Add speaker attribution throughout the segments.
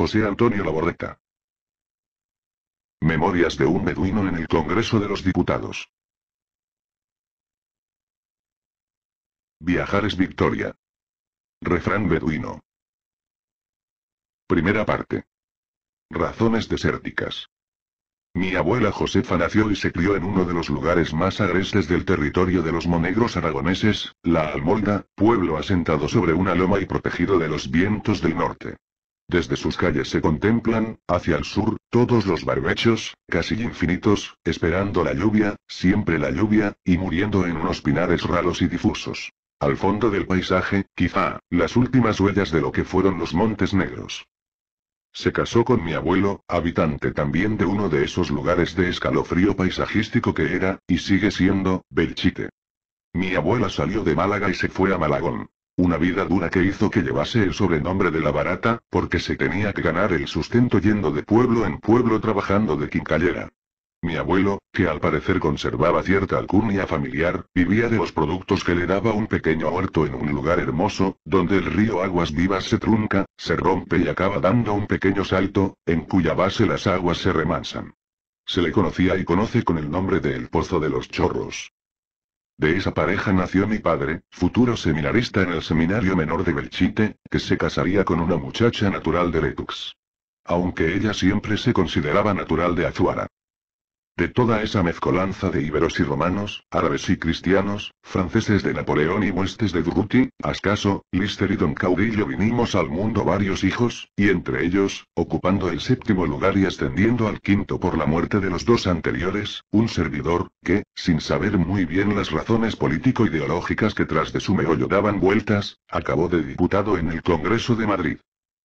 Speaker 1: José Antonio Laborreta. Memorias de un beduino en el Congreso de los Diputados. Viajar es victoria. Refrán beduino. Primera parte. Razones desérticas. Mi abuela Josefa nació y se crió en uno de los lugares más agrestes del territorio de los monegros aragoneses, La Almolda, pueblo asentado sobre una loma y protegido de los vientos del norte. Desde sus calles se contemplan, hacia el sur, todos los barbechos, casi infinitos, esperando la lluvia, siempre la lluvia, y muriendo en unos pinares raros y difusos. Al fondo del paisaje, quizá, las últimas huellas de lo que fueron los Montes Negros. Se casó con mi abuelo, habitante también de uno de esos lugares de escalofrío paisajístico que era, y sigue siendo, Belchite. Mi abuela salió de Málaga y se fue a Malagón. Una vida dura que hizo que llevase el sobrenombre de la barata, porque se tenía que ganar el sustento yendo de pueblo en pueblo trabajando de quincallera. Mi abuelo, que al parecer conservaba cierta alcurnia familiar, vivía de los productos que le daba un pequeño huerto en un lugar hermoso, donde el río Aguas Vivas se trunca, se rompe y acaba dando un pequeño salto, en cuya base las aguas se remansan. Se le conocía y conoce con el nombre de El Pozo de los Chorros. De esa pareja nació mi padre, futuro seminarista en el seminario menor de Belchite, que se casaría con una muchacha natural de Letux. Aunque ella siempre se consideraba natural de Azuara. De toda esa mezcolanza de íberos y romanos, árabes y cristianos, franceses de Napoleón y huestes de Durruti, Ascaso, Lister y Don Caudillo vinimos al mundo varios hijos, y entre ellos, ocupando el séptimo lugar y ascendiendo al quinto por la muerte de los dos anteriores, un servidor, que, sin saber muy bien las razones político-ideológicas que tras de su meollo daban vueltas, acabó de diputado en el Congreso de Madrid.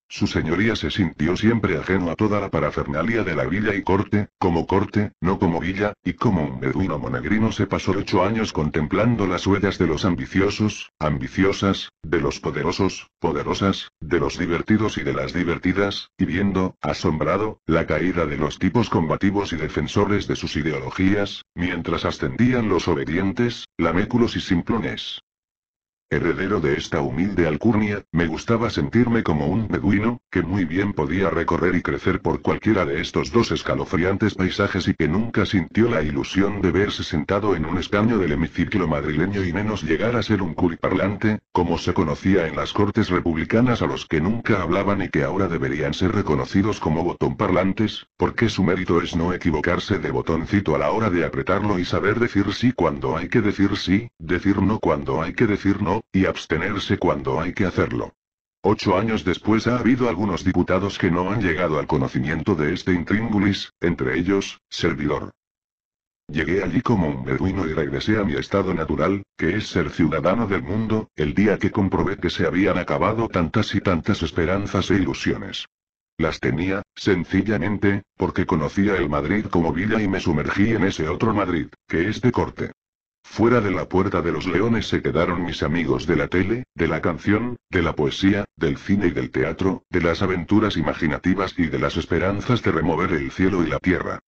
Speaker 1: Su señoría se sintió siempre ajeno a toda la parafernalia de la villa y corte, como corte, no como villa, y como un beduino monegrino se pasó ocho años contemplando las huellas de los ambiciosos, ambiciosas, de los poderosos, poderosas, de los divertidos y de las divertidas, y viendo, asombrado, la caída de los tipos combativos y defensores de sus ideologías, mientras ascendían los obedientes, laméculos y simplones. Heredero de esta humilde alcurnia, me gustaba sentirme como un beduino, que muy bien podía recorrer y crecer por cualquiera de estos dos escalofriantes paisajes y que nunca sintió la ilusión de verse sentado en un escaño del hemiciclo madrileño y menos llegar a ser un culiparlante, como se conocía en las cortes republicanas a los que nunca hablaban y que ahora deberían ser reconocidos como parlantes, porque su mérito es no equivocarse de botoncito a la hora de apretarlo y saber decir sí cuando hay que decir sí, decir no cuando hay que decir no, y abstenerse cuando hay que hacerlo. Ocho años después ha habido algunos diputados que no han llegado al conocimiento de este intríngulis, entre ellos, servidor. Llegué allí como un beduino y regresé a mi estado natural, que es ser ciudadano del mundo, el día que comprobé que se habían acabado tantas y tantas esperanzas e ilusiones. Las tenía, sencillamente, porque conocía el Madrid como villa y me sumergí en ese otro Madrid, que es de corte Fuera de la puerta de los leones se quedaron mis amigos de la tele, de la canción, de la poesía, del cine y del teatro, de las aventuras imaginativas y de las esperanzas de remover el cielo y la tierra.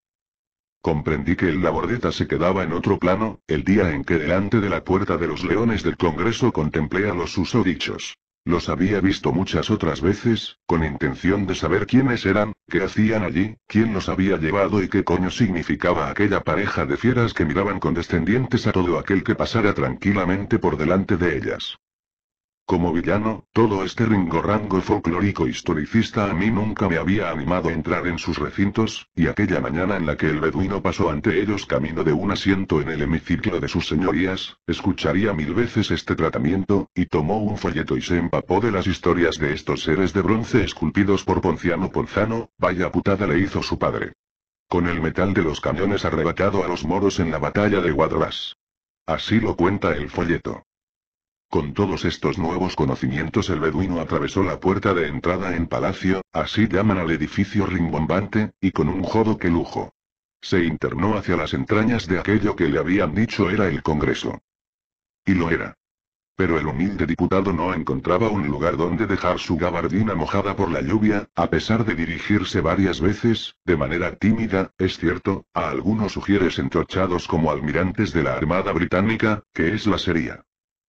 Speaker 1: Comprendí que el labordeta se quedaba en otro plano, el día en que delante de la puerta de los leones del Congreso contemplé a los usodichos. Los había visto muchas otras veces, con intención de saber quiénes eran, qué hacían allí, quién los había llevado y qué coño significaba aquella pareja de fieras que miraban condescendientes a todo aquel que pasara tranquilamente por delante de ellas. Como villano, todo este ringorrango folclórico historicista a mí nunca me había animado a entrar en sus recintos, y aquella mañana en la que el beduino pasó ante ellos camino de un asiento en el hemiciclo de sus señorías, escucharía mil veces este tratamiento, y tomó un folleto y se empapó de las historias de estos seres de bronce esculpidos por Ponciano Ponzano, vaya putada le hizo su padre. Con el metal de los cañones arrebatado a los moros en la batalla de Guadalajara. Así lo cuenta el folleto. Con todos estos nuevos conocimientos el beduino atravesó la puerta de entrada en palacio, así llaman al edificio rimbombante, y con un jodo que lujo. Se internó hacia las entrañas de aquello que le habían dicho era el Congreso. Y lo era. Pero el humilde diputado no encontraba un lugar donde dejar su gabardina mojada por la lluvia, a pesar de dirigirse varias veces, de manera tímida, es cierto, a algunos sugieres entrochados como almirantes de la Armada Británica, que es la sería.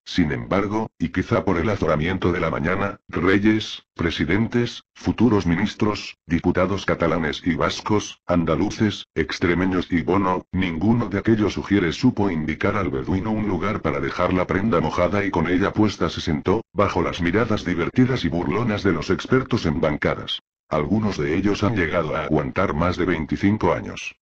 Speaker 1: Sin embargo, y quizá por el azoramiento de la mañana, reyes, presidentes, futuros ministros, diputados catalanes y vascos, andaluces, extremeños y bono, ninguno de aquellos sugiere supo indicar al beduino un lugar para dejar la prenda mojada y con ella puesta se sentó, bajo las miradas divertidas y burlonas de los expertos en bancadas. Algunos de ellos han llegado a aguantar más de 25 años.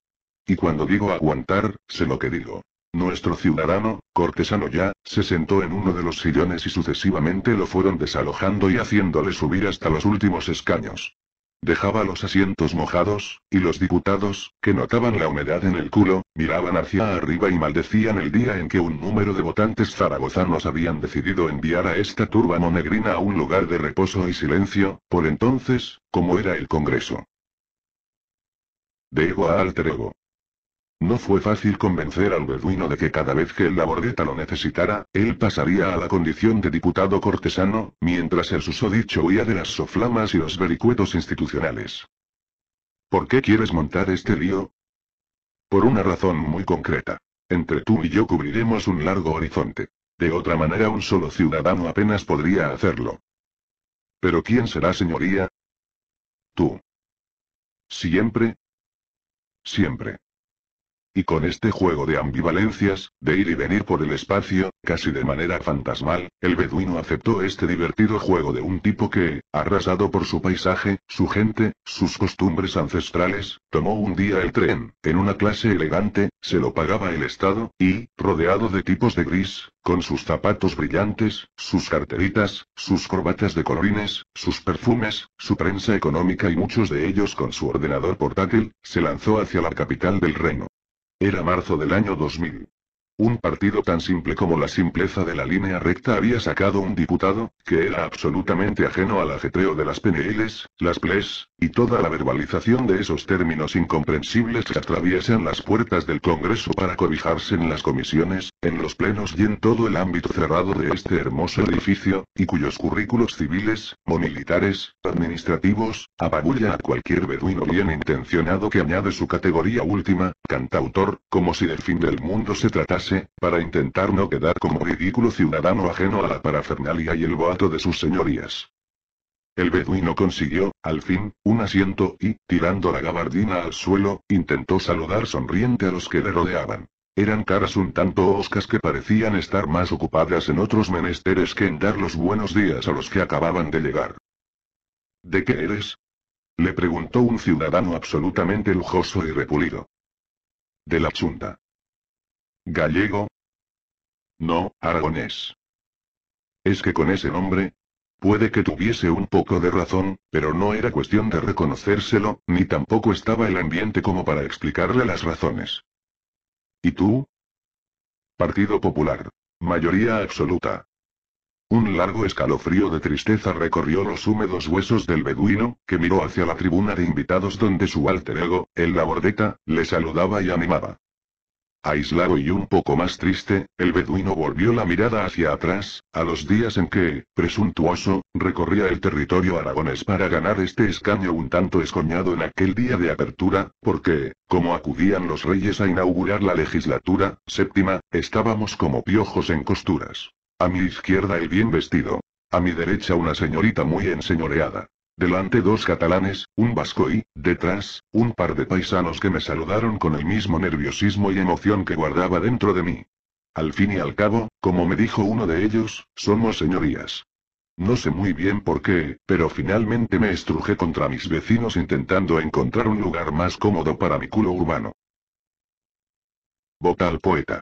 Speaker 1: Y cuando digo aguantar, sé lo que digo. Nuestro ciudadano, cortesano ya, se sentó en uno de los sillones y sucesivamente lo fueron desalojando y haciéndole subir hasta los últimos escaños. Dejaba los asientos mojados, y los diputados, que notaban la humedad en el culo, miraban hacia arriba y maldecían el día en que un número de votantes zaragozanos habían decidido enviar a esta turba monegrina a un lugar de reposo y silencio, por entonces, como era el Congreso. De ego a alter ego. No fue fácil convencer al beduino de que cada vez que el bordeta lo necesitara, él pasaría a la condición de diputado cortesano, mientras el susodicho huía de las soflamas y los vericuetos institucionales. ¿Por qué quieres montar este lío? Por una razón muy concreta. Entre tú y yo cubriremos un largo horizonte. De otra manera un solo ciudadano apenas podría hacerlo. ¿Pero quién será, señoría? Tú. Siempre. Siempre. Y con este juego de ambivalencias, de ir y venir por el espacio, casi de manera fantasmal, el beduino aceptó este divertido juego de un tipo que, arrasado por su paisaje, su gente, sus costumbres ancestrales, tomó un día el tren, en una clase elegante, se lo pagaba el Estado, y, rodeado de tipos de gris, con sus zapatos brillantes, sus carteritas, sus corbatas de colorines, sus perfumes, su prensa económica y muchos de ellos con su ordenador portátil, se lanzó hacia la capital del reino. Era marzo del año 2000. Un partido tan simple como la simpleza de la línea recta había sacado un diputado, que era absolutamente ajeno al ajetreo de las PNLs, las PLES, y toda la verbalización de esos términos incomprensibles que atraviesan las puertas del Congreso para cobijarse en las comisiones, en los plenos y en todo el ámbito cerrado de este hermoso edificio, y cuyos currículos civiles, o militares, administrativos, apabulla a cualquier beduino bien intencionado que añade su categoría última, cantautor, como si del fin del mundo se tratase para intentar no quedar como ridículo ciudadano ajeno a la parafernalia y el boato de sus señorías. El beduino consiguió, al fin, un asiento y, tirando la gabardina al suelo, intentó saludar sonriente a los que le rodeaban. Eran caras un tanto oscas que parecían estar más ocupadas en otros menesteres que en dar los buenos días a los que acababan de llegar. ¿De qué eres? Le preguntó un ciudadano absolutamente lujoso y repulido. De la chunta. ¿Gallego? No, aragonés. Es que con ese nombre, Puede que tuviese un poco de razón, pero no era cuestión de reconocérselo, ni tampoco estaba el ambiente como para explicarle las razones. ¿Y tú? Partido Popular. Mayoría absoluta. Un largo escalofrío de tristeza recorrió los húmedos huesos del beduino, que miró hacia la tribuna de invitados donde su alter ego, el labordeta, le saludaba y animaba aislado y un poco más triste, el beduino volvió la mirada hacia atrás, a los días en que, presuntuoso, recorría el territorio aragonés para ganar este escaño un tanto escoñado en aquel día de apertura, porque, como acudían los reyes a inaugurar la legislatura, séptima, estábamos como piojos en costuras. A mi izquierda el bien vestido. A mi derecha una señorita muy enseñoreada. Delante dos catalanes, un vasco y, detrás, un par de paisanos que me saludaron con el mismo nerviosismo y emoción que guardaba dentro de mí. Al fin y al cabo, como me dijo uno de ellos, somos señorías. No sé muy bien por qué, pero finalmente me estrujé contra mis vecinos intentando encontrar un lugar más cómodo para mi culo urbano. Vota al poeta.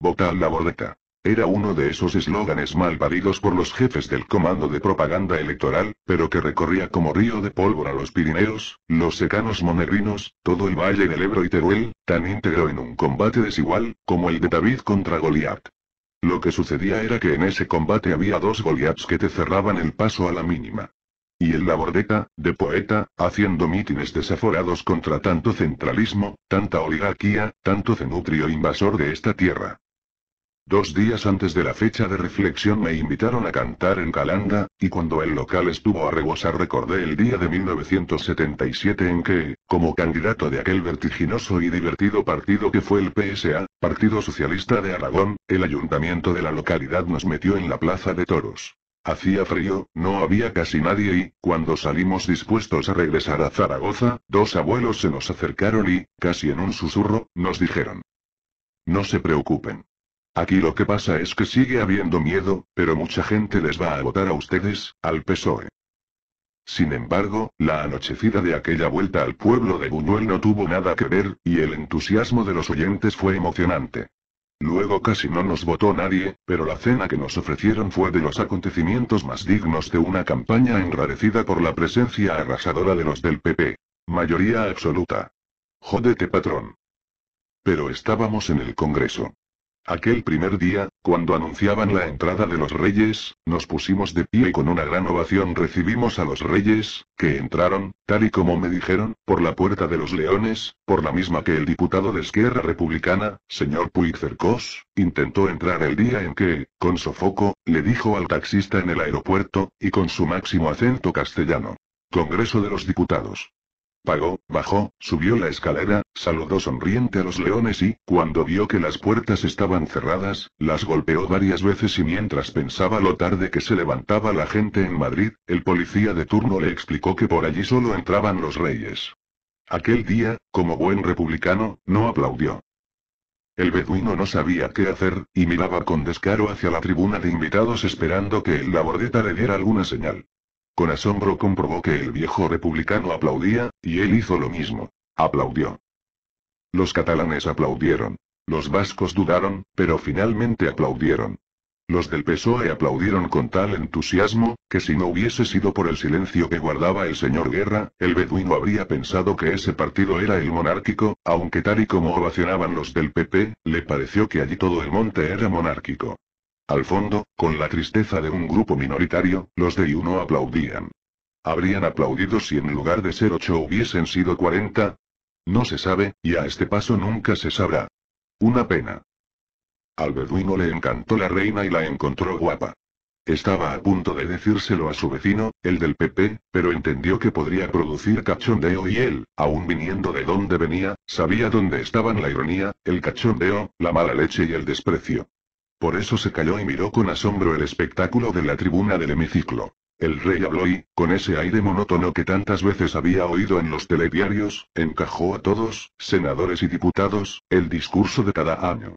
Speaker 1: Vota al la boleta. Era uno de esos eslóganes mal por los jefes del Comando de Propaganda Electoral, pero que recorría como río de pólvora los Pirineos, los secanos monerrinos, todo el valle del Ebro y Teruel, tan íntegro en un combate desigual, como el de David contra Goliat. Lo que sucedía era que en ese combate había dos Goliats que te cerraban el paso a la mínima. Y el Labordeta, de poeta, haciendo mítines desaforados contra tanto centralismo, tanta oligarquía, tanto cenutrio invasor de esta tierra. Dos días antes de la fecha de reflexión me invitaron a cantar en Calanda, y cuando el local estuvo a rebosar recordé el día de 1977 en que, como candidato de aquel vertiginoso y divertido partido que fue el PSA, Partido Socialista de Aragón, el ayuntamiento de la localidad nos metió en la plaza de toros. Hacía frío, no había casi nadie y, cuando salimos dispuestos a regresar a Zaragoza, dos abuelos se nos acercaron y, casi en un susurro, nos dijeron. No se preocupen. Aquí lo que pasa es que sigue habiendo miedo, pero mucha gente les va a votar a ustedes, al PSOE. Sin embargo, la anochecida de aquella vuelta al pueblo de Buñuel no tuvo nada que ver, y el entusiasmo de los oyentes fue emocionante. Luego casi no nos votó nadie, pero la cena que nos ofrecieron fue de los acontecimientos más dignos de una campaña enrarecida por la presencia arrasadora de los del PP. Mayoría absoluta. Jódete patrón. Pero estábamos en el Congreso. Aquel primer día, cuando anunciaban la entrada de los reyes, nos pusimos de pie y con una gran ovación recibimos a los reyes, que entraron, tal y como me dijeron, por la puerta de los leones, por la misma que el diputado de Esquerra Republicana, señor Puigcercós, intentó entrar el día en que, con sofoco, le dijo al taxista en el aeropuerto, y con su máximo acento castellano. Congreso de los Diputados. Pagó, bajó, subió la escalera, saludó sonriente a los leones y, cuando vio que las puertas estaban cerradas, las golpeó varias veces y mientras pensaba lo tarde que se levantaba la gente en Madrid, el policía de turno le explicó que por allí solo entraban los reyes. Aquel día, como buen republicano, no aplaudió. El beduino no sabía qué hacer, y miraba con descaro hacia la tribuna de invitados esperando que el bordeta le diera alguna señal. Con asombro comprobó que el viejo republicano aplaudía, y él hizo lo mismo. Aplaudió. Los catalanes aplaudieron. Los vascos dudaron, pero finalmente aplaudieron. Los del PSOE aplaudieron con tal entusiasmo, que si no hubiese sido por el silencio que guardaba el señor Guerra, el beduino habría pensado que ese partido era el monárquico, aunque tal y como ovacionaban los del PP, le pareció que allí todo el monte era monárquico. Al fondo, con la tristeza de un grupo minoritario, los de Yuno aplaudían. ¿Habrían aplaudido si en lugar de ser ocho hubiesen sido cuarenta? No se sabe, y a este paso nunca se sabrá. Una pena. Al beduino le encantó la reina y la encontró guapa. Estaba a punto de decírselo a su vecino, el del PP, pero entendió que podría producir cachondeo y él, aún viniendo de donde venía, sabía dónde estaban la ironía, el cachondeo, la mala leche y el desprecio. Por eso se calló y miró con asombro el espectáculo de la tribuna del hemiciclo. El rey habló y, con ese aire monótono que tantas veces había oído en los telediarios, encajó a todos, senadores y diputados, el discurso de cada año.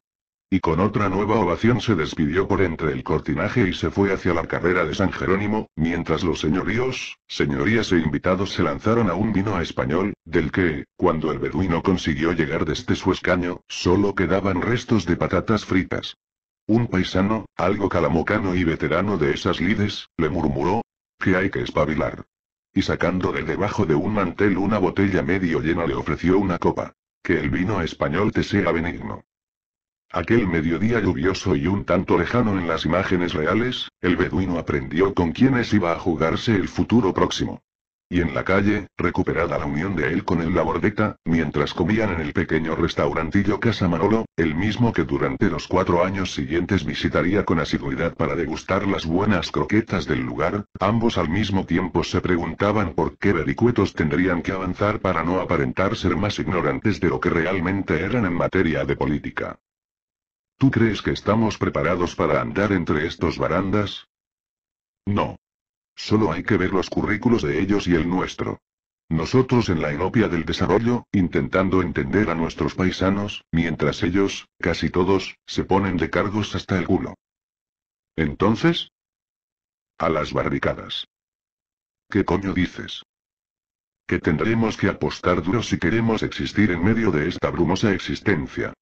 Speaker 1: Y con otra nueva ovación se despidió por entre el cortinaje y se fue hacia la carrera de San Jerónimo, mientras los señoríos, señorías e invitados se lanzaron a un vino español, del que, cuando el beduino consiguió llegar desde su escaño, solo quedaban restos de patatas fritas. Un paisano, algo calamocano y veterano de esas lides, le murmuró, que hay que espabilar. Y sacando de debajo de un mantel una botella medio llena le ofreció una copa. Que el vino español te sea benigno. Aquel mediodía lluvioso y un tanto lejano en las imágenes reales, el beduino aprendió con quiénes iba a jugarse el futuro próximo y en la calle, recuperada la unión de él con el Labordeta, mientras comían en el pequeño restaurantillo Casa Manolo, el mismo que durante los cuatro años siguientes visitaría con asiduidad para degustar las buenas croquetas del lugar, ambos al mismo tiempo se preguntaban por qué vericuetos tendrían que avanzar para no aparentar ser más ignorantes de lo que realmente eran en materia de política. ¿Tú crees que estamos preparados para andar entre estos barandas? No. Solo hay que ver los currículos de ellos y el nuestro. Nosotros en la enopia del desarrollo, intentando entender a nuestros paisanos, mientras ellos, casi todos, se ponen de cargos hasta el culo. Entonces, a las barricadas. ¿Qué coño dices? Que tendremos que apostar duro si queremos existir en medio de esta brumosa existencia.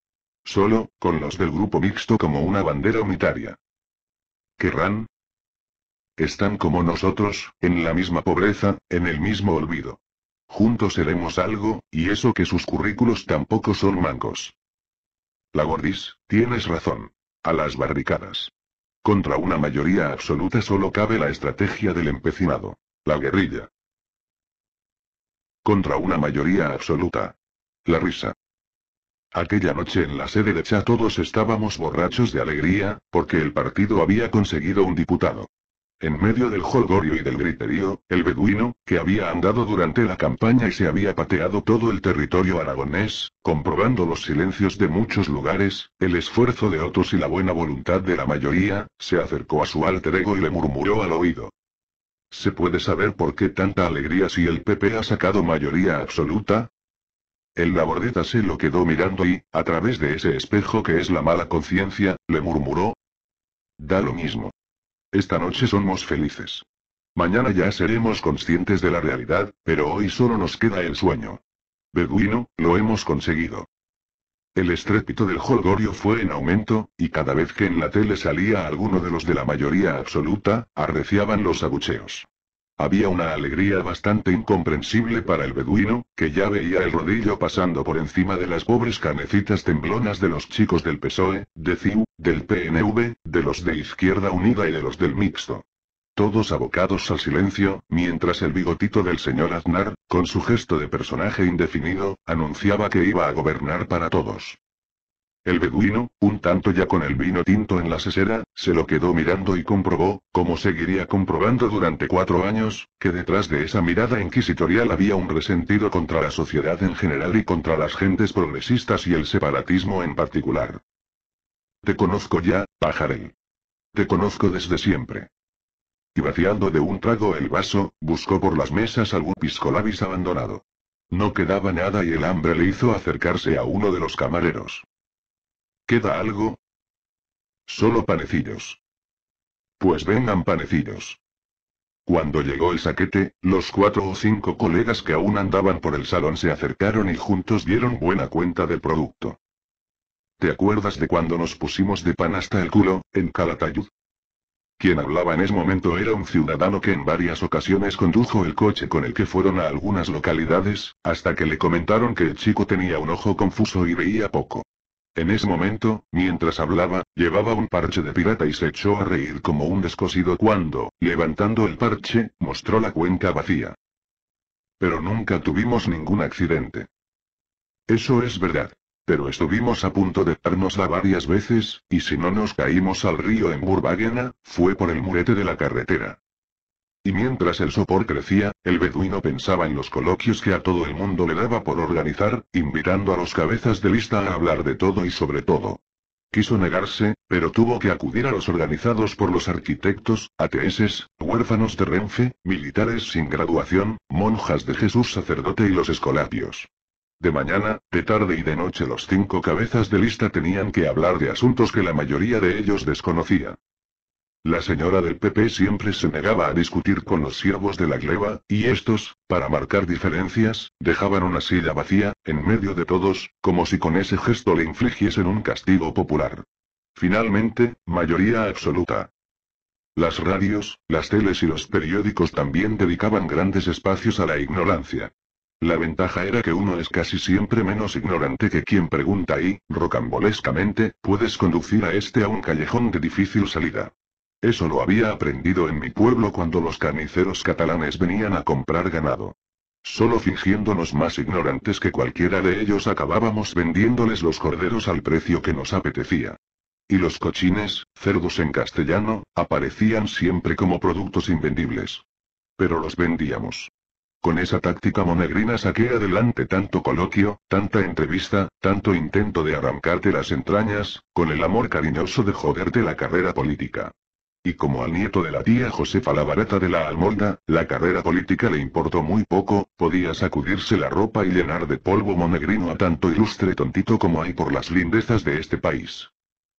Speaker 1: Solo, con los del grupo mixto como una bandera unitaria. Querrán, están como nosotros, en la misma pobreza, en el mismo olvido. Juntos seremos algo, y eso que sus currículos tampoco son mancos. La Gordis, tienes razón. A las barricadas. Contra una mayoría absoluta solo cabe la estrategia del empecinado. La guerrilla. Contra una mayoría absoluta. La risa. Aquella noche en la sede de Cha todos estábamos borrachos de alegría, porque el partido había conseguido un diputado. En medio del jolgorio y del griterío, el beduino, que había andado durante la campaña y se había pateado todo el territorio aragonés, comprobando los silencios de muchos lugares, el esfuerzo de otros y la buena voluntad de la mayoría, se acercó a su alter ego y le murmuró al oído. ¿Se puede saber por qué tanta alegría si el PP ha sacado mayoría absoluta? El labordeta se lo quedó mirando y, a través de ese espejo que es la mala conciencia, le murmuró. Da lo mismo. Esta noche somos felices. Mañana ya seremos conscientes de la realidad, pero hoy solo nos queda el sueño. Beduino, lo hemos conseguido. El estrépito del jolgorio fue en aumento, y cada vez que en la tele salía alguno de los de la mayoría absoluta, arreciaban los abucheos. Había una alegría bastante incomprensible para el beduino, que ya veía el rodillo pasando por encima de las pobres canecitas temblonas de los chicos del PSOE, de CIU, del PNV, de los de Izquierda Unida y de los del Mixto. Todos abocados al silencio, mientras el bigotito del señor Aznar, con su gesto de personaje indefinido, anunciaba que iba a gobernar para todos. El beduino, un tanto ya con el vino tinto en la sesera, se lo quedó mirando y comprobó, como seguiría comprobando durante cuatro años, que detrás de esa mirada inquisitorial había un resentido contra la sociedad en general y contra las gentes progresistas y el separatismo en particular. Te conozco ya, pajarel. Te conozco desde siempre. Y vaciando de un trago el vaso, buscó por las mesas algún piscolabis abandonado. No quedaba nada y el hambre le hizo acercarse a uno de los camareros. ¿Queda algo? Solo panecillos. Pues vengan panecillos. Cuando llegó el saquete, los cuatro o cinco colegas que aún andaban por el salón se acercaron y juntos dieron buena cuenta del producto. ¿Te acuerdas de cuando nos pusimos de pan hasta el culo, en Calatayud? Quien hablaba en ese momento era un ciudadano que en varias ocasiones condujo el coche con el que fueron a algunas localidades, hasta que le comentaron que el chico tenía un ojo confuso y veía poco. En ese momento, mientras hablaba, llevaba un parche de pirata y se echó a reír como un descosido cuando, levantando el parche, mostró la cuenca vacía. Pero nunca tuvimos ningún accidente. Eso es verdad. Pero estuvimos a punto de la varias veces, y si no nos caímos al río en Burbagena, fue por el murete de la carretera. Y mientras el sopor crecía, el beduino pensaba en los coloquios que a todo el mundo le daba por organizar, invitando a los cabezas de lista a hablar de todo y sobre todo. Quiso negarse, pero tuvo que acudir a los organizados por los arquitectos, ateeses, huérfanos de Renfe, militares sin graduación, monjas de Jesús sacerdote y los escolapios. De mañana, de tarde y de noche los cinco cabezas de lista tenían que hablar de asuntos que la mayoría de ellos desconocía. La señora del PP siempre se negaba a discutir con los siervos de la gleba, y estos, para marcar diferencias, dejaban una silla vacía, en medio de todos, como si con ese gesto le infligiesen un castigo popular. Finalmente, mayoría absoluta. Las radios, las teles y los periódicos también dedicaban grandes espacios a la ignorancia. La ventaja era que uno es casi siempre menos ignorante que quien pregunta y, rocambolescamente, puedes conducir a este a un callejón de difícil salida. Eso lo había aprendido en mi pueblo cuando los carniceros catalanes venían a comprar ganado. Solo fingiéndonos más ignorantes que cualquiera de ellos acabábamos vendiéndoles los corderos al precio que nos apetecía. Y los cochines, cerdos en castellano, aparecían siempre como productos invendibles. Pero los vendíamos. Con esa táctica monegrina saqué adelante tanto coloquio, tanta entrevista, tanto intento de arrancarte las entrañas, con el amor cariñoso de joderte la carrera política. Y como al nieto de la tía Josefa la barata de la Almolda, la carrera política le importó muy poco, podía sacudirse la ropa y llenar de polvo monegrino a tanto ilustre tontito como hay por las lindezas de este país.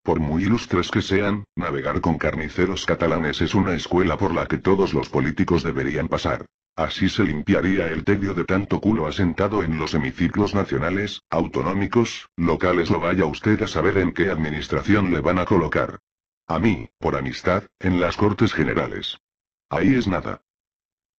Speaker 1: Por muy ilustres que sean, navegar con carniceros catalanes es una escuela por la que todos los políticos deberían pasar. Así se limpiaría el tedio de tanto culo asentado en los hemiciclos nacionales, autonómicos, locales o vaya usted a saber en qué administración le van a colocar. A mí, por amistad, en las Cortes Generales. Ahí es nada.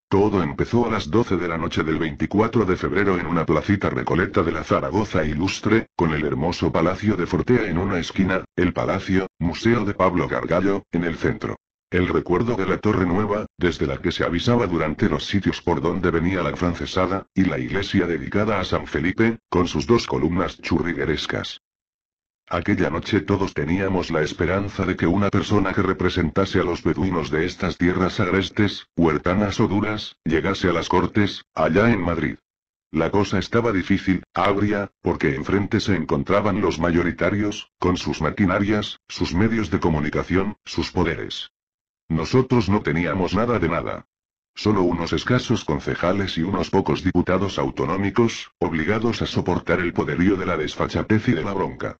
Speaker 1: Todo empezó a las 12 de la noche del 24 de febrero en una placita recoleta de la Zaragoza Ilustre, con el hermoso Palacio de Fortea en una esquina, el Palacio, Museo de Pablo Gargallo, en el centro. El recuerdo de la Torre Nueva, desde la que se avisaba durante los sitios por donde venía la francesada, y la iglesia dedicada a San Felipe, con sus dos columnas churriguerescas. Aquella noche todos teníamos la esperanza de que una persona que representase a los beduinos de estas tierras agrestes, huertanas o duras, llegase a las Cortes, allá en Madrid. La cosa estaba difícil, agria, porque enfrente se encontraban los mayoritarios, con sus maquinarias, sus medios de comunicación, sus poderes. Nosotros no teníamos nada de nada. Solo unos escasos concejales y unos pocos diputados autonómicos, obligados a soportar el poderío de la desfachatez y de la bronca.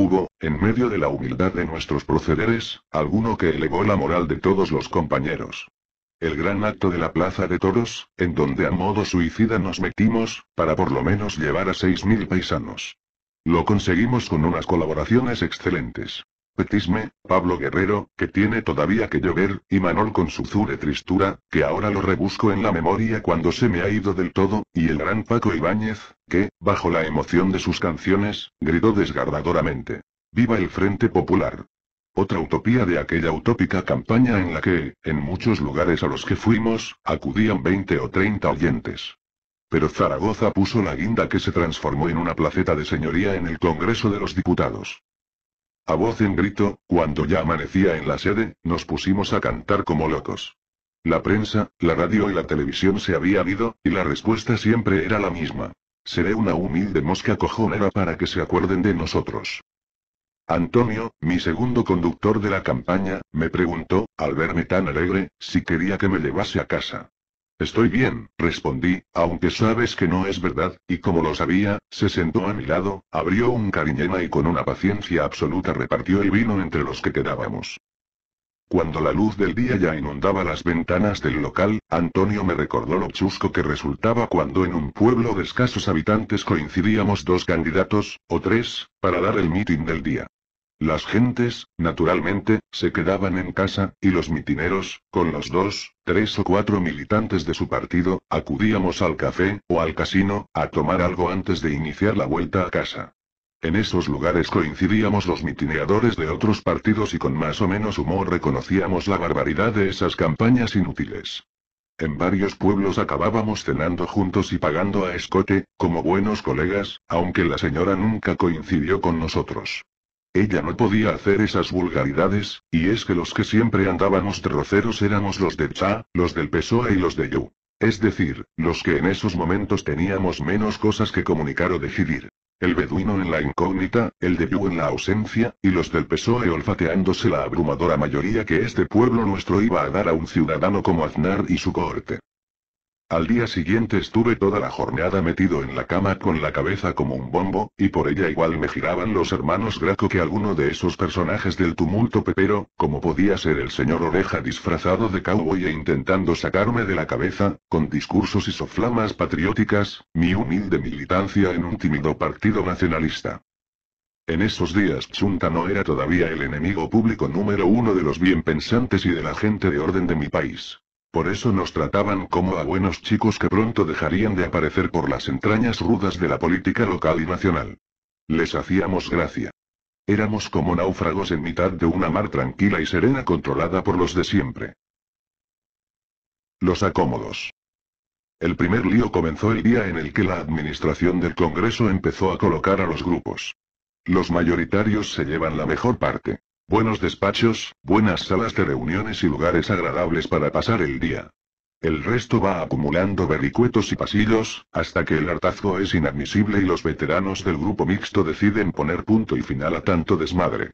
Speaker 1: Hubo, en medio de la humildad de nuestros procederes, alguno que elevó la moral de todos los compañeros. El gran acto de la plaza de toros, en donde a modo suicida nos metimos, para por lo menos llevar a seis mil paisanos. Lo conseguimos con unas colaboraciones excelentes. Petisme, Pablo Guerrero, que tiene todavía que llover, y Manol con su zure tristura, que ahora lo rebusco en la memoria cuando se me ha ido del todo, y el gran Paco Ibáñez, que, bajo la emoción de sus canciones, gritó desgarradoramente. ¡Viva el Frente Popular! Otra utopía de aquella utópica campaña en la que, en muchos lugares a los que fuimos, acudían 20 o 30 oyentes. Pero Zaragoza puso la guinda que se transformó en una placeta de señoría en el Congreso de los Diputados. A voz en grito, cuando ya amanecía en la sede, nos pusimos a cantar como locos. La prensa, la radio y la televisión se habían ido, y la respuesta siempre era la misma. Seré una humilde mosca cojonera para que se acuerden de nosotros. Antonio, mi segundo conductor de la campaña, me preguntó, al verme tan alegre, si quería que me llevase a casa. Estoy bien, respondí, aunque sabes que no es verdad, y como lo sabía, se sentó a mi lado, abrió un cariñema y con una paciencia absoluta repartió el vino entre los que quedábamos. Cuando la luz del día ya inundaba las ventanas del local, Antonio me recordó lo chusco que resultaba cuando en un pueblo de escasos habitantes coincidíamos dos candidatos, o tres, para dar el mitin del día. Las gentes, naturalmente, se quedaban en casa, y los mitineros, con los dos, tres o cuatro militantes de su partido, acudíamos al café, o al casino, a tomar algo antes de iniciar la vuelta a casa. En esos lugares coincidíamos los mitineadores de otros partidos y con más o menos humor reconocíamos la barbaridad de esas campañas inútiles. En varios pueblos acabábamos cenando juntos y pagando a escote, como buenos colegas, aunque la señora nunca coincidió con nosotros. Ella no podía hacer esas vulgaridades, y es que los que siempre andábamos troceros éramos los de Cha, los del PSOE y los de Yu. Es decir, los que en esos momentos teníamos menos cosas que comunicar o decidir. El beduino en la incógnita, el de Yu en la ausencia, y los del PSOE olfateándose la abrumadora mayoría que este pueblo nuestro iba a dar a un ciudadano como Aznar y su corte. Al día siguiente estuve toda la jornada metido en la cama con la cabeza como un bombo, y por ella igual me giraban los hermanos Graco que alguno de esos personajes del tumulto pepero, como podía ser el señor Oreja disfrazado de cowboy e intentando sacarme de la cabeza, con discursos y soflamas patrióticas, mi humilde militancia en un tímido partido nacionalista. En esos días Chunta no era todavía el enemigo público número uno de los bienpensantes y de la gente de orden de mi país. Por eso nos trataban como a buenos chicos que pronto dejarían de aparecer por las entrañas rudas de la política local y nacional. Les hacíamos gracia. Éramos como náufragos en mitad de una mar tranquila y serena controlada por los de siempre. Los acómodos. El primer lío comenzó el día en el que la administración del Congreso empezó a colocar a los grupos. Los mayoritarios se llevan la mejor parte. Buenos despachos, buenas salas de reuniones y lugares agradables para pasar el día. El resto va acumulando berricuetos y pasillos, hasta que el hartazgo es inadmisible y los veteranos del grupo mixto deciden poner punto y final a tanto desmadre.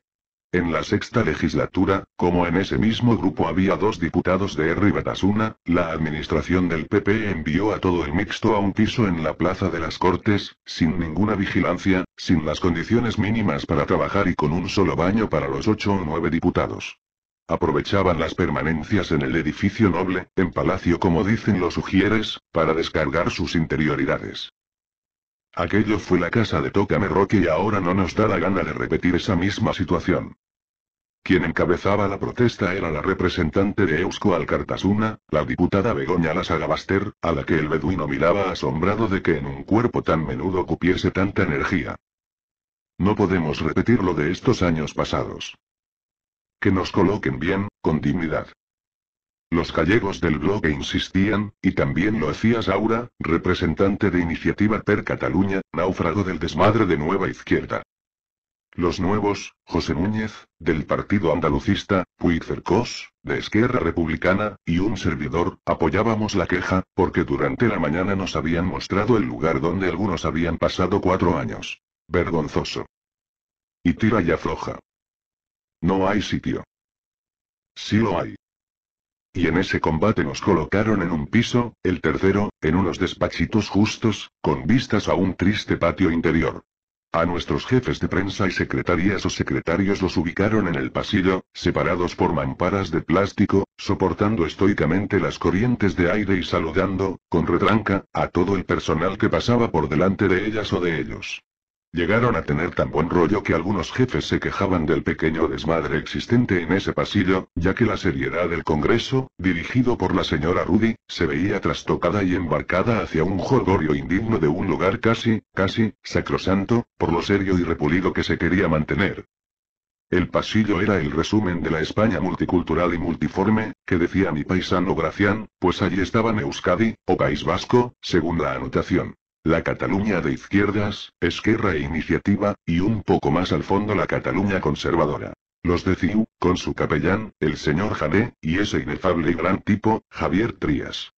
Speaker 1: En la sexta legislatura, como en ese mismo grupo había dos diputados de R. Batasuna, la administración del PP envió a todo el mixto a un piso en la Plaza de las Cortes, sin ninguna vigilancia, sin las condiciones mínimas para trabajar y con un solo baño para los ocho o nueve diputados. Aprovechaban las permanencias en el edificio noble, en palacio como dicen los ujieres, para descargar sus interioridades. Aquello fue la casa de Tócame Roque y ahora no nos da la gana de repetir esa misma situación. Quien encabezaba la protesta era la representante de Eusko Alcartasuna, la diputada Begoña Lasagabaster, a la que el beduino miraba asombrado de que en un cuerpo tan menudo cupiese tanta energía. No podemos repetir lo de estos años pasados. Que nos coloquen bien, con dignidad. Los gallegos del bloque insistían, y también lo hacía Saura, representante de Iniciativa Per Cataluña, náufrago del desmadre de Nueva Izquierda. Los nuevos, José Núñez, del Partido Andalucista, Puigcercós, de Esquerra Republicana, y un servidor, apoyábamos la queja, porque durante la mañana nos habían mostrado el lugar donde algunos habían pasado cuatro años. Vergonzoso. Y tira y afloja. No hay sitio. Sí lo hay. Y en ese combate nos colocaron en un piso, el tercero, en unos despachitos justos, con vistas a un triste patio interior. A nuestros jefes de prensa y secretarías o secretarios los ubicaron en el pasillo, separados por mamparas de plástico, soportando estoicamente las corrientes de aire y saludando, con retranca, a todo el personal que pasaba por delante de ellas o de ellos. Llegaron a tener tan buen rollo que algunos jefes se quejaban del pequeño desmadre existente en ese pasillo, ya que la seriedad del Congreso, dirigido por la señora Rudy, se veía trastocada y embarcada hacia un jolgorio indigno de un lugar casi, casi, sacrosanto, por lo serio y repulido que se quería mantener. El pasillo era el resumen de la España multicultural y multiforme, que decía mi paisano Gracián, pues allí estaba Euskadi, o País Vasco, según la anotación. La Cataluña de izquierdas, Esquerra e Iniciativa, y un poco más al fondo la Cataluña conservadora. Los de CIU, con su capellán, el señor Jané, y ese inefable y gran tipo, Javier Trías.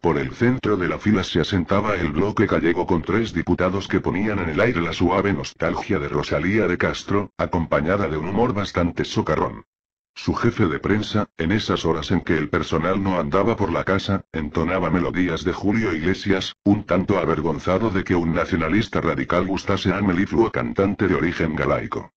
Speaker 1: Por el centro de la fila se asentaba el bloque gallego con tres diputados que ponían en el aire la suave nostalgia de Rosalía de Castro, acompañada de un humor bastante socarrón. Su jefe de prensa, en esas horas en que el personal no andaba por la casa, entonaba melodías de Julio Iglesias, un tanto avergonzado de que un nacionalista radical gustase a melifluo cantante de origen galaico.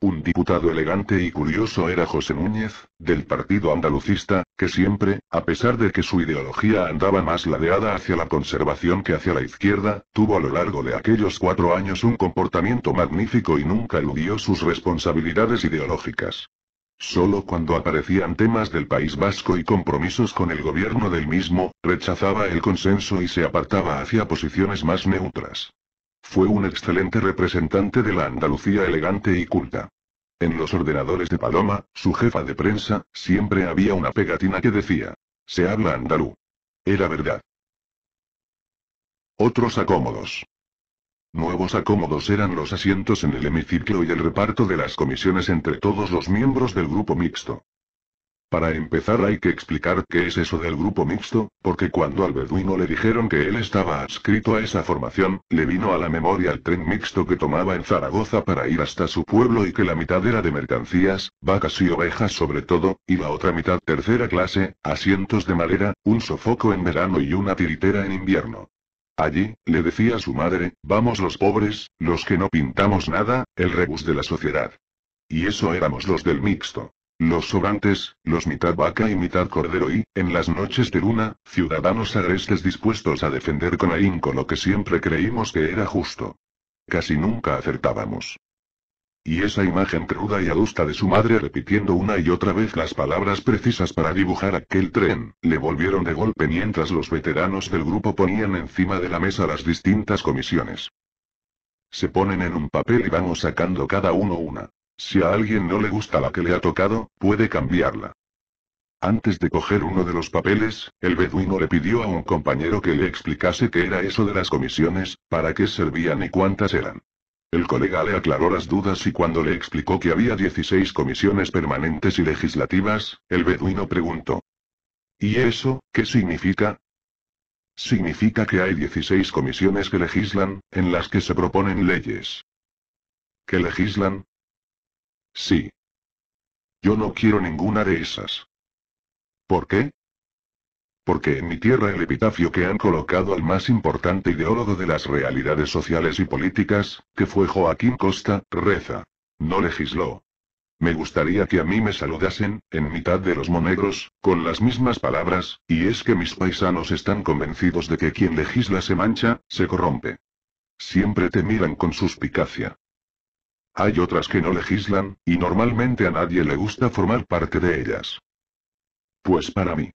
Speaker 1: Un diputado elegante y curioso era José Núñez, del Partido Andalucista, que siempre, a pesar de que su ideología andaba más ladeada hacia la conservación que hacia la izquierda, tuvo a lo largo de aquellos cuatro años un comportamiento magnífico y nunca eludió sus responsabilidades ideológicas. Solo cuando aparecían temas del País Vasco y compromisos con el gobierno del mismo, rechazaba el consenso y se apartaba hacia posiciones más neutras. Fue un excelente representante de la Andalucía elegante y culta. En los ordenadores de Paloma, su jefa de prensa, siempre había una pegatina que decía, se habla andalú. Era verdad. Otros acómodos. Nuevos acómodos eran los asientos en el hemiciclo y el reparto de las comisiones entre todos los miembros del grupo mixto. Para empezar hay que explicar qué es eso del grupo mixto, porque cuando al beduino le dijeron que él estaba adscrito a esa formación, le vino a la memoria el tren mixto que tomaba en Zaragoza para ir hasta su pueblo y que la mitad era de mercancías, vacas y ovejas sobre todo, y la otra mitad tercera clase, asientos de madera, un sofoco en verano y una tiritera en invierno. Allí, le decía su madre, vamos los pobres, los que no pintamos nada, el rebus de la sociedad. Y eso éramos los del mixto. Los sobrantes, los mitad vaca y mitad cordero y, en las noches de luna, ciudadanos agrestes dispuestos a defender con ahínco lo que siempre creímos que era justo. Casi nunca acertábamos. Y esa imagen cruda y adusta de su madre repitiendo una y otra vez las palabras precisas para dibujar aquel tren, le volvieron de golpe mientras los veteranos del grupo ponían encima de la mesa las distintas comisiones. Se ponen en un papel y vamos sacando cada uno una. Si a alguien no le gusta la que le ha tocado, puede cambiarla. Antes de coger uno de los papeles, el beduino le pidió a un compañero que le explicase qué era eso de las comisiones, para qué servían y cuántas eran. El colega le aclaró las dudas y cuando le explicó que había 16 comisiones permanentes y legislativas, el beduino preguntó. ¿Y eso, qué significa? Significa que hay 16 comisiones que legislan, en las que se proponen leyes. ¿Que legislan? Sí. Yo no quiero ninguna de esas. ¿Por qué? porque en mi tierra el epitafio que han colocado al más importante ideólogo de las realidades sociales y políticas, que fue Joaquín Costa, reza. No legisló. Me gustaría que a mí me saludasen, en mitad de los monegros, con las mismas palabras, y es que mis paisanos están convencidos de que quien legisla se mancha, se corrompe. Siempre te miran con suspicacia. Hay otras que no legislan, y normalmente a nadie le gusta formar parte de ellas. Pues para mí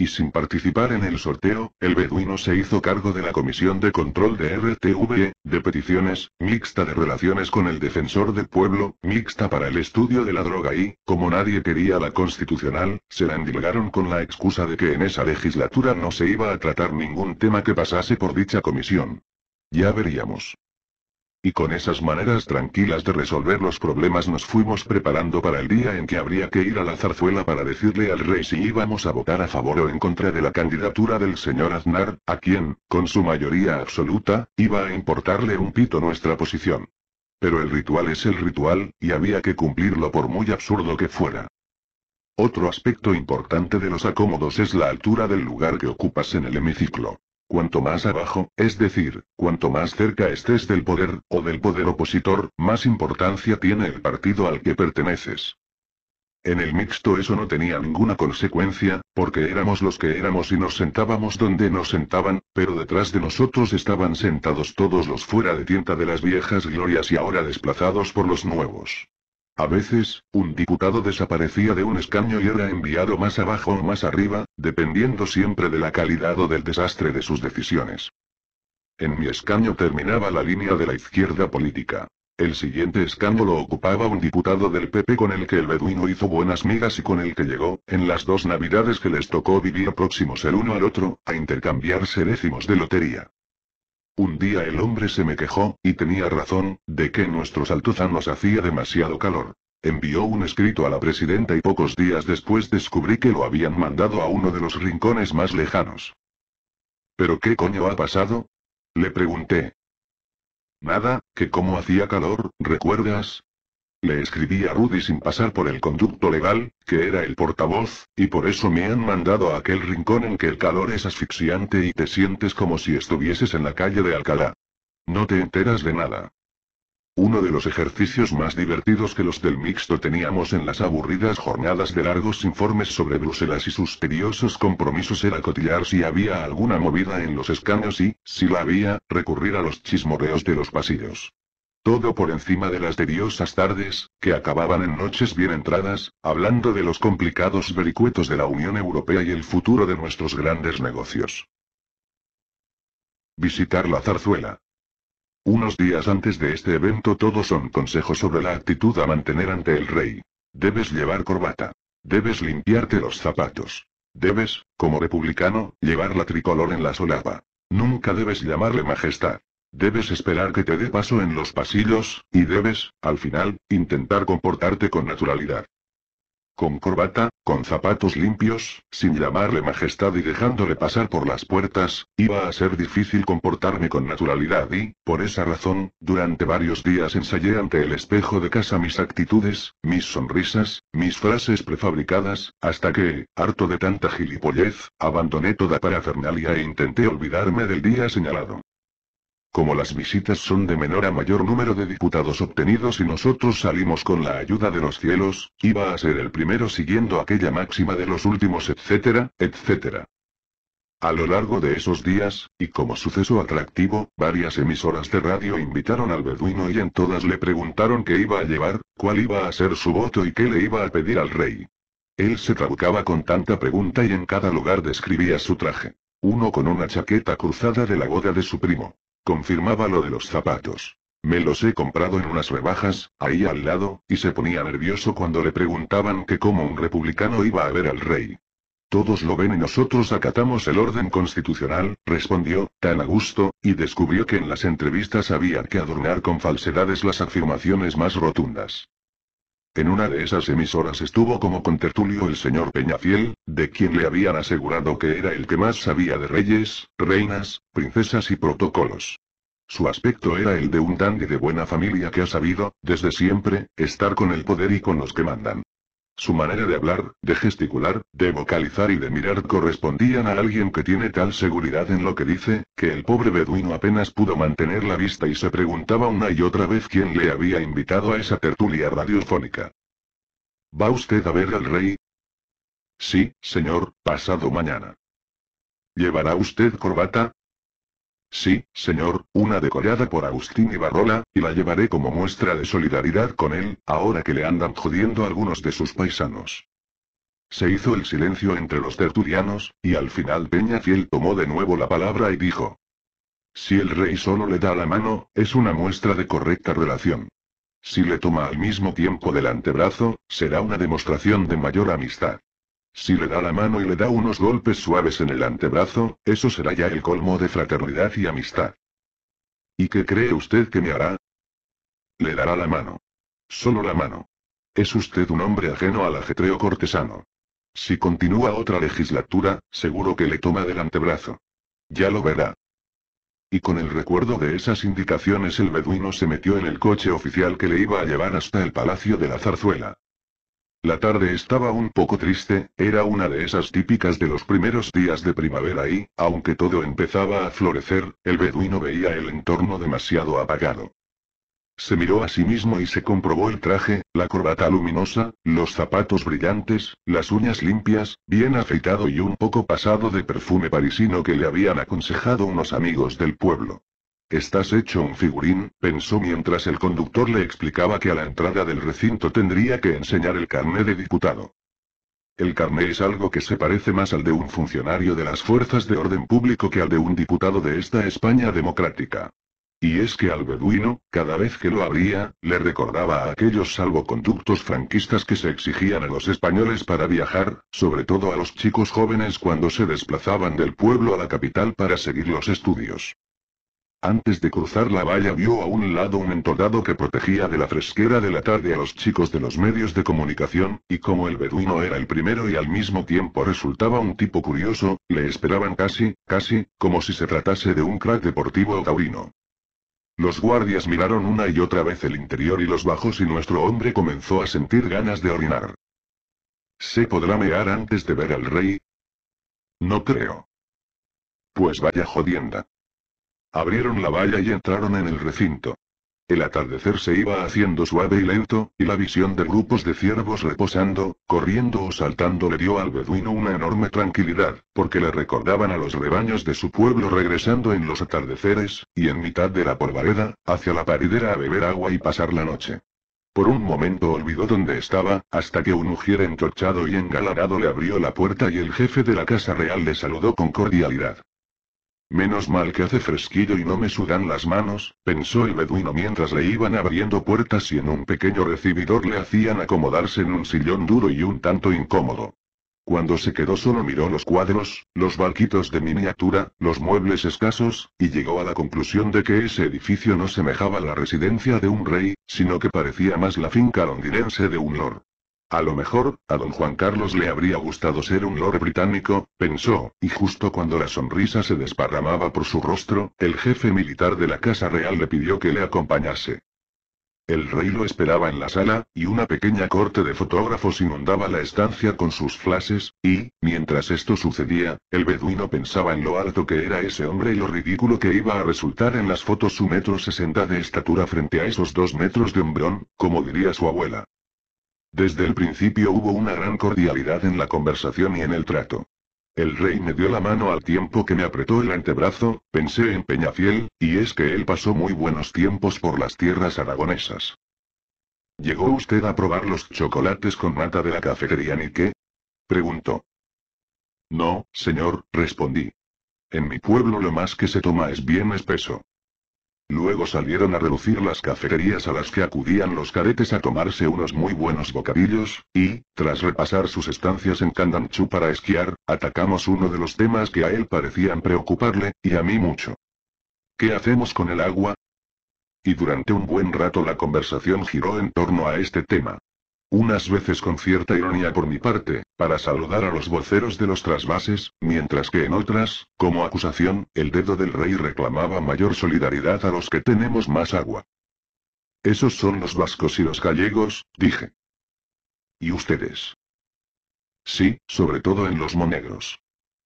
Speaker 1: y sin participar en el sorteo, el beduino se hizo cargo de la Comisión de Control de RTV, de Peticiones, mixta de relaciones con el Defensor del Pueblo, mixta para el estudio de la droga y, como nadie quería la constitucional, se la endilgaron con la excusa de que en esa legislatura no se iba a tratar ningún tema que pasase por dicha comisión. Ya veríamos. Y con esas maneras tranquilas de resolver los problemas nos fuimos preparando para el día en que habría que ir a la zarzuela para decirle al rey si íbamos a votar a favor o en contra de la candidatura del señor Aznar, a quien, con su mayoría absoluta, iba a importarle un pito nuestra posición. Pero el ritual es el ritual, y había que cumplirlo por muy absurdo que fuera. Otro aspecto importante de los acómodos es la altura del lugar que ocupas en el hemiciclo. Cuanto más abajo, es decir, cuanto más cerca estés del poder, o del poder opositor, más importancia tiene el partido al que perteneces. En el mixto eso no tenía ninguna consecuencia, porque éramos los que éramos y nos sentábamos donde nos sentaban, pero detrás de nosotros estaban sentados todos los fuera de tienda de las viejas glorias y ahora desplazados por los nuevos. A veces, un diputado desaparecía de un escaño y era enviado más abajo o más arriba, dependiendo siempre de la calidad o del desastre de sus decisiones. En mi escaño terminaba la línea de la izquierda política. El siguiente escándalo ocupaba un diputado del PP con el que el beduino hizo buenas migas y con el que llegó, en las dos navidades que les tocó vivir próximos el uno al otro, a intercambiarse décimos de lotería. Un día el hombre se me quejó, y tenía razón, de que nuestros nos hacía demasiado calor. Envió un escrito a la presidenta y pocos días después descubrí que lo habían mandado a uno de los rincones más lejanos. ¿Pero qué coño ha pasado? Le pregunté. Nada, que como hacía calor, ¿recuerdas? Le escribí a Rudy sin pasar por el conducto legal, que era el portavoz, y por eso me han mandado a aquel rincón en que el calor es asfixiante y te sientes como si estuvieses en la calle de Alcalá. No te enteras de nada. Uno de los ejercicios más divertidos que los del mixto teníamos en las aburridas jornadas de largos informes sobre Bruselas y sus tediosos compromisos era cotillar si había alguna movida en los escaños y, si la había, recurrir a los chismoreos de los pasillos. Todo por encima de las tediosas tardes, que acababan en noches bien entradas, hablando de los complicados vericuetos de la Unión Europea y el futuro de nuestros grandes negocios. Visitar la zarzuela. Unos días antes de este evento todos son consejos sobre la actitud a mantener ante el rey. Debes llevar corbata. Debes limpiarte los zapatos. Debes, como republicano, llevar la tricolor en la solapa. Nunca debes llamarle majestad. Debes esperar que te dé paso en los pasillos, y debes, al final, intentar comportarte con naturalidad. Con corbata, con zapatos limpios, sin llamarle majestad y dejándole pasar por las puertas, iba a ser difícil comportarme con naturalidad y, por esa razón, durante varios días ensayé ante el espejo de casa mis actitudes, mis sonrisas, mis frases prefabricadas, hasta que, harto de tanta gilipollez, abandoné toda parafernalia e intenté olvidarme del día señalado. Como las visitas son de menor a mayor número de diputados obtenidos y nosotros salimos con la ayuda de los cielos, iba a ser el primero siguiendo aquella máxima de los últimos, etcétera, etcétera. A lo largo de esos días, y como suceso atractivo, varias emisoras de radio invitaron al beduino y en todas le preguntaron qué iba a llevar, cuál iba a ser su voto y qué le iba a pedir al rey. Él se trabucaba con tanta pregunta y en cada lugar describía su traje. Uno con una chaqueta cruzada de la boda de su primo Confirmaba lo de los zapatos. Me los he comprado en unas rebajas, ahí al lado, y se ponía nervioso cuando le preguntaban que cómo un republicano iba a ver al rey. Todos lo ven y nosotros acatamos el orden constitucional, respondió, tan a gusto, y descubrió que en las entrevistas había que adornar con falsedades las afirmaciones más rotundas. En una de esas emisoras estuvo como con tertulio el señor Peñafiel, de quien le habían asegurado que era el que más sabía de reyes, reinas, princesas y protocolos. Su aspecto era el de un dandy de buena familia que ha sabido, desde siempre, estar con el poder y con los que mandan. Su manera de hablar, de gesticular, de vocalizar y de mirar correspondían a alguien que tiene tal seguridad en lo que dice, que el pobre beduino apenas pudo mantener la vista y se preguntaba una y otra vez quién le había invitado a esa tertulia radiofónica. ¿Va usted a ver al rey? Sí, señor, pasado mañana. ¿Llevará usted corbata? Sí, señor, una decorada por Agustín Ibarrola, y la llevaré como muestra de solidaridad con él, ahora que le andan jodiendo algunos de sus paisanos. Se hizo el silencio entre los tertulianos, y al final Fiel tomó de nuevo la palabra y dijo. Si el rey solo le da la mano, es una muestra de correcta relación. Si le toma al mismo tiempo del antebrazo, será una demostración de mayor amistad. Si le da la mano y le da unos golpes suaves en el antebrazo, eso será ya el colmo de fraternidad y amistad. ¿Y qué cree usted que me hará? Le dará la mano. Solo la mano. Es usted un hombre ajeno al ajetreo cortesano. Si continúa otra legislatura, seguro que le toma del antebrazo. Ya lo verá. Y con el recuerdo de esas indicaciones el beduino se metió en el coche oficial que le iba a llevar hasta el Palacio de la Zarzuela. La tarde estaba un poco triste, era una de esas típicas de los primeros días de primavera y, aunque todo empezaba a florecer, el beduino veía el entorno demasiado apagado. Se miró a sí mismo y se comprobó el traje, la corbata luminosa, los zapatos brillantes, las uñas limpias, bien afeitado y un poco pasado de perfume parisino que le habían aconsejado unos amigos del pueblo. Estás hecho un figurín, pensó mientras el conductor le explicaba que a la entrada del recinto tendría que enseñar el carné de diputado. El carné es algo que se parece más al de un funcionario de las fuerzas de orden público que al de un diputado de esta España democrática. Y es que al beduino, cada vez que lo abría, le recordaba a aquellos salvoconductos franquistas que se exigían a los españoles para viajar, sobre todo a los chicos jóvenes cuando se desplazaban del pueblo a la capital para seguir los estudios. Antes de cruzar la valla vio a un lado un entordado que protegía de la fresquera de la tarde a los chicos de los medios de comunicación, y como el beduino era el primero y al mismo tiempo resultaba un tipo curioso, le esperaban casi, casi, como si se tratase de un crack deportivo o taurino. Los guardias miraron una y otra vez el interior y los bajos y nuestro hombre comenzó a sentir ganas de orinar. ¿Se podrá mear antes de ver al rey? No creo. Pues vaya jodienda. Abrieron la valla y entraron en el recinto. El atardecer se iba haciendo suave y lento, y la visión de grupos de ciervos reposando, corriendo o saltando le dio al beduino una enorme tranquilidad, porque le recordaban a los rebaños de su pueblo regresando en los atardeceres, y en mitad de la porvareda, hacia la paridera a beber agua y pasar la noche. Por un momento olvidó dónde estaba, hasta que un ujier entorchado y engalanado le abrió la puerta y el jefe de la casa real le saludó con cordialidad. Menos mal que hace fresquillo y no me sudan las manos, pensó el beduino mientras le iban abriendo puertas y en un pequeño recibidor le hacían acomodarse en un sillón duro y un tanto incómodo. Cuando se quedó solo miró los cuadros, los barquitos de miniatura, los muebles escasos, y llegó a la conclusión de que ese edificio no semejaba la residencia de un rey, sino que parecía más la finca londinense de un lord. A lo mejor, a don Juan Carlos le habría gustado ser un lord británico, pensó, y justo cuando la sonrisa se desparramaba por su rostro, el jefe militar de la Casa Real le pidió que le acompañase. El rey lo esperaba en la sala, y una pequeña corte de fotógrafos inundaba la estancia con sus flashes, y, mientras esto sucedía, el beduino pensaba en lo alto que era ese hombre y lo ridículo que iba a resultar en las fotos su metro sesenta de estatura frente a esos dos metros de hombrón, como diría su abuela. Desde el principio hubo una gran cordialidad en la conversación y en el trato. El rey me dio la mano al tiempo que me apretó el antebrazo, pensé en Peñafiel, y es que él pasó muy buenos tiempos por las tierras aragonesas. ¿Llegó usted a probar los chocolates con nata de la cafetería qué? preguntó. No, señor, respondí. En mi pueblo lo más que se toma es bien espeso. Luego salieron a relucir las cafeterías a las que acudían los caretes a tomarse unos muy buenos bocadillos, y, tras repasar sus estancias en Candanchú para esquiar, atacamos uno de los temas que a él parecían preocuparle, y a mí mucho. ¿Qué hacemos con el agua? Y durante un buen rato la conversación giró en torno a este tema unas veces con cierta ironía por mi parte, para saludar a los voceros de los trasvases, mientras que en otras, como acusación, el dedo del rey reclamaba mayor solidaridad a los que tenemos más agua. Esos son los vascos y los gallegos, dije. ¿Y ustedes? Sí, sobre todo en los monegros.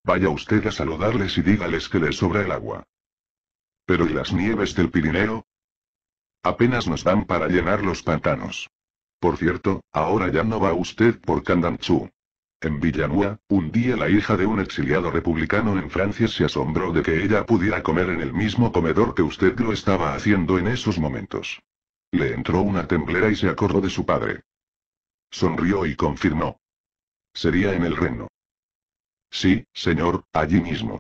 Speaker 1: Vaya usted a saludarles y dígales que les sobra el agua. Pero ¿y las nieves del Pirineo? Apenas nos dan para llenar los pantanos. Por cierto, ahora ya no va usted por Candanchú. En Villanueva, un día la hija de un exiliado republicano en Francia se asombró de que ella pudiera comer en el mismo comedor que usted lo estaba haciendo en esos momentos. Le entró una temblera y se acordó de su padre. Sonrió y confirmó. Sería en el reino. Sí, señor, allí mismo.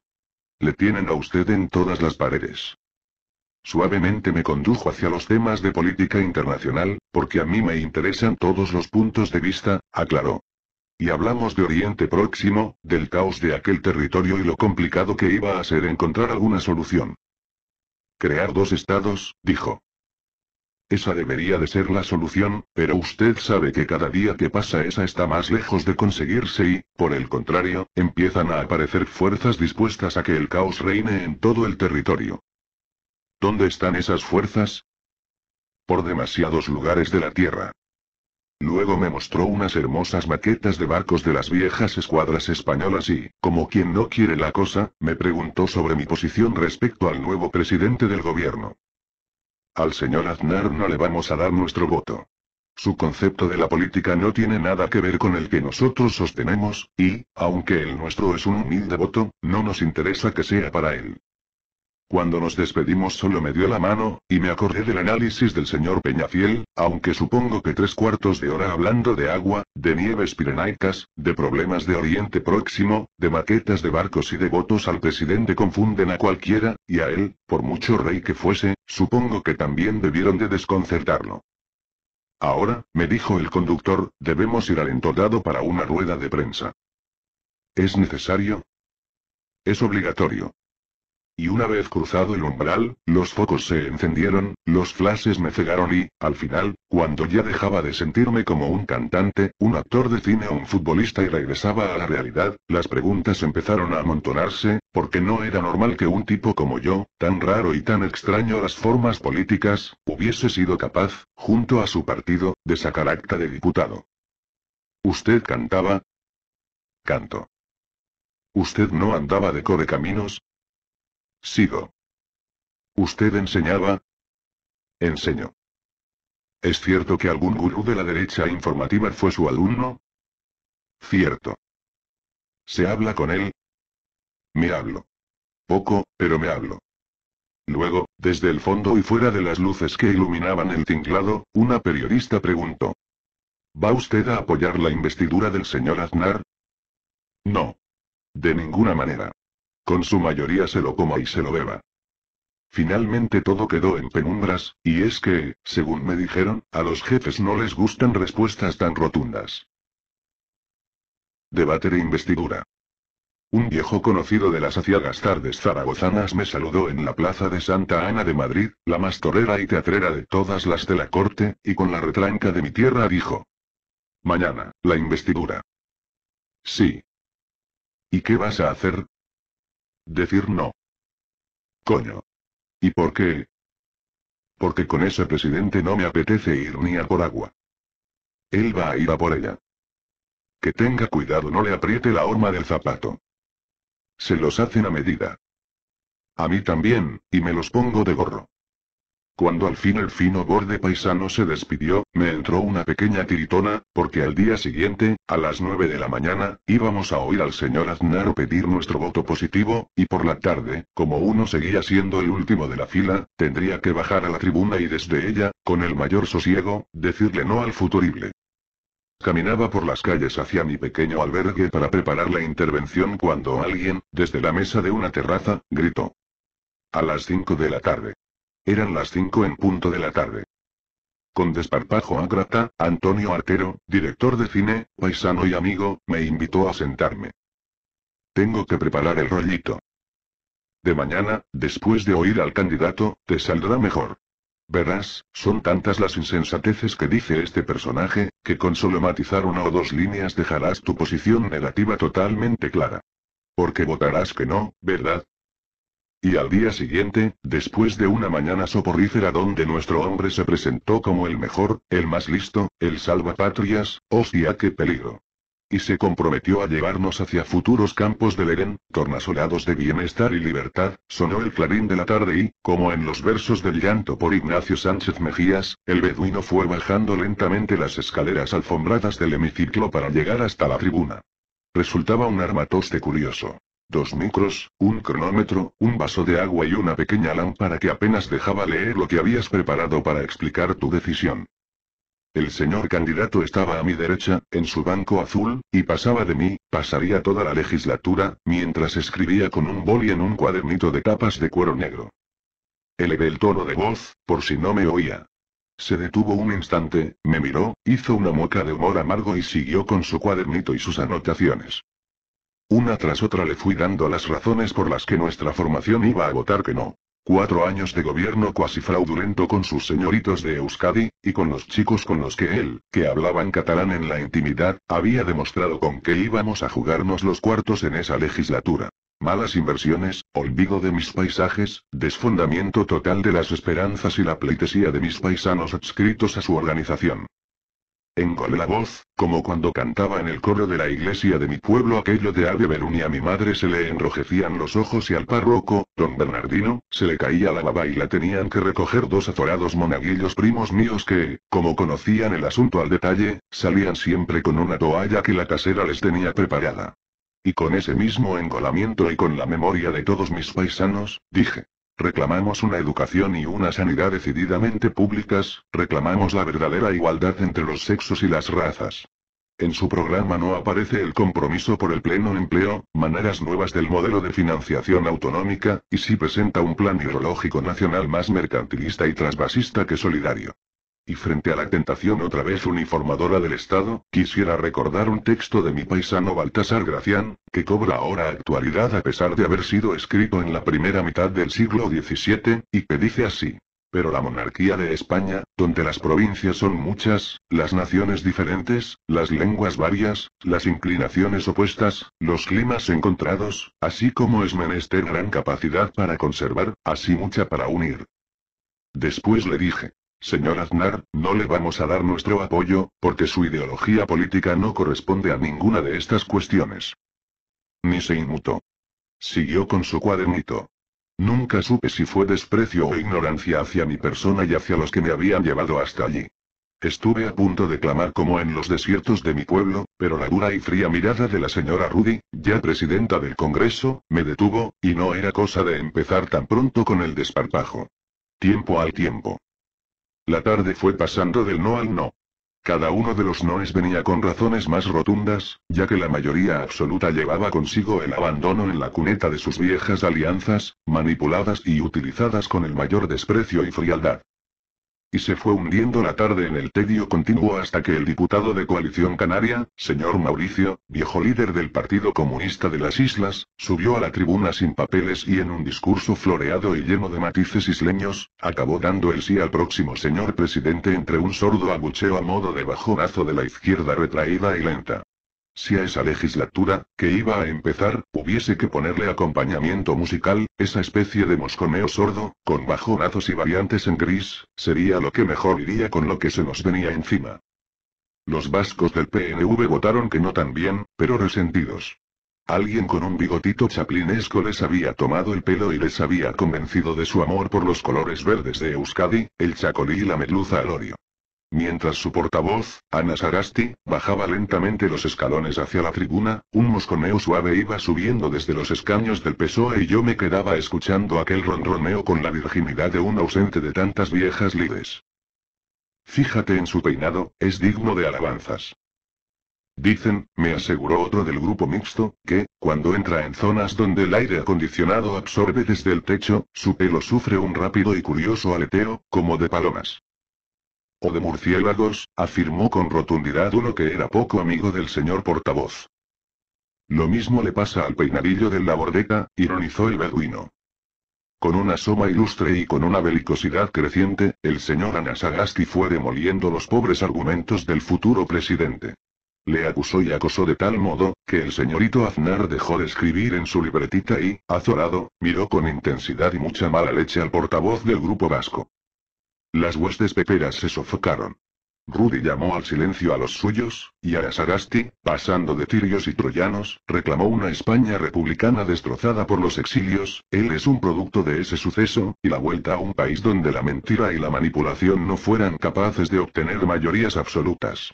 Speaker 1: Le tienen a usted en todas las paredes. Suavemente me condujo hacia los temas de política internacional, porque a mí me interesan todos los puntos de vista, aclaró. Y hablamos de Oriente Próximo, del caos de aquel territorio y lo complicado que iba a ser encontrar alguna solución. Crear dos estados, dijo. Esa debería de ser la solución, pero usted sabe que cada día que pasa esa está más lejos de conseguirse y, por el contrario, empiezan a aparecer fuerzas dispuestas a que el caos reine en todo el territorio. ¿Dónde están esas fuerzas? Por demasiados lugares de la Tierra. Luego me mostró unas hermosas maquetas de barcos de las viejas escuadras españolas y, como quien no quiere la cosa, me preguntó sobre mi posición respecto al nuevo presidente del gobierno. Al señor Aznar no le vamos a dar nuestro voto. Su concepto de la política no tiene nada que ver con el que nosotros sostenemos, y, aunque el nuestro es un humilde voto, no nos interesa que sea para él. Cuando nos despedimos solo me dio la mano, y me acordé del análisis del señor Peñafiel, aunque supongo que tres cuartos de hora hablando de agua, de nieves pirenaicas, de problemas de Oriente Próximo, de maquetas de barcos y de votos al presidente confunden a cualquiera, y a él, por mucho rey que fuese, supongo que también debieron de desconcertarlo. Ahora, me dijo el conductor, debemos ir al entodado para una rueda de prensa. ¿Es necesario? Es obligatorio. Y una vez cruzado el umbral, los focos se encendieron, los flashes me cegaron y, al final, cuando ya dejaba de sentirme como un cantante, un actor de cine o un futbolista y regresaba a la realidad, las preguntas empezaron a amontonarse, porque no era normal que un tipo como yo, tan raro y tan extraño a las formas políticas, hubiese sido capaz, junto a su partido, de sacar acta de diputado. ¿Usted cantaba? Canto. ¿Usted no andaba de correcaminos? Sigo. ¿Usted enseñaba? Enseño. ¿Es cierto que algún gurú de la derecha informativa fue su alumno? Cierto. ¿Se habla con él? Me hablo. Poco, pero me hablo. Luego, desde el fondo y fuera de las luces que iluminaban el tinglado, una periodista preguntó. ¿Va usted a apoyar la investidura del señor Aznar? No. De ninguna manera con su mayoría se lo coma y se lo beba. Finalmente todo quedó en penumbras, y es que, según me dijeron, a los jefes no les gustan respuestas tan rotundas. Debate de investidura. Un viejo conocido de las aciagas tardes zaragozanas me saludó en la plaza de Santa Ana de Madrid, la más torera y teatrera de todas las de la corte, y con la retranca de mi tierra dijo. Mañana, la investidura. Sí. ¿Y qué vas a hacer? Decir no. Coño. ¿Y por qué? Porque con ese presidente no me apetece ir ni a por agua. Él va a ir a por ella. Que tenga cuidado no le apriete la horma del zapato. Se los hacen a medida. A mí también, y me los pongo de gorro. Cuando al fin el fino borde paisano se despidió, me entró una pequeña tiritona, porque al día siguiente, a las 9 de la mañana, íbamos a oír al señor Aznar pedir nuestro voto positivo, y por la tarde, como uno seguía siendo el último de la fila, tendría que bajar a la tribuna y desde ella, con el mayor sosiego, decirle no al futurible. Caminaba por las calles hacia mi pequeño albergue para preparar la intervención cuando alguien, desde la mesa de una terraza, gritó. A las 5 de la tarde. Eran las cinco en punto de la tarde. Con desparpajo grata, Antonio Artero, director de cine, paisano y amigo, me invitó a sentarme. Tengo que preparar el rollito. De mañana, después de oír al candidato, te saldrá mejor. Verás, son tantas las insensateces que dice este personaje, que con solo matizar una o dos líneas dejarás tu posición negativa totalmente clara. Porque votarás que no, ¿verdad? Y al día siguiente, después de una mañana soporífera donde nuestro hombre se presentó como el mejor, el más listo, el salvapatrias, hostia qué peligro. Y se comprometió a llevarnos hacia futuros campos de verén, tornasolados de bienestar y libertad, sonó el clarín de la tarde y, como en los versos del llanto por Ignacio Sánchez Mejías, el beduino fue bajando lentamente las escaleras alfombradas del hemiciclo para llegar hasta la tribuna. Resultaba un armatoste curioso dos micros, un cronómetro, un vaso de agua y una pequeña lámpara que apenas dejaba leer lo que habías preparado para explicar tu decisión. El señor candidato estaba a mi derecha, en su banco azul, y pasaba de mí, pasaría toda la legislatura, mientras escribía con un boli en un cuadernito de tapas de cuero negro. Elevé el tono de voz, por si no me oía. Se detuvo un instante, me miró, hizo una mueca de humor amargo y siguió con su cuadernito y sus anotaciones. Una tras otra le fui dando las razones por las que nuestra formación iba a votar que no. Cuatro años de gobierno cuasi fraudulento con sus señoritos de Euskadi, y con los chicos con los que él, que hablaban catalán en la intimidad, había demostrado con que íbamos a jugarnos los cuartos en esa legislatura. Malas inversiones, olvido de mis paisajes, desfondamiento total de las esperanzas y la pleitesía de mis paisanos adscritos a su organización. Engolé la voz, como cuando cantaba en el coro de la iglesia de mi pueblo aquello de Ave y a mi madre se le enrojecían los ojos y al párroco, don Bernardino, se le caía la baba y la tenían que recoger dos azorados monaguillos primos míos que, como conocían el asunto al detalle, salían siempre con una toalla que la casera les tenía preparada. Y con ese mismo engolamiento y con la memoria de todos mis paisanos, dije. Reclamamos una educación y una sanidad decididamente públicas, reclamamos la verdadera igualdad entre los sexos y las razas. En su programa no aparece el compromiso por el pleno empleo, maneras nuevas del modelo de financiación autonómica, y sí presenta un plan hidrológico nacional más mercantilista y transbasista que solidario. Y frente a la tentación otra vez uniformadora del Estado, quisiera recordar un texto de mi paisano Baltasar Gracián, que cobra ahora actualidad a pesar de haber sido escrito en la primera mitad del siglo XVII, y que dice así. Pero la monarquía de España, donde las provincias son muchas, las naciones diferentes, las lenguas varias, las inclinaciones opuestas, los climas encontrados, así como es menester gran capacidad para conservar, así mucha para unir. Después le dije, Señor Aznar, no le vamos a dar nuestro apoyo, porque su ideología política no corresponde a ninguna de estas cuestiones. Ni se inmutó. Siguió con su cuadernito. Nunca supe si fue desprecio o ignorancia hacia mi persona y hacia los que me habían llevado hasta allí. Estuve a punto de clamar como en los desiertos de mi pueblo, pero la dura y fría mirada de la señora Rudy, ya presidenta del Congreso, me detuvo, y no era cosa de empezar tan pronto con el desparpajo. Tiempo al tiempo. La tarde fue pasando del no al no. Cada uno de los noes venía con razones más rotundas, ya que la mayoría absoluta llevaba consigo el abandono en la cuneta de sus viejas alianzas, manipuladas y utilizadas con el mayor desprecio y frialdad. Y se fue hundiendo la tarde en el tedio continuo hasta que el diputado de coalición canaria, señor Mauricio, viejo líder del Partido Comunista de las Islas, subió a la tribuna sin papeles y en un discurso floreado y lleno de matices isleños, acabó dando el sí al próximo señor presidente entre un sordo abucheo a modo de bajonazo de la izquierda retraída y lenta. Si a esa legislatura, que iba a empezar, hubiese que ponerle acompañamiento musical, esa especie de mosconeo sordo, con bajonazos y variantes en gris, sería lo que mejor iría con lo que se nos venía encima. Los vascos del PNV votaron que no tan bien, pero resentidos. Alguien con un bigotito chaplinesco les había tomado el pelo y les había convencido de su amor por los colores verdes de Euskadi, el chacolí y la medluza al orio. Mientras su portavoz, Ana Sarasti, bajaba lentamente los escalones hacia la tribuna, un mosconeo suave iba subiendo desde los escaños del PSOE y yo me quedaba escuchando aquel ronroneo con la virginidad de un ausente de tantas viejas lides. Fíjate en su peinado, es digno de alabanzas. Dicen, me aseguró otro del grupo mixto, que, cuando entra en zonas donde el aire acondicionado absorbe desde el techo, su pelo sufre un rápido y curioso aleteo, como de palomas de murciélagos, afirmó con rotundidad uno que era poco amigo del señor portavoz. Lo mismo le pasa al peinadillo la bordeta, ironizó el beduino. Con una soma ilustre y con una belicosidad creciente, el señor Anasagasti fue demoliendo los pobres argumentos del futuro presidente. Le acusó y acosó de tal modo, que el señorito Aznar dejó de escribir en su libretita y, azorado, miró con intensidad y mucha mala leche al portavoz del grupo vasco. Las huestes peperas se sofocaron. Rudy llamó al silencio a los suyos, y a Sagasti, pasando de tirios y troyanos, reclamó una España republicana destrozada por los exilios, él es un producto de ese suceso, y la vuelta a un país donde la mentira y la manipulación no fueran capaces de obtener mayorías absolutas.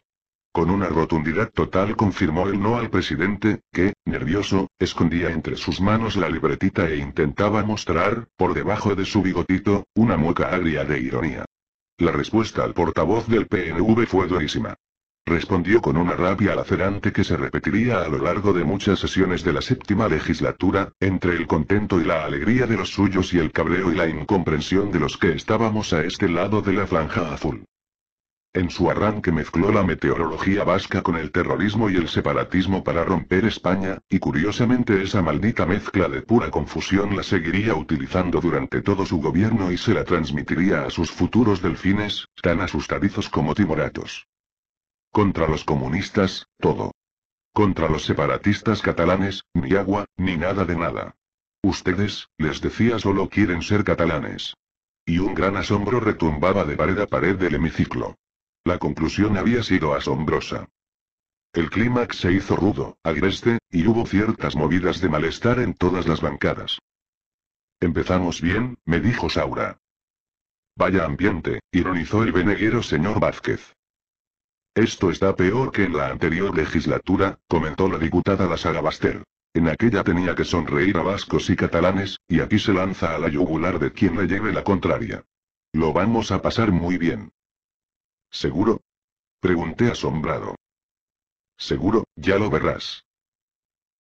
Speaker 1: Con una rotundidad total confirmó el no al presidente, que, nervioso, escondía entre sus manos la libretita e intentaba mostrar, por debajo de su bigotito, una mueca agria de ironía. La respuesta al portavoz del PNV fue durísima. Respondió con una rabia lacerante que se repetiría a lo largo de muchas sesiones de la séptima legislatura, entre el contento y la alegría de los suyos y el cabreo y la incomprensión de los que estábamos a este lado de la franja azul. En su arranque mezcló la meteorología vasca con el terrorismo y el separatismo para romper España, y curiosamente esa maldita mezcla de pura confusión la seguiría utilizando durante todo su gobierno y se la transmitiría a sus futuros delfines, tan asustadizos como timoratos. Contra los comunistas, todo. Contra los separatistas catalanes, ni agua, ni nada de nada. Ustedes, les decía, solo quieren ser catalanes. Y un gran asombro retumbaba de pared a pared del hemiciclo. La conclusión había sido asombrosa. El clímax se hizo rudo, agreste, y hubo ciertas movidas de malestar en todas las bancadas. Empezamos bien, me dijo Saura. Vaya ambiente, ironizó el veneguero señor Vázquez. Esto está peor que en la anterior legislatura, comentó la diputada Lazarabastel. En aquella tenía que sonreír a vascos y catalanes, y aquí se lanza a la yugular de quien le lleve la contraria. Lo vamos a pasar muy bien. ¿Seguro? Pregunté asombrado. Seguro, ya lo verás.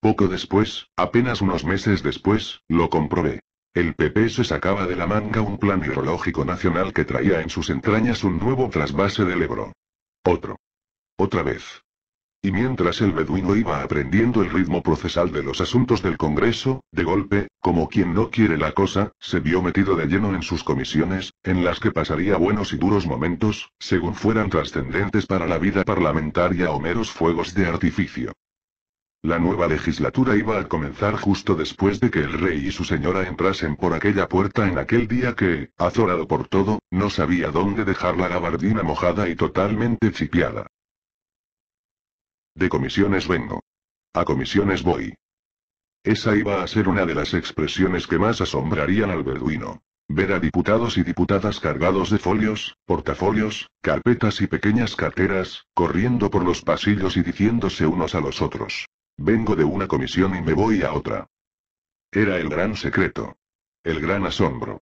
Speaker 1: Poco después, apenas unos meses después, lo comprobé. El PP se sacaba de la manga un plan hidrológico nacional que traía en sus entrañas un nuevo trasvase del Ebro. Otro. Otra vez. Y mientras el beduino iba aprendiendo el ritmo procesal de los asuntos del Congreso, de golpe, como quien no quiere la cosa, se vio metido de lleno en sus comisiones, en las que pasaría buenos y duros momentos, según fueran trascendentes para la vida parlamentaria o meros fuegos de artificio. La nueva legislatura iba a comenzar justo después de que el rey y su señora entrasen por aquella puerta en aquel día que, azorado por todo, no sabía dónde dejar la gabardina mojada y totalmente chipiada. De comisiones vengo. A comisiones voy. Esa iba a ser una de las expresiones que más asombrarían al verduino Ver a diputados y diputadas cargados de folios, portafolios, carpetas y pequeñas carteras, corriendo por los pasillos y diciéndose unos a los otros. Vengo de una comisión y me voy a otra. Era el gran secreto. El gran asombro.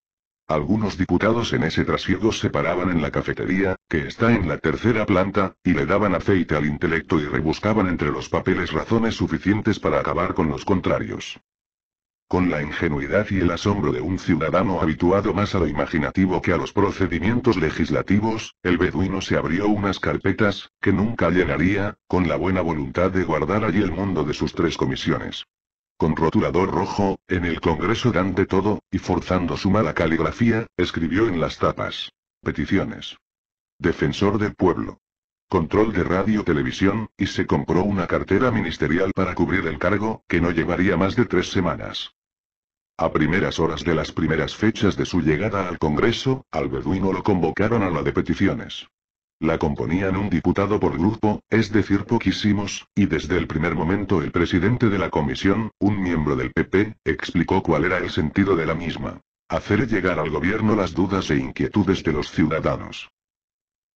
Speaker 1: Algunos diputados en ese trasiego se paraban en la cafetería, que está en la tercera planta, y le daban aceite al intelecto y rebuscaban entre los papeles razones suficientes para acabar con los contrarios. Con la ingenuidad y el asombro de un ciudadano habituado más a lo imaginativo que a los procedimientos legislativos, el beduino se abrió unas carpetas, que nunca llenaría, con la buena voluntad de guardar allí el mundo de sus tres comisiones con rotulador rojo, en el Congreso Dante Todo, y forzando su mala caligrafía, escribió en las tapas. Peticiones. Defensor del pueblo. Control de radio televisión, y se compró una cartera ministerial para cubrir el cargo, que no llevaría más de tres semanas. A primeras horas de las primeras fechas de su llegada al Congreso, al beduino lo convocaron a la de peticiones. La componían un diputado por grupo, es decir poquísimos, y desde el primer momento el presidente de la comisión, un miembro del PP, explicó cuál era el sentido de la misma. Hacer llegar al gobierno las dudas e inquietudes de los ciudadanos.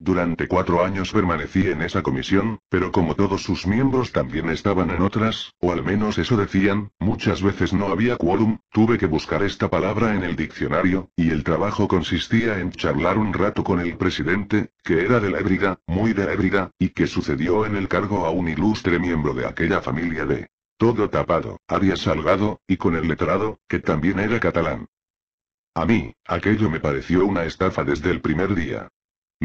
Speaker 1: Durante cuatro años permanecí en esa comisión, pero como todos sus miembros también estaban en otras, o al menos eso decían, muchas veces no había quórum, tuve que buscar esta palabra en el diccionario, y el trabajo consistía en charlar un rato con el presidente, que era de la Hébrida, muy de la y que sucedió en el cargo a un ilustre miembro de aquella familia de todo tapado, Arias Salgado, y con el letrado, que también era catalán. A mí, aquello me pareció una estafa desde el primer día.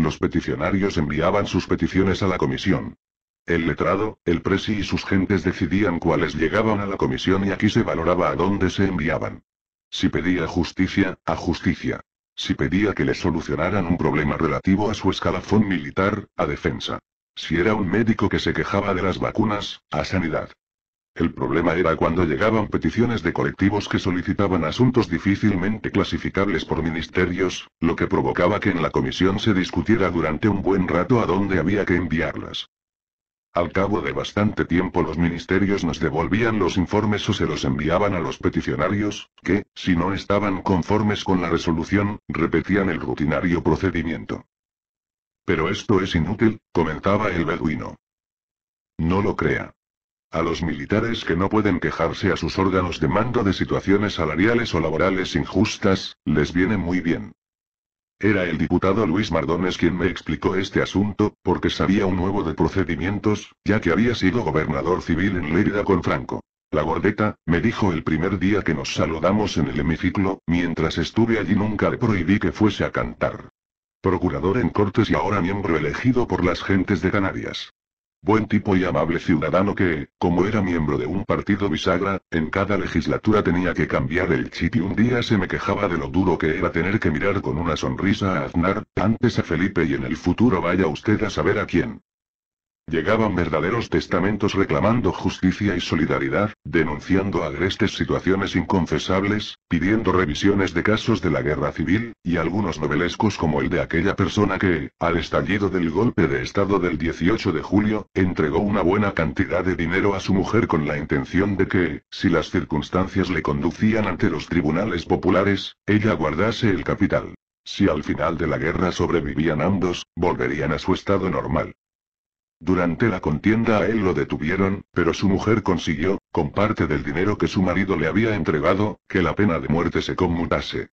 Speaker 1: Los peticionarios enviaban sus peticiones a la comisión. El letrado, el presi y sus gentes decidían cuáles llegaban a la comisión y aquí se valoraba a dónde se enviaban. Si pedía justicia, a justicia. Si pedía que le solucionaran un problema relativo a su escalafón militar, a defensa. Si era un médico que se quejaba de las vacunas, a sanidad. El problema era cuando llegaban peticiones de colectivos que solicitaban asuntos difícilmente clasificables por ministerios, lo que provocaba que en la comisión se discutiera durante un buen rato a dónde había que enviarlas. Al cabo de bastante tiempo los ministerios nos devolvían los informes o se los enviaban a los peticionarios, que, si no estaban conformes con la resolución, repetían el rutinario procedimiento. Pero esto es inútil, comentaba el beduino. No lo crea. A los militares que no pueden quejarse a sus órganos de mando de situaciones salariales o laborales injustas, les viene muy bien. Era el diputado Luis Mardones quien me explicó este asunto, porque sabía un nuevo de procedimientos, ya que había sido gobernador civil en Lérida con Franco. La gordeta, me dijo el primer día que nos saludamos en el hemiciclo, mientras estuve allí nunca le prohibí que fuese a cantar. Procurador en Cortes y ahora miembro elegido por las gentes de Canarias buen tipo y amable ciudadano que, como era miembro de un partido bisagra, en cada legislatura tenía que cambiar el chip y un día se me quejaba de lo duro que era tener que mirar con una sonrisa a Aznar, antes a Felipe y en el futuro vaya usted a saber a quién. Llegaban verdaderos testamentos reclamando justicia y solidaridad, denunciando agrestes situaciones inconfesables, pidiendo revisiones de casos de la guerra civil, y algunos novelescos como el de aquella persona que, al estallido del golpe de estado del 18 de julio, entregó una buena cantidad de dinero a su mujer con la intención de que, si las circunstancias le conducían ante los tribunales populares, ella guardase el capital. Si al final de la guerra sobrevivían ambos, volverían a su estado normal. Durante la contienda a él lo detuvieron, pero su mujer consiguió, con parte del dinero que su marido le había entregado, que la pena de muerte se conmutase.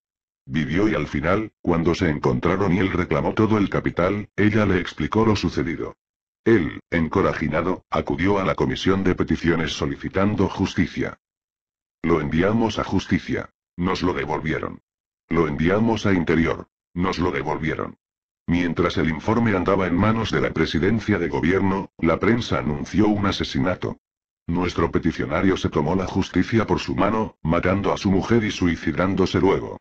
Speaker 1: Vivió y al final, cuando se encontraron y él reclamó todo el capital, ella le explicó lo sucedido. Él, encorajinado, acudió a la comisión de peticiones solicitando justicia. Lo enviamos a justicia. Nos lo devolvieron. Lo enviamos a interior. Nos lo devolvieron. Mientras el informe andaba en manos de la presidencia de gobierno, la prensa anunció un asesinato. Nuestro peticionario se tomó la justicia por su mano, matando a su mujer y suicidándose luego.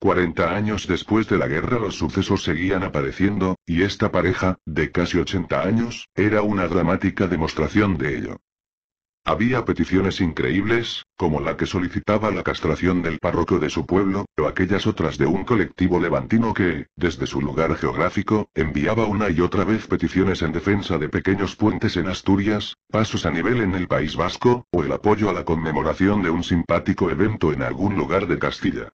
Speaker 1: 40 años después de la guerra los sucesos seguían apareciendo, y esta pareja, de casi 80 años, era una dramática demostración de ello. Había peticiones increíbles, como la que solicitaba la castración del párroco de su pueblo, o aquellas otras de un colectivo levantino que, desde su lugar geográfico, enviaba una y otra vez peticiones en defensa de pequeños puentes en Asturias, pasos a nivel en el País Vasco, o el apoyo a la conmemoración de un simpático evento en algún lugar de Castilla.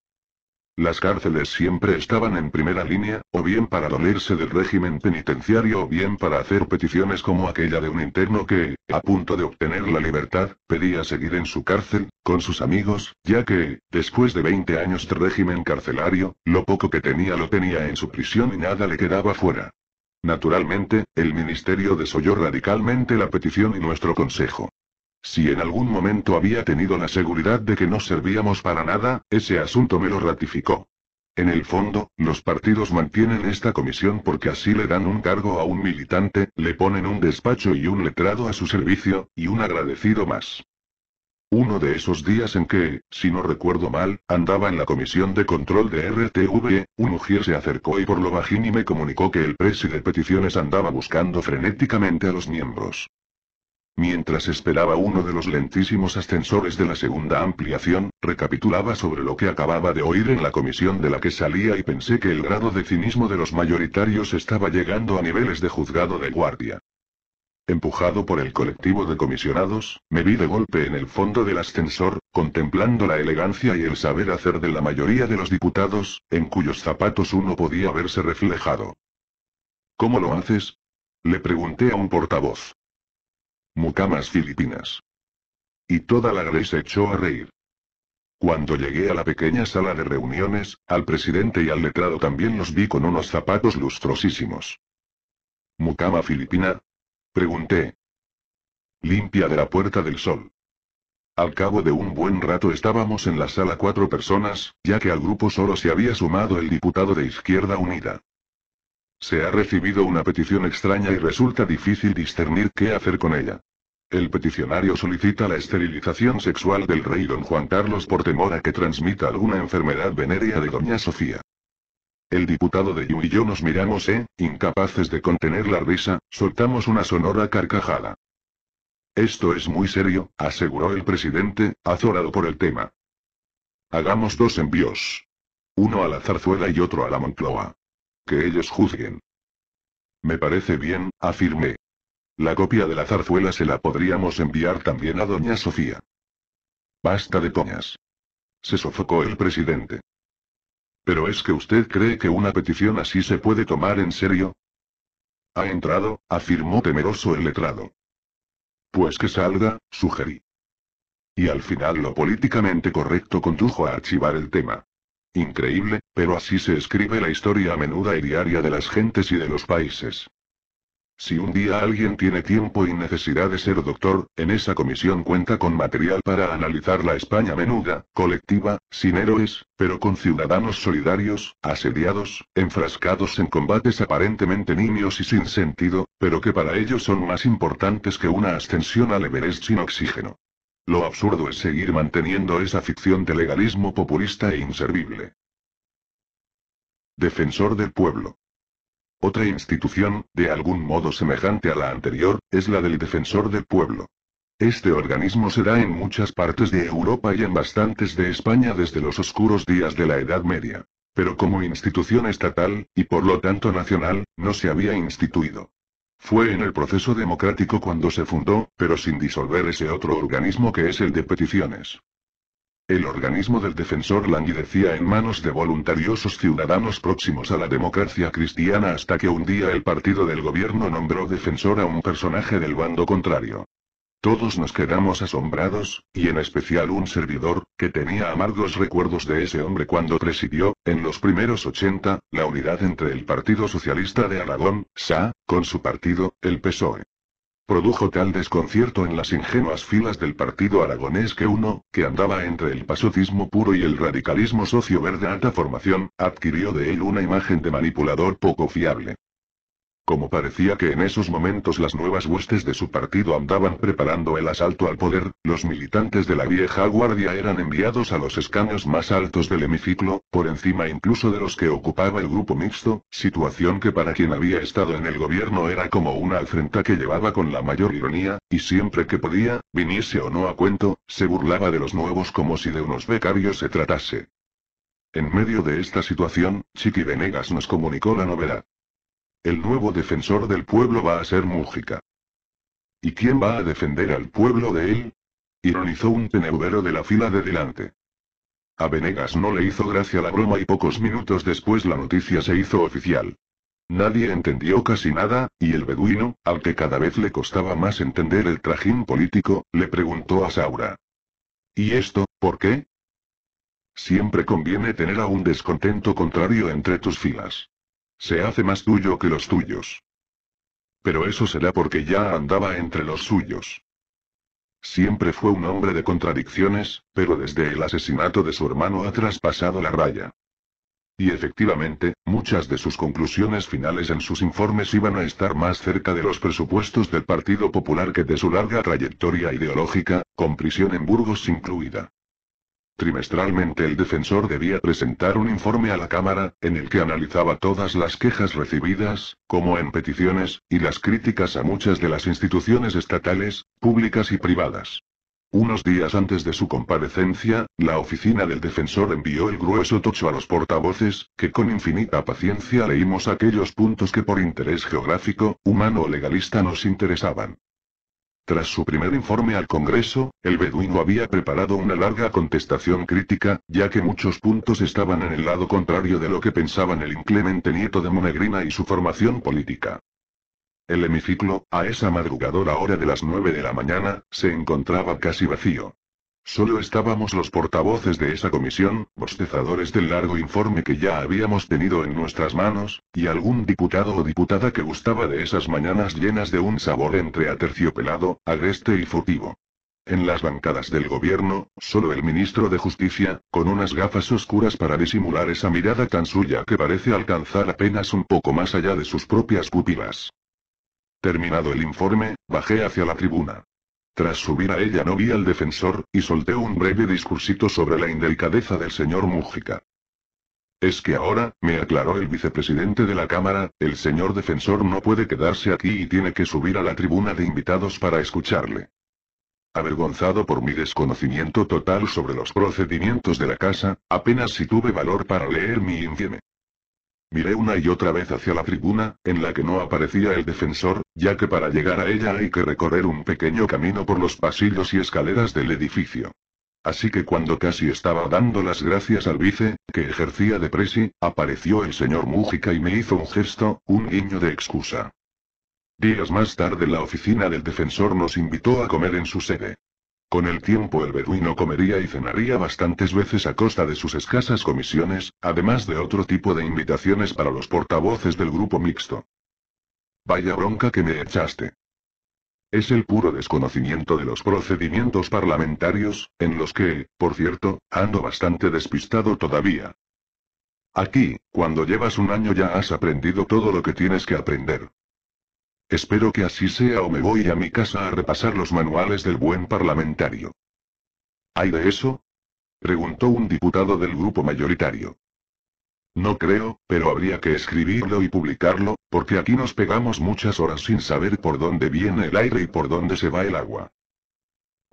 Speaker 1: Las cárceles siempre estaban en primera línea, o bien para dolerse del régimen penitenciario o bien para hacer peticiones como aquella de un interno que, a punto de obtener la libertad, pedía seguir en su cárcel, con sus amigos, ya que, después de 20 años de régimen carcelario, lo poco que tenía lo tenía en su prisión y nada le quedaba fuera. Naturalmente, el ministerio desoyó radicalmente la petición y nuestro consejo. Si en algún momento había tenido la seguridad de que no servíamos para nada, ese asunto me lo ratificó. En el fondo, los partidos mantienen esta comisión porque así le dan un cargo a un militante, le ponen un despacho y un letrado a su servicio, y un agradecido más. Uno de esos días en que, si no recuerdo mal, andaba en la comisión de control de RTV, un ujier se acercó y por lo bajín y me comunicó que el presi de peticiones andaba buscando frenéticamente a los miembros. Mientras esperaba uno de los lentísimos ascensores de la segunda ampliación, recapitulaba sobre lo que acababa de oír en la comisión de la que salía y pensé que el grado de cinismo de los mayoritarios estaba llegando a niveles de juzgado de guardia. Empujado por el colectivo de comisionados, me vi de golpe en el fondo del ascensor, contemplando la elegancia y el saber hacer de la mayoría de los diputados, en cuyos zapatos uno podía verse reflejado. ¿Cómo lo haces? Le pregunté a un portavoz. Mucamas filipinas. Y toda la grey se echó a reír. Cuando llegué a la pequeña sala de reuniones, al presidente y al letrado también los vi con unos zapatos lustrosísimos. ¿Mucama filipina? Pregunté. Limpia de la Puerta del Sol. Al cabo de un buen rato estábamos en la sala cuatro personas, ya que al grupo solo se había sumado el diputado de Izquierda Unida. Se ha recibido una petición extraña y resulta difícil discernir qué hacer con ella. El peticionario solicita la esterilización sexual del rey don Juan Carlos por temor a que transmita alguna enfermedad venérea de doña Sofía. El diputado de Yu y yo nos miramos e, incapaces de contener la risa, soltamos una sonora carcajada. Esto es muy serio, aseguró el presidente, azorado por el tema. Hagamos dos envíos. Uno a la zarzuela y otro a la Moncloa. Que ellos juzguen. Me parece bien, afirmé. La copia de la zarzuela se la podríamos enviar también a doña Sofía. Basta de coñas. Se sofocó el presidente. ¿Pero es que usted cree que una petición así se puede tomar en serio? Ha entrado, afirmó temeroso el letrado. Pues que salga, sugerí. Y al final lo políticamente correcto condujo a archivar el tema. Increíble, pero así se escribe la historia a menuda y diaria de las gentes y de los países. Si un día alguien tiene tiempo y necesidad de ser doctor, en esa comisión cuenta con material para analizar la España menuda, colectiva, sin héroes, pero con ciudadanos solidarios, asediados, enfrascados en combates aparentemente niños y sin sentido, pero que para ellos son más importantes que una ascensión al Everest sin oxígeno. Lo absurdo es seguir manteniendo esa ficción de legalismo populista e inservible. Defensor del pueblo. Otra institución, de algún modo semejante a la anterior, es la del Defensor del Pueblo. Este organismo se da en muchas partes de Europa y en bastantes de España desde los oscuros días de la Edad Media. Pero como institución estatal, y por lo tanto nacional, no se había instituido. Fue en el proceso democrático cuando se fundó, pero sin disolver ese otro organismo que es el de peticiones. El organismo del defensor languidecía en manos de voluntariosos ciudadanos próximos a la democracia cristiana hasta que un día el partido del gobierno nombró defensor a un personaje del bando contrario. Todos nos quedamos asombrados, y en especial un servidor, que tenía amargos recuerdos de ese hombre cuando presidió, en los primeros 80, la unidad entre el Partido Socialista de Aragón, SA, con su partido, el PSOE. Produjo tal desconcierto en las ingenuas filas del partido aragonés que uno, que andaba entre el pasotismo puro y el radicalismo socio-verde alta formación, adquirió de él una imagen de manipulador poco fiable. Como parecía que en esos momentos las nuevas huestes de su partido andaban preparando el asalto al poder, los militantes de la vieja guardia eran enviados a los escaños más altos del hemiciclo, por encima incluso de los que ocupaba el grupo mixto, situación que para quien había estado en el gobierno era como una afrenta que llevaba con la mayor ironía, y siempre que podía, viniese o no a cuento, se burlaba de los nuevos como si de unos becarios se tratase. En medio de esta situación, Chiqui Venegas nos comunicó la novedad. El nuevo defensor del pueblo va a ser Mújica. ¿Y quién va a defender al pueblo de él? Ironizó un tenebrero de la fila de delante. A Venegas no le hizo gracia la broma y pocos minutos después la noticia se hizo oficial. Nadie entendió casi nada, y el beduino, al que cada vez le costaba más entender el trajín político, le preguntó a Saura. ¿Y esto, por qué? Siempre conviene tener a un descontento contrario entre tus filas. Se hace más tuyo que los tuyos. Pero eso será porque ya andaba entre los suyos. Siempre fue un hombre de contradicciones, pero desde el asesinato de su hermano ha traspasado la raya. Y efectivamente, muchas de sus conclusiones finales en sus informes iban a estar más cerca de los presupuestos del Partido Popular que de su larga trayectoria ideológica, con prisión en Burgos incluida. Trimestralmente el defensor debía presentar un informe a la Cámara, en el que analizaba todas las quejas recibidas, como en peticiones, y las críticas a muchas de las instituciones estatales, públicas y privadas. Unos días antes de su comparecencia, la oficina del defensor envió el grueso tocho a los portavoces, que con infinita paciencia leímos aquellos puntos que por interés geográfico, humano o legalista nos interesaban. Tras su primer informe al Congreso, el beduino había preparado una larga contestación crítica, ya que muchos puntos estaban en el lado contrario de lo que pensaban el inclemente nieto de Monegrina y su formación política. El hemiciclo, a esa madrugadora hora de las nueve de la mañana, se encontraba casi vacío. Solo estábamos los portavoces de esa comisión, bostezadores del largo informe que ya habíamos tenido en nuestras manos, y algún diputado o diputada que gustaba de esas mañanas llenas de un sabor entre aterciopelado, agreste y furtivo. En las bancadas del gobierno, solo el ministro de Justicia, con unas gafas oscuras para disimular esa mirada tan suya que parece alcanzar apenas un poco más allá de sus propias pupilas. Terminado el informe, bajé hacia la tribuna. Tras subir a ella no vi al defensor, y solté un breve discursito sobre la indelicadeza del señor Mújica. Es que ahora, me aclaró el vicepresidente de la Cámara, el señor defensor no puede quedarse aquí y tiene que subir a la tribuna de invitados para escucharle. Avergonzado por mi desconocimiento total sobre los procedimientos de la casa, apenas si tuve valor para leer mi infieme. Miré una y otra vez hacia la tribuna, en la que no aparecía el defensor, ya que para llegar a ella hay que recorrer un pequeño camino por los pasillos y escaleras del edificio. Así que cuando casi estaba dando las gracias al vice, que ejercía de presi, apareció el señor Mújica y me hizo un gesto, un guiño de excusa. Días más tarde la oficina del defensor nos invitó a comer en su sede. Con el tiempo el beduino comería y cenaría bastantes veces a costa de sus escasas comisiones, además de otro tipo de invitaciones para los portavoces del grupo mixto. Vaya bronca que me echaste. Es el puro desconocimiento de los procedimientos parlamentarios, en los que, por cierto, ando bastante despistado todavía. Aquí, cuando llevas un año ya has aprendido todo lo que tienes que aprender. Espero que así sea o me voy a mi casa a repasar los manuales del buen parlamentario. ¿Hay de eso? Preguntó un diputado del grupo mayoritario. No creo, pero habría que escribirlo y publicarlo, porque aquí nos pegamos muchas horas sin saber por dónde viene el aire y por dónde se va el agua.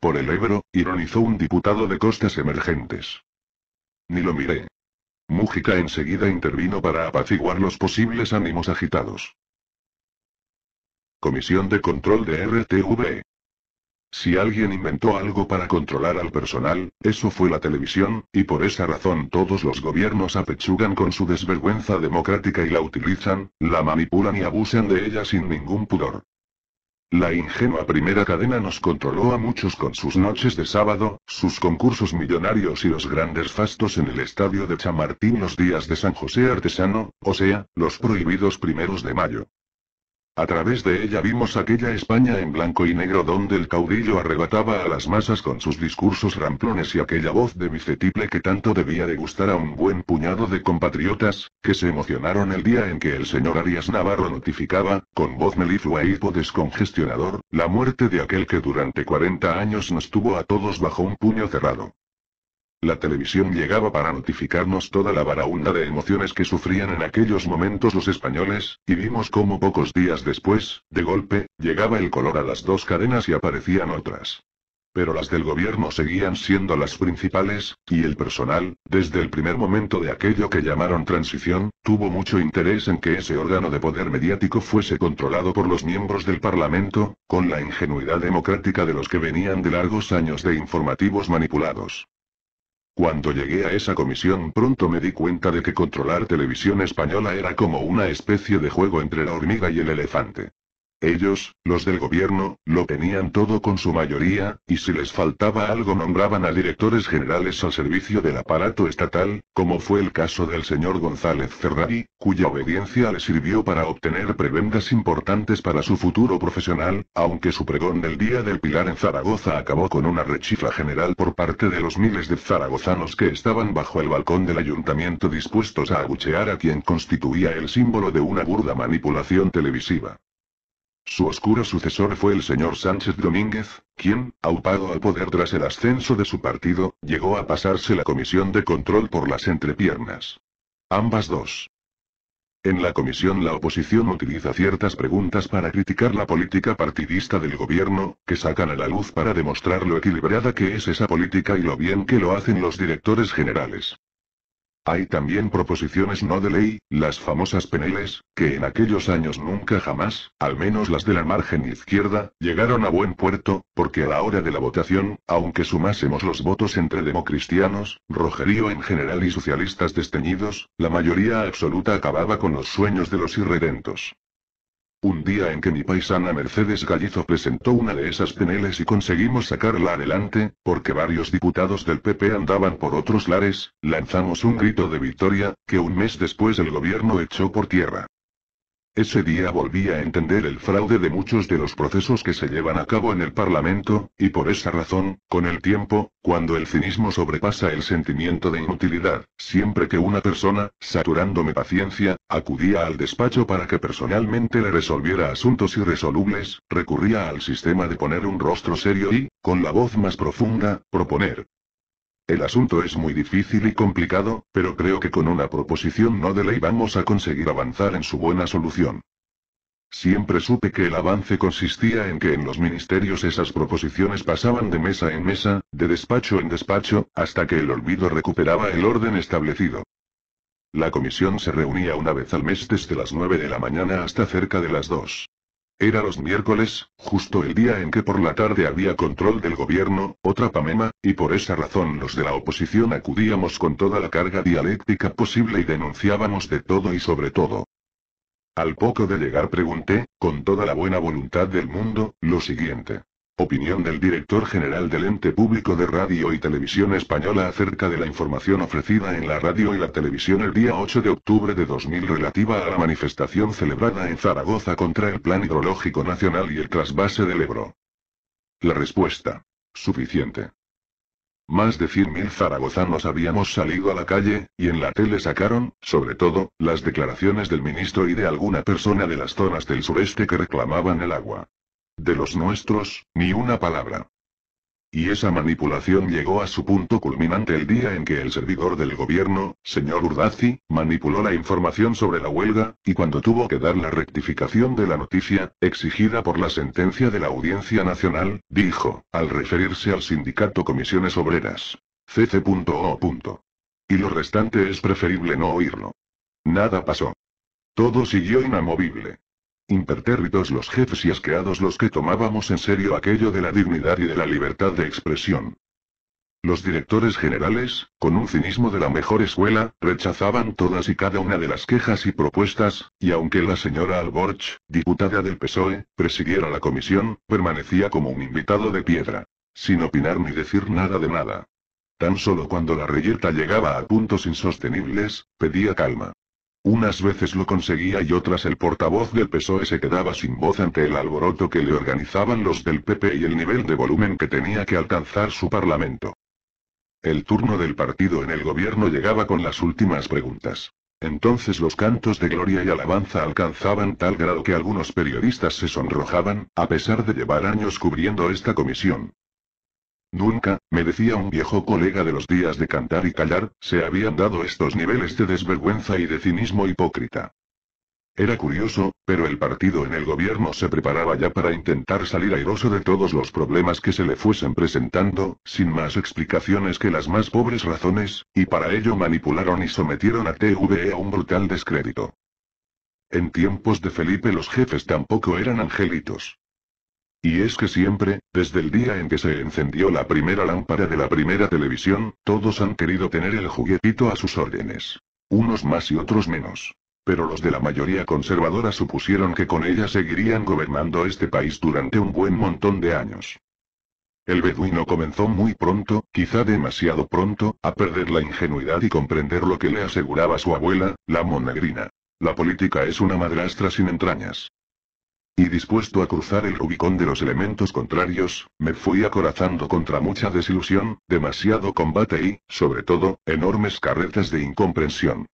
Speaker 1: Por el Ebro, ironizó un diputado de costas emergentes. Ni lo miré. Mújica enseguida intervino para apaciguar los posibles ánimos agitados. Comisión de Control de RTV. Si alguien inventó algo para controlar al personal, eso fue la televisión, y por esa razón todos los gobiernos apechugan con su desvergüenza democrática y la utilizan, la manipulan y abusan de ella sin ningún pudor. La ingenua primera cadena nos controló a muchos con sus noches de sábado, sus concursos millonarios y los grandes fastos en el estadio de Chamartín los días de San José Artesano, o sea, los prohibidos primeros de mayo. A través de ella vimos aquella España en blanco y negro donde el caudillo arrebataba a las masas con sus discursos ramplones y aquella voz de micetiple que tanto debía de gustar a un buen puñado de compatriotas, que se emocionaron el día en que el señor Arias Navarro notificaba, con voz meliflua y descongestionador, la muerte de aquel que durante 40 años nos tuvo a todos bajo un puño cerrado. La televisión llegaba para notificarnos toda la varaunda de emociones que sufrían en aquellos momentos los españoles, y vimos cómo pocos días después, de golpe, llegaba el color a las dos cadenas y aparecían otras. Pero las del gobierno seguían siendo las principales, y el personal, desde el primer momento de aquello que llamaron transición, tuvo mucho interés en que ese órgano de poder mediático fuese controlado por los miembros del Parlamento, con la ingenuidad democrática de los que venían de largos años de informativos manipulados. Cuando llegué a esa comisión pronto me di cuenta de que controlar televisión española era como una especie de juego entre la hormiga y el elefante. Ellos, los del gobierno, lo tenían todo con su mayoría, y si les faltaba algo nombraban a directores generales al servicio del aparato estatal, como fue el caso del señor González Ferrari, cuya obediencia le sirvió para obtener prebendas importantes para su futuro profesional, aunque su pregón del Día del Pilar en Zaragoza acabó con una rechifla general por parte de los miles de zaragozanos que estaban bajo el balcón del ayuntamiento dispuestos a aguchear a quien constituía el símbolo de una burda manipulación televisiva. Su oscuro sucesor fue el señor Sánchez Domínguez, quien, aupado al poder tras el ascenso de su partido, llegó a pasarse la comisión de control por las entrepiernas. Ambas dos. En la comisión la oposición utiliza ciertas preguntas para criticar la política partidista del gobierno, que sacan a la luz para demostrar lo equilibrada que es esa política y lo bien que lo hacen los directores generales. Hay también proposiciones no de ley, las famosas Peneles, que en aquellos años nunca jamás, al menos las de la margen izquierda, llegaron a buen puerto, porque a la hora de la votación, aunque sumásemos los votos entre democristianos, Rogerío en general y socialistas desteñidos, la mayoría absoluta acababa con los sueños de los irredentos. Un día en que mi paisana Mercedes Gallizo presentó una de esas peneles y conseguimos sacarla adelante, porque varios diputados del PP andaban por otros lares, lanzamos un grito de victoria, que un mes después el gobierno echó por tierra. Ese día volví a entender el fraude de muchos de los procesos que se llevan a cabo en el Parlamento, y por esa razón, con el tiempo, cuando el cinismo sobrepasa el sentimiento de inutilidad, siempre que una persona, saturándome paciencia, acudía al despacho para que personalmente le resolviera asuntos irresolubles, recurría al sistema de poner un rostro serio y, con la voz más profunda, proponer, el asunto es muy difícil y complicado, pero creo que con una proposición no de ley vamos a conseguir avanzar en su buena solución. Siempre supe que el avance consistía en que en los ministerios esas proposiciones pasaban de mesa en mesa, de despacho en despacho, hasta que el olvido recuperaba el orden establecido. La comisión se reunía una vez al mes desde las 9 de la mañana hasta cerca de las 2. Era los miércoles, justo el día en que por la tarde había control del gobierno, otra Pamema, y por esa razón los de la oposición acudíamos con toda la carga dialéctica posible y denunciábamos de todo y sobre todo. Al poco de llegar pregunté, con toda la buena voluntad del mundo, lo siguiente. Opinión del director general del Ente Público de Radio y Televisión Española acerca de la información ofrecida en la radio y la televisión el día 8 de octubre de 2000 relativa a la manifestación celebrada en Zaragoza contra el Plan Hidrológico Nacional y el trasvase del Ebro. La respuesta. Suficiente. Más de 100.000 zaragozanos habíamos salido a la calle, y en la tele sacaron, sobre todo, las declaraciones del ministro y de alguna persona de las zonas del sureste que reclamaban el agua. De los nuestros, ni una palabra. Y esa manipulación llegó a su punto culminante el día en que el servidor del gobierno, señor Urdazi, manipuló la información sobre la huelga, y cuando tuvo que dar la rectificación de la noticia, exigida por la sentencia de la Audiencia Nacional, dijo, al referirse al sindicato Comisiones Obreras. CC.O. Y lo restante es preferible no oírlo. Nada pasó. Todo siguió inamovible impertérritos los jefes y asqueados los que tomábamos en serio aquello de la dignidad y de la libertad de expresión. Los directores generales, con un cinismo de la mejor escuela, rechazaban todas y cada una de las quejas y propuestas, y aunque la señora Alborch, diputada del PSOE, presidiera la comisión, permanecía como un invitado de piedra, sin opinar ni decir nada de nada. Tan solo cuando la reyerta llegaba a puntos insostenibles, pedía calma. Unas veces lo conseguía y otras el portavoz del PSOE se quedaba sin voz ante el alboroto que le organizaban los del PP y el nivel de volumen que tenía que alcanzar su parlamento. El turno del partido en el gobierno llegaba con las últimas preguntas. Entonces los cantos de gloria y alabanza alcanzaban tal grado que algunos periodistas se sonrojaban, a pesar de llevar años cubriendo esta comisión. Nunca, me decía un viejo colega de los días de cantar y callar, se habían dado estos niveles de desvergüenza y de cinismo hipócrita. Era curioso, pero el partido en el gobierno se preparaba ya para intentar salir airoso de todos los problemas que se le fuesen presentando, sin más explicaciones que las más pobres razones, y para ello manipularon y sometieron a TVE a un brutal descrédito. En tiempos de Felipe los jefes tampoco eran angelitos. Y es que siempre, desde el día en que se encendió la primera lámpara de la primera televisión, todos han querido tener el juguetito a sus órdenes. Unos más y otros menos. Pero los de la mayoría conservadora supusieron que con ella seguirían gobernando este país durante un buen montón de años. El beduino comenzó muy pronto, quizá demasiado pronto, a perder la ingenuidad y comprender lo que le aseguraba su abuela, la monegrina. La política es una madrastra sin entrañas. Y dispuesto a cruzar el Rubicón de los elementos contrarios, me fui acorazando contra mucha desilusión, demasiado combate y, sobre todo, enormes carretas de incomprensión.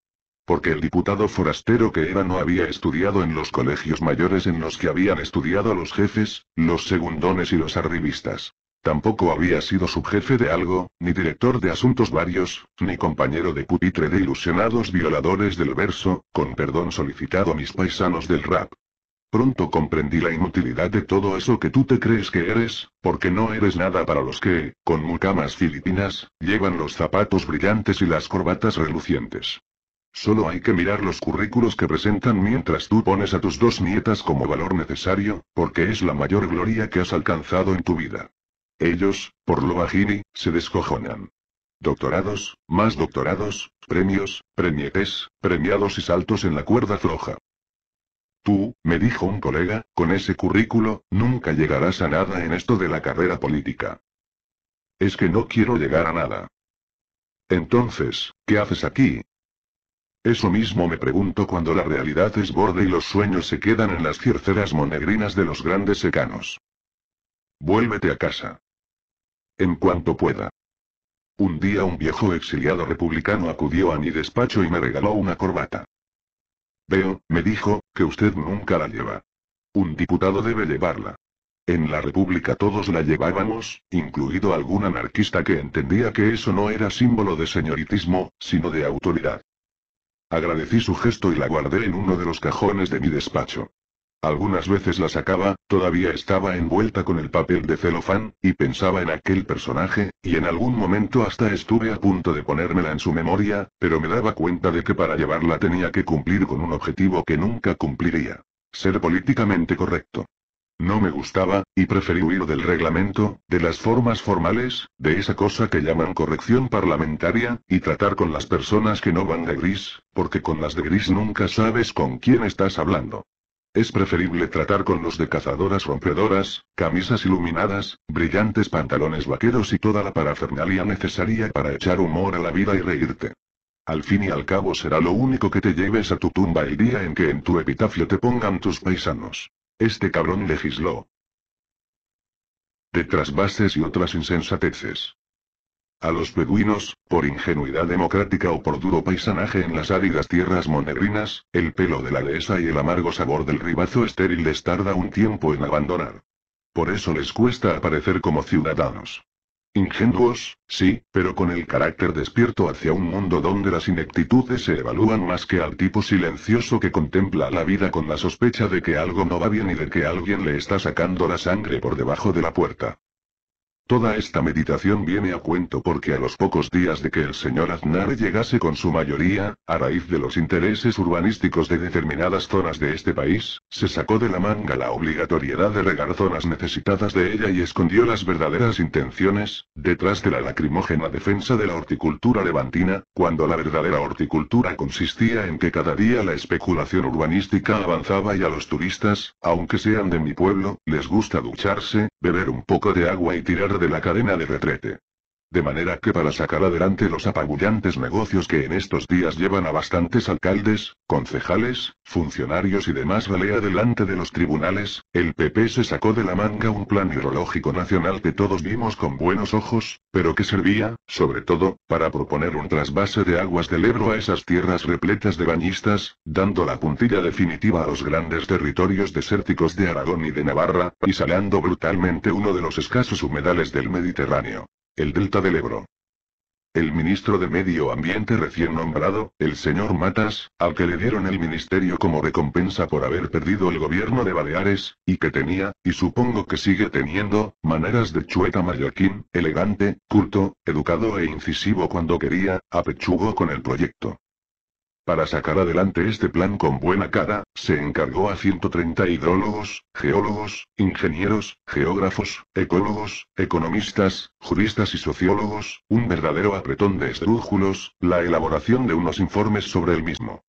Speaker 1: Porque el diputado forastero que era no había estudiado en los colegios mayores en los que habían estudiado los jefes, los segundones y los arribistas. Tampoco había sido subjefe de algo, ni director de asuntos varios, ni compañero de pupitre de ilusionados violadores del verso, con perdón solicitado a mis paisanos del rap. Pronto comprendí la inutilidad de todo eso que tú te crees que eres, porque no eres nada para los que, con mucamas filipinas, llevan los zapatos brillantes y las corbatas relucientes. Solo hay que mirar los currículos que presentan mientras tú pones a tus dos nietas como valor necesario, porque es la mayor gloria que has alcanzado en tu vida. Ellos, por lo bajini, se descojonan. Doctorados, más doctorados, premios, premietes, premiados y saltos en la cuerda floja. Tú, me dijo un colega, con ese currículo, nunca llegarás a nada en esto de la carrera política. Es que no quiero llegar a nada. Entonces, ¿qué haces aquí? Eso mismo me pregunto cuando la realidad es borde y los sueños se quedan en las cierceras monegrinas de los grandes secanos. Vuélvete a casa. En cuanto pueda. Un día un viejo exiliado republicano acudió a mi despacho y me regaló una corbata. Veo, me dijo, que usted nunca la lleva. Un diputado debe llevarla. En la República todos la llevábamos, incluido algún anarquista que entendía que eso no era símbolo de señoritismo, sino de autoridad. Agradecí su gesto y la guardé en uno de los cajones de mi despacho. Algunas veces la sacaba, todavía estaba envuelta con el papel de celofán, y pensaba en aquel personaje, y en algún momento hasta estuve a punto de ponérmela en su memoria, pero me daba cuenta de que para llevarla tenía que cumplir con un objetivo que nunca cumpliría. Ser políticamente correcto. No me gustaba, y preferí huir del reglamento, de las formas formales, de esa cosa que llaman corrección parlamentaria, y tratar con las personas que no van de gris, porque con las de gris nunca sabes con quién estás hablando. Es preferible tratar con los de cazadoras rompedoras, camisas iluminadas, brillantes pantalones vaqueros y toda la parafernalia necesaria para echar humor a la vida y reírte. Al fin y al cabo será lo único que te lleves a tu tumba el día en que en tu epitafio te pongan tus paisanos. Este cabrón legisló. De trasvases y otras insensateces. A los beduinos, por ingenuidad democrática o por duro paisanaje en las áridas tierras monegrinas, el pelo de la dehesa y el amargo sabor del ribazo estéril les tarda un tiempo en abandonar. Por eso les cuesta aparecer como ciudadanos. Ingenuos, sí, pero con el carácter despierto hacia un mundo donde las ineptitudes se evalúan más que al tipo silencioso que contempla la vida con la sospecha de que algo no va bien y de que alguien le está sacando la sangre por debajo de la puerta. Toda esta meditación viene a cuento porque a los pocos días de que el señor Aznar llegase con su mayoría, a raíz de los intereses urbanísticos de determinadas zonas de este país, se sacó de la manga la obligatoriedad de regar zonas necesitadas de ella y escondió las verdaderas intenciones, detrás de la lacrimógena defensa de la horticultura levantina, cuando la verdadera horticultura consistía en que cada día la especulación urbanística avanzaba y a los turistas, aunque sean de mi pueblo, les gusta ducharse, beber un poco de agua y tirar de la cadena de retrete. De manera que para sacar adelante los apagullantes negocios que en estos días llevan a bastantes alcaldes, concejales, funcionarios y demás ralea delante de los tribunales, el PP se sacó de la manga un plan hidrológico nacional que todos vimos con buenos ojos, pero que servía, sobre todo, para proponer un trasvase de aguas del Ebro a esas tierras repletas de bañistas, dando la puntilla definitiva a los grandes territorios desérticos de Aragón y de Navarra, y salando brutalmente uno de los escasos humedales del Mediterráneo el delta del Ebro. El ministro de Medio Ambiente recién nombrado, el señor Matas, al que le dieron el ministerio como recompensa por haber perdido el gobierno de Baleares, y que tenía, y supongo que sigue teniendo, maneras de chueta mallorquín, elegante, culto, educado e incisivo cuando quería, apechugó con el proyecto. Para sacar adelante este plan con buena cara, se encargó a 130 hidrólogos, geólogos, ingenieros, geógrafos, ecólogos, economistas, juristas y sociólogos, un verdadero apretón de esdrújulos, la elaboración de unos informes sobre el mismo.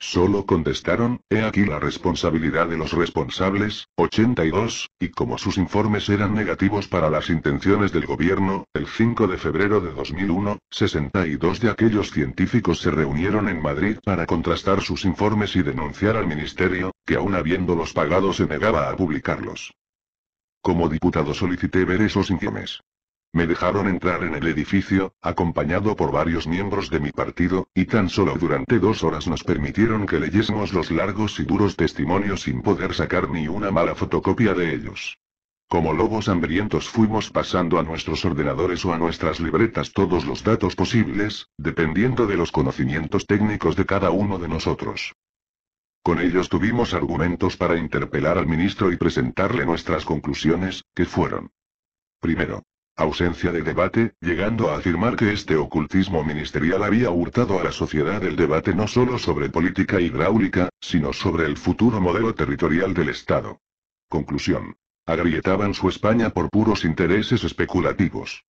Speaker 1: Solo contestaron, he aquí la responsabilidad de los responsables, 82, y como sus informes eran negativos para las intenciones del gobierno, el 5 de febrero de 2001, 62 de aquellos científicos se reunieron en Madrid para contrastar sus informes y denunciar al ministerio, que aún habiéndolos pagado se negaba a publicarlos. Como diputado solicité ver esos informes. Me dejaron entrar en el edificio, acompañado por varios miembros de mi partido, y tan solo durante dos horas nos permitieron que leyésemos los largos y duros testimonios sin poder sacar ni una mala fotocopia de ellos. Como lobos hambrientos fuimos pasando a nuestros ordenadores o a nuestras libretas todos los datos posibles, dependiendo de los conocimientos técnicos de cada uno de nosotros. Con ellos tuvimos argumentos para interpelar al ministro y presentarle nuestras conclusiones, que fueron. Primero, Ausencia de debate, llegando a afirmar que este ocultismo ministerial había hurtado a la sociedad el debate no solo sobre política hidráulica, sino sobre el futuro modelo territorial del Estado. Conclusión. Agrietaban su España por puros intereses especulativos.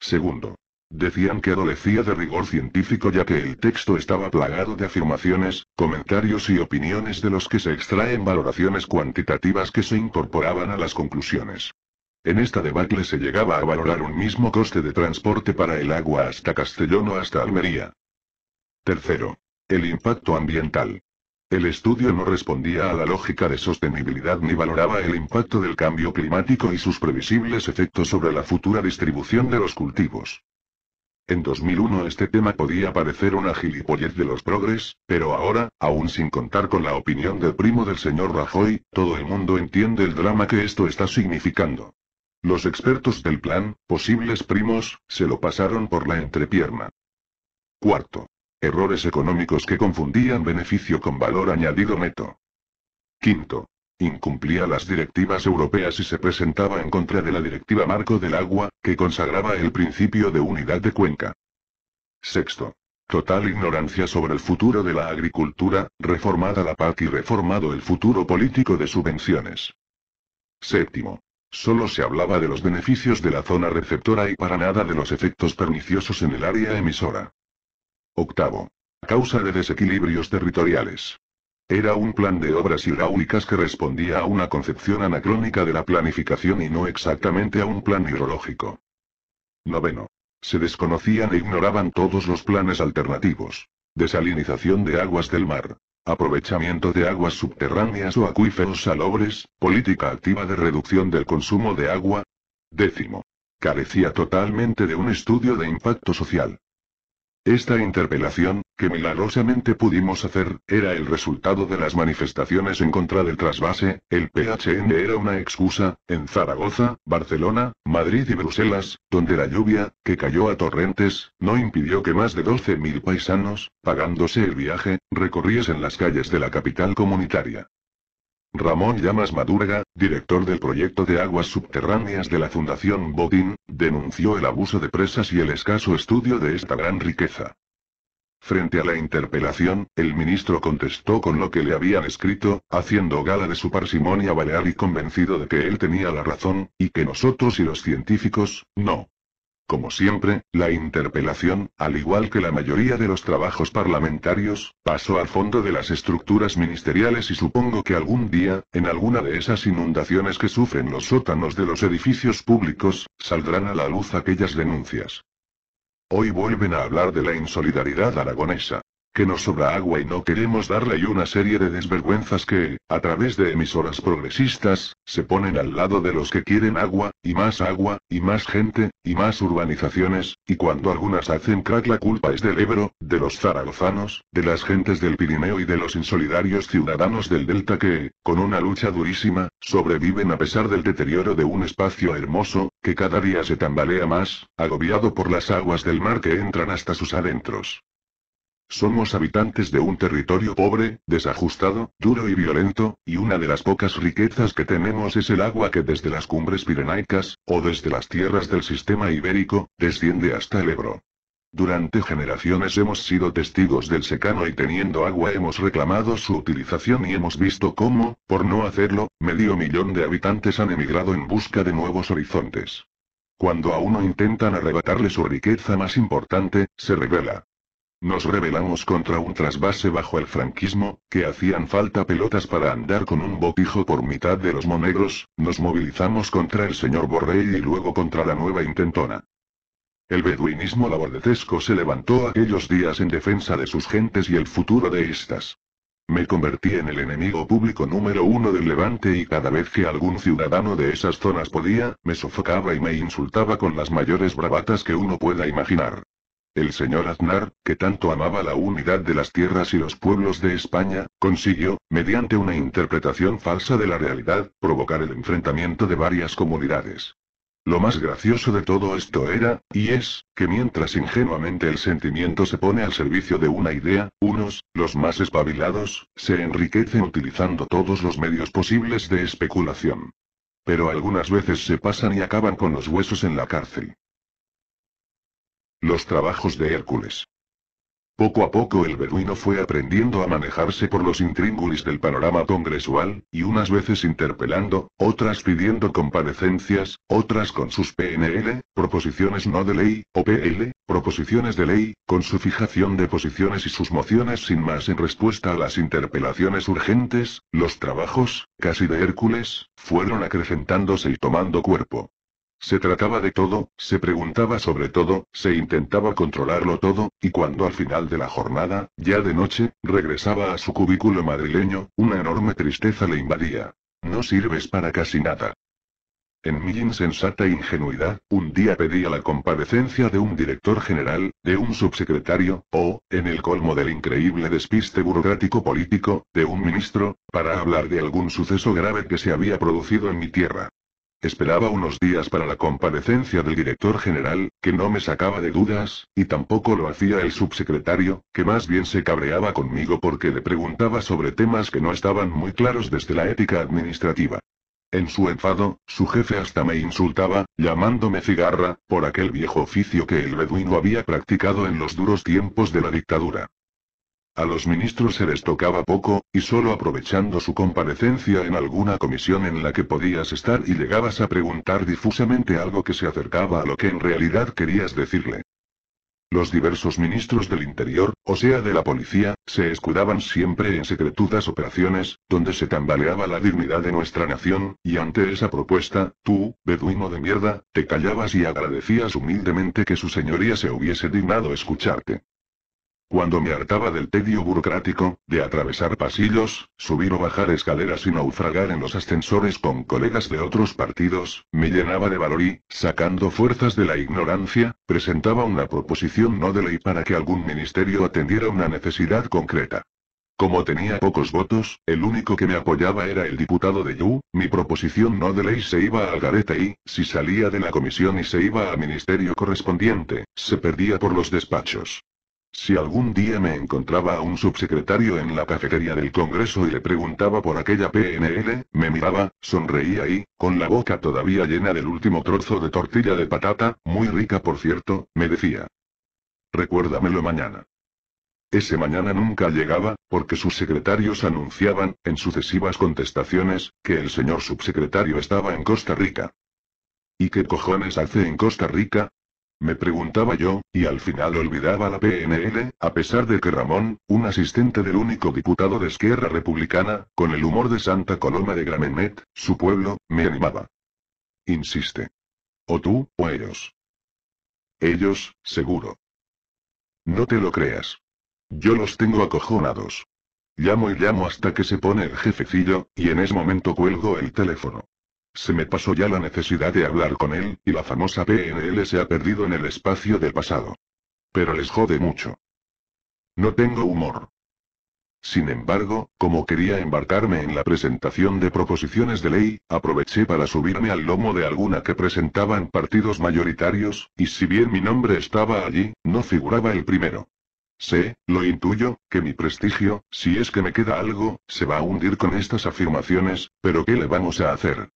Speaker 1: Segundo. Decían que adolecía de rigor científico ya que el texto estaba plagado de afirmaciones, comentarios y opiniones de los que se extraen valoraciones cuantitativas que se incorporaban a las conclusiones. En esta debacle se llegaba a valorar un mismo coste de transporte para el agua hasta Castellón o hasta Almería. Tercero. El impacto ambiental. El estudio no respondía a la lógica de sostenibilidad ni valoraba el impacto del cambio climático y sus previsibles efectos sobre la futura distribución de los cultivos. En 2001 este tema podía parecer una gilipollez de los progres, pero ahora, aún sin contar con la opinión del primo del señor Rajoy, todo el mundo entiende el drama que esto está significando. Los expertos del plan, posibles primos, se lo pasaron por la entrepierna. Cuarto. Errores económicos que confundían beneficio con valor añadido neto. Quinto. Incumplía las directivas europeas y se presentaba en contra de la Directiva Marco del Agua, que consagraba el principio de unidad de cuenca. Sexto. Total ignorancia sobre el futuro de la agricultura, reformada la PAC y reformado el futuro político de subvenciones. Séptimo. Solo se hablaba de los beneficios de la zona receptora y para nada de los efectos perniciosos en el área emisora. Octavo. Causa de desequilibrios territoriales. Era un plan de obras hidráulicas que respondía a una concepción anacrónica de la planificación y no exactamente a un plan hidrológico. Noveno. Se desconocían e ignoraban todos los planes alternativos. Desalinización de aguas del mar aprovechamiento de aguas subterráneas o acuíferos salobres, política activa de reducción del consumo de agua. Décimo. Carecía totalmente de un estudio de impacto social. Esta interpelación, que milagrosamente pudimos hacer, era el resultado de las manifestaciones en contra del trasvase, el PHN era una excusa, en Zaragoza, Barcelona, Madrid y Bruselas, donde la lluvia, que cayó a torrentes, no impidió que más de 12.000 paisanos, pagándose el viaje, recorriesen las calles de la capital comunitaria. Ramón Llamas Madurga, director del proyecto de aguas subterráneas de la Fundación Bodín, denunció el abuso de presas y el escaso estudio de esta gran riqueza. Frente a la interpelación, el ministro contestó con lo que le habían escrito, haciendo gala de su parsimonia balear y convencido de que él tenía la razón, y que nosotros y los científicos, no. Como siempre, la interpelación, al igual que la mayoría de los trabajos parlamentarios, pasó al fondo de las estructuras ministeriales y supongo que algún día, en alguna de esas inundaciones que sufren los sótanos de los edificios públicos, saldrán a la luz aquellas denuncias. Hoy vuelven a hablar de la insolidaridad aragonesa que nos sobra agua y no queremos darle y una serie de desvergüenzas que, a través de emisoras progresistas, se ponen al lado de los que quieren agua, y más agua, y más gente, y más urbanizaciones, y cuando algunas hacen crack la culpa es del Ebro, de los zaragozanos, de las gentes del Pirineo y de los insolidarios ciudadanos del Delta que, con una lucha durísima, sobreviven a pesar del deterioro de un espacio hermoso, que cada día se tambalea más, agobiado por las aguas del mar que entran hasta sus adentros. Somos habitantes de un territorio pobre, desajustado, duro y violento, y una de las pocas riquezas que tenemos es el agua que desde las cumbres pirenaicas, o desde las tierras del sistema ibérico, desciende hasta el Ebro. Durante generaciones hemos sido testigos del secano y teniendo agua hemos reclamado su utilización y hemos visto cómo, por no hacerlo, medio millón de habitantes han emigrado en busca de nuevos horizontes. Cuando a uno intentan arrebatarle su riqueza más importante, se revela. Nos rebelamos contra un trasvase bajo el franquismo, que hacían falta pelotas para andar con un botijo por mitad de los monegros, nos movilizamos contra el señor Borrell y luego contra la nueva intentona. El beduinismo labordetesco se levantó aquellos días en defensa de sus gentes y el futuro de estas. Me convertí en el enemigo público número uno del Levante y cada vez que algún ciudadano de esas zonas podía, me sofocaba y me insultaba con las mayores bravatas que uno pueda imaginar. El señor Aznar, que tanto amaba la unidad de las tierras y los pueblos de España, consiguió, mediante una interpretación falsa de la realidad, provocar el enfrentamiento de varias comunidades. Lo más gracioso de todo esto era, y es, que mientras ingenuamente el sentimiento se pone al servicio de una idea, unos, los más espabilados, se enriquecen utilizando todos los medios posibles de especulación. Pero algunas veces se pasan y acaban con los huesos en la cárcel. Los trabajos de Hércules. Poco a poco el beduino fue aprendiendo a manejarse por los intríngulis del panorama congresual, y unas veces interpelando, otras pidiendo comparecencias, otras con sus PNL, proposiciones no de ley, o PL, proposiciones de ley, con su fijación de posiciones y sus mociones sin más en respuesta a las interpelaciones urgentes, los trabajos, casi de Hércules, fueron acrecentándose y tomando cuerpo. Se trataba de todo, se preguntaba sobre todo, se intentaba controlarlo todo, y cuando al final de la jornada, ya de noche, regresaba a su cubículo madrileño, una enorme tristeza le invadía. No sirves para casi nada. En mi insensata ingenuidad, un día pedía la comparecencia de un director general, de un subsecretario, o, en el colmo del increíble despiste burocrático político, de un ministro, para hablar de algún suceso grave que se había producido en mi tierra. Esperaba unos días para la comparecencia del director general, que no me sacaba de dudas, y tampoco lo hacía el subsecretario, que más bien se cabreaba conmigo porque le preguntaba sobre temas que no estaban muy claros desde la ética administrativa. En su enfado, su jefe hasta me insultaba, llamándome cigarra, por aquel viejo oficio que el beduino había practicado en los duros tiempos de la dictadura. A los ministros se les tocaba poco, y solo aprovechando su comparecencia en alguna comisión en la que podías estar y llegabas a preguntar difusamente algo que se acercaba a lo que en realidad querías decirle. Los diversos ministros del Interior, o sea de la policía, se escudaban siempre en secretudas operaciones, donde se tambaleaba la dignidad de nuestra nación, y ante esa propuesta, tú, beduino de mierda, te callabas y agradecías humildemente que su señoría se hubiese dignado escucharte. Cuando me hartaba del tedio burocrático, de atravesar pasillos, subir o bajar escaleras y naufragar en los ascensores con colegas de otros partidos, me llenaba de valor y, sacando fuerzas de la ignorancia, presentaba una proposición no de ley para que algún ministerio atendiera una necesidad concreta. Como tenía pocos votos, el único que me apoyaba era el diputado de Yu, mi proposición no de ley se iba al garete y, si salía de la comisión y se iba al ministerio correspondiente, se perdía por los despachos. Si algún día me encontraba a un subsecretario en la cafetería del Congreso y le preguntaba por aquella PNL, me miraba, sonreía y, con la boca todavía llena del último trozo de tortilla de patata, muy rica por cierto, me decía. Recuérdamelo mañana. Ese mañana nunca llegaba, porque sus secretarios anunciaban, en sucesivas contestaciones, que el señor subsecretario estaba en Costa Rica. ¿Y qué cojones hace en Costa Rica? Me preguntaba yo, y al final olvidaba la PNL, a pesar de que Ramón, un asistente del único diputado de Esquerra Republicana, con el humor de Santa Coloma de Gramenet, su pueblo, me animaba. Insiste. O tú, o ellos. Ellos, seguro. No te lo creas. Yo los tengo acojonados. Llamo y llamo hasta que se pone el jefecillo, y en ese momento cuelgo el teléfono. Se me pasó ya la necesidad de hablar con él, y la famosa PNL se ha perdido en el espacio del pasado. Pero les jode mucho. No tengo humor. Sin embargo, como quería embarcarme en la presentación de proposiciones de ley, aproveché para subirme al lomo de alguna que presentaban partidos mayoritarios, y si bien mi nombre estaba allí, no figuraba el primero. Sé, lo intuyo, que mi prestigio, si es que me queda algo, se va a hundir con estas afirmaciones, pero ¿qué le vamos a hacer?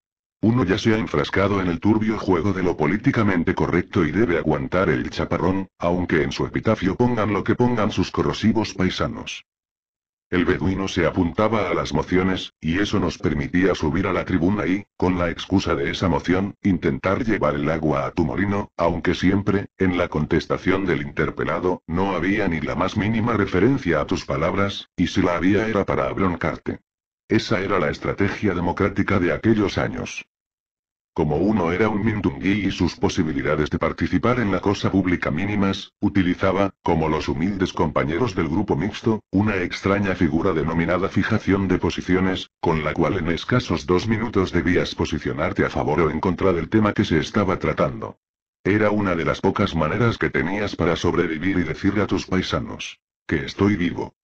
Speaker 1: Uno ya se ha enfrascado en el turbio juego de lo políticamente correcto y debe aguantar el chaparrón, aunque en su epitafio pongan lo que pongan sus corrosivos paisanos. El beduino se apuntaba a las mociones, y eso nos permitía subir a la tribuna y, con la excusa de esa moción, intentar llevar el agua a tu molino, aunque siempre, en la contestación del interpelado, no había ni la más mínima referencia a tus palabras, y si la había era para abroncarte. Esa era la estrategia democrática de aquellos años. Como uno era un Mindungui y sus posibilidades de participar en la cosa pública mínimas, utilizaba, como los humildes compañeros del grupo mixto, una extraña figura denominada fijación de posiciones, con la cual en escasos dos minutos debías posicionarte a favor o en contra del tema que se estaba tratando. Era una de las pocas maneras que tenías para sobrevivir y decirle a tus paisanos, que estoy vivo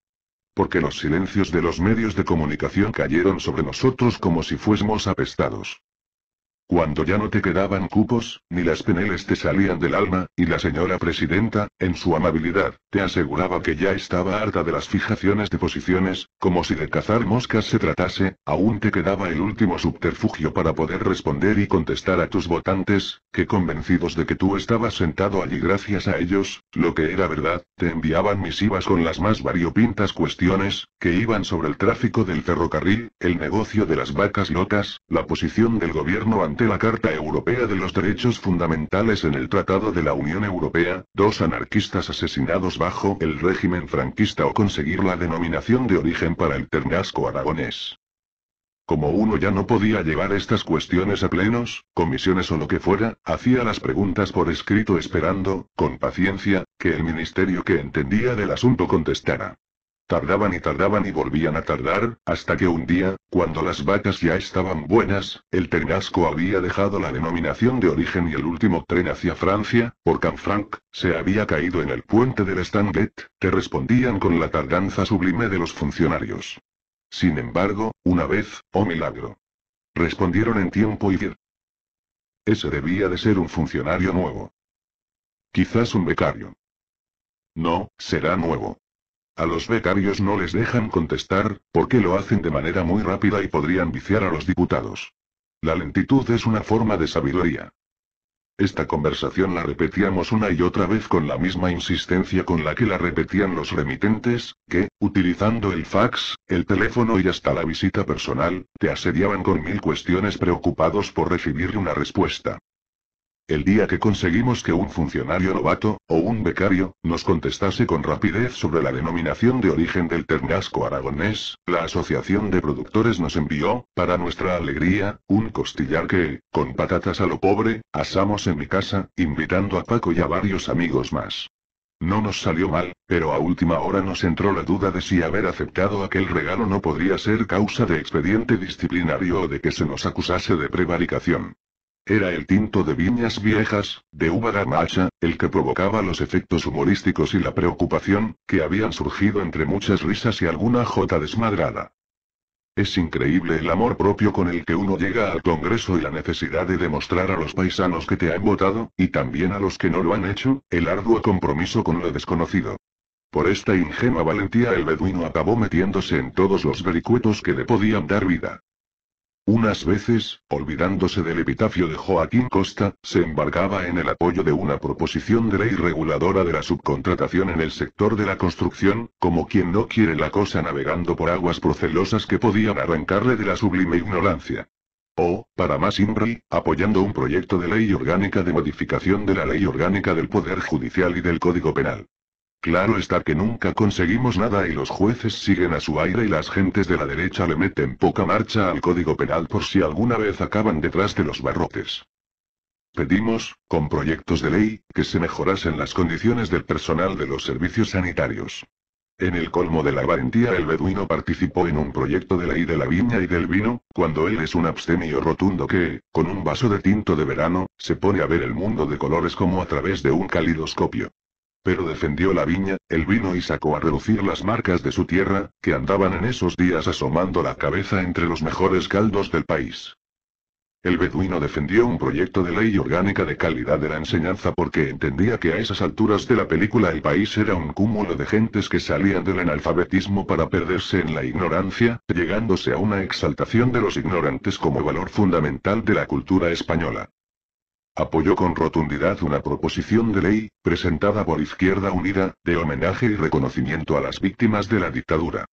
Speaker 1: porque los silencios de los medios de comunicación cayeron sobre nosotros como si fuésemos apestados. Cuando ya no te quedaban cupos, ni las peneles te salían del alma, y la señora presidenta, en su amabilidad, te aseguraba que ya estaba harta de las fijaciones de posiciones, como si de cazar moscas se tratase, aún te quedaba el último subterfugio para poder responder y contestar a tus votantes, que convencidos de que tú estabas sentado allí gracias a ellos, lo que era verdad, te enviaban misivas con las más variopintas cuestiones, que iban sobre el tráfico del ferrocarril, el negocio de las vacas locas, la posición del gobierno la Carta Europea de los Derechos Fundamentales en el Tratado de la Unión Europea, dos anarquistas asesinados bajo el régimen franquista o conseguir la denominación de origen para el ternasco aragonés. Como uno ya no podía llevar estas cuestiones a plenos, comisiones o lo que fuera, hacía las preguntas por escrito esperando, con paciencia, que el ministerio que entendía del asunto contestara. Tardaban y tardaban y volvían a tardar, hasta que un día, cuando las vacas ya estaban buenas, el Ternasco había dejado la denominación de origen y el último tren hacia Francia, por Canfranc, se había caído en el puente del Standet, te respondían con la tardanza sublime de los funcionarios. Sin embargo, una vez, oh milagro. Respondieron en tiempo y bien. Ese debía de ser un funcionario nuevo. Quizás un becario. No, será nuevo. A los becarios no les dejan contestar, porque lo hacen de manera muy rápida y podrían viciar a los diputados. La lentitud es una forma de sabiduría. Esta conversación la repetíamos una y otra vez con la misma insistencia con la que la repetían los remitentes, que, utilizando el fax, el teléfono y hasta la visita personal, te asediaban con mil cuestiones preocupados por recibir una respuesta. El día que conseguimos que un funcionario novato, o un becario, nos contestase con rapidez sobre la denominación de origen del ternasco aragonés, la Asociación de Productores nos envió, para nuestra alegría, un costillar que, con patatas a lo pobre, asamos en mi casa, invitando a Paco y a varios amigos más. No nos salió mal, pero a última hora nos entró la duda de si haber aceptado aquel regalo no podría ser causa de expediente disciplinario o de que se nos acusase de prevaricación. Era el tinto de viñas viejas, de uva garmacha, el que provocaba los efectos humorísticos y la preocupación, que habían surgido entre muchas risas y alguna jota desmadrada. Es increíble el amor propio con el que uno llega al Congreso y la necesidad de demostrar a los paisanos que te han votado, y también a los que no lo han hecho, el arduo compromiso con lo desconocido. Por esta ingenua valentía el beduino acabó metiéndose en todos los vericuetos que le podían dar vida. Unas veces, olvidándose del epitafio de Joaquín Costa, se embarcaba en el apoyo de una proposición de ley reguladora de la subcontratación en el sector de la construcción, como quien no quiere la cosa navegando por aguas procelosas que podían arrancarle de la sublime ignorancia. O, para más Imbri, apoyando un proyecto de ley orgánica de modificación de la ley orgánica del Poder Judicial y del Código Penal. Claro está que nunca conseguimos nada y los jueces siguen a su aire y las gentes de la derecha le meten poca marcha al Código Penal por si alguna vez acaban detrás de los barrotes. Pedimos, con proyectos de ley, que se mejorasen las condiciones del personal de los servicios sanitarios. En el colmo de la valentía el beduino participó en un proyecto de ley de la viña y del vino, cuando él es un abstemio rotundo que, con un vaso de tinto de verano, se pone a ver el mundo de colores como a través de un calidoscopio pero defendió la viña, el vino y sacó a reducir las marcas de su tierra, que andaban en esos días asomando la cabeza entre los mejores caldos del país. El beduino defendió un proyecto de ley orgánica de calidad de la enseñanza porque entendía que a esas alturas de la película el país era un cúmulo de gentes que salían del analfabetismo para perderse en la ignorancia, llegándose a una exaltación de los ignorantes como valor fundamental de la cultura española apoyó con rotundidad una proposición de ley, presentada por Izquierda Unida, de homenaje y reconocimiento a las víctimas de la dictadura.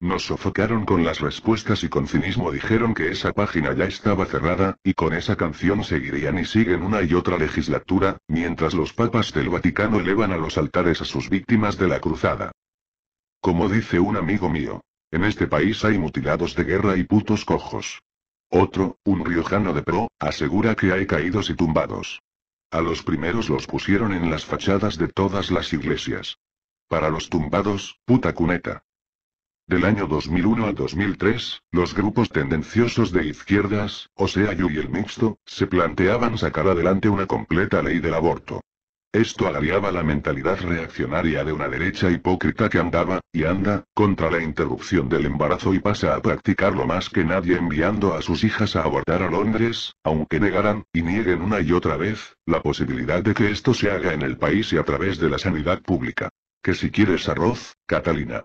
Speaker 1: Nos sofocaron con las respuestas y con cinismo dijeron que esa página ya estaba cerrada, y con esa canción seguirían y siguen una y otra legislatura, mientras los papas del Vaticano elevan a los altares a sus víctimas de la cruzada. Como dice un amigo mío, en este país hay mutilados de guerra y putos cojos. Otro, un riojano de Pro, asegura que hay caídos y tumbados. A los primeros los pusieron en las fachadas de todas las iglesias. Para los tumbados, puta cuneta. Del año 2001 al 2003, los grupos tendenciosos de izquierdas, o sea Yu y el Mixto, se planteaban sacar adelante una completa ley del aborto. Esto agariaba la mentalidad reaccionaria de una derecha hipócrita que andaba, y anda, contra la interrupción del embarazo y pasa a practicarlo más que nadie enviando a sus hijas a abortar a Londres, aunque negaran, y nieguen una y otra vez, la posibilidad de que esto se haga en el país y a través de la sanidad pública. Que si quieres arroz, Catalina,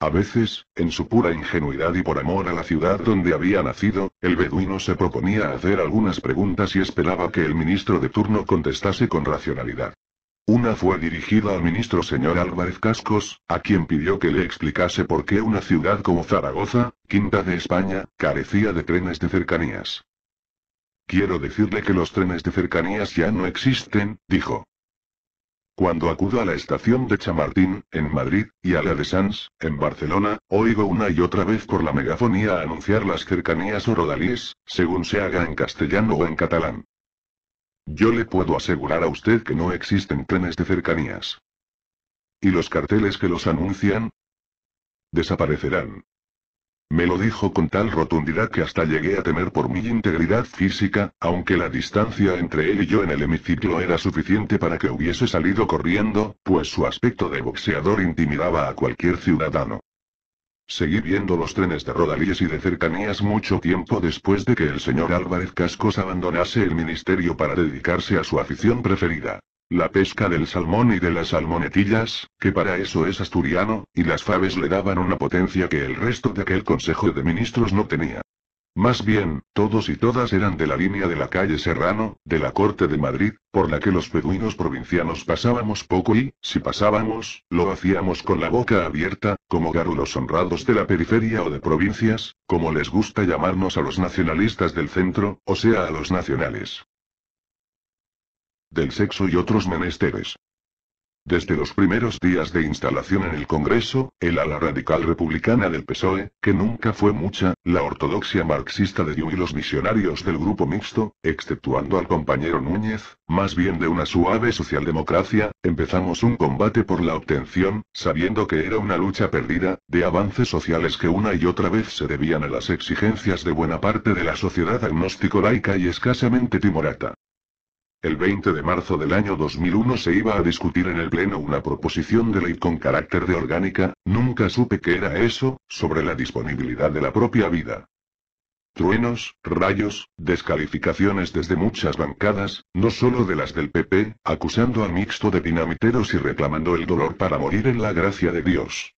Speaker 1: a veces, en su pura ingenuidad y por amor a la ciudad donde había nacido, el beduino se proponía hacer algunas preguntas y esperaba que el ministro de turno contestase con racionalidad. Una fue dirigida al ministro señor Álvarez Cascos, a quien pidió que le explicase por qué una ciudad como Zaragoza, quinta de España, carecía de trenes de cercanías. Quiero decirle que los trenes de cercanías ya no existen, dijo. Cuando acudo a la estación de Chamartín, en Madrid, y a la de Sans en Barcelona, oigo una y otra vez por la megafonía anunciar las cercanías o rodalíes, según se haga en castellano o en catalán. Yo le puedo asegurar a usted que no existen trenes de cercanías. ¿Y los carteles que los anuncian? Desaparecerán. Me lo dijo con tal rotundidad que hasta llegué a temer por mi integridad física, aunque la distancia entre él y yo en el hemiciclo era suficiente para que hubiese salido corriendo, pues su aspecto de boxeador intimidaba a cualquier ciudadano. Seguí viendo los trenes de rodalíes y de cercanías mucho tiempo después de que el señor Álvarez Cascos abandonase el ministerio para dedicarse a su afición preferida la pesca del salmón y de las salmonetillas, que para eso es asturiano, y las faves le daban una potencia que el resto de aquel Consejo de Ministros no tenía. Más bien, todos y todas eran de la línea de la calle Serrano, de la corte de Madrid, por la que los peduinos provincianos pasábamos poco y, si pasábamos, lo hacíamos con la boca abierta, como garulos honrados de la periferia o de provincias, como les gusta llamarnos a los nacionalistas del centro, o sea a los nacionales del sexo y otros menesteres. Desde los primeros días de instalación en el Congreso, el ala radical republicana del PSOE, que nunca fue mucha, la ortodoxia marxista de Diu y los misionarios del grupo mixto, exceptuando al compañero Núñez, más bien de una suave socialdemocracia, empezamos un combate por la obtención, sabiendo que era una lucha perdida, de avances sociales que una y otra vez se debían a las exigencias de buena parte de la sociedad agnóstico-laica y escasamente timorata. El 20 de marzo del año 2001 se iba a discutir en el Pleno una proposición de ley con carácter de orgánica, nunca supe qué era eso, sobre la disponibilidad de la propia vida. Truenos, rayos, descalificaciones desde muchas bancadas, no solo de las del PP, acusando a Mixto de dinamiteros y reclamando el dolor para morir en la gracia de Dios.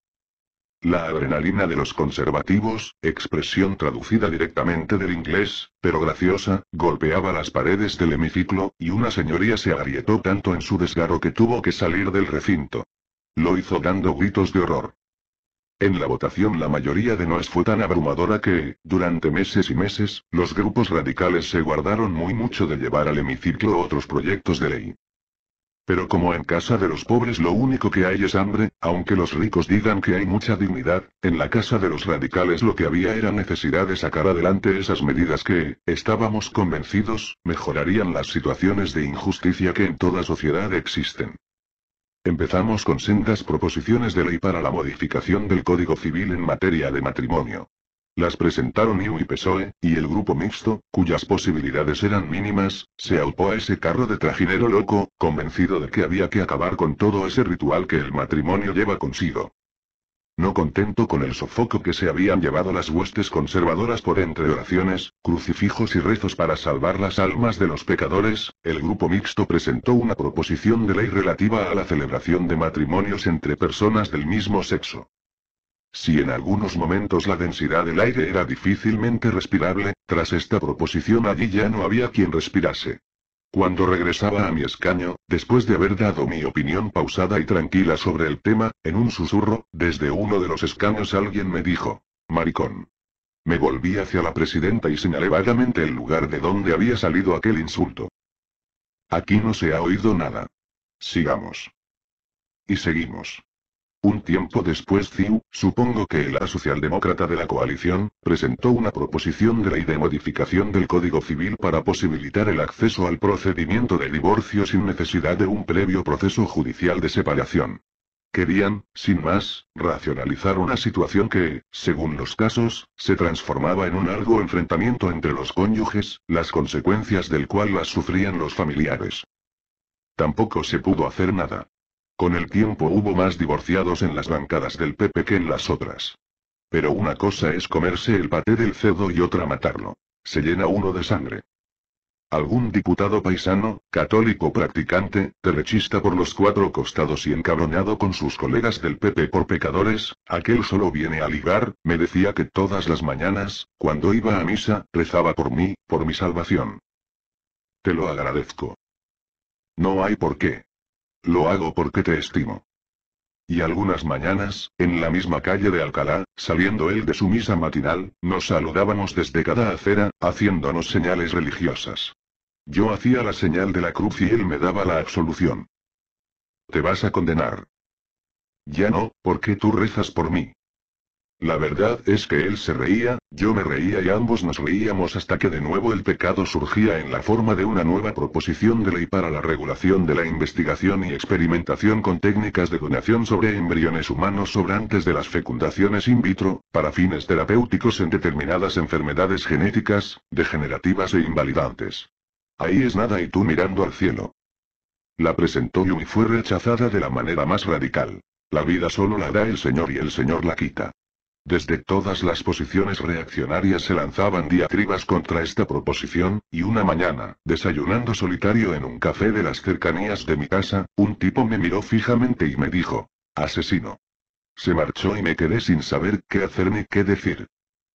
Speaker 1: La adrenalina de los conservativos, expresión traducida directamente del inglés, pero graciosa, golpeaba las paredes del hemiciclo, y una señoría se agrietó tanto en su desgarro que tuvo que salir del recinto. Lo hizo dando gritos de horror. En la votación la mayoría de noes fue tan abrumadora que, durante meses y meses, los grupos radicales se guardaron muy mucho de llevar al hemiciclo otros proyectos de ley. Pero como en casa de los pobres lo único que hay es hambre, aunque los ricos digan que hay mucha dignidad, en la casa de los radicales lo que había era necesidad de sacar adelante esas medidas que, estábamos convencidos, mejorarían las situaciones de injusticia que en toda sociedad existen. Empezamos con sendas proposiciones de ley para la modificación del Código Civil en materia de matrimonio. Las presentaron IU y PSOE, y el grupo mixto, cuyas posibilidades eran mínimas, se aupó a ese carro de trajinero loco, convencido de que había que acabar con todo ese ritual que el matrimonio lleva consigo. No contento con el sofoco que se habían llevado las huestes conservadoras por entre oraciones, crucifijos y rezos para salvar las almas de los pecadores, el grupo mixto presentó una proposición de ley relativa a la celebración de matrimonios entre personas del mismo sexo. Si en algunos momentos la densidad del aire era difícilmente respirable, tras esta proposición allí ya no había quien respirase. Cuando regresaba a mi escaño, después de haber dado mi opinión pausada y tranquila sobre el tema, en un susurro, desde uno de los escaños alguien me dijo, maricón. Me volví hacia la presidenta y señalé vagamente el lugar de donde había salido aquel insulto. Aquí no se ha oído nada. Sigamos. Y seguimos. Un tiempo después CIU, supongo que el socialdemócrata de la coalición, presentó una proposición de ley de modificación del Código Civil para posibilitar el acceso al procedimiento de divorcio sin necesidad de un previo proceso judicial de separación. Querían, sin más, racionalizar una situación que, según los casos, se transformaba en un largo enfrentamiento entre los cónyuges, las consecuencias del cual las sufrían los familiares. Tampoco se pudo hacer nada. Con el tiempo hubo más divorciados en las bancadas del PP que en las otras. Pero una cosa es comerse el paté del cedo y otra matarlo. Se llena uno de sangre. Algún diputado paisano, católico practicante, derechista por los cuatro costados y encabronado con sus colegas del PP por pecadores, aquel solo viene a ligar, me decía que todas las mañanas, cuando iba a misa, rezaba por mí, por mi salvación. Te lo agradezco. No hay por qué. Lo hago porque te estimo. Y algunas mañanas, en la misma calle de Alcalá, saliendo él de su misa matinal, nos saludábamos desde cada acera, haciéndonos señales religiosas. Yo hacía la señal de la cruz y él me daba la absolución. Te vas a condenar. Ya no, porque tú rezas por mí. La verdad es que él se reía, yo me reía y ambos nos reíamos hasta que de nuevo el pecado surgía en la forma de una nueva proposición de ley para la regulación de la investigación y experimentación con técnicas de donación sobre embriones humanos sobrantes de las fecundaciones in vitro, para fines terapéuticos en determinadas enfermedades genéticas, degenerativas e invalidantes. Ahí es nada y tú mirando al cielo. La presentó Yumi fue rechazada de la manera más radical. La vida solo la da el Señor y el Señor la quita. Desde todas las posiciones reaccionarias se lanzaban diatribas contra esta proposición, y una mañana, desayunando solitario en un café de las cercanías de mi casa, un tipo me miró fijamente y me dijo, asesino. Se marchó y me quedé sin saber qué hacer ni qué decir.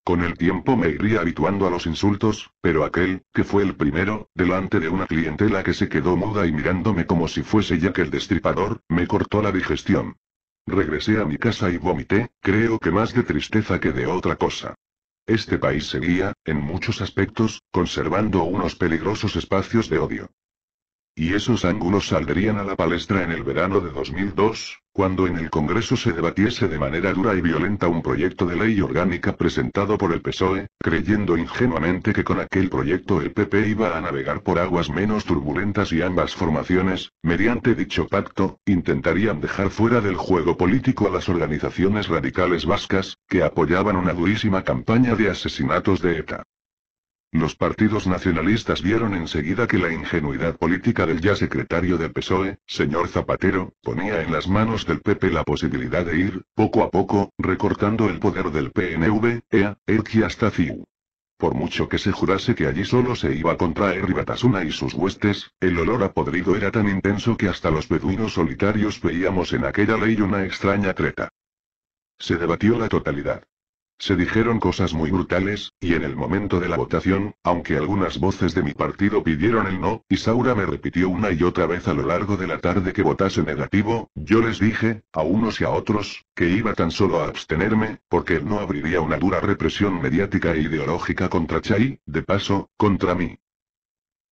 Speaker 1: Con el tiempo me iría habituando a los insultos, pero aquel, que fue el primero, delante de una clientela que se quedó muda y mirándome como si fuese ya que el destripador, me cortó la digestión. Regresé a mi casa y vomité, creo que más de tristeza que de otra cosa. Este país seguía, en muchos aspectos, conservando unos peligrosos espacios de odio. Y esos ángulos saldrían a la palestra en el verano de 2002, cuando en el Congreso se debatiese de manera dura y violenta un proyecto de ley orgánica presentado por el PSOE, creyendo ingenuamente que con aquel proyecto el PP iba a navegar por aguas menos turbulentas y ambas formaciones, mediante dicho pacto, intentarían dejar fuera del juego político a las organizaciones radicales vascas, que apoyaban una durísima campaña de asesinatos de ETA. Los partidos nacionalistas vieron enseguida que la ingenuidad política del ya secretario del PSOE, señor Zapatero, ponía en las manos del PP la posibilidad de ir, poco a poco, recortando el poder del PNV, EA, ERC hasta CIU. Por mucho que se jurase que allí solo se iba contra contraer y sus huestes, el olor a podrido era tan intenso que hasta los beduinos solitarios veíamos en aquella ley una extraña treta. Se debatió la totalidad. Se dijeron cosas muy brutales, y en el momento de la votación, aunque algunas voces de mi partido pidieron el no, y Saura me repitió una y otra vez a lo largo de la tarde que votase negativo, yo les dije, a unos y a otros, que iba tan solo a abstenerme, porque él no abriría una dura represión mediática e ideológica contra Chai, de paso, contra mí.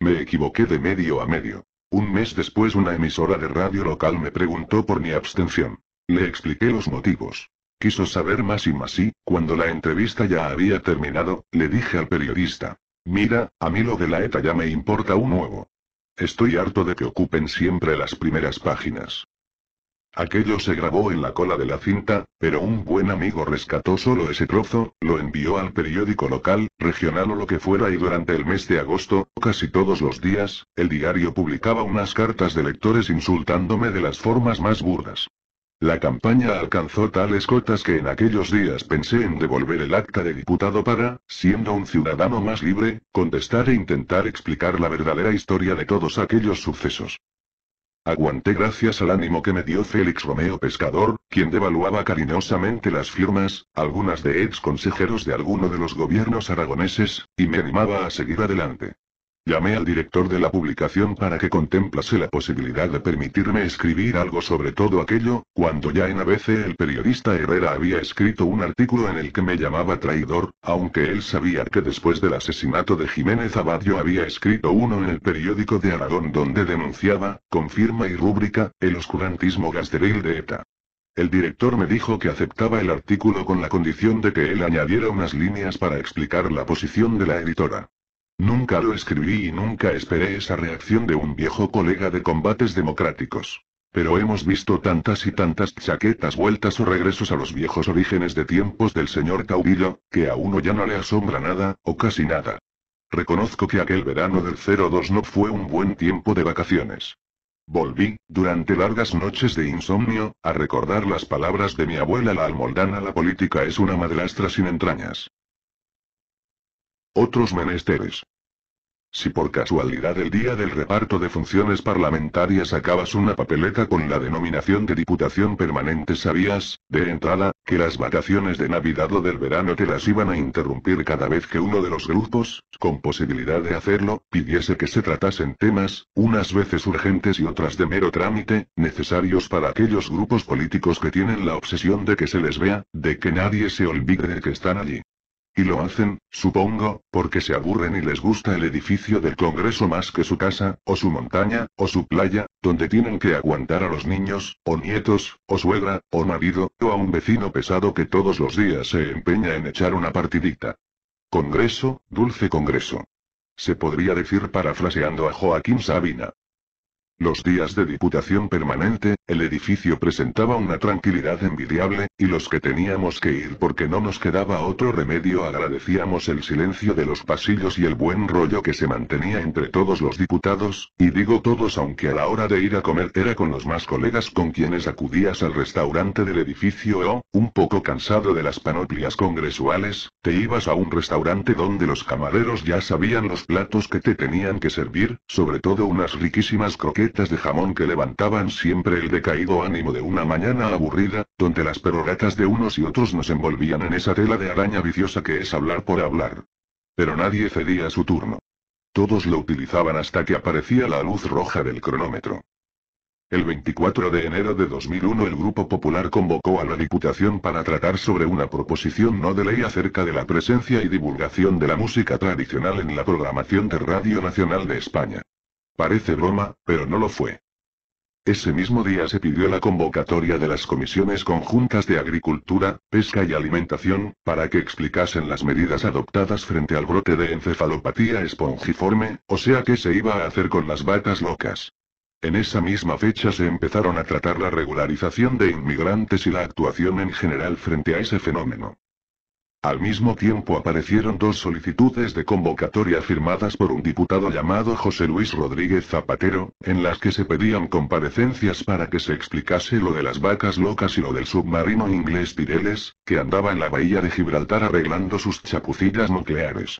Speaker 1: Me equivoqué de medio a medio. Un mes después una emisora de radio local me preguntó por mi abstención. Le expliqué los motivos. Quiso saber más y más y, cuando la entrevista ya había terminado, le dije al periodista. Mira, a mí lo de la ETA ya me importa un nuevo. Estoy harto de que ocupen siempre las primeras páginas. Aquello se grabó en la cola de la cinta, pero un buen amigo rescató solo ese trozo, lo envió al periódico local, regional o lo que fuera y durante el mes de agosto, casi todos los días, el diario publicaba unas cartas de lectores insultándome de las formas más burdas. La campaña alcanzó tales cotas que en aquellos días pensé en devolver el acta de diputado para, siendo un ciudadano más libre, contestar e intentar explicar la verdadera historia de todos aquellos sucesos. Aguanté gracias al ánimo que me dio Félix Romeo Pescador, quien devaluaba cariñosamente las firmas, algunas de ex consejeros de alguno de los gobiernos aragoneses, y me animaba a seguir adelante. Llamé al director de la publicación para que contemplase la posibilidad de permitirme escribir algo sobre todo aquello, cuando ya en ABC el periodista Herrera había escrito un artículo en el que me llamaba traidor, aunque él sabía que después del asesinato de Jiménez Abad yo había escrito uno en el periódico de Aragón donde denunciaba, con firma y rúbrica, el oscurantismo gasteril de ETA. El director me dijo que aceptaba el artículo con la condición de que él añadiera unas líneas para explicar la posición de la editora. Nunca lo escribí y nunca esperé esa reacción de un viejo colega de combates democráticos. Pero hemos visto tantas y tantas chaquetas vueltas o regresos a los viejos orígenes de tiempos del señor caudillo, que a uno ya no le asombra nada, o casi nada. Reconozco que aquel verano del 02 no fue un buen tiempo de vacaciones. Volví, durante largas noches de insomnio, a recordar las palabras de mi abuela la almoldana la política es una madrastra sin entrañas. Otros menesteres. Si por casualidad el día del reparto de funciones parlamentarias acabas una papeleta con la denominación de Diputación Permanente, sabías, de entrada, que las vacaciones de Navidad o del verano te las iban a interrumpir cada vez que uno de los grupos, con posibilidad de hacerlo, pidiese que se tratasen temas, unas veces urgentes y otras de mero trámite, necesarios para aquellos grupos políticos que tienen la obsesión de que se les vea, de que nadie se olvide de que están allí. Y lo hacen, supongo, porque se aburren y les gusta el edificio del Congreso más que su casa, o su montaña, o su playa, donde tienen que aguantar a los niños, o nietos, o suegra, o marido, o a un vecino pesado que todos los días se empeña en echar una partidita. Congreso, dulce Congreso. Se podría decir parafraseando a Joaquín Sabina. Los días de diputación permanente, el edificio presentaba una tranquilidad envidiable, y los que teníamos que ir porque no nos quedaba otro remedio agradecíamos el silencio de los pasillos y el buen rollo que se mantenía entre todos los diputados, y digo todos aunque a la hora de ir a comer era con los más colegas con quienes acudías al restaurante del edificio o, un poco cansado de las panoplias congresuales, te ibas a un restaurante donde los camareros ya sabían los platos que te tenían que servir, sobre todo unas riquísimas croquetas de jamón que levantaban siempre el decaído ánimo de una mañana aburrida, donde las peroratas de unos y otros nos envolvían en esa tela de araña viciosa que es hablar por hablar. Pero nadie cedía su turno. Todos lo utilizaban hasta que aparecía la luz roja del cronómetro. El 24 de enero de 2001 el Grupo Popular convocó a la Diputación para tratar sobre una proposición no de ley acerca de la presencia y divulgación de la música tradicional en la programación de Radio Nacional de España. Parece broma, pero no lo fue. Ese mismo día se pidió la convocatoria de las comisiones conjuntas de Agricultura, Pesca y Alimentación, para que explicasen las medidas adoptadas frente al brote de encefalopatía espongiforme, o sea que se iba a hacer con las batas locas. En esa misma fecha se empezaron a tratar la regularización de inmigrantes y la actuación en general frente a ese fenómeno. Al mismo tiempo aparecieron dos solicitudes de convocatoria firmadas por un diputado llamado José Luis Rodríguez Zapatero, en las que se pedían comparecencias para que se explicase lo de las vacas locas y lo del submarino inglés Pireles, que andaba en la bahía de Gibraltar arreglando sus chapucillas nucleares.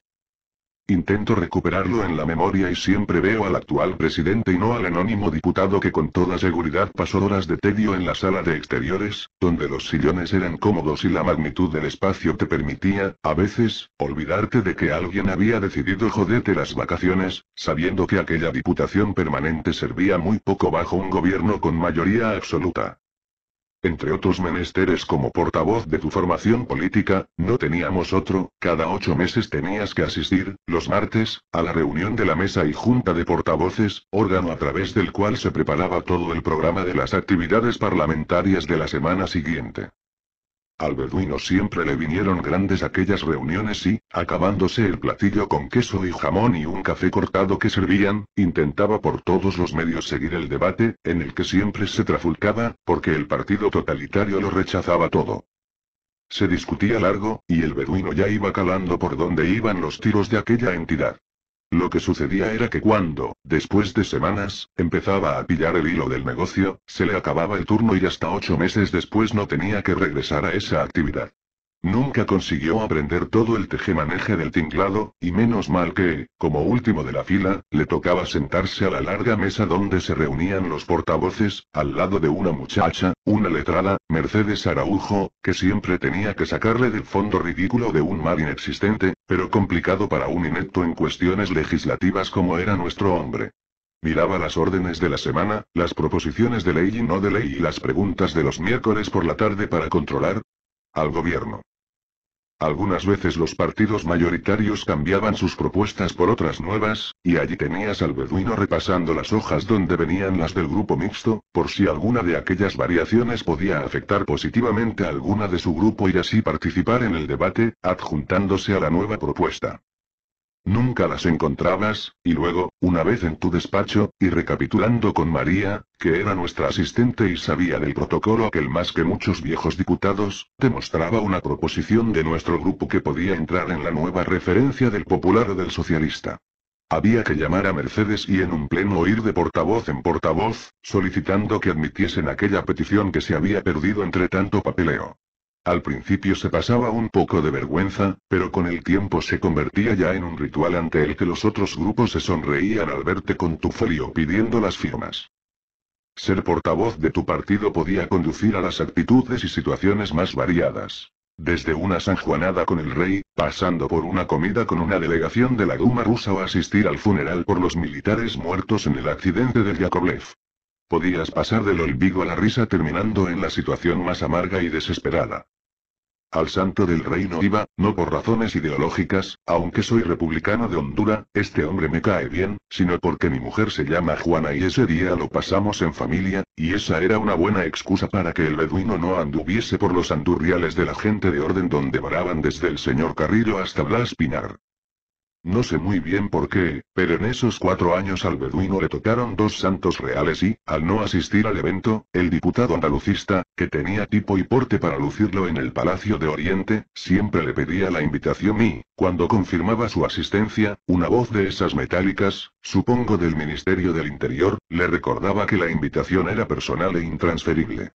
Speaker 1: Intento recuperarlo en la memoria y siempre veo al actual presidente y no al anónimo diputado que con toda seguridad pasó horas de tedio en la sala de exteriores, donde los sillones eran cómodos y la magnitud del espacio te permitía, a veces, olvidarte de que alguien había decidido joderte las vacaciones, sabiendo que aquella diputación permanente servía muy poco bajo un gobierno con mayoría absoluta. Entre otros menesteres como portavoz de tu formación política, no teníamos otro, cada ocho meses tenías que asistir, los martes, a la reunión de la mesa y junta de portavoces, órgano a través del cual se preparaba todo el programa de las actividades parlamentarias de la semana siguiente. Al beduino siempre le vinieron grandes aquellas reuniones y, acabándose el platillo con queso y jamón y un café cortado que servían, intentaba por todos los medios seguir el debate, en el que siempre se trafulcaba, porque el partido totalitario lo rechazaba todo. Se discutía largo, y el beduino ya iba calando por donde iban los tiros de aquella entidad. Lo que sucedía era que cuando, después de semanas, empezaba a pillar el hilo del negocio, se le acababa el turno y hasta ocho meses después no tenía que regresar a esa actividad. Nunca consiguió aprender todo el tejemaneje del tinglado, y menos mal que, como último de la fila, le tocaba sentarse a la larga mesa donde se reunían los portavoces, al lado de una muchacha, una letrada, Mercedes Araujo, que siempre tenía que sacarle del fondo ridículo de un mar inexistente, pero complicado para un inepto en cuestiones legislativas como era nuestro hombre. Miraba las órdenes de la semana, las proposiciones de ley y no de ley y las preguntas de los miércoles por la tarde para controlar, al gobierno. Algunas veces los partidos mayoritarios cambiaban sus propuestas por otras nuevas, y allí tenías al beduino repasando las hojas donde venían las del grupo mixto, por si alguna de aquellas variaciones podía afectar positivamente a alguna de su grupo y así participar en el debate, adjuntándose a la nueva propuesta. Nunca las encontrabas, y luego, una vez en tu despacho, y recapitulando con María, que era nuestra asistente y sabía del protocolo aquel más que muchos viejos diputados, te mostraba una proposición de nuestro grupo que podía entrar en la nueva referencia del popular o del socialista. Había que llamar a Mercedes y en un pleno oír de portavoz en portavoz, solicitando que admitiesen aquella petición que se había perdido entre tanto papeleo. Al principio se pasaba un poco de vergüenza, pero con el tiempo se convertía ya en un ritual ante el que los otros grupos se sonreían al verte con tu folio pidiendo las firmas. Ser portavoz de tu partido podía conducir a las actitudes y situaciones más variadas. Desde una sanjuanada con el rey, pasando por una comida con una delegación de la Duma rusa o asistir al funeral por los militares muertos en el accidente del Yakovlev. Podías pasar del olvido a la risa terminando en la situación más amarga y desesperada. Al santo del reino iba, no por razones ideológicas, aunque soy republicano de Honduras, este hombre me cae bien, sino porque mi mujer se llama Juana y ese día lo pasamos en familia, y esa era una buena excusa para que el beduino no anduviese por los andurriales de la gente de orden donde varaban desde el señor Carrillo hasta Blas Pinar. No sé muy bien por qué, pero en esos cuatro años al beduino le tocaron dos santos reales y, al no asistir al evento, el diputado andalucista, que tenía tipo y porte para lucirlo en el Palacio de Oriente, siempre le pedía la invitación y, cuando confirmaba su asistencia, una voz de esas metálicas, supongo del Ministerio del Interior, le recordaba que la invitación era personal e intransferible.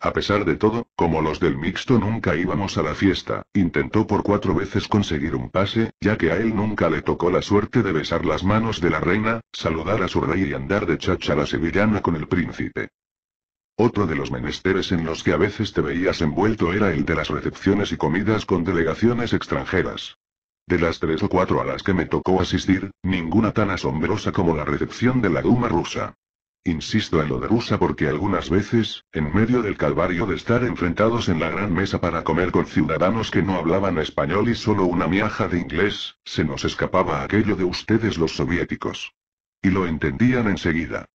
Speaker 1: A pesar de todo, como los del mixto nunca íbamos a la fiesta, intentó por cuatro veces conseguir un pase, ya que a él nunca le tocó la suerte de besar las manos de la reina, saludar a su rey y andar de chacha la sevillana con el príncipe. Otro de los menesteres en los que a veces te veías envuelto era el de las recepciones y comidas con delegaciones extranjeras. De las tres o cuatro a las que me tocó asistir, ninguna tan asombrosa como la recepción de la Duma rusa. Insisto en lo de rusa porque algunas veces, en medio del calvario de estar enfrentados en la gran mesa para comer con ciudadanos que no hablaban español y solo una miaja de inglés, se nos escapaba aquello de ustedes los soviéticos. Y lo entendían enseguida.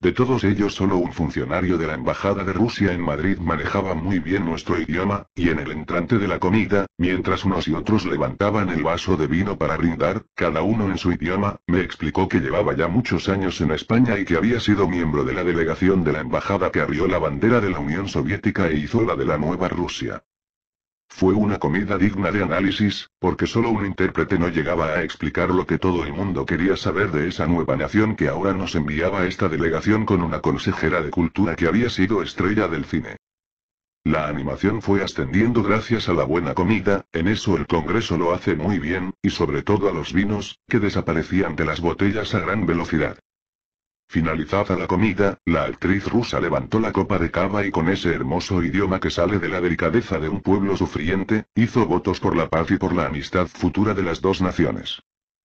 Speaker 1: De todos ellos solo un funcionario de la Embajada de Rusia en Madrid manejaba muy bien nuestro idioma, y en el entrante de la comida, mientras unos y otros levantaban el vaso de vino para brindar, cada uno en su idioma, me explicó que llevaba ya muchos años en España y que había sido miembro de la delegación de la Embajada que arrió la bandera de la Unión Soviética e hizo la de la Nueva Rusia. Fue una comida digna de análisis, porque solo un intérprete no llegaba a explicar lo que todo el mundo quería saber de esa nueva nación que ahora nos enviaba esta delegación con una consejera de cultura que había sido estrella del cine. La animación fue ascendiendo gracias a la buena comida, en eso el Congreso lo hace muy bien, y sobre todo a los vinos, que desaparecían de las botellas a gran velocidad. Finalizada la comida, la actriz rusa levantó la copa de cava y con ese hermoso idioma que sale de la delicadeza de un pueblo sufriente, hizo votos por la paz y por la amistad futura de las dos naciones.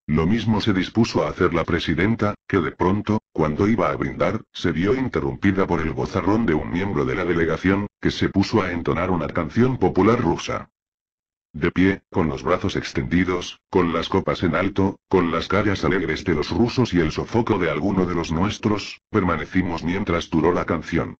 Speaker 1: Lo mismo se dispuso a hacer la presidenta, que de pronto, cuando iba a brindar, se vio interrumpida por el bozarrón de un miembro de la delegación, que se puso a entonar una canción popular rusa de pie, con los brazos extendidos, con las copas en alto, con las caras alegres de los rusos y el sofoco de alguno de los nuestros, permanecimos mientras duró la canción.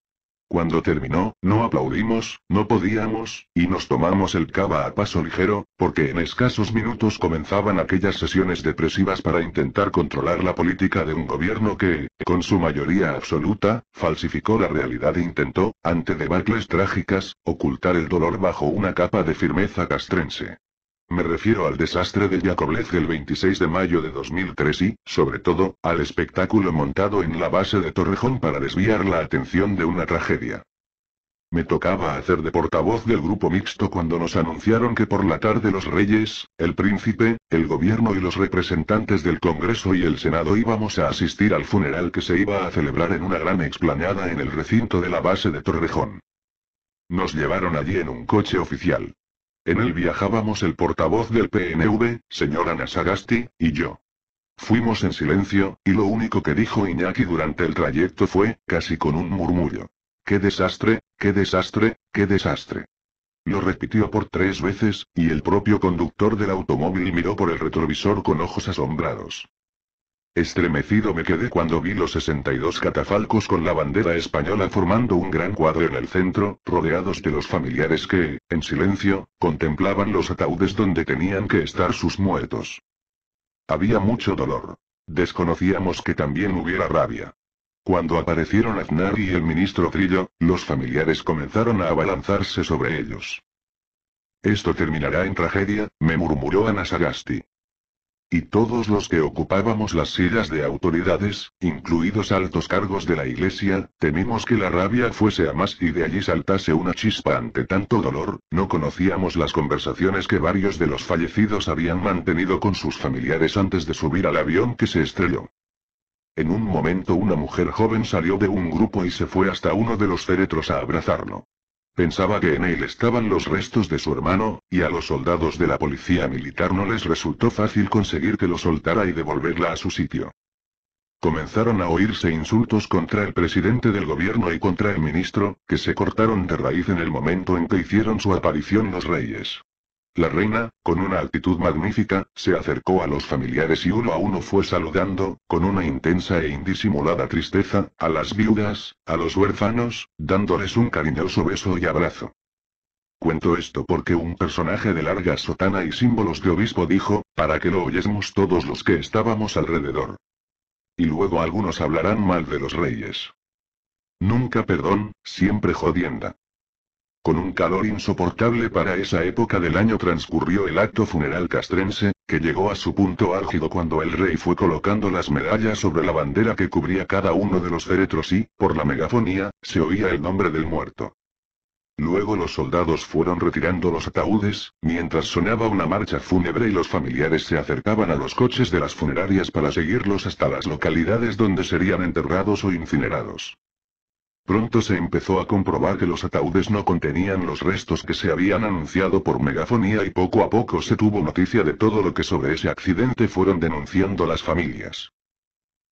Speaker 1: Cuando terminó, no aplaudimos, no podíamos, y nos tomamos el cava a paso ligero, porque en escasos minutos comenzaban aquellas sesiones depresivas para intentar controlar la política de un gobierno que, con su mayoría absoluta, falsificó la realidad e intentó, ante debacles trágicas, ocultar el dolor bajo una capa de firmeza castrense. Me refiero al desastre de Yakovlev del 26 de mayo de 2003 y, sobre todo, al espectáculo montado en la base de Torrejón para desviar la atención de una tragedia. Me tocaba hacer de portavoz del grupo mixto cuando nos anunciaron que por la tarde los reyes, el príncipe, el gobierno y los representantes del Congreso y el Senado íbamos a asistir al funeral que se iba a celebrar en una gran explanada en el recinto de la base de Torrejón. Nos llevaron allí en un coche oficial. En él viajábamos el portavoz del PNV, señora Nasagasti, y yo. Fuimos en silencio, y lo único que dijo Iñaki durante el trayecto fue, casi con un murmullo. ¡Qué desastre, qué desastre, qué desastre! Lo repitió por tres veces, y el propio conductor del automóvil miró por el retrovisor con ojos asombrados. Estremecido me quedé cuando vi los 62 catafalcos con la bandera española formando un gran cuadro en el centro, rodeados de los familiares que, en silencio, contemplaban los ataúdes donde tenían que estar sus muertos. Había mucho dolor. Desconocíamos que también hubiera rabia. Cuando aparecieron Aznar y el ministro Trillo, los familiares comenzaron a abalanzarse sobre ellos. Esto terminará en tragedia, me murmuró Ana Sagasti. Y todos los que ocupábamos las sillas de autoridades, incluidos altos cargos de la iglesia, temimos que la rabia fuese a más y de allí saltase una chispa ante tanto dolor, no conocíamos las conversaciones que varios de los fallecidos habían mantenido con sus familiares antes de subir al avión que se estrelló. En un momento una mujer joven salió de un grupo y se fue hasta uno de los féretros a abrazarlo. Pensaba que en él estaban los restos de su hermano, y a los soldados de la policía militar no les resultó fácil conseguir que lo soltara y devolverla a su sitio. Comenzaron a oírse insultos contra el presidente del gobierno y contra el ministro, que se cortaron de raíz en el momento en que hicieron su aparición los reyes. La reina, con una actitud magnífica, se acercó a los familiares y uno a uno fue saludando, con una intensa e indisimulada tristeza, a las viudas, a los huérfanos, dándoles un cariñoso beso y abrazo. Cuento esto porque un personaje de larga sotana y símbolos de obispo dijo, para que lo oyésemos todos los que estábamos alrededor. Y luego algunos hablarán mal de los reyes. Nunca perdón, siempre jodienda. Con un calor insoportable para esa época del año transcurrió el acto funeral castrense, que llegó a su punto álgido cuando el rey fue colocando las medallas sobre la bandera que cubría cada uno de los féretros y, por la megafonía, se oía el nombre del muerto. Luego los soldados fueron retirando los ataúdes, mientras sonaba una marcha fúnebre y los familiares se acercaban a los coches de las funerarias para seguirlos hasta las localidades donde serían enterrados o incinerados. Pronto se empezó a comprobar que los ataúdes no contenían los restos que se habían anunciado por megafonía y poco a poco se tuvo noticia de todo lo que sobre ese accidente fueron denunciando las familias.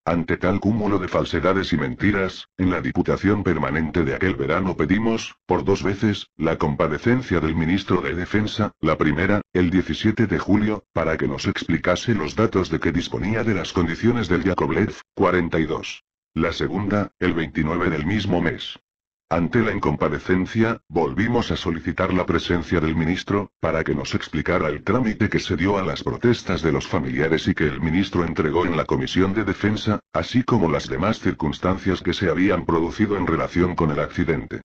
Speaker 1: Ante tal cúmulo de falsedades y mentiras, en la Diputación Permanente de aquel verano pedimos, por dos veces, la comparecencia del ministro de Defensa, la primera, el 17 de julio, para que nos explicase los datos de que disponía de las condiciones del Yakovlev, 42. La segunda, el 29 del mismo mes. Ante la incompadecencia, volvimos a solicitar la presencia del ministro, para que nos explicara el trámite que se dio a las protestas de los familiares y que el ministro entregó en la Comisión de Defensa, así como las demás circunstancias que se habían producido en relación con el accidente.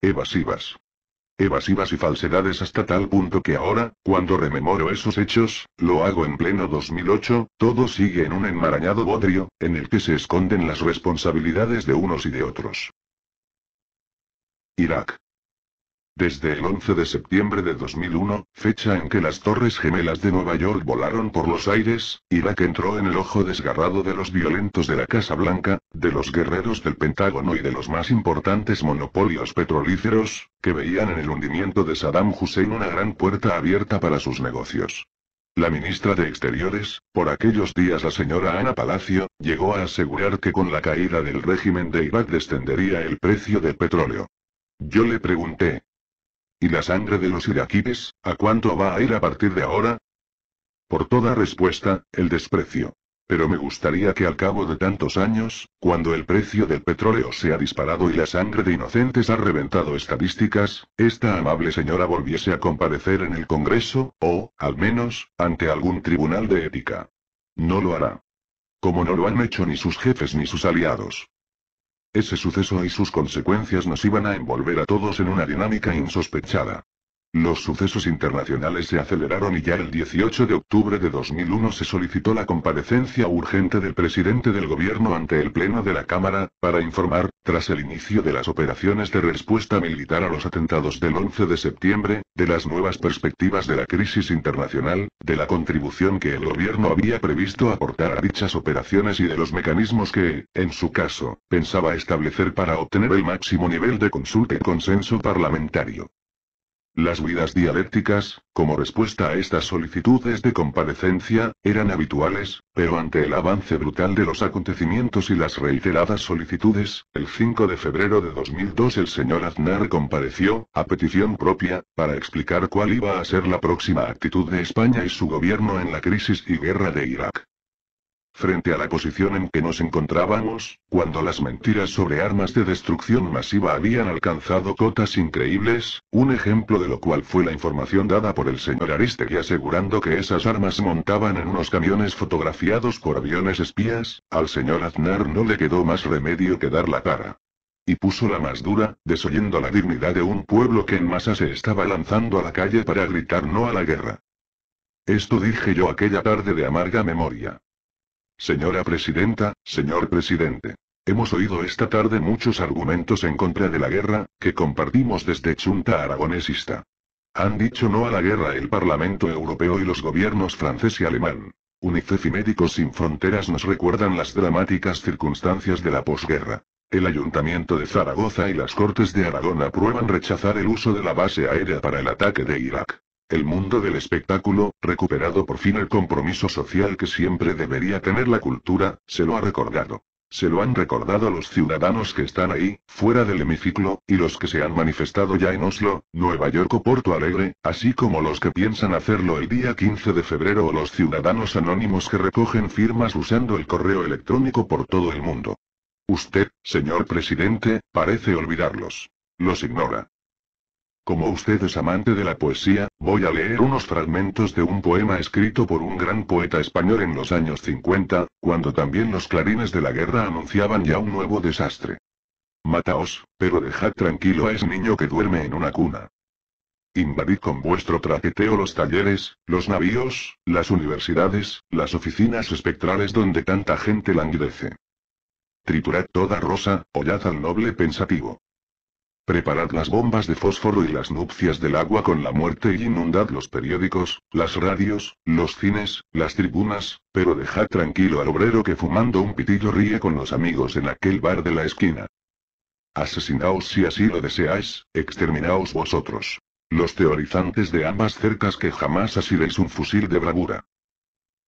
Speaker 1: Evasivas evasivas y falsedades hasta tal punto que ahora, cuando rememoro esos hechos, lo hago en pleno 2008, todo sigue en un enmarañado bodrio, en el que se esconden las responsabilidades de unos y de otros. Irak. Desde el 11 de septiembre de 2001, fecha en que las Torres Gemelas de Nueva York volaron por los aires, Irak entró en el ojo desgarrado de los violentos de la Casa Blanca, de los guerreros del Pentágono y de los más importantes monopolios petrolíferos, que veían en el hundimiento de Saddam Hussein una gran puerta abierta para sus negocios. La ministra de Exteriores, por aquellos días la señora Ana Palacio, llegó a asegurar que con la caída del régimen de Irak descendería el precio del petróleo. Yo le pregunté, ¿Y la sangre de los iraquíes, a cuánto va a ir a partir de ahora? Por toda respuesta, el desprecio. Pero me gustaría que al cabo de tantos años, cuando el precio del petróleo se ha disparado y la sangre de inocentes ha reventado estadísticas, esta amable señora volviese a comparecer en el Congreso, o, al menos, ante algún tribunal de ética. No lo hará. Como no lo han hecho ni sus jefes ni sus aliados. Ese suceso y sus consecuencias nos iban a envolver a todos en una dinámica insospechada. Los sucesos internacionales se aceleraron y ya el 18 de octubre de 2001 se solicitó la comparecencia urgente del presidente del gobierno ante el Pleno de la Cámara, para informar, tras el inicio de las operaciones de respuesta militar a los atentados del 11 de septiembre, de las nuevas perspectivas de la crisis internacional, de la contribución que el gobierno había previsto aportar a dichas operaciones y de los mecanismos que, en su caso, pensaba establecer para obtener el máximo nivel de consulta y consenso parlamentario. Las huidas dialécticas, como respuesta a estas solicitudes de comparecencia, eran habituales, pero ante el avance brutal de los acontecimientos y las reiteradas solicitudes, el 5 de febrero de 2002 el señor Aznar compareció, a petición propia, para explicar cuál iba a ser la próxima actitud de España y su gobierno en la crisis y guerra de Irak frente a la posición en que nos encontrábamos, cuando las mentiras sobre armas de destrucción masiva habían alcanzado cotas increíbles, un ejemplo de lo cual fue la información dada por el señor Aristegui asegurando que esas armas montaban en unos camiones fotografiados por aviones espías, al señor Aznar no le quedó más remedio que dar la cara. Y puso la más dura, desoyendo la dignidad de un pueblo que en masa se estaba lanzando a la calle para gritar no a la guerra. Esto dije yo aquella tarde de amarga memoria. Señora Presidenta, señor Presidente. Hemos oído esta tarde muchos argumentos en contra de la guerra, que compartimos desde Chunta Aragonesista. Han dicho no a la guerra el Parlamento Europeo y los gobiernos francés y alemán. UNICEF y Médicos Sin Fronteras nos recuerdan las dramáticas circunstancias de la posguerra. El Ayuntamiento de Zaragoza y las Cortes de Aragón aprueban rechazar el uso de la base aérea para el ataque de Irak. El mundo del espectáculo, recuperado por fin el compromiso social que siempre debería tener la cultura, se lo ha recordado. Se lo han recordado los ciudadanos que están ahí, fuera del hemiciclo, y los que se han manifestado ya en Oslo, Nueva York o Porto Alegre, así como los que piensan hacerlo el día 15 de febrero o los ciudadanos anónimos que recogen firmas usando el correo electrónico por todo el mundo. Usted, señor presidente, parece olvidarlos. Los ignora. Como usted es amante de la poesía, voy a leer unos fragmentos de un poema escrito por un gran poeta español en los años 50, cuando también los clarines de la guerra anunciaban ya un nuevo desastre. Mataos, pero dejad tranquilo a ese niño que duerme en una cuna. Invadid con vuestro traqueteo los talleres, los navíos, las universidades, las oficinas espectrales donde tanta gente languidece. Triturad toda rosa, hollad al noble pensativo. Preparad las bombas de fósforo y las nupcias del agua con la muerte y inundad los periódicos, las radios, los cines, las tribunas, pero dejad tranquilo al obrero que fumando un pitillo ríe con los amigos en aquel bar de la esquina. Asesinaos si así lo deseáis, exterminaos vosotros. Los teorizantes de ambas cercas que jamás asiréis un fusil de bravura.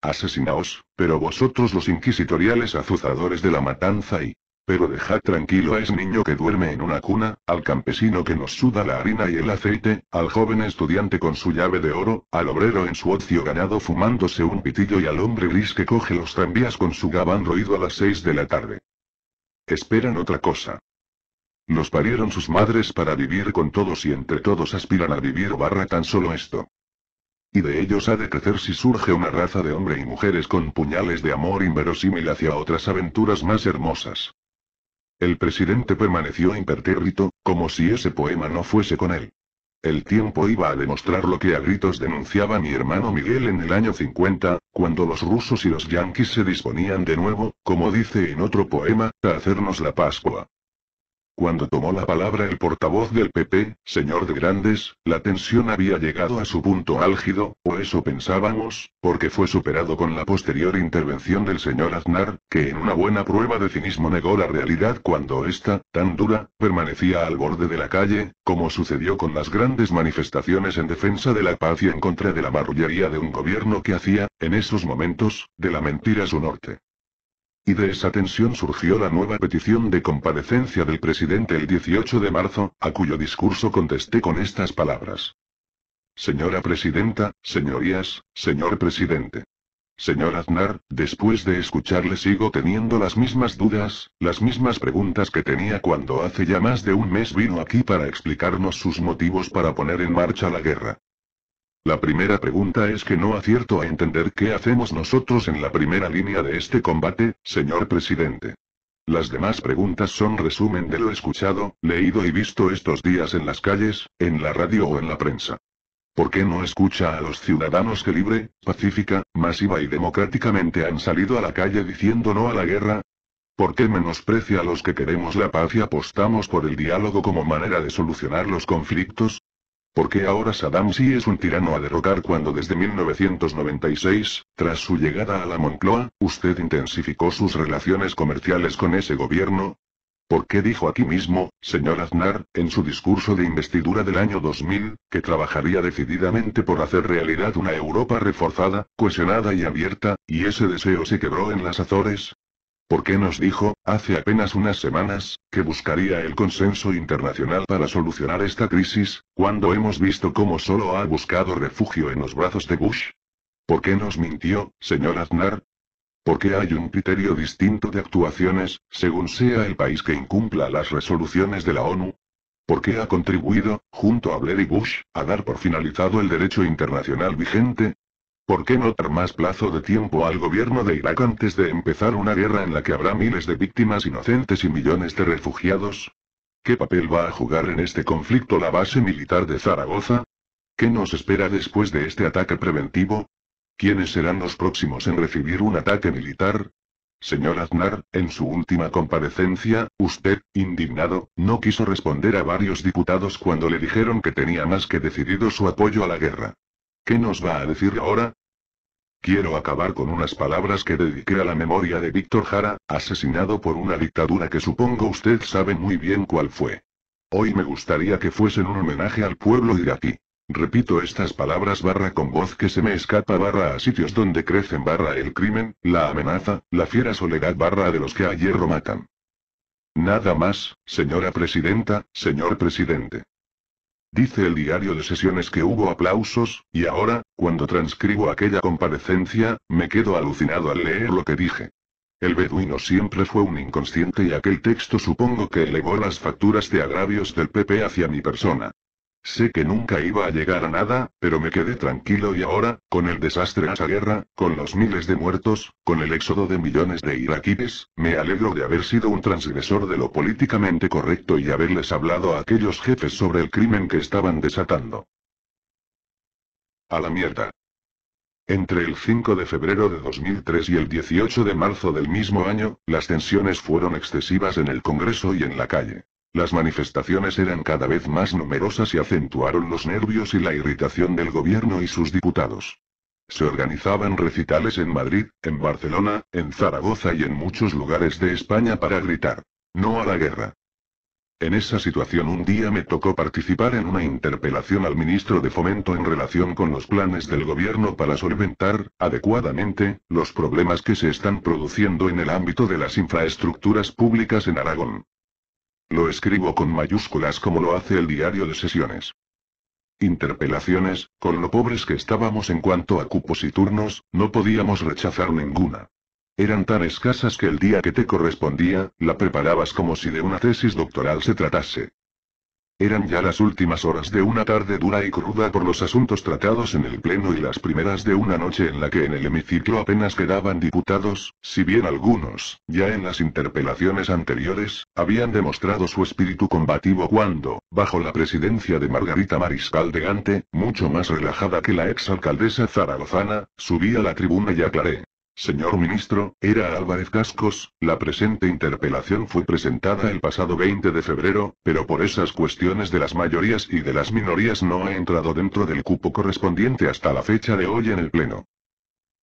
Speaker 1: Asesinaos, pero vosotros los inquisitoriales azuzadores de la matanza y pero dejad tranquilo a ese niño que duerme en una cuna, al campesino que nos suda la harina y el aceite, al joven estudiante con su llave de oro, al obrero en su ocio ganado fumándose un pitillo y al hombre gris que coge los tranvías con su gabán roído a las seis de la tarde. Esperan otra cosa. Los parieron sus madres para vivir con todos y entre todos aspiran a vivir o barra tan solo esto. Y de ellos ha de crecer si surge una raza de hombre y mujeres con puñales de amor inverosímil hacia otras aventuras más hermosas. El presidente permaneció impertérrito, como si ese poema no fuese con él. El tiempo iba a demostrar lo que a gritos denunciaba mi hermano Miguel en el año 50, cuando los rusos y los yanquis se disponían de nuevo, como dice en otro poema, a hacernos la Pascua. Cuando tomó la palabra el portavoz del PP, señor de Grandes, la tensión había llegado a su punto álgido, o eso pensábamos, porque fue superado con la posterior intervención del señor Aznar, que en una buena prueba de cinismo negó la realidad cuando ésta, tan dura, permanecía al borde de la calle, como sucedió con las grandes manifestaciones en defensa de la paz y en contra de la marrullería de un gobierno que hacía, en esos momentos, de la mentira su norte. Y de esa tensión surgió la nueva petición de comparecencia del presidente el 18 de marzo, a cuyo discurso contesté con estas palabras. Señora presidenta, señorías, señor presidente. Señor Aznar, después de escucharle sigo teniendo las mismas dudas, las mismas preguntas que tenía cuando hace ya más de un mes vino aquí para explicarnos sus motivos para poner en marcha la guerra. La primera pregunta es que no acierto a entender qué hacemos nosotros en la primera línea de este combate, señor presidente. Las demás preguntas son resumen de lo escuchado, leído y visto estos días en las calles, en la radio o en la prensa. ¿Por qué no escucha a los ciudadanos que libre, pacífica, masiva y democráticamente han salido a la calle diciendo no a la guerra? ¿Por qué menosprecia a los que queremos la paz y apostamos por el diálogo como manera de solucionar los conflictos? ¿Por qué ahora Saddam sí es un tirano a derrocar cuando desde 1996, tras su llegada a la Moncloa, usted intensificó sus relaciones comerciales con ese gobierno? ¿Por qué dijo aquí mismo, señor Aznar, en su discurso de investidura del año 2000, que trabajaría decididamente por hacer realidad una Europa reforzada, cohesionada y abierta, y ese deseo se quebró en las Azores? ¿Por qué nos dijo, hace apenas unas semanas, que buscaría el consenso internacional para solucionar esta crisis, cuando hemos visto cómo solo ha buscado refugio en los brazos de Bush? ¿Por qué nos mintió, señor Aznar? ¿Por qué hay un criterio distinto de actuaciones, según sea el país que incumpla las resoluciones de la ONU? ¿Por qué ha contribuido, junto a Blair y Bush, a dar por finalizado el derecho internacional vigente? ¿Por qué no dar más plazo de tiempo al gobierno de Irak antes de empezar una guerra en la que habrá miles de víctimas inocentes y millones de refugiados? ¿Qué papel va a jugar en este conflicto la base militar de Zaragoza? ¿Qué nos espera después de este ataque preventivo? ¿Quiénes serán los próximos en recibir un ataque militar? Señor Aznar, en su última comparecencia, usted, indignado, no quiso responder a varios diputados cuando le dijeron que tenía más que decidido su apoyo a la guerra. ¿Qué nos va a decir ahora? Quiero acabar con unas palabras que dediqué a la memoria de Víctor Jara, asesinado por una dictadura que supongo usted sabe muy bien cuál fue. Hoy me gustaría que fuesen un homenaje al pueblo iraquí. Repito estas palabras barra con voz que se me escapa barra a sitios donde crecen barra el crimen, la amenaza, la fiera soledad barra de los que a hierro matan. Nada más, señora presidenta, señor presidente. Dice el diario de sesiones que hubo aplausos, y ahora, cuando transcribo aquella comparecencia, me quedo alucinado al leer lo que dije. El beduino siempre fue un inconsciente y aquel texto supongo que elevó las facturas de agravios del PP hacia mi persona. Sé que nunca iba a llegar a nada, pero me quedé tranquilo y ahora, con el desastre de esa guerra, con los miles de muertos, con el éxodo de millones de iraquíes, me alegro de haber sido un transgresor de lo políticamente correcto y haberles hablado a aquellos jefes sobre el crimen que estaban desatando. A la mierda. Entre el 5 de febrero de 2003 y el 18 de marzo del mismo año, las tensiones fueron excesivas en el Congreso y en la calle. Las manifestaciones eran cada vez más numerosas y acentuaron los nervios y la irritación del gobierno y sus diputados. Se organizaban recitales en Madrid, en Barcelona, en Zaragoza y en muchos lugares de España para gritar, no a la guerra. En esa situación un día me tocó participar en una interpelación al ministro de Fomento en relación con los planes del gobierno para solventar, adecuadamente, los problemas que se están produciendo en el ámbito de las infraestructuras públicas en Aragón. Lo escribo con mayúsculas como lo hace el diario de sesiones. Interpelaciones, con lo pobres que estábamos en cuanto a cupos y turnos, no podíamos rechazar ninguna. Eran tan escasas que el día que te correspondía, la preparabas como si de una tesis doctoral se tratase. Eran ya las últimas horas de una tarde dura y cruda por los asuntos tratados en el Pleno y las primeras de una noche en la que en el hemiciclo apenas quedaban diputados, si bien algunos, ya en las interpelaciones anteriores, habían demostrado su espíritu combativo cuando, bajo la presidencia de Margarita Mariscal de Gante, mucho más relajada que la exalcaldesa zaragozana, subí a la tribuna y aclaré. Señor ministro, era Álvarez Cascos, la presente interpelación fue presentada el pasado 20 de febrero, pero por esas cuestiones de las mayorías y de las minorías no ha entrado dentro del cupo correspondiente hasta la fecha de hoy en el Pleno.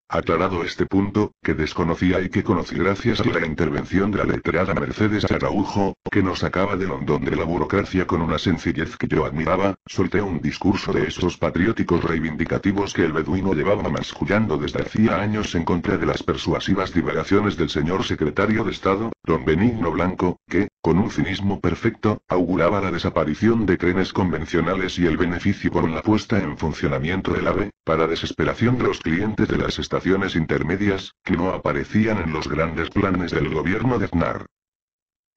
Speaker 1: Aclarado este punto, que desconocía y que conocí gracias a la intervención de la letrada Mercedes Araujo, que nos sacaba de London de la burocracia con una sencillez que yo admiraba, solté un discurso de esos patrióticos reivindicativos que el beduino llevaba mascullando desde hacía años en contra de las persuasivas divagaciones del señor secretario de Estado, don Benigno Blanco, que, con un cinismo perfecto, auguraba la desaparición de trenes convencionales y el beneficio con la puesta en funcionamiento del AVE, para desesperación de los clientes de las estaciones intermedias, que no aparecían en los grandes planes del gobierno de Aznar.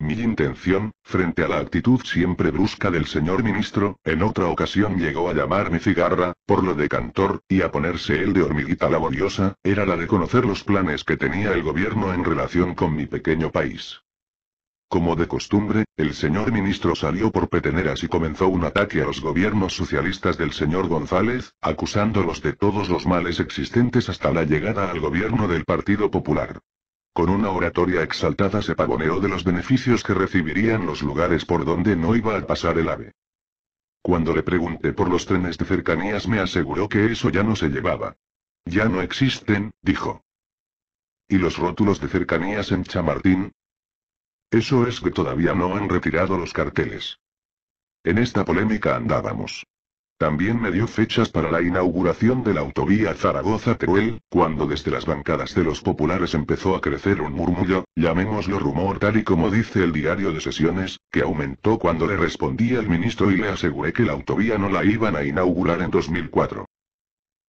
Speaker 1: Mi intención, frente a la actitud siempre brusca del señor ministro, en otra ocasión llegó a llamar mi cigarra, por lo de cantor, y a ponerse él de hormiguita laboriosa, era la de conocer los planes que tenía el gobierno en relación con mi pequeño país. Como de costumbre, el señor ministro salió por peteneras y comenzó un ataque a los gobiernos socialistas del señor González, acusándolos de todos los males existentes hasta la llegada al gobierno del Partido Popular. Con una oratoria exaltada se pavoneó de los beneficios que recibirían los lugares por donde no iba a pasar el ave. Cuando le pregunté por los trenes de cercanías me aseguró que eso ya no se llevaba. Ya no existen, dijo. ¿Y los rótulos de cercanías en Chamartín? Eso es que todavía no han retirado los carteles. En esta polémica andábamos. También me dio fechas para la inauguración de la autovía Zaragoza-Teruel, cuando desde las bancadas de los populares empezó a crecer un murmullo, llamémoslo rumor tal y como dice el diario de sesiones, que aumentó cuando le respondí al ministro y le aseguré que la autovía no la iban a inaugurar en 2004.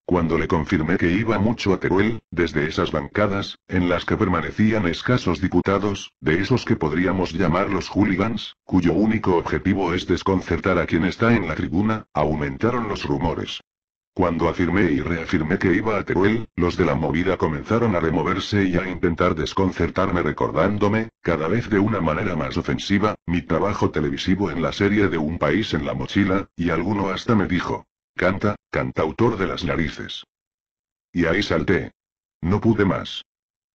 Speaker 1: Cuando le confirmé que iba mucho a Teruel, desde esas bancadas, en las que permanecían escasos diputados, de esos que podríamos llamar los hooligans, cuyo único objetivo es desconcertar a quien está en la tribuna, aumentaron los rumores. Cuando afirmé y reafirmé que iba a Teruel, los de la movida comenzaron a removerse y a intentar desconcertarme recordándome, cada vez de una manera más ofensiva, mi trabajo televisivo en la serie de Un País en la Mochila, y alguno hasta me dijo, Canta, cantautor de las narices. Y ahí salté. No pude más.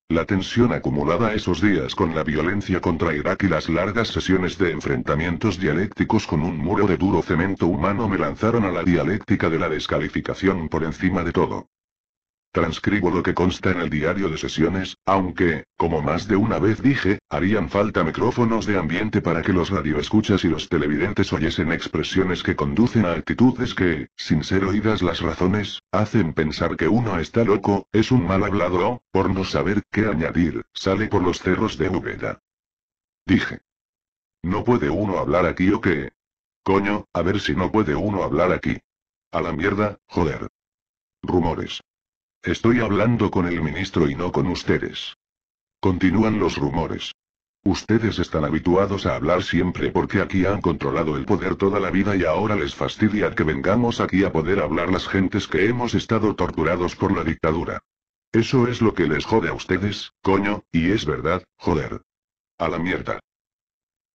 Speaker 1: La tensión acumulada esos días con la violencia contra Irak y las largas sesiones de enfrentamientos dialécticos con un muro de duro cemento humano me lanzaron a la dialéctica de la descalificación por encima de todo. Transcribo lo que consta en el diario de sesiones, aunque, como más de una vez dije, harían falta micrófonos de ambiente para que los radioescuchas y los televidentes oyesen expresiones que conducen a actitudes que, sin ser oídas las razones, hacen pensar que uno está loco, es un mal hablado o, por no saber qué añadir, sale por los cerros de Ubeda. Dije. ¿No puede uno hablar aquí o qué? Coño, a ver si no puede uno hablar aquí. A la mierda, joder. Rumores. Estoy hablando con el ministro y no con ustedes. Continúan los rumores. Ustedes están habituados a hablar siempre porque aquí han controlado el poder toda la vida y ahora les fastidia que vengamos aquí a poder hablar las gentes que hemos estado torturados por la dictadura. Eso es lo que les jode a ustedes, coño, y es verdad, joder. A la mierda.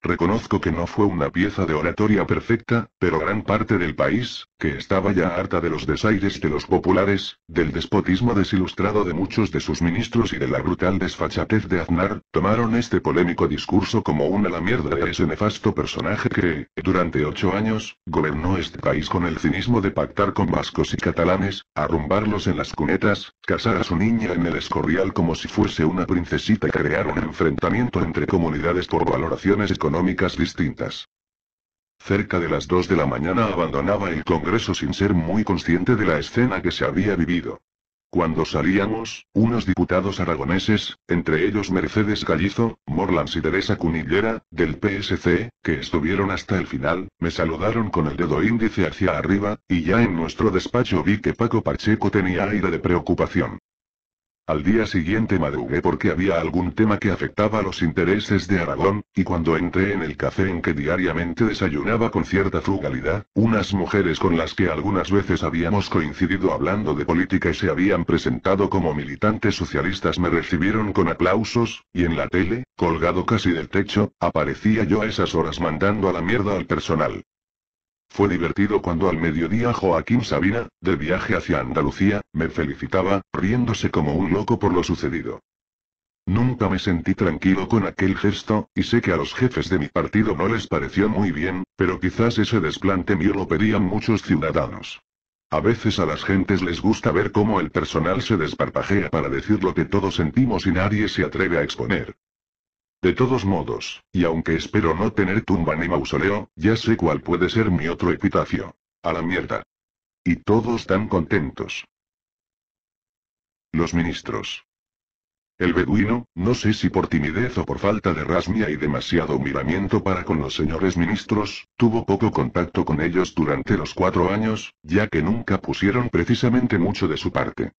Speaker 1: Reconozco que no fue una pieza de oratoria perfecta, pero gran parte del país, que estaba ya harta de los desaires de los populares, del despotismo desilustrado de muchos de sus ministros y de la brutal desfachatez de Aznar, tomaron este polémico discurso como una la mierda de ese nefasto personaje que, durante ocho años, gobernó este país con el cinismo de pactar con vascos y catalanes, arrumbarlos en las cunetas, casar a su niña en el escorial como si fuese una princesita y crear un enfrentamiento entre comunidades por valoraciones económicas distintas. Cerca de las 2 de la mañana abandonaba el Congreso sin ser muy consciente de la escena que se había vivido. Cuando salíamos, unos diputados aragoneses, entre ellos Mercedes Gallizo, Morlans y Teresa Cunillera, del PSC, que estuvieron hasta el final, me saludaron con el dedo índice hacia arriba, y ya en nuestro despacho vi que Paco Pacheco tenía aire de preocupación. Al día siguiente madrugué porque había algún tema que afectaba los intereses de Aragón, y cuando entré en el café en que diariamente desayunaba con cierta frugalidad, unas mujeres con las que algunas veces habíamos coincidido hablando de política y se habían presentado como militantes socialistas me recibieron con aplausos, y en la tele, colgado casi del techo, aparecía yo a esas horas mandando a la mierda al personal. Fue divertido cuando al mediodía Joaquín Sabina, de viaje hacia Andalucía, me felicitaba, riéndose como un loco por lo sucedido. Nunca me sentí tranquilo con aquel gesto, y sé que a los jefes de mi partido no les pareció muy bien, pero quizás ese desplante mío lo pedían muchos ciudadanos. A veces a las gentes les gusta ver cómo el personal se desparpajea para decir lo que todos sentimos y nadie se atreve a exponer. De todos modos, y aunque espero no tener tumba ni mausoleo, ya sé cuál puede ser mi otro epitafio. A la mierda. Y todos tan contentos. Los ministros. El beduino, no sé si por timidez o por falta de rasmia y demasiado miramiento para con los señores ministros, tuvo poco contacto con ellos durante los cuatro años, ya que nunca pusieron precisamente mucho de su parte.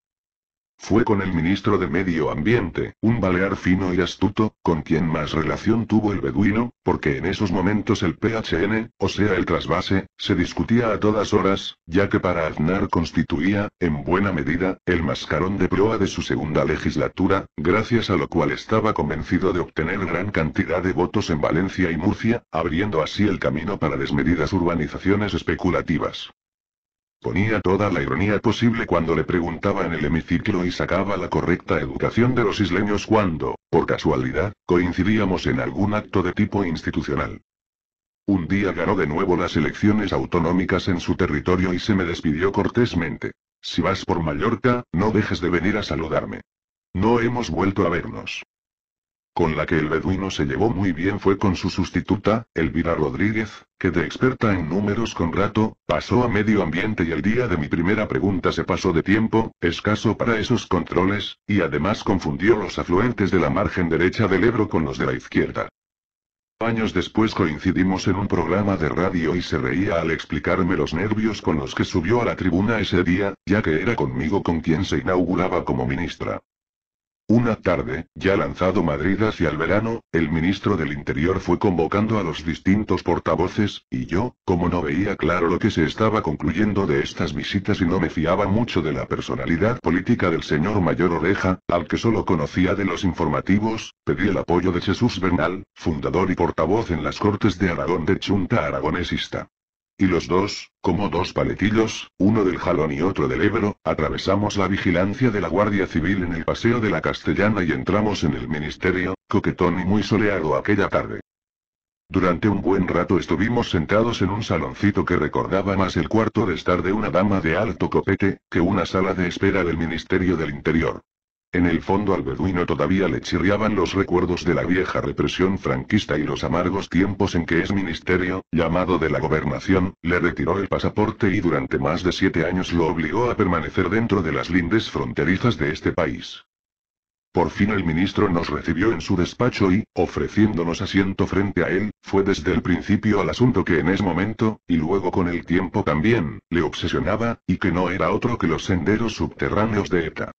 Speaker 1: Fue con el ministro de Medio Ambiente, un balear fino y astuto, con quien más relación tuvo el beduino, porque en esos momentos el PHN, o sea el trasvase, se discutía a todas horas, ya que para Aznar constituía, en buena medida, el mascarón de proa de su segunda legislatura, gracias a lo cual estaba convencido de obtener gran cantidad de votos en Valencia y Murcia, abriendo así el camino para desmedidas urbanizaciones especulativas. Ponía toda la ironía posible cuando le preguntaba en el hemiciclo y sacaba la correcta educación de los isleños cuando, por casualidad, coincidíamos en algún acto de tipo institucional. Un día ganó de nuevo las elecciones autonómicas en su territorio y se me despidió cortésmente. Si vas por Mallorca, no dejes de venir a saludarme. No hemos vuelto a vernos con la que el beduino se llevó muy bien fue con su sustituta, Elvira Rodríguez, que de experta en números con rato, pasó a medio ambiente y el día de mi primera pregunta se pasó de tiempo, escaso para esos controles, y además confundió los afluentes de la margen derecha del Ebro con los de la izquierda. Años después coincidimos en un programa de radio y se reía al explicarme los nervios con los que subió a la tribuna ese día, ya que era conmigo con quien se inauguraba como ministra. Una tarde, ya lanzado Madrid hacia el verano, el ministro del Interior fue convocando a los distintos portavoces, y yo, como no veía claro lo que se estaba concluyendo de estas visitas y no me fiaba mucho de la personalidad política del señor Mayor Oreja, al que solo conocía de los informativos, pedí el apoyo de Jesús Bernal, fundador y portavoz en las Cortes de Aragón de Chunta Aragonesista. Y los dos, como dos paletillos, uno del jalón y otro del Ebro, atravesamos la vigilancia de la Guardia Civil en el Paseo de la Castellana y entramos en el Ministerio, coquetón y muy soleado aquella tarde. Durante un buen rato estuvimos sentados en un saloncito que recordaba más el cuarto de estar de una dama de alto copete, que una sala de espera del Ministerio del Interior. En el fondo al beduino todavía le chirriaban los recuerdos de la vieja represión franquista y los amargos tiempos en que es ministerio, llamado de la gobernación, le retiró el pasaporte y durante más de siete años lo obligó a permanecer dentro de las lindes fronterizas de este país. Por fin el ministro nos recibió en su despacho y, ofreciéndonos asiento frente a él, fue desde el principio al asunto que en ese momento, y luego con el tiempo también, le obsesionaba, y que no era otro que los senderos subterráneos de ETA.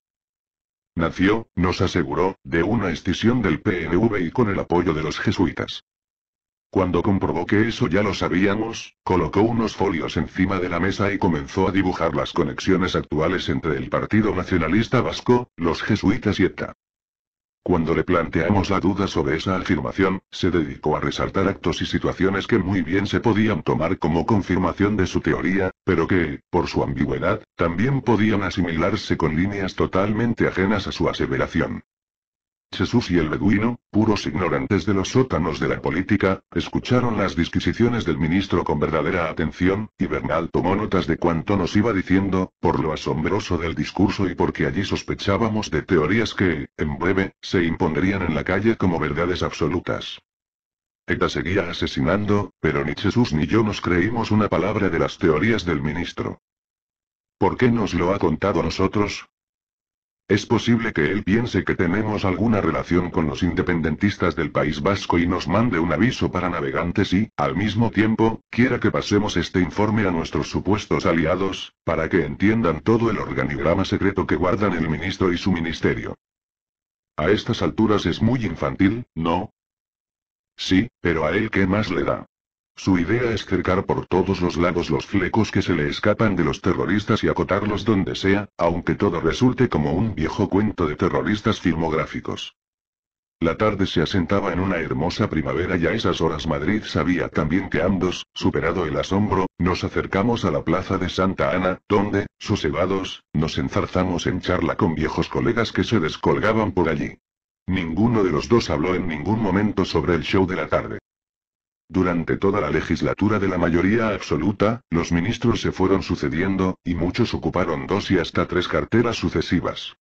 Speaker 1: Nació, nos aseguró, de una escisión del PNV y con el apoyo de los jesuitas. Cuando comprobó que eso ya lo sabíamos, colocó unos folios encima de la mesa y comenzó a dibujar las conexiones actuales entre el Partido Nacionalista Vasco, los jesuitas y ETA. Cuando le planteamos la duda sobre esa afirmación, se dedicó a resaltar actos y situaciones que muy bien se podían tomar como confirmación de su teoría, pero que, por su ambigüedad, también podían asimilarse con líneas totalmente ajenas a su aseveración. Jesús y el beduino, puros ignorantes de los sótanos de la política, escucharon las disquisiciones del ministro con verdadera atención, y Bernal tomó notas de cuanto nos iba diciendo, por lo asombroso del discurso y porque allí sospechábamos de teorías que, en breve, se impondrían en la calle como verdades absolutas. ETA seguía asesinando, pero ni Jesús ni yo nos creímos una palabra de las teorías del ministro. ¿Por qué nos lo ha contado a nosotros? Es posible que él piense que tenemos alguna relación con los independentistas del País Vasco y nos mande un aviso para navegantes y, al mismo tiempo, quiera que pasemos este informe a nuestros supuestos aliados, para que entiendan todo el organigrama secreto que guardan el ministro y su ministerio. A estas alturas es muy infantil, ¿no? Sí, pero a él qué más le da. Su idea es cercar por todos los lados los flecos que se le escapan de los terroristas y acotarlos donde sea, aunque todo resulte como un viejo cuento de terroristas filmográficos. La tarde se asentaba en una hermosa primavera y a esas horas Madrid sabía también que ambos, superado el asombro, nos acercamos a la plaza de Santa Ana, donde, sosegados, nos enzarzamos en charla con viejos colegas que se descolgaban por allí. Ninguno de los dos habló en ningún momento sobre el show de la tarde. Durante toda la legislatura de la mayoría absoluta, los ministros se fueron sucediendo, y muchos ocuparon dos y hasta tres carteras sucesivas.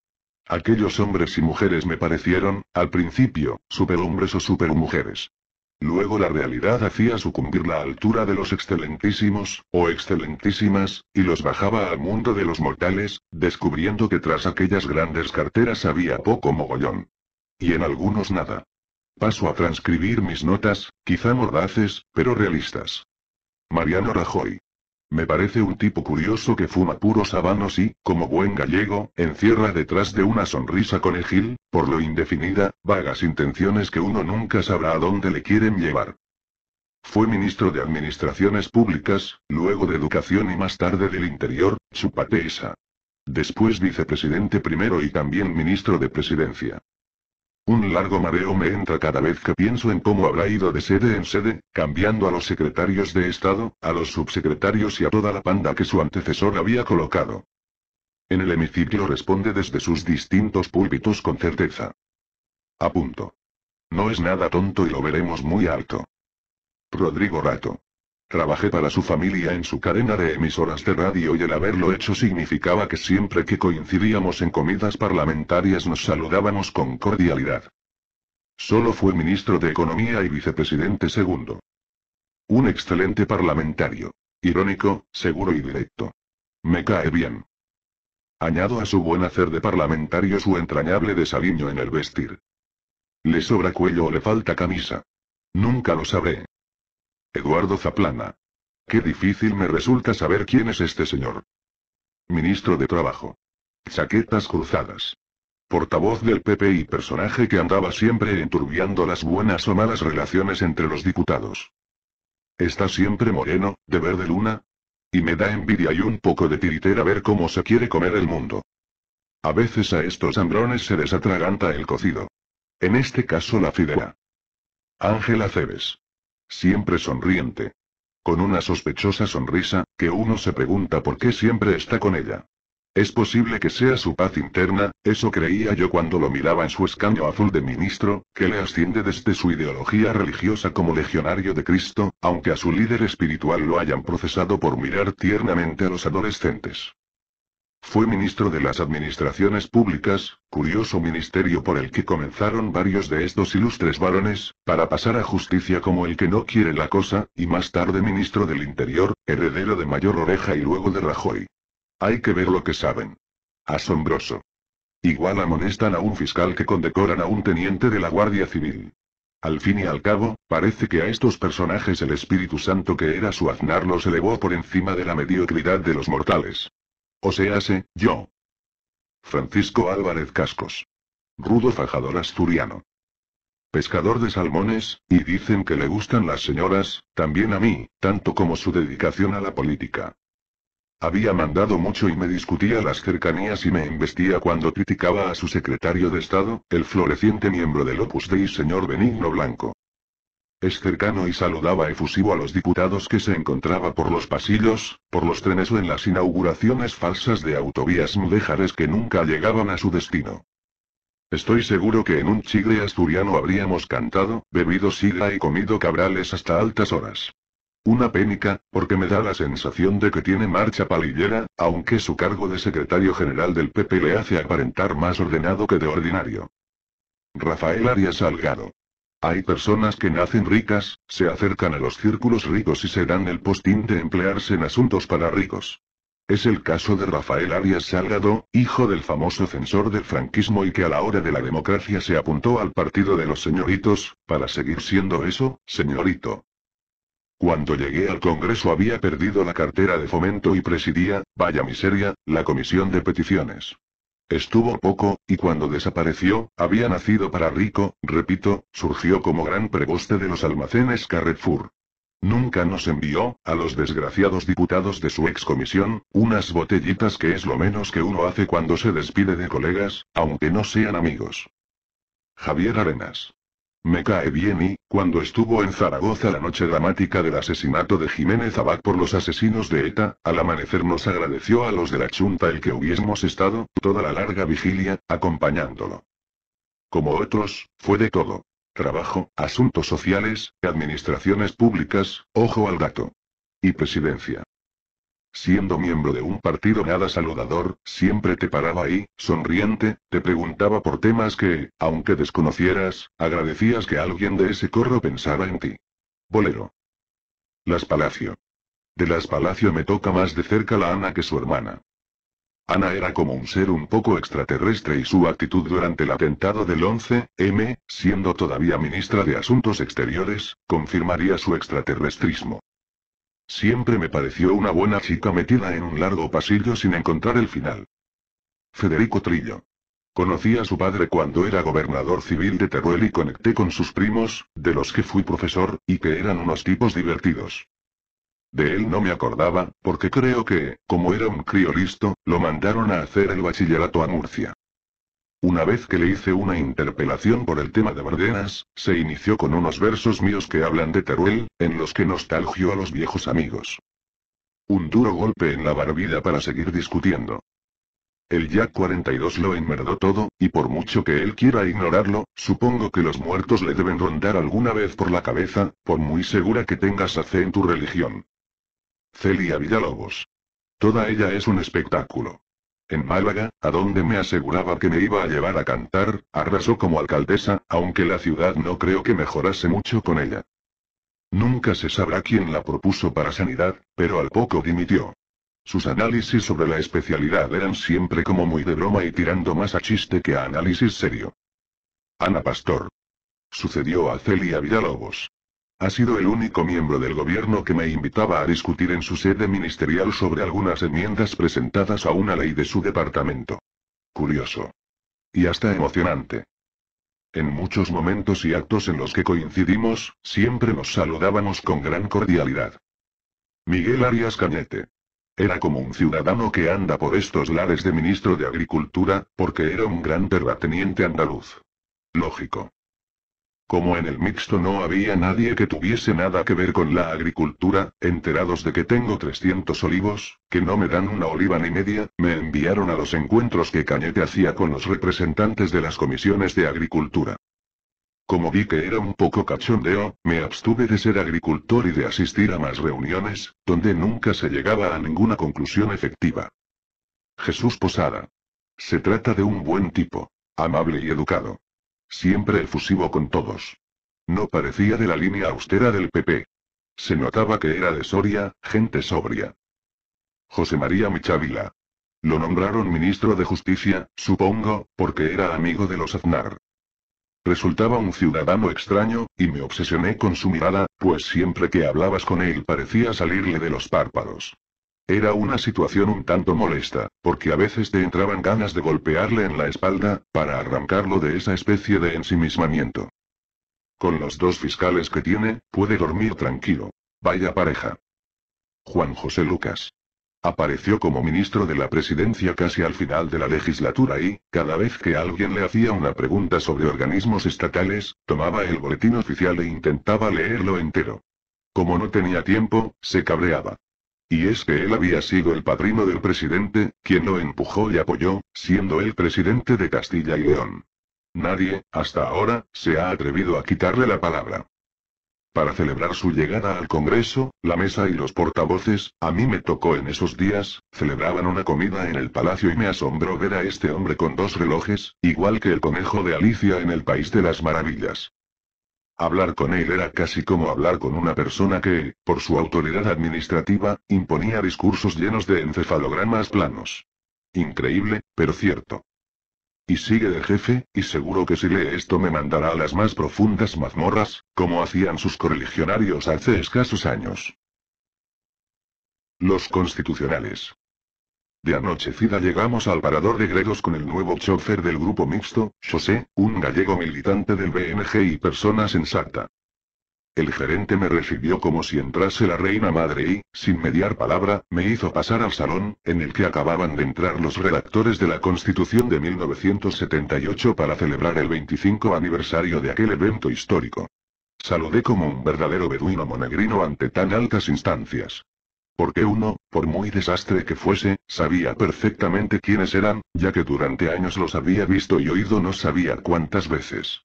Speaker 1: Aquellos hombres y mujeres me parecieron, al principio, superhombres o supermujeres. Luego la realidad hacía sucumbir la altura de los excelentísimos, o excelentísimas, y los bajaba al mundo de los mortales, descubriendo que tras aquellas grandes carteras había poco mogollón. Y en algunos nada. Paso a transcribir mis notas, quizá mordaces, pero realistas. Mariano Rajoy. Me parece un tipo curioso que fuma puros habanos y, como buen gallego, encierra detrás de una sonrisa conejil, por lo indefinida, vagas intenciones que uno nunca sabrá a dónde le quieren llevar. Fue ministro de Administraciones Públicas, luego de Educación y más tarde del Interior, su patesa. Después vicepresidente primero y también ministro de Presidencia. Un largo mareo me entra cada vez que pienso en cómo habrá ido de sede en sede, cambiando a los secretarios de Estado, a los subsecretarios y a toda la panda que su antecesor había colocado. En el hemiciclo responde desde sus distintos púlpitos con certeza. A punto. No es nada tonto y lo veremos muy alto. Rodrigo Rato. Trabajé para su familia en su cadena de emisoras de radio y el haberlo hecho significaba que siempre que coincidíamos en comidas parlamentarias nos saludábamos con cordialidad. Solo fue ministro de Economía y vicepresidente segundo. Un excelente parlamentario. Irónico, seguro y directo. Me cae bien. Añado a su buen hacer de parlamentario su entrañable desaliño en el vestir. Le sobra cuello o le falta camisa. Nunca lo sabré. Eduardo Zaplana. Qué difícil me resulta saber quién es este señor. Ministro de Trabajo. Chaquetas cruzadas. Portavoz del PP y personaje que andaba siempre enturbiando las buenas o malas relaciones entre los diputados. Está siempre moreno, de verde luna. Y me da envidia y un poco de tiritera ver cómo se quiere comer el mundo. A veces a estos hambrones se les atraganta el cocido. En este caso la fidea. Ángela Cebes. Siempre sonriente. Con una sospechosa sonrisa, que uno se pregunta por qué siempre está con ella. Es posible que sea su paz interna, eso creía yo cuando lo miraba en su escaño azul de ministro, que le asciende desde su ideología religiosa como legionario de Cristo, aunque a su líder espiritual lo hayan procesado por mirar tiernamente a los adolescentes. Fue ministro de las Administraciones Públicas, curioso ministerio por el que comenzaron varios de estos ilustres varones, para pasar a justicia como el que no quiere la cosa, y más tarde ministro del Interior, heredero de Mayor Oreja y luego de Rajoy. Hay que ver lo que saben. Asombroso. Igual amonestan a un fiscal que condecoran a un teniente de la Guardia Civil. Al fin y al cabo, parece que a estos personajes el Espíritu Santo que era su aznar los elevó por encima de la mediocridad de los mortales. O sea, yo. Francisco Álvarez Cascos. Rudo fajador asturiano. Pescador de salmones, y dicen que le gustan las señoras, también a mí, tanto como su dedicación a la política. Había mandado mucho y me discutía las cercanías y me embestía cuando criticaba a su secretario de Estado, el floreciente miembro del Opus Dei señor Benigno Blanco. Es cercano y saludaba efusivo a los diputados que se encontraba por los pasillos, por los trenes o en las inauguraciones falsas de autovías mudéjares que nunca llegaban a su destino. Estoy seguro que en un chigre asturiano habríamos cantado, bebido sidra y comido cabrales hasta altas horas. Una pénica, porque me da la sensación de que tiene marcha palillera, aunque su cargo de secretario general del PP le hace aparentar más ordenado que de ordinario. Rafael Arias Salgado. Hay personas que nacen ricas, se acercan a los círculos ricos y se dan el postín de emplearse en asuntos para ricos. Es el caso de Rafael Arias Salgado, hijo del famoso censor del franquismo y que a la hora de la democracia se apuntó al partido de los señoritos, para seguir siendo eso, señorito. Cuando llegué al Congreso había perdido la cartera de fomento y presidía, vaya miseria, la comisión de peticiones. Estuvo poco, y cuando desapareció, había nacido para rico, repito, surgió como gran preboste de los almacenes Carrefour. Nunca nos envió, a los desgraciados diputados de su excomisión, unas botellitas que es lo menos que uno hace cuando se despide de colegas, aunque no sean amigos. Javier Arenas. Me cae bien y, cuando estuvo en Zaragoza la noche dramática del asesinato de Jiménez Abad por los asesinos de ETA, al amanecer nos agradeció a los de la Chunta el que hubiésemos estado, toda la larga vigilia, acompañándolo. Como otros, fue de todo. Trabajo, asuntos sociales, administraciones públicas, ojo al gato. Y presidencia. Siendo miembro de un partido nada saludador, siempre te paraba ahí, sonriente, te preguntaba por temas que, aunque desconocieras, agradecías que alguien de ese corro pensara en ti. Bolero. Las Palacio. De Las Palacio me toca más de cerca la Ana que su hermana. Ana era como un ser un poco extraterrestre y su actitud durante el atentado del 11M, siendo todavía ministra de Asuntos Exteriores, confirmaría su extraterrestrismo. Siempre me pareció una buena chica metida en un largo pasillo sin encontrar el final. Federico Trillo. Conocí a su padre cuando era gobernador civil de Teruel y conecté con sus primos, de los que fui profesor, y que eran unos tipos divertidos. De él no me acordaba, porque creo que, como era un criolisto, lo mandaron a hacer el bachillerato a Murcia. Una vez que le hice una interpelación por el tema de Bardenas, se inició con unos versos míos que hablan de Teruel, en los que nostalgió a los viejos amigos. Un duro golpe en la barbilla para seguir discutiendo. El Jack 42 lo enmerdó todo, y por mucho que él quiera ignorarlo, supongo que los muertos le deben rondar alguna vez por la cabeza, por muy segura que tengas a C en tu religión. Celia Villalobos. Toda ella es un espectáculo en Málaga, a donde me aseguraba que me iba a llevar a cantar, arrasó como alcaldesa, aunque la ciudad no creo que mejorase mucho con ella. Nunca se sabrá quién la propuso para sanidad, pero al poco dimitió. Sus análisis sobre la especialidad eran siempre como muy de broma y tirando más a chiste que a análisis serio. Ana Pastor. Sucedió a Celia Villalobos. Ha sido el único miembro del gobierno que me invitaba a discutir en su sede ministerial sobre algunas enmiendas presentadas a una ley de su departamento. Curioso. Y hasta emocionante. En muchos momentos y actos en los que coincidimos, siempre nos saludábamos con gran cordialidad. Miguel Arias Cañete. Era como un ciudadano que anda por estos lares de ministro de Agricultura, porque era un gran terrateniente andaluz. Lógico. Como en el mixto no había nadie que tuviese nada que ver con la agricultura, enterados de que tengo 300 olivos, que no me dan una oliva ni media, me enviaron a los encuentros que Cañete hacía con los representantes de las comisiones de agricultura. Como vi que era un poco cachondeo, me abstuve de ser agricultor y de asistir a más reuniones, donde nunca se llegaba a ninguna conclusión efectiva. Jesús Posada. Se trata de un buen tipo, amable y educado. Siempre efusivo con todos. No parecía de la línea austera del PP. Se notaba que era de Soria, gente sobria. José María Michavila. Lo nombraron ministro de Justicia, supongo, porque era amigo de los Aznar. Resultaba un ciudadano extraño, y me obsesioné con su mirada, pues siempre que hablabas con él parecía salirle de los párpados. Era una situación un tanto molesta, porque a veces te entraban ganas de golpearle en la espalda, para arrancarlo de esa especie de ensimismamiento. Con los dos fiscales que tiene, puede dormir tranquilo. Vaya pareja. Juan José Lucas. Apareció como ministro de la presidencia casi al final de la legislatura y, cada vez que alguien le hacía una pregunta sobre organismos estatales, tomaba el boletín oficial e intentaba leerlo entero. Como no tenía tiempo, se cabreaba. Y es que él había sido el padrino del presidente, quien lo empujó y apoyó, siendo el presidente de Castilla y León. Nadie, hasta ahora, se ha atrevido a quitarle la palabra. Para celebrar su llegada al Congreso, la mesa y los portavoces, a mí me tocó en esos días, celebraban una comida en el palacio y me asombró ver a este hombre con dos relojes, igual que el conejo de Alicia en el País de las Maravillas. Hablar con él era casi como hablar con una persona que, por su autoridad administrativa, imponía discursos llenos de encefalogramas planos. Increíble, pero cierto. Y sigue de jefe, y seguro que si lee esto me mandará a las más profundas mazmorras, como hacían sus correligionarios hace escasos años. Los constitucionales. De anochecida llegamos al parador de Gredos con el nuevo chofer del grupo mixto, José, un gallego militante del BNG y persona sensata. El gerente me recibió como si entrase la reina madre y, sin mediar palabra, me hizo pasar al salón, en el que acababan de entrar los redactores de la Constitución de 1978 para celebrar el 25 aniversario de aquel evento histórico. Saludé como un verdadero beduino monegrino ante tan altas instancias. Porque uno, por muy desastre que fuese, sabía perfectamente quiénes eran, ya que durante años los había visto y oído no sabía cuántas veces.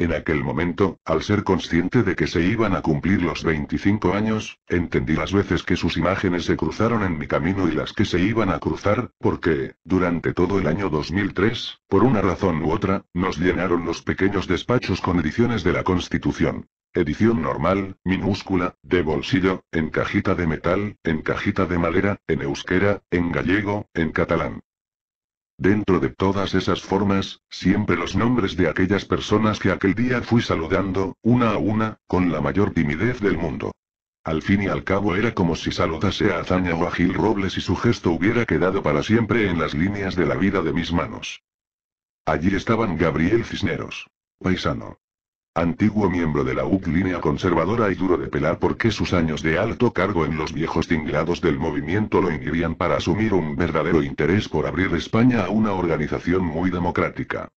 Speaker 1: En aquel momento, al ser consciente de que se iban a cumplir los 25 años, entendí las veces que sus imágenes se cruzaron en mi camino y las que se iban a cruzar, porque, durante todo el año 2003, por una razón u otra, nos llenaron los pequeños despachos con ediciones de la Constitución. Edición normal, minúscula, de bolsillo, en cajita de metal, en cajita de madera, en euskera, en gallego, en catalán. Dentro de todas esas formas, siempre los nombres de aquellas personas que aquel día fui saludando, una a una, con la mayor timidez del mundo. Al fin y al cabo era como si saludase a Azaña o a Gil Robles y su gesto hubiera quedado para siempre en las líneas de la vida de mis manos. Allí estaban Gabriel Cisneros. Paisano. Antiguo miembro de la UC línea conservadora y duro de pelar porque sus años de alto cargo en los viejos tinglados del movimiento lo inhibían para asumir un verdadero interés por abrir España a una organización muy democrática.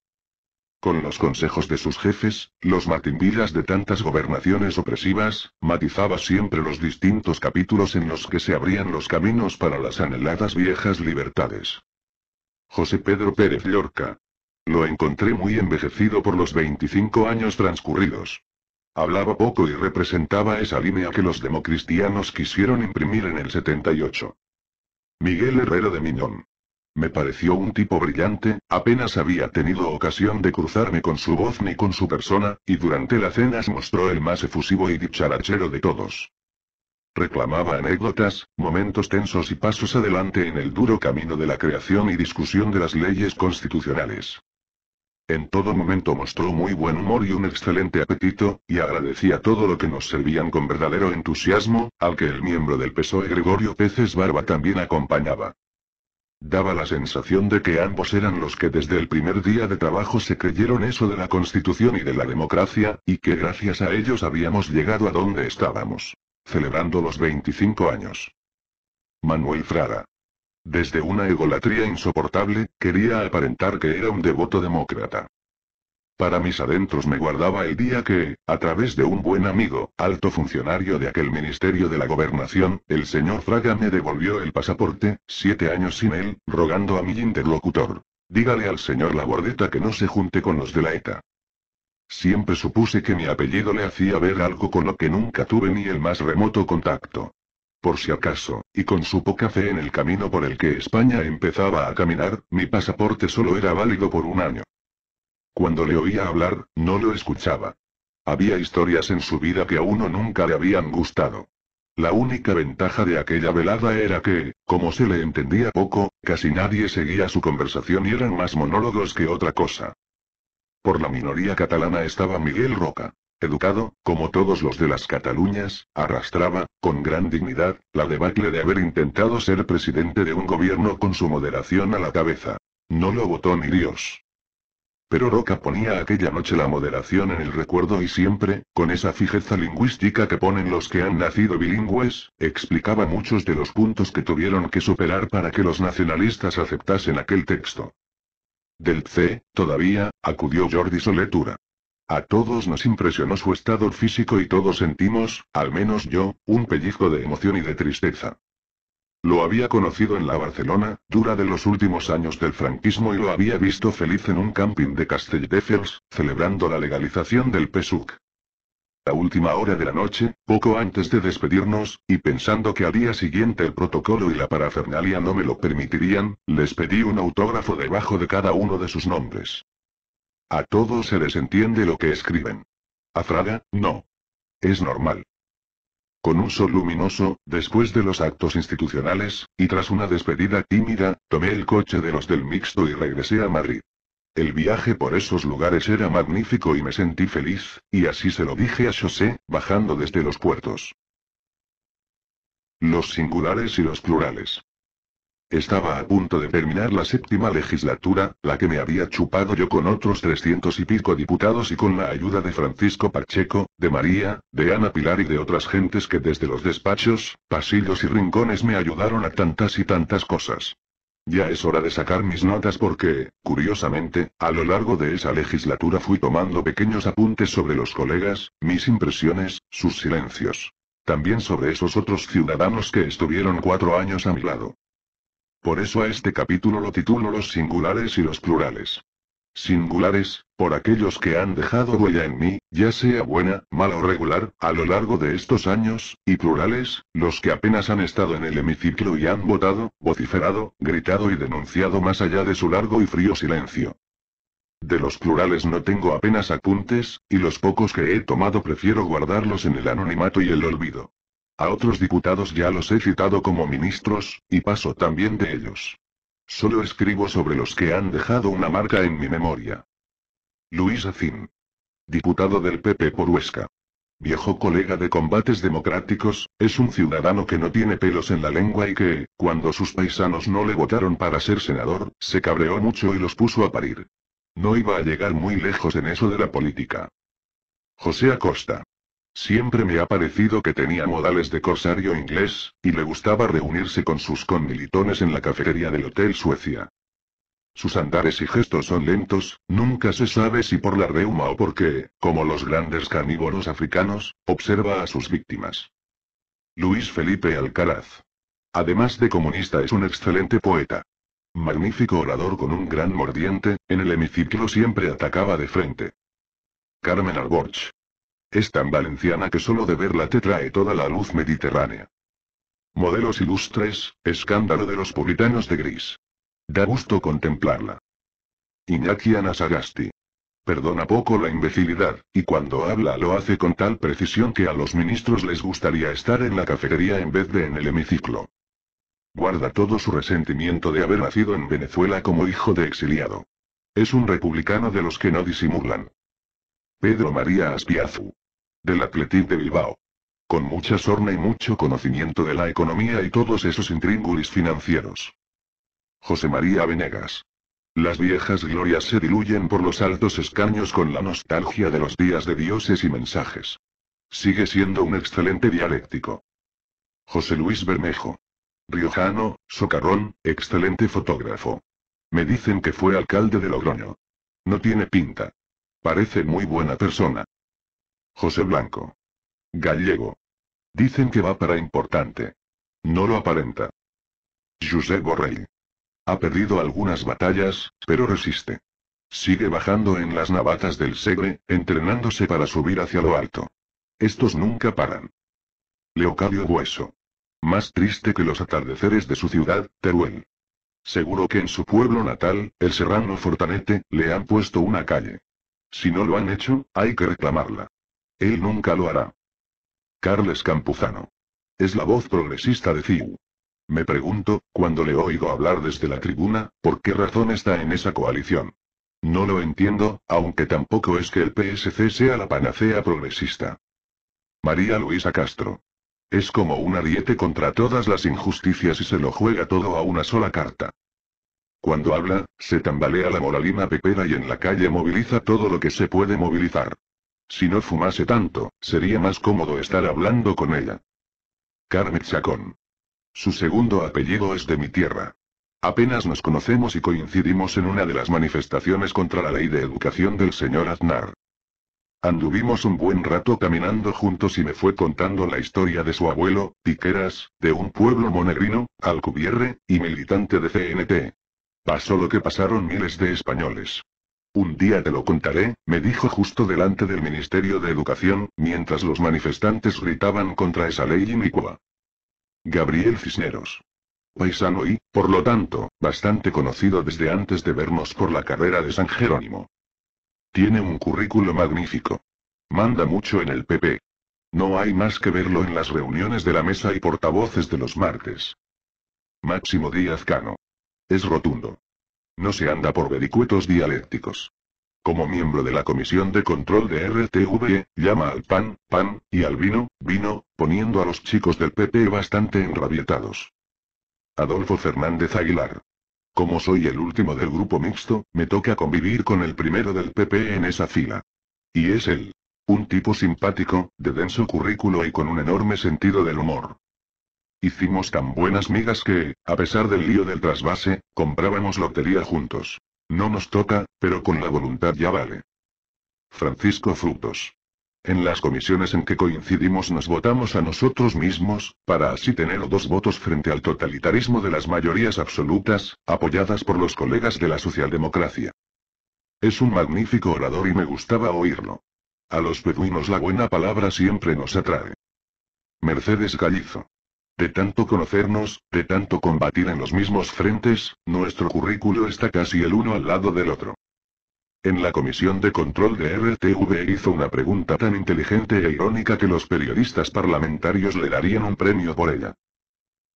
Speaker 1: Con los consejos de sus jefes, los matimbillas de tantas gobernaciones opresivas, matizaba siempre los distintos capítulos en los que se abrían los caminos para las anheladas viejas libertades. José Pedro Pérez Llorca, lo encontré muy envejecido por los 25 años transcurridos. Hablaba poco y representaba esa línea que los democristianos quisieron imprimir en el 78. Miguel Herrero de Miñón. Me pareció un tipo brillante, apenas había tenido ocasión de cruzarme con su voz ni con su persona, y durante la cena se mostró el más efusivo y dicharachero de todos. Reclamaba anécdotas, momentos tensos y pasos adelante en el duro camino de la creación y discusión de las leyes constitucionales. En todo momento mostró muy buen humor y un excelente apetito, y agradecía todo lo que nos servían con verdadero entusiasmo, al que el miembro del PSOE Gregorio Peces Barba también acompañaba. Daba la sensación de que ambos eran los que desde el primer día de trabajo se creyeron eso de la Constitución y de la democracia, y que gracias a ellos habíamos llegado a donde estábamos. Celebrando los 25 años. Manuel Fraga. Desde una egolatría insoportable, quería aparentar que era un devoto demócrata. Para mis adentros me guardaba el día que, a través de un buen amigo, alto funcionario de aquel Ministerio de la Gobernación, el señor Fraga me devolvió el pasaporte, siete años sin él, rogando a mi interlocutor. Dígale al señor Labordeta que no se junte con los de la ETA. Siempre supuse que mi apellido le hacía ver algo con lo que nunca tuve ni el más remoto contacto por si acaso, y con su poca fe en el camino por el que España empezaba a caminar, mi pasaporte solo era válido por un año. Cuando le oía hablar, no lo escuchaba. Había historias en su vida que a uno nunca le habían gustado. La única ventaja de aquella velada era que, como se le entendía poco, casi nadie seguía su conversación y eran más monólogos que otra cosa. Por la minoría catalana estaba Miguel Roca educado, como todos los de las Cataluñas, arrastraba, con gran dignidad, la debacle de haber intentado ser presidente de un gobierno con su moderación a la cabeza. No lo votó ni Dios. Pero Roca ponía aquella noche la moderación en el recuerdo y siempre, con esa fijeza lingüística que ponen los que han nacido bilingües, explicaba muchos de los puntos que tuvieron que superar para que los nacionalistas aceptasen aquel texto. Del C, todavía, acudió Jordi Soletura. A todos nos impresionó su estado físico y todos sentimos, al menos yo, un pellizco de emoción y de tristeza. Lo había conocido en la Barcelona, dura de los últimos años del franquismo y lo había visto feliz en un camping de Castelldefels, celebrando la legalización del PSUC. La última hora de la noche, poco antes de despedirnos, y pensando que al día siguiente el protocolo y la parafernalia no me lo permitirían, les pedí un autógrafo debajo de cada uno de sus nombres. A todos se les entiende lo que escriben. A Fraga, no. Es normal. Con un sol luminoso, después de los actos institucionales, y tras una despedida tímida, tomé el coche de los del mixto y regresé a Madrid. El viaje por esos lugares era magnífico y me sentí feliz, y así se lo dije a José, bajando desde los puertos. Los singulares y los plurales. Estaba a punto de terminar la séptima legislatura, la que me había chupado yo con otros trescientos y pico diputados y con la ayuda de Francisco Pacheco, de María, de Ana Pilar y de otras gentes que desde los despachos, pasillos y rincones me ayudaron a tantas y tantas cosas. Ya es hora de sacar mis notas porque, curiosamente, a lo largo de esa legislatura fui tomando pequeños apuntes sobre los colegas, mis impresiones, sus silencios. También sobre esos otros ciudadanos que estuvieron cuatro años a mi lado. Por eso a este capítulo lo titulo Los singulares y los plurales. Singulares, por aquellos que han dejado huella en mí, ya sea buena, mala o regular, a lo largo de estos años, y plurales, los que apenas han estado en el hemiciclo y han votado, vociferado, gritado y denunciado más allá de su largo y frío silencio. De los plurales no tengo apenas apuntes, y los pocos que he tomado prefiero guardarlos en el anonimato y el olvido. A otros diputados ya los he citado como ministros, y paso también de ellos. Solo escribo sobre los que han dejado una marca en mi memoria. Luis Acín. Diputado del PP por Huesca. Viejo colega de combates democráticos, es un ciudadano que no tiene pelos en la lengua y que, cuando sus paisanos no le votaron para ser senador, se cabreó mucho y los puso a parir. No iba a llegar muy lejos en eso de la política. José Acosta. Siempre me ha parecido que tenía modales de corsario inglés, y le gustaba reunirse con sus conmilitones en la cafetería del Hotel Suecia. Sus andares y gestos son lentos, nunca se sabe si por la reuma o porque, como los grandes carnívoros africanos, observa a sus víctimas. Luis Felipe Alcaraz. Además de comunista es un excelente poeta. Magnífico orador con un gran mordiente, en el hemiciclo siempre atacaba de frente. Carmen Alborch. Es tan valenciana que solo de verla te trae toda la luz mediterránea. Modelos ilustres, escándalo de los puritanos de gris. Da gusto contemplarla. Iñaki Sagasti. Perdona poco la imbecilidad, y cuando habla lo hace con tal precisión que a los ministros les gustaría estar en la cafetería en vez de en el hemiciclo. Guarda todo su resentimiento de haber nacido en Venezuela como hijo de exiliado. Es un republicano de los que no disimulan. Pedro María Aspiazu del Atletic de Bilbao. Con mucha sorna y mucho conocimiento de la economía y todos esos intríngulis financieros. José María Venegas. Las viejas glorias se diluyen por los altos escaños con la nostalgia de los días de dioses y mensajes. Sigue siendo un excelente dialéctico. José Luis Bermejo. Riojano, socarrón, excelente fotógrafo. Me dicen que fue alcalde de Logroño. No tiene pinta. Parece muy buena persona. José Blanco. Gallego. Dicen que va para importante. No lo aparenta. José Borrell. Ha perdido algunas batallas, pero resiste. Sigue bajando en las navatas del Segre, entrenándose para subir hacia lo alto. Estos nunca paran. Leocadio Hueso. Más triste que los atardeceres de su ciudad, Teruel. Seguro que en su pueblo natal, el serrano Fortanete, le han puesto una calle. Si no lo han hecho, hay que reclamarla. Él nunca lo hará. Carles Campuzano. Es la voz progresista de CIU. Me pregunto, cuando le oigo hablar desde la tribuna, ¿por qué razón está en esa coalición? No lo entiendo, aunque tampoco es que el PSC sea la panacea progresista. María Luisa Castro. Es como un ariete contra todas las injusticias y se lo juega todo a una sola carta. Cuando habla, se tambalea la moralina pepera y en la calle moviliza todo lo que se puede movilizar. Si no fumase tanto, sería más cómodo estar hablando con ella. Carmen Chacón. Su segundo apellido es de mi tierra. Apenas nos conocemos y coincidimos en una de las manifestaciones contra la ley de educación del señor Aznar. Anduvimos un buen rato caminando juntos y me fue contando la historia de su abuelo, Piqueras, de un pueblo monegrino, Alcubierre, y militante de CNT. Pasó lo que pasaron miles de españoles. Un día te lo contaré, me dijo justo delante del Ministerio de Educación, mientras los manifestantes gritaban contra esa ley inicua. Gabriel Cisneros. Paisano y, por lo tanto, bastante conocido desde antes de vernos por la carrera de San Jerónimo. Tiene un currículo magnífico. Manda mucho en el PP. No hay más que verlo en las reuniones de la mesa y portavoces de los martes. Máximo Díaz Cano. Es rotundo. No se anda por vericuetos dialécticos. Como miembro de la Comisión de Control de RTV, llama al pan, pan, y al vino, vino, poniendo a los chicos del PP bastante enrabietados. Adolfo Fernández Aguilar. Como soy el último del grupo mixto, me toca convivir con el primero del PP en esa fila. Y es él. Un tipo simpático, de denso currículo y con un enorme sentido del humor. Hicimos tan buenas migas que, a pesar del lío del trasvase, comprábamos lotería juntos. No nos toca, pero con la voluntad ya vale. Francisco Frutos. En las comisiones en que coincidimos nos votamos a nosotros mismos, para así tener dos votos frente al totalitarismo de las mayorías absolutas, apoyadas por los colegas de la socialdemocracia. Es un magnífico orador y me gustaba oírlo. A los peduinos la buena palabra siempre nos atrae. Mercedes Gallizo. De tanto conocernos, de tanto combatir en los mismos frentes, nuestro currículo está casi el uno al lado del otro. En la comisión de control de RTV hizo una pregunta tan inteligente e irónica que los periodistas parlamentarios le darían un premio por ella.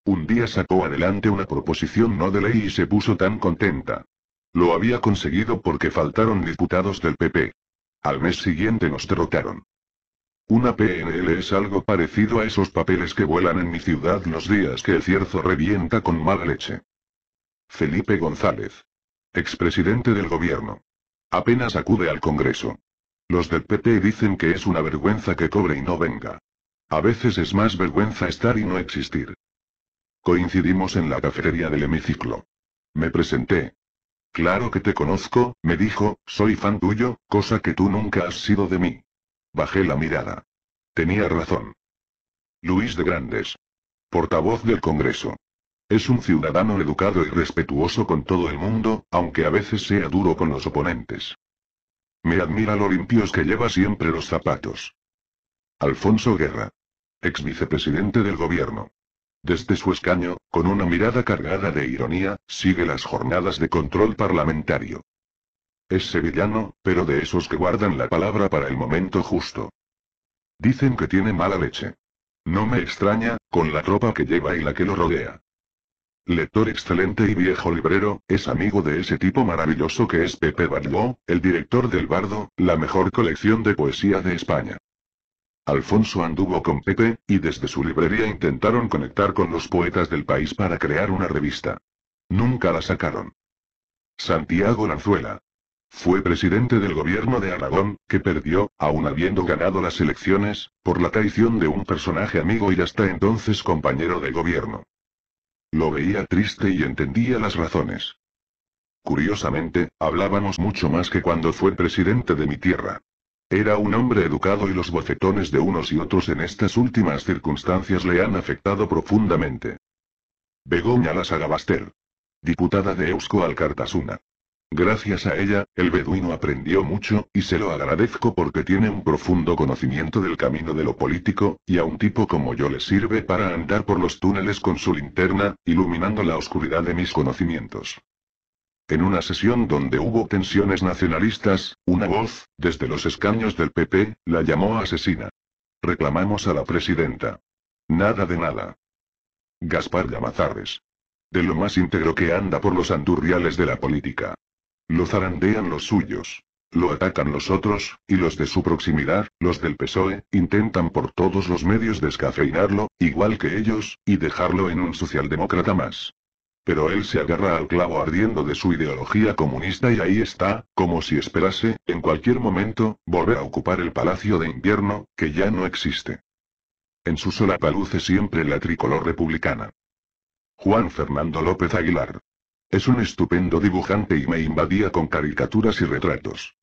Speaker 1: Un día sacó adelante una proposición no de ley y se puso tan contenta. Lo había conseguido porque faltaron diputados del PP. Al mes siguiente nos trotaron. Una PNL es algo parecido a esos papeles que vuelan en mi ciudad los días que el cierzo revienta con mala leche. Felipe González. Expresidente del gobierno. Apenas acude al Congreso. Los del PP dicen que es una vergüenza que cobre y no venga. A veces es más vergüenza estar y no existir. Coincidimos en la cafetería del hemiciclo. Me presenté. Claro que te conozco, me dijo, soy fan tuyo, cosa que tú nunca has sido de mí. Bajé la mirada. Tenía razón. Luis de Grandes. Portavoz del Congreso. Es un ciudadano educado y respetuoso con todo el mundo, aunque a veces sea duro con los oponentes. Me admira lo limpios que lleva siempre los zapatos. Alfonso Guerra. Ex vicepresidente del gobierno. Desde su escaño, con una mirada cargada de ironía, sigue las jornadas de control parlamentario. Es sevillano, pero de esos que guardan la palabra para el momento justo. Dicen que tiene mala leche. No me extraña, con la ropa que lleva y la que lo rodea. Lector excelente y viejo librero, es amigo de ese tipo maravilloso que es Pepe Barbo, el director del Bardo, la mejor colección de poesía de España. Alfonso anduvo con Pepe, y desde su librería intentaron conectar con los poetas del país para crear una revista. Nunca la sacaron. Santiago Lanzuela, fue presidente del gobierno de Aragón, que perdió, aun habiendo ganado las elecciones, por la traición de un personaje amigo y hasta entonces compañero de gobierno. Lo veía triste y entendía las razones. Curiosamente, hablábamos mucho más que cuando fue presidente de mi tierra. Era un hombre educado y los bofetones de unos y otros en estas últimas circunstancias le han afectado profundamente. Begoña Lazagabaster. Diputada de Eusko Alcartasuna. Gracias a ella, el beduino aprendió mucho, y se lo agradezco porque tiene un profundo conocimiento del camino de lo político, y a un tipo como yo le sirve para andar por los túneles con su linterna, iluminando la oscuridad de mis conocimientos. En una sesión donde hubo tensiones nacionalistas, una voz, desde los escaños del PP, la llamó asesina. Reclamamos a la presidenta. Nada de nada. Gaspar Llamazares. De lo más íntegro que anda por los andurriales de la política. Lo zarandean los suyos. Lo atacan los otros, y los de su proximidad, los del PSOE, intentan por todos los medios descafeinarlo, igual que ellos, y dejarlo en un socialdemócrata más. Pero él se agarra al clavo ardiendo de su ideología comunista y ahí está, como si esperase, en cualquier momento, volver a ocupar el Palacio de Invierno, que ya no existe. En su solapa luce siempre la tricolor republicana. Juan Fernando López Aguilar. Es un estupendo dibujante y me invadía con caricaturas y retratos.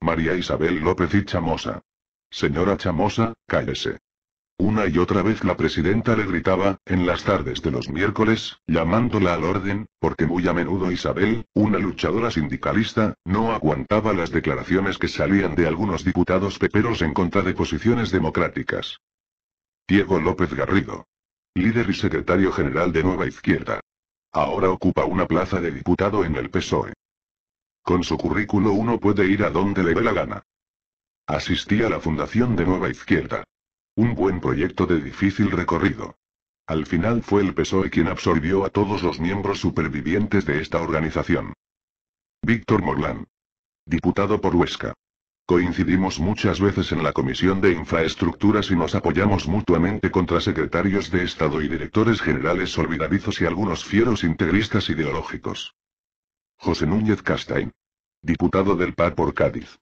Speaker 1: María Isabel López y Chamosa. Señora Chamosa, cállese. Una y otra vez la presidenta le gritaba, en las tardes de los miércoles, llamándola al orden, porque muy a menudo Isabel, una luchadora sindicalista, no aguantaba las declaraciones que salían de algunos diputados peperos en contra de posiciones democráticas. Diego López Garrido. Líder y secretario general de Nueva Izquierda. Ahora ocupa una plaza de diputado en el PSOE. Con su currículo uno puede ir a donde le dé la gana. Asistí a la fundación de Nueva Izquierda. Un buen proyecto de difícil recorrido. Al final fue el PSOE quien absorbió a todos los miembros supervivientes de esta organización. Víctor Morlán. Diputado por Huesca. Coincidimos muchas veces en la Comisión de Infraestructuras y nos apoyamos mutuamente contra secretarios de Estado y directores generales olvidadizos y algunos fieros integristas ideológicos. José Núñez Castaín. Diputado del PAR por Cádiz.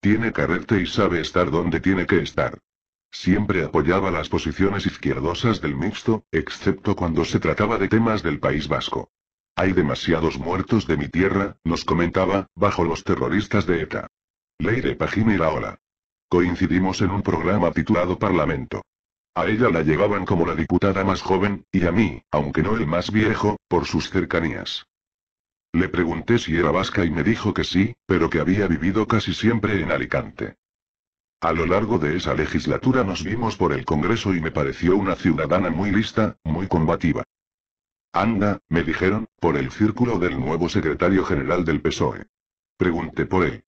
Speaker 1: Tiene carrete y sabe estar donde tiene que estar. Siempre apoyaba las posiciones izquierdosas del mixto, excepto cuando se trataba de temas del País Vasco. Hay demasiados muertos de mi tierra, nos comentaba, bajo los terroristas de ETA. Ley de Pagina y la Ola. Coincidimos en un programa titulado Parlamento. A ella la llevaban como la diputada más joven, y a mí, aunque no el más viejo, por sus cercanías. Le pregunté si era vasca y me dijo que sí, pero que había vivido casi siempre en Alicante. A lo largo de esa legislatura nos vimos por el Congreso y me pareció una ciudadana muy lista, muy combativa. Anda, me dijeron, por el círculo del nuevo secretario general del PSOE. Pregunté por él.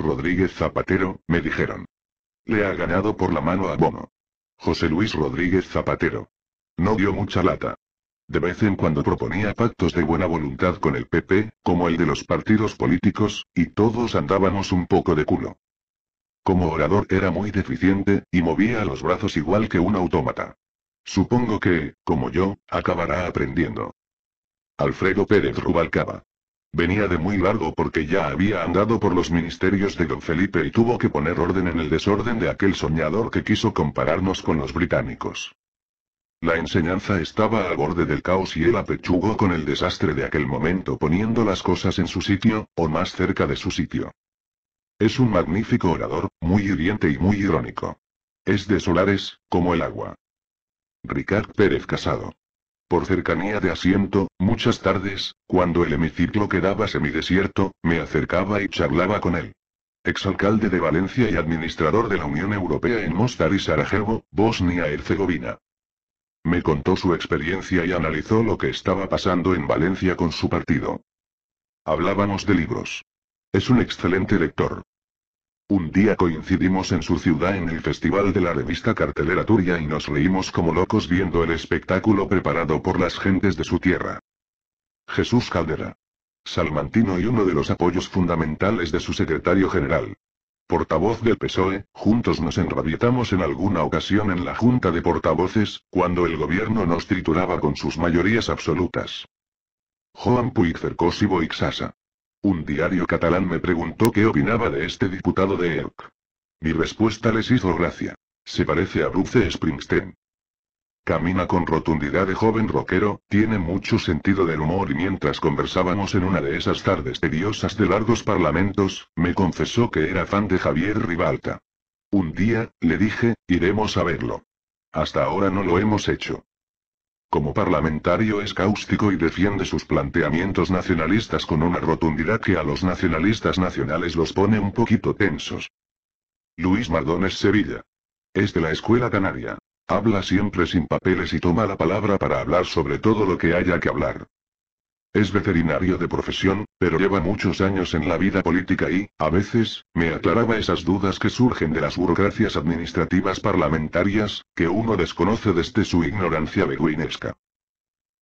Speaker 1: Rodríguez Zapatero, me dijeron. Le ha ganado por la mano a Bono. José Luis Rodríguez Zapatero. No dio mucha lata. De vez en cuando proponía pactos de buena voluntad con el PP, como el de los partidos políticos, y todos andábamos un poco de culo. Como orador era muy deficiente, y movía los brazos igual que un autómata. Supongo que, como yo, acabará aprendiendo. Alfredo Pérez Rubalcaba. Venía de muy largo porque ya había andado por los ministerios de don Felipe y tuvo que poner orden en el desorden de aquel soñador que quiso compararnos con los británicos. La enseñanza estaba al borde del caos y él apechugó con el desastre de aquel momento poniendo las cosas en su sitio, o más cerca de su sitio. Es un magnífico orador, muy hiriente y muy irónico. Es de solares, como el agua. Ricard Pérez Casado. Por cercanía de asiento, muchas tardes, cuando el hemiciclo quedaba semidesierto, me acercaba y charlaba con él. Exalcalde de Valencia y administrador de la Unión Europea en Mostar y Sarajevo, Bosnia-Herzegovina. Me contó su experiencia y analizó lo que estaba pasando en Valencia con su partido. Hablábamos de libros. Es un excelente lector. Un día coincidimos en su ciudad en el festival de la revista Cartelera Turia y nos reímos como locos viendo el espectáculo preparado por las gentes de su tierra. Jesús Caldera. Salmantino y uno de los apoyos fundamentales de su secretario general. Portavoz del PSOE, juntos nos enrabietamos en alguna ocasión en la Junta de Portavoces, cuando el gobierno nos trituraba con sus mayorías absolutas. Juan Puig y un diario catalán me preguntó qué opinaba de este diputado de ERC. Mi respuesta les hizo gracia. Se parece a Bruce Springsteen. Camina con rotundidad de joven rockero, tiene mucho sentido del humor y mientras conversábamos en una de esas tardes tediosas de largos parlamentos, me confesó que era fan de Javier Ribalta. Un día, le dije, iremos a verlo. Hasta ahora no lo hemos hecho. Como parlamentario es cáustico y defiende sus planteamientos nacionalistas con una rotundidad que a los nacionalistas nacionales los pone un poquito tensos. Luis Mardones Sevilla. Es de la Escuela Canaria. Habla siempre sin papeles y toma la palabra para hablar sobre todo lo que haya que hablar. Es veterinario de profesión, pero lleva muchos años en la vida política y, a veces, me aclaraba esas dudas que surgen de las burocracias administrativas parlamentarias, que uno desconoce desde su ignorancia berguinesca.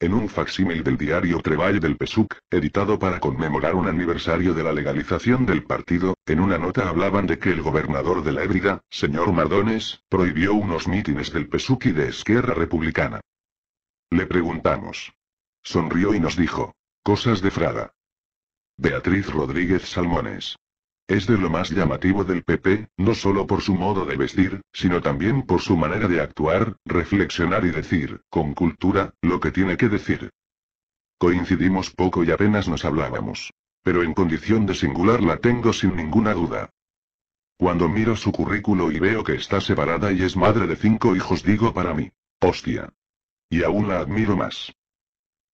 Speaker 1: En un facsímil del diario Treball del Pesuc, editado para conmemorar un aniversario de la legalización del partido, en una nota hablaban de que el gobernador de la Ébrida, señor Mardones, prohibió unos mítines del Pesuc y de Esquerra Republicana. Le preguntamos. Sonrió y nos dijo, Cosas de Frada. Beatriz Rodríguez Salmones. Es de lo más llamativo del PP, no solo por su modo de vestir, sino también por su manera de actuar, reflexionar y decir, con cultura, lo que tiene que decir. Coincidimos poco y apenas nos hablábamos. Pero en condición de singular la tengo sin ninguna duda. Cuando miro su currículo y veo que está separada y es madre de cinco hijos digo para mí, hostia. Y aún la admiro más.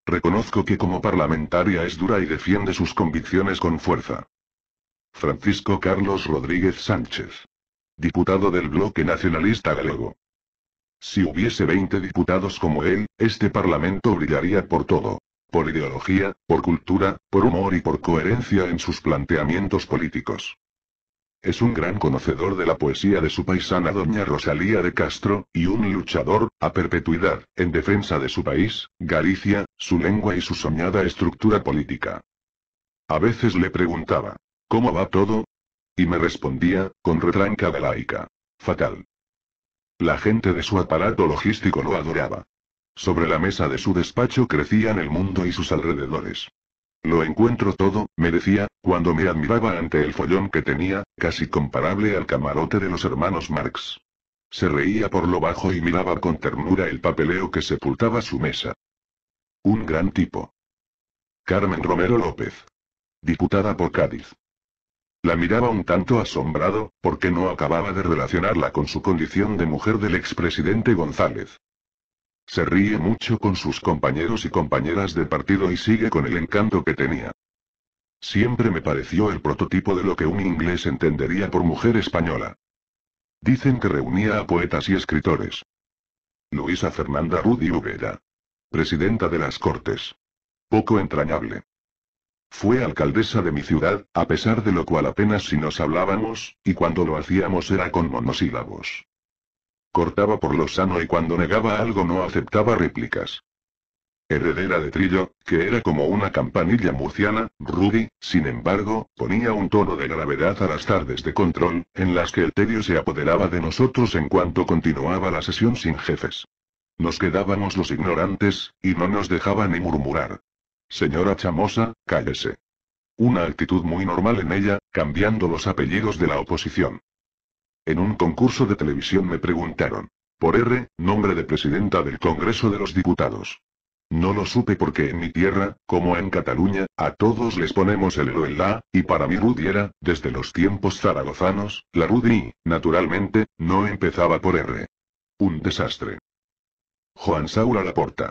Speaker 1: Reconozco que como parlamentaria es dura y defiende sus convicciones con fuerza. Francisco Carlos Rodríguez Sánchez. Diputado del Bloque Nacionalista Galego. Si hubiese 20 diputados como él, este Parlamento brillaría por todo. Por ideología, por cultura, por humor y por coherencia en sus planteamientos políticos. Es un gran conocedor de la poesía de su paisana doña Rosalía de Castro, y un luchador, a perpetuidad, en defensa de su país, Galicia, su lengua y su soñada estructura política. A veces le preguntaba, ¿cómo va todo? Y me respondía, con retranca laica. Fatal. La gente de su aparato logístico lo adoraba. Sobre la mesa de su despacho crecían el mundo y sus alrededores. Lo encuentro todo, me decía, cuando me admiraba ante el follón que tenía, casi comparable al camarote de los hermanos Marx. Se reía por lo bajo y miraba con ternura el papeleo que sepultaba su mesa. Un gran tipo. Carmen Romero López. Diputada por Cádiz. La miraba un tanto asombrado, porque no acababa de relacionarla con su condición de mujer del expresidente González. Se ríe mucho con sus compañeros y compañeras de partido y sigue con el encanto que tenía. Siempre me pareció el prototipo de lo que un inglés entendería por mujer española. Dicen que reunía a poetas y escritores. Luisa Fernanda Rudi Ubeda. Presidenta de las Cortes. Poco entrañable. Fue alcaldesa de mi ciudad, a pesar de lo cual apenas si nos hablábamos, y cuando lo hacíamos era con monosílabos. Cortaba por lo sano y cuando negaba algo no aceptaba réplicas. Heredera de Trillo, que era como una campanilla murciana, Ruby, sin embargo, ponía un tono de gravedad a las tardes de control, en las que el tedio se apoderaba de nosotros en cuanto continuaba la sesión sin jefes. Nos quedábamos los ignorantes, y no nos dejaba ni murmurar. Señora Chamosa, cállese. Una actitud muy normal en ella, cambiando los apellidos de la oposición. En un concurso de televisión me preguntaron. Por R, nombre de presidenta del Congreso de los Diputados. No lo supe porque en mi tierra, como en Cataluña, a todos les ponemos el r en la, y para mí Rudy era, desde los tiempos zaragozanos, la Rudi, naturalmente, no empezaba por R. Un desastre. Juan Saura Laporta.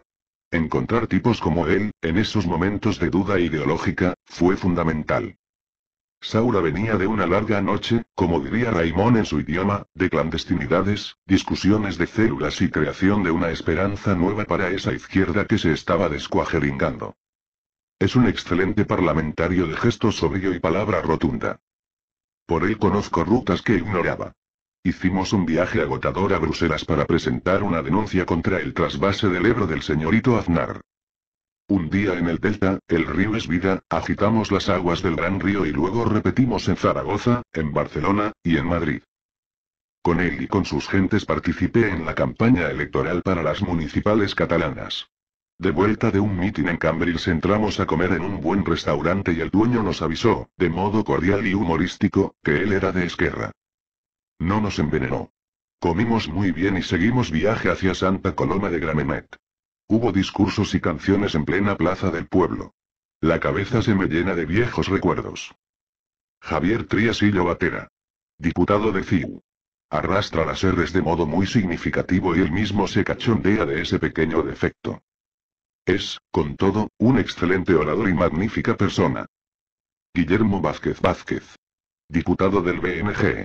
Speaker 1: Encontrar tipos como él, en esos momentos de duda ideológica, fue fundamental. Saura venía de una larga noche, como diría Raimón en su idioma, de clandestinidades, discusiones de células y creación de una esperanza nueva para esa izquierda que se estaba descuajeringando. Es un excelente parlamentario de gesto sobrio y palabra rotunda. Por él conozco rutas que ignoraba. Hicimos un viaje agotador a Bruselas para presentar una denuncia contra el trasvase del Ebro del señorito Aznar. Un día en el delta, el río es vida, agitamos las aguas del gran río y luego repetimos en Zaragoza, en Barcelona, y en Madrid. Con él y con sus gentes participé en la campaña electoral para las municipales catalanas. De vuelta de un mitin en Cambrils entramos a comer en un buen restaurante y el dueño nos avisó, de modo cordial y humorístico, que él era de Esquerra. No nos envenenó. Comimos muy bien y seguimos viaje hacia Santa Coloma de Gramenet. Hubo discursos y canciones en plena plaza del pueblo. La cabeza se me llena de viejos recuerdos. Javier Triasillo Batera. Diputado de CIU. Arrastra las R's de modo muy significativo y él mismo se cachondea de ese pequeño defecto. Es, con todo, un excelente orador y magnífica persona. Guillermo Vázquez Vázquez. Diputado del BNG.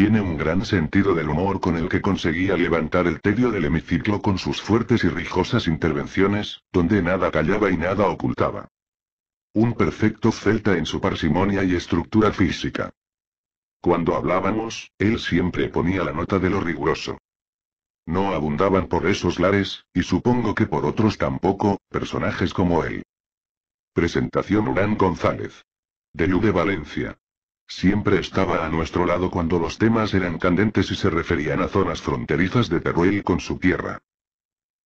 Speaker 1: Tiene un gran sentido del humor con el que conseguía levantar el tedio del hemiciclo con sus fuertes y rijosas intervenciones, donde nada callaba y nada ocultaba. Un perfecto celta en su parsimonia y estructura física. Cuando hablábamos, él siempre ponía la nota de lo riguroso. No abundaban por esos lares, y supongo que por otros tampoco, personajes como él. Presentación Urán González. De de Valencia. Siempre estaba a nuestro lado cuando los temas eran candentes y se referían a zonas fronterizas de Teruel con su tierra.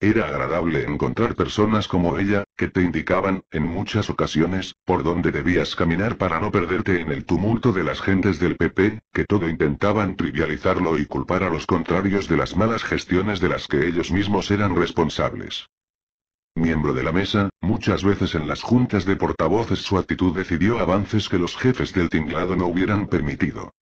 Speaker 1: Era agradable encontrar personas como ella, que te indicaban, en muchas ocasiones, por dónde debías caminar para no perderte en el tumulto de las gentes del PP, que todo intentaban trivializarlo y culpar a los contrarios de las malas gestiones de las que ellos mismos eran responsables. Miembro de la mesa, muchas veces en las juntas de portavoces su actitud decidió avances que los jefes del tinglado no hubieran permitido.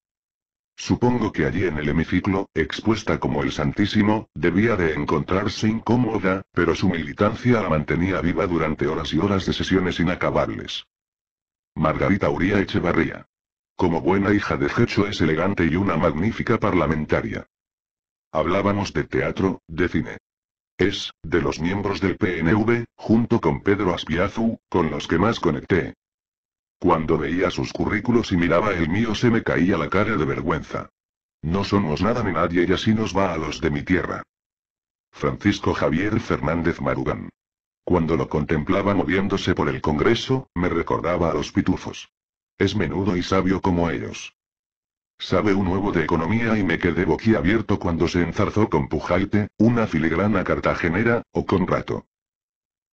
Speaker 1: Supongo que allí en el hemiciclo, expuesta como el Santísimo, debía de encontrarse incómoda, pero su militancia la mantenía viva durante horas y horas de sesiones inacabables. Margarita Uría Echevarría. Como buena hija de Jecho es elegante y una magnífica parlamentaria. Hablábamos de teatro, de cine, es, de los miembros del PNV, junto con Pedro Aspiazu, con los que más conecté. Cuando veía sus currículos y miraba el mío se me caía la cara de vergüenza. No somos nada ni nadie y así nos va a los de mi tierra. Francisco Javier Fernández Marugán. Cuando lo contemplaba moviéndose por el Congreso, me recordaba a los pitufos. Es menudo y sabio como ellos. Sabe un huevo de economía y me quedé boquiabierto cuando se enzarzó con Pujaite, una filigrana cartagenera, o con rato.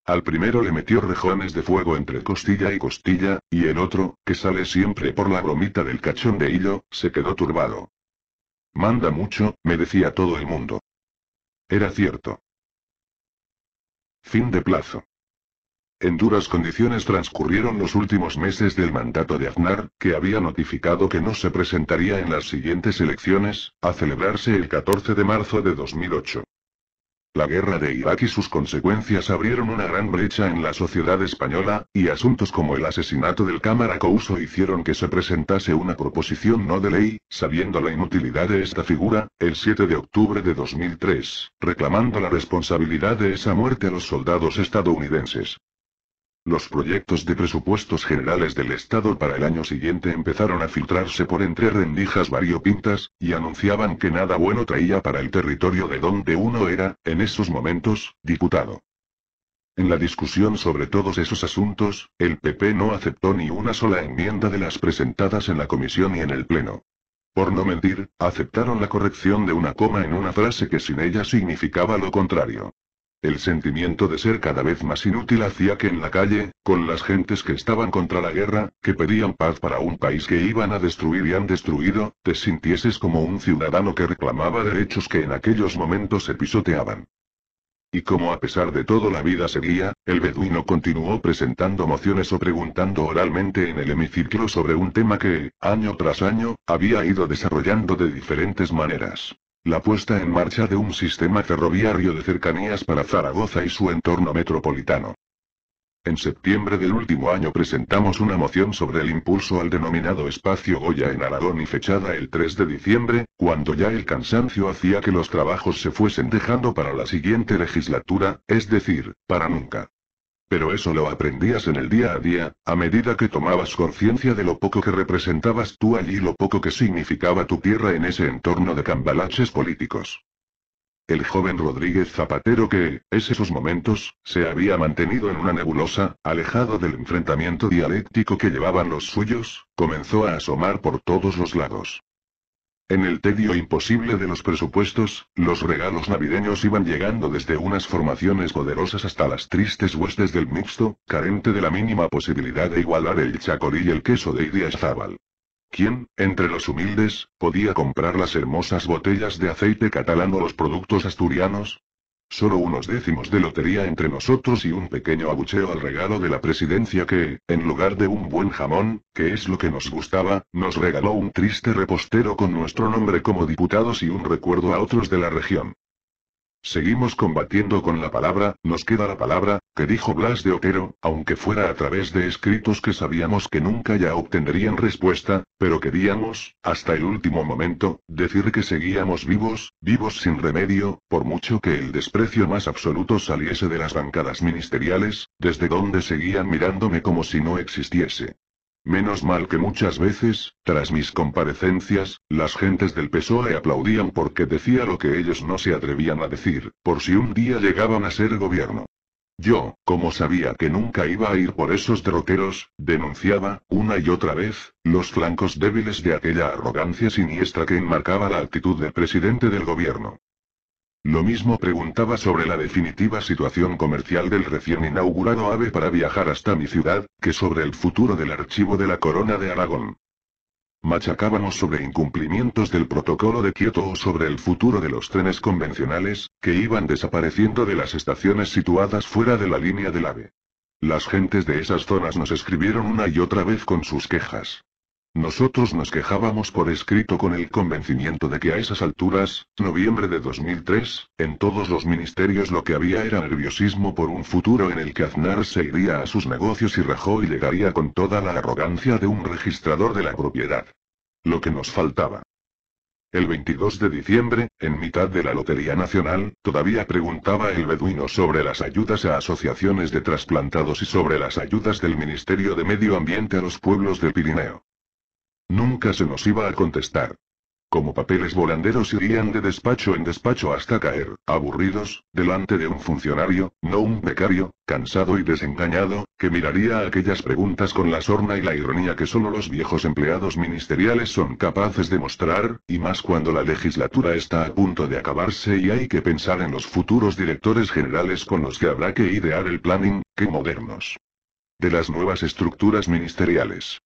Speaker 1: Al primero le metió rejones de fuego entre costilla y costilla, y el otro, que sale siempre por la bromita del cachón de hilo, se quedó turbado. Manda mucho, me decía todo el mundo. Era cierto. Fin de plazo. En duras condiciones transcurrieron los últimos meses del mandato de Aznar, que había notificado que no se presentaría en las siguientes elecciones, a celebrarse el 14 de marzo de 2008. La guerra de Irak y sus consecuencias abrieron una gran brecha en la sociedad española, y asuntos como el asesinato del cámara Couso hicieron que se presentase una proposición no de ley, sabiendo la inutilidad de esta figura, el 7 de octubre de 2003, reclamando la responsabilidad de esa muerte a los soldados estadounidenses. Los proyectos de presupuestos generales del Estado para el año siguiente empezaron a filtrarse por entre rendijas variopintas, y anunciaban que nada bueno traía para el territorio de donde uno era, en esos momentos, diputado. En la discusión sobre todos esos asuntos, el PP no aceptó ni una sola enmienda de las presentadas en la comisión y en el Pleno. Por no mentir, aceptaron la corrección de una coma en una frase que sin ella significaba lo contrario. El sentimiento de ser cada vez más inútil hacía que en la calle, con las gentes que estaban contra la guerra, que pedían paz para un país que iban a destruir y han destruido, te sintieses como un ciudadano que reclamaba derechos que en aquellos momentos se pisoteaban. Y como a pesar de todo la vida seguía, el beduino continuó presentando mociones o preguntando oralmente en el hemiciclo sobre un tema que, año tras año, había ido desarrollando de diferentes maneras la puesta en marcha de un sistema ferroviario de cercanías para Zaragoza y su entorno metropolitano. En septiembre del último año presentamos una moción sobre el impulso al denominado espacio Goya en Aragón y fechada el 3 de diciembre, cuando ya el cansancio hacía que los trabajos se fuesen dejando para la siguiente legislatura, es decir, para nunca. Pero eso lo aprendías en el día a día, a medida que tomabas conciencia de lo poco que representabas tú allí y lo poco que significaba tu tierra en ese entorno de cambalaches políticos. El joven Rodríguez Zapatero que, en esos momentos, se había mantenido en una nebulosa, alejado del enfrentamiento dialéctico que llevaban los suyos, comenzó a asomar por todos los lados. En el tedio imposible de los presupuestos, los regalos navideños iban llegando desde unas formaciones poderosas hasta las tristes huestes del mixto, carente de la mínima posibilidad de igualar el chacolí y el queso de Idiazábal. ¿Quién, entre los humildes, podía comprar las hermosas botellas de aceite catalán o los productos asturianos? Solo unos décimos de lotería entre nosotros y un pequeño abucheo al regalo de la presidencia que, en lugar de un buen jamón, que es lo que nos gustaba, nos regaló un triste repostero con nuestro nombre como diputados y un recuerdo a otros de la región. Seguimos combatiendo con la palabra, nos queda la palabra, que dijo Blas de Otero, aunque fuera a través de escritos que sabíamos que nunca ya obtendrían respuesta, pero queríamos, hasta el último momento, decir que seguíamos vivos, vivos sin remedio, por mucho que el desprecio más absoluto saliese de las bancadas ministeriales, desde donde seguían mirándome como si no existiese. Menos mal que muchas veces, tras mis comparecencias, las gentes del PSOE aplaudían porque decía lo que ellos no se atrevían a decir, por si un día llegaban a ser gobierno. Yo, como sabía que nunca iba a ir por esos derroteros, denunciaba, una y otra vez, los flancos débiles de aquella arrogancia siniestra que enmarcaba la actitud del presidente del gobierno. Lo mismo preguntaba sobre la definitiva situación comercial del recién inaugurado AVE para viajar hasta mi ciudad, que sobre el futuro del archivo de la Corona de Aragón. Machacábamos sobre incumplimientos del protocolo de Kioto o sobre el futuro de los trenes convencionales, que iban desapareciendo de las estaciones situadas fuera de la línea del AVE. Las gentes de esas zonas nos escribieron una y otra vez con sus quejas. Nosotros nos quejábamos por escrito con el convencimiento de que a esas alturas, noviembre de 2003, en todos los ministerios lo que había era nerviosismo por un futuro en el que Aznar se iría a sus negocios y Rajoy llegaría con toda la arrogancia de un registrador de la propiedad. Lo que nos faltaba. El 22 de diciembre, en mitad de la Lotería Nacional, todavía preguntaba el beduino sobre las ayudas a asociaciones de trasplantados y sobre las ayudas del Ministerio de Medio Ambiente a los pueblos del Pirineo. Nunca se nos iba a contestar. Como papeles volanderos irían de despacho en despacho hasta caer, aburridos, delante de un funcionario, no un becario, cansado y desengañado, que miraría aquellas preguntas con la sorna y la ironía que solo los viejos empleados ministeriales son capaces de mostrar, y más cuando la legislatura está a punto de acabarse y hay que pensar en los futuros directores generales con los que habrá que idear el planning, que modernos. De las nuevas estructuras ministeriales.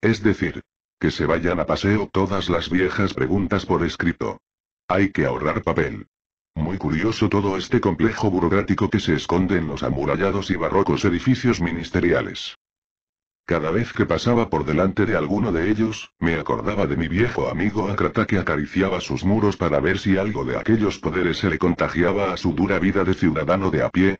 Speaker 1: Es decir, que se vayan a paseo todas las viejas preguntas por escrito. Hay que ahorrar papel. Muy curioso todo este complejo burocrático que se esconde en los amurallados y barrocos edificios ministeriales. Cada vez que pasaba por delante de alguno de ellos, me acordaba de mi viejo amigo Akrata que acariciaba sus muros para ver si algo de aquellos poderes se le contagiaba a su dura vida de ciudadano de a pie,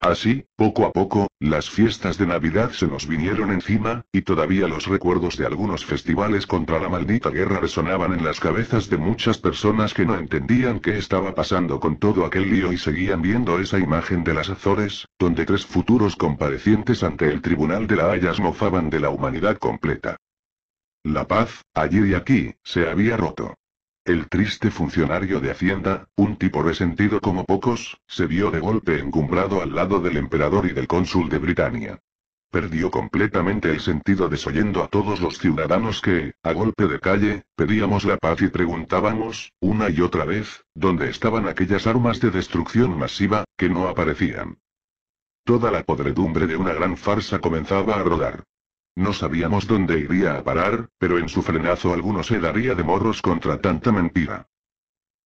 Speaker 1: Así, poco a poco, las fiestas de Navidad se nos vinieron encima, y todavía los recuerdos de algunos festivales contra la maldita guerra resonaban en las cabezas de muchas personas que no entendían qué estaba pasando con todo aquel lío y seguían viendo esa imagen de las Azores, donde tres futuros comparecientes ante el Tribunal de la Haya mofaban de la humanidad completa. La paz, allí y aquí, se había roto. El triste funcionario de Hacienda, un tipo resentido como pocos, se vio de golpe encumbrado al lado del emperador y del cónsul de Britania. Perdió completamente el sentido desoyendo a todos los ciudadanos que, a golpe de calle, pedíamos la paz y preguntábamos, una y otra vez, dónde estaban aquellas armas de destrucción masiva, que no aparecían. Toda la podredumbre de una gran farsa comenzaba a rodar. No sabíamos dónde iría a parar, pero en su frenazo alguno se daría de morros contra tanta mentira.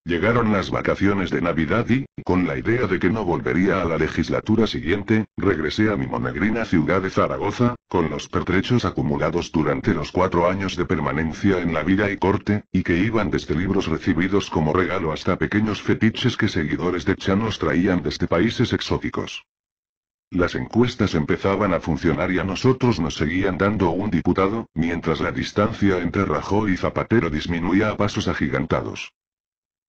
Speaker 1: Llegaron las vacaciones de Navidad y, con la idea de que no volvería a la legislatura siguiente, regresé a mi monegrina ciudad de Zaragoza, con los pertrechos acumulados durante los cuatro años de permanencia en la vida y corte, y que iban desde libros recibidos como regalo hasta pequeños fetiches que seguidores de Chanos traían desde países exóticos. Las encuestas empezaban a funcionar y a nosotros nos seguían dando un diputado, mientras la distancia entre Rajoy y Zapatero disminuía a pasos agigantados.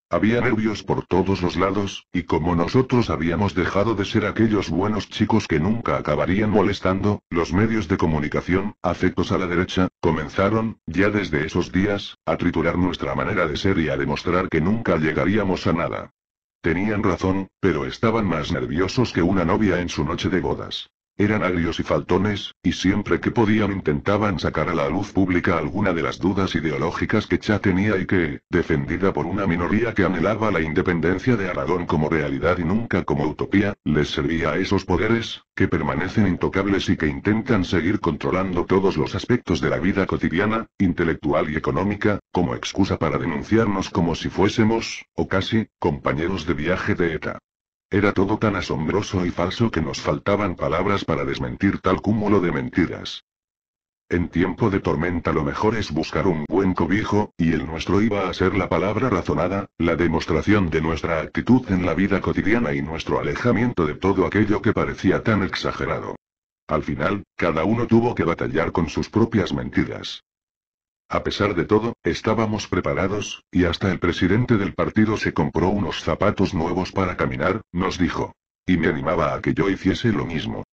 Speaker 1: Había nervios por todos los lados, y como nosotros habíamos dejado de ser aquellos buenos chicos que nunca acabarían molestando, los medios de comunicación, afectos a la derecha, comenzaron, ya desde esos días, a triturar nuestra manera de ser y a demostrar que nunca llegaríamos a nada. Tenían razón, pero estaban más nerviosos que una novia en su noche de bodas. Eran agrios y faltones, y siempre que podían intentaban sacar a la luz pública alguna de las dudas ideológicas que ya tenía y que, defendida por una minoría que anhelaba la independencia de Aragón como realidad y nunca como utopía, les servía a esos poderes, que permanecen intocables y que intentan seguir controlando todos los aspectos de la vida cotidiana, intelectual y económica, como excusa para denunciarnos como si fuésemos, o casi, compañeros de viaje de ETA. Era todo tan asombroso y falso que nos faltaban palabras para desmentir tal cúmulo de mentiras. En tiempo de tormenta lo mejor es buscar un buen cobijo, y el nuestro iba a ser la palabra razonada, la demostración de nuestra actitud en la vida cotidiana y nuestro alejamiento de todo aquello que parecía tan exagerado. Al final, cada uno tuvo que batallar con sus propias mentiras. A pesar de todo, estábamos preparados, y hasta el presidente del partido se compró unos zapatos nuevos para caminar, nos dijo. Y me animaba a que yo hiciese lo mismo.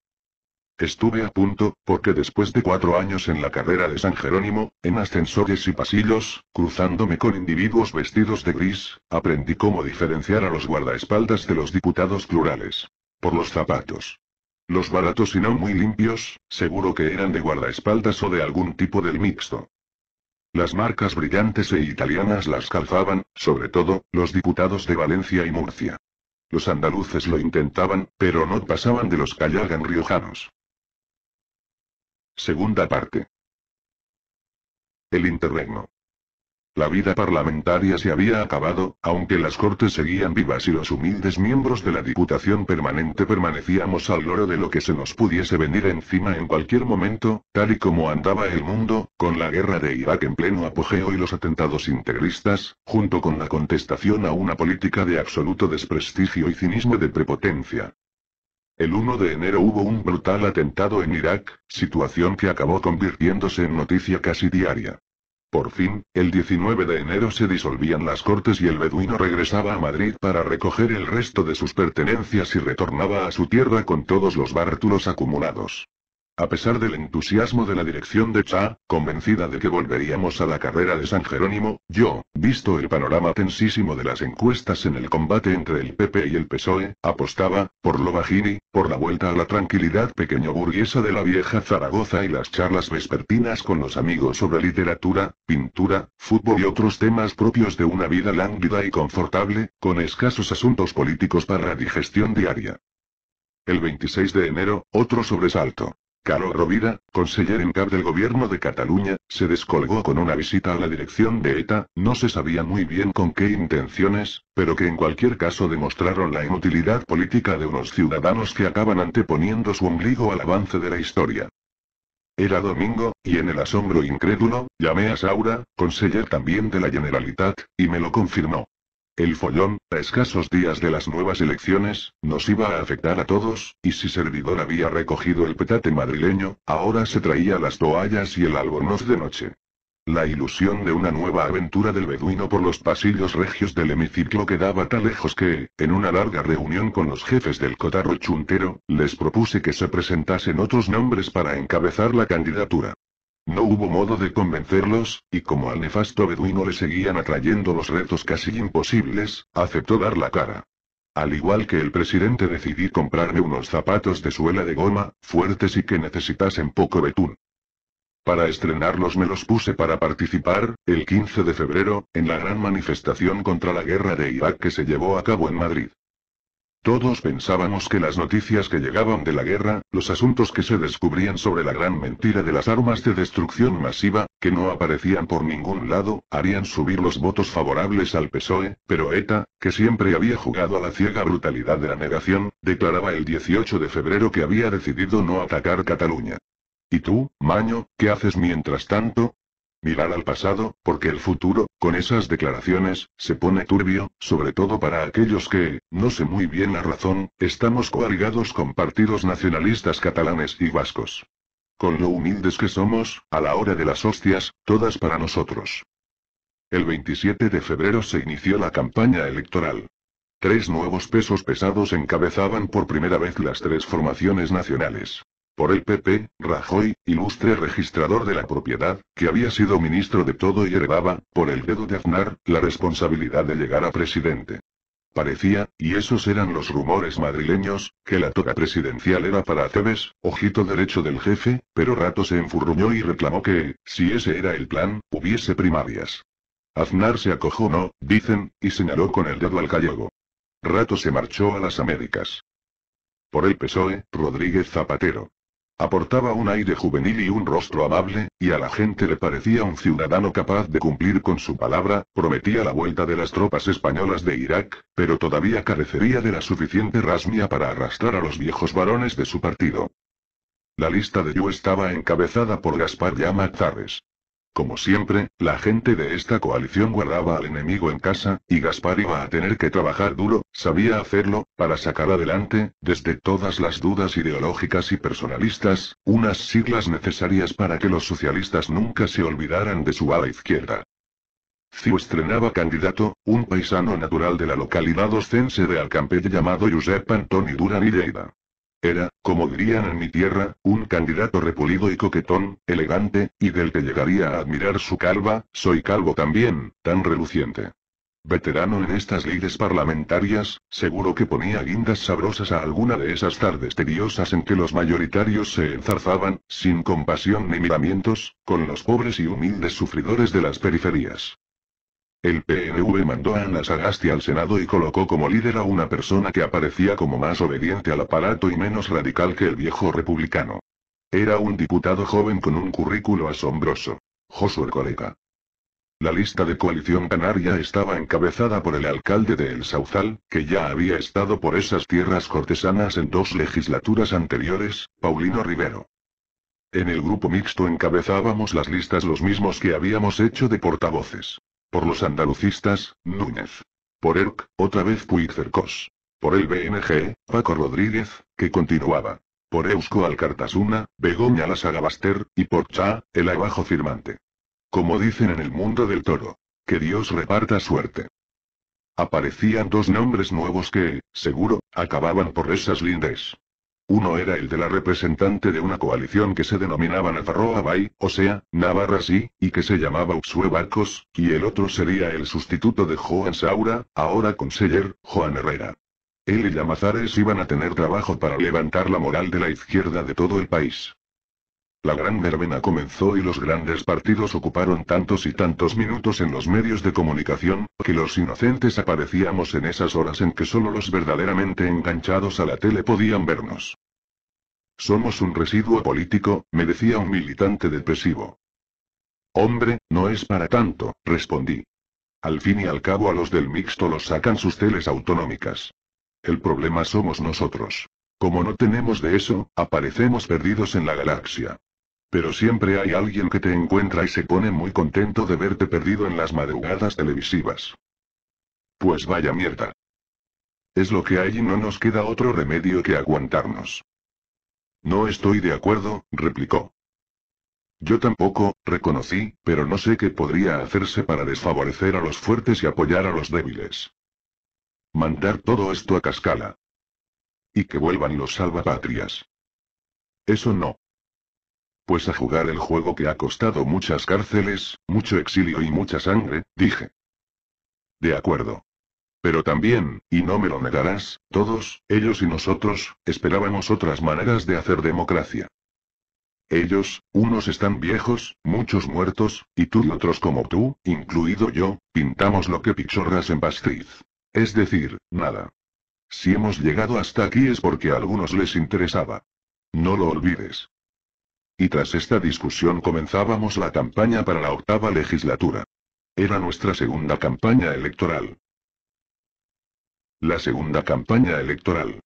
Speaker 1: Estuve a punto, porque después de cuatro años en la carrera de San Jerónimo, en ascensores y pasillos, cruzándome con individuos vestidos de gris, aprendí cómo diferenciar a los guardaespaldas de los diputados plurales. Por los zapatos. Los baratos y no muy limpios, seguro que eran de guardaespaldas o de algún tipo del mixto. Las marcas brillantes e italianas las calzaban, sobre todo, los diputados de Valencia y Murcia. Los andaluces lo intentaban, pero no pasaban de los callagan riojanos. Segunda parte. El interregno. La vida parlamentaria se había acabado, aunque las cortes seguían vivas y los humildes miembros de la Diputación Permanente permanecíamos al loro de lo que se nos pudiese venir encima en cualquier momento, tal y como andaba el mundo, con la guerra de Irak en pleno apogeo y los atentados integristas, junto con la contestación a una política de absoluto desprestigio y cinismo de prepotencia. El 1 de enero hubo un brutal atentado en Irak, situación que acabó convirtiéndose en noticia casi diaria. Por fin, el 19 de enero se disolvían las cortes y el beduino regresaba a Madrid para recoger el resto de sus pertenencias y retornaba a su tierra con todos los bártulos acumulados. A pesar del entusiasmo de la dirección de Cha, convencida de que volveríamos a la carrera de San Jerónimo, yo, visto el panorama tensísimo de las encuestas en el combate entre el PP y el PSOE, apostaba, por lo bajini, por la vuelta a la tranquilidad pequeño burguesa de la vieja Zaragoza y las charlas vespertinas con los amigos sobre literatura, pintura, fútbol y otros temas propios de una vida lánguida y confortable, con escasos asuntos políticos para la digestión diaria. El 26 de enero, otro sobresalto. Caro Rovira, conseller en CAP del gobierno de Cataluña, se descolgó con una visita a la dirección de ETA, no se sabía muy bien con qué intenciones, pero que en cualquier caso demostraron la inutilidad política de unos ciudadanos que acaban anteponiendo su ombligo al avance de la historia. Era domingo, y en el asombro incrédulo, llamé a Saura, conseller también de la Generalitat, y me lo confirmó. El follón, a escasos días de las nuevas elecciones, nos iba a afectar a todos, y si Servidor había recogido el petate madrileño, ahora se traía las toallas y el albornoz de noche. La ilusión de una nueva aventura del beduino por los pasillos regios del hemiciclo quedaba tan lejos que, en una larga reunión con los jefes del cotarro chuntero, les propuse que se presentasen otros nombres para encabezar la candidatura. No hubo modo de convencerlos, y como al nefasto beduino le seguían atrayendo los retos casi imposibles, aceptó dar la cara. Al igual que el presidente decidí comprarme unos zapatos de suela de goma, fuertes y que necesitasen poco betún. Para estrenarlos me los puse para participar, el 15 de febrero, en la gran manifestación contra la guerra de Irak que se llevó a cabo en Madrid. Todos pensábamos que las noticias que llegaban de la guerra, los asuntos que se descubrían sobre la gran mentira de las armas de destrucción masiva, que no aparecían por ningún lado, harían subir los votos favorables al PSOE, pero ETA, que siempre había jugado a la ciega brutalidad de la negación, declaraba el 18 de febrero que había decidido no atacar Cataluña. ¿Y tú, Maño, qué haces mientras tanto? Mirar al pasado, porque el futuro, con esas declaraciones, se pone turbio, sobre todo para aquellos que, no sé muy bien la razón, estamos coaligados con partidos nacionalistas catalanes y vascos. Con lo humildes que somos, a la hora de las hostias, todas para nosotros. El 27 de febrero se inició la campaña electoral. Tres nuevos pesos pesados encabezaban por primera vez las tres formaciones nacionales por el PP, Rajoy, ilustre registrador de la propiedad, que había sido ministro de todo y heredaba, por el dedo de Aznar, la responsabilidad de llegar a presidente. Parecía, y esos eran los rumores madrileños, que la toca presidencial era para Aceves, ojito derecho del jefe, pero Rato se enfurruñó y reclamó que, si ese era el plan, hubiese primarias. Aznar se no, dicen, y señaló con el dedo al gallego. Rato se marchó a las Américas. Por el PSOE, Rodríguez Zapatero. Aportaba un aire juvenil y un rostro amable, y a la gente le parecía un ciudadano capaz de cumplir con su palabra, prometía la vuelta de las tropas españolas de Irak, pero todavía carecería de la suficiente rasmia para arrastrar a los viejos varones de su partido. La lista de Yu estaba encabezada por Gaspar Llama como siempre, la gente de esta coalición guardaba al enemigo en casa, y Gaspar iba a tener que trabajar duro, sabía hacerlo, para sacar adelante, desde todas las dudas ideológicas y personalistas, unas siglas necesarias para que los socialistas nunca se olvidaran de su ala izquierda. Ciu estrenaba candidato, un paisano natural de la localidad ostense de Alcampel llamado Josep Antoni Duran y Lleida. Era, como dirían en mi tierra, un candidato repulido y coquetón, elegante, y del que llegaría a admirar su calva, soy calvo también, tan reluciente. Veterano en estas leyes parlamentarias, seguro que ponía guindas sabrosas a alguna de esas tardes tediosas en que los mayoritarios se enzarzaban, sin compasión ni miramientos, con los pobres y humildes sufridores de las periferias. El PNV mandó a Ana Sagasti al Senado y colocó como líder a una persona que aparecía como más obediente al aparato y menos radical que el viejo republicano. Era un diputado joven con un currículo asombroso. Josué Coleca. La lista de coalición canaria estaba encabezada por el alcalde de El Sauzal, que ya había estado por esas tierras cortesanas en dos legislaturas anteriores, Paulino Rivero. En el grupo mixto encabezábamos las listas los mismos que habíamos hecho de portavoces. Por los andalucistas, Núñez. Por ERC, otra vez Puigcercos. Por el BNG, Paco Rodríguez, que continuaba. Por Eusko Alcartasuna, Begoña Lasagabaster, y por Cha, el abajo firmante. Como dicen en el mundo del toro. Que Dios reparta suerte. Aparecían dos nombres nuevos que, seguro, acababan por esas lindes. Uno era el de la representante de una coalición que se denominaba Navarro Bay, o sea, Navarra sí, y que se llamaba Uxue Barcos, y el otro sería el sustituto de Joan Saura, ahora conseller, Juan Herrera. Él y Llamazares iban a tener trabajo para levantar la moral de la izquierda de todo el país. La gran verbena comenzó y los grandes partidos ocuparon tantos y tantos minutos en los medios de comunicación, que los inocentes aparecíamos en esas horas en que solo los verdaderamente enganchados a la tele podían vernos. Somos un residuo político, me decía un militante depresivo. Hombre, no es para tanto, respondí. Al fin y al cabo a los del mixto los sacan sus teles autonómicas. El problema somos nosotros. Como no tenemos de eso, aparecemos perdidos en la galaxia. Pero siempre hay alguien que te encuentra y se pone muy contento de verte perdido en las madrugadas televisivas. Pues vaya mierda. Es lo que hay y no nos queda otro remedio que aguantarnos. No estoy de acuerdo, replicó. Yo tampoco, reconocí, pero no sé qué podría hacerse para desfavorecer a los fuertes y apoyar a los débiles. Mandar todo esto a Cascala. Y que vuelvan los salvapatrias. Eso no pues a jugar el juego que ha costado muchas cárceles, mucho exilio y mucha sangre, dije. De acuerdo. Pero también, y no me lo negarás, todos, ellos y nosotros, esperábamos otras maneras de hacer democracia. Ellos, unos están viejos, muchos muertos, y tú y otros como tú, incluido yo, pintamos lo que pichorras en Bastriz. Es decir, nada. Si hemos llegado hasta aquí es porque a algunos les interesaba. No lo olvides. Y tras esta discusión comenzábamos la campaña para la octava legislatura. Era nuestra segunda campaña electoral. La segunda campaña electoral.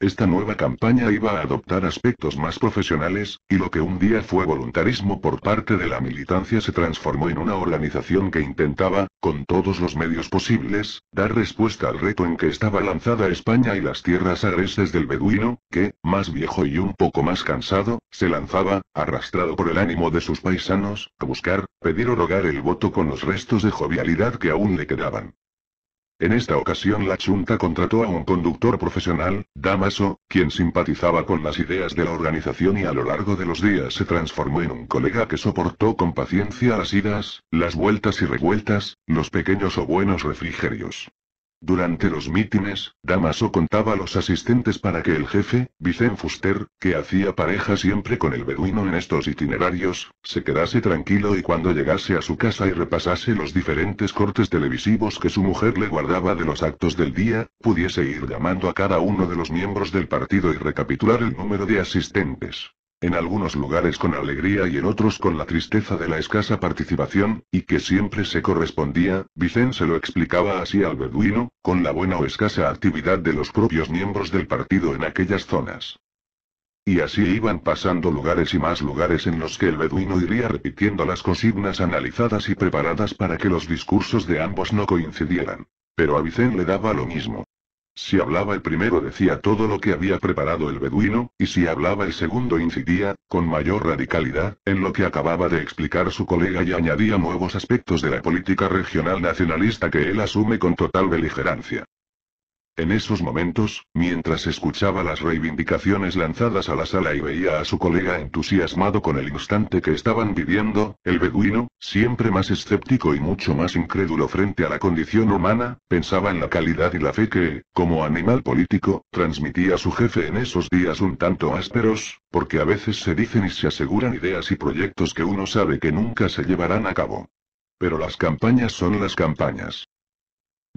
Speaker 1: Esta nueva campaña iba a adoptar aspectos más profesionales, y lo que un día fue voluntarismo por parte de la militancia se transformó en una organización que intentaba, con todos los medios posibles, dar respuesta al reto en que estaba lanzada España y las tierras áridas del beduino, que, más viejo y un poco más cansado, se lanzaba, arrastrado por el ánimo de sus paisanos, a buscar, pedir o rogar el voto con los restos de jovialidad que aún le quedaban. En esta ocasión la Junta contrató a un conductor profesional, Damaso, quien simpatizaba con las ideas de la organización y a lo largo de los días se transformó en un colega que soportó con paciencia las idas, las vueltas y revueltas, los pequeños o buenos refrigerios. Durante los mítines, Damaso contaba a los asistentes para que el jefe, Vicenfuster, Fuster, que hacía pareja siempre con el beduino en estos itinerarios, se quedase tranquilo y cuando llegase a su casa y repasase los diferentes cortes televisivos que su mujer le guardaba de los actos del día, pudiese ir llamando a cada uno de los miembros del partido y recapitular el número de asistentes en algunos lugares con alegría y en otros con la tristeza de la escasa participación, y que siempre se correspondía, se lo explicaba así al beduino, con la buena o escasa actividad de los propios miembros del partido en aquellas zonas. Y así iban pasando lugares y más lugares en los que el beduino iría repitiendo las consignas analizadas y preparadas para que los discursos de ambos no coincidieran. Pero a Vicen le daba lo mismo. Si hablaba el primero decía todo lo que había preparado el beduino, y si hablaba el segundo incidía, con mayor radicalidad, en lo que acababa de explicar su colega y añadía nuevos aspectos de la política regional nacionalista que él asume con total beligerancia. En esos momentos, mientras escuchaba las reivindicaciones lanzadas a la sala y veía a su colega entusiasmado con el instante que estaban viviendo, el beduino, siempre más escéptico y mucho más incrédulo frente a la condición humana, pensaba en la calidad y la fe que, como animal político, transmitía su jefe en esos días un tanto ásperos, porque a veces se dicen y se aseguran ideas y proyectos que uno sabe que nunca se llevarán a cabo. Pero las campañas son las campañas.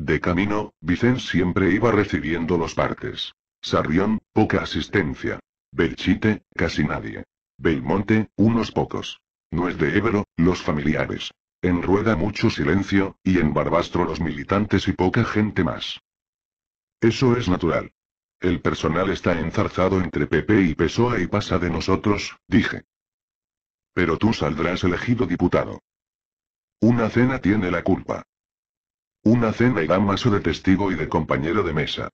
Speaker 1: De camino, Vicen siempre iba recibiendo los partes. Sarrión, poca asistencia. Belchite, casi nadie. Belmonte, unos pocos. Nuez de Ebro, los familiares. En Rueda mucho silencio, y en Barbastro los militantes y poca gente más. Eso es natural. El personal está enzarzado entre Pepe y PSOE y pasa de nosotros, dije. Pero tú saldrás elegido diputado. Una cena tiene la culpa. Una cena y Damaso de testigo y de compañero de mesa.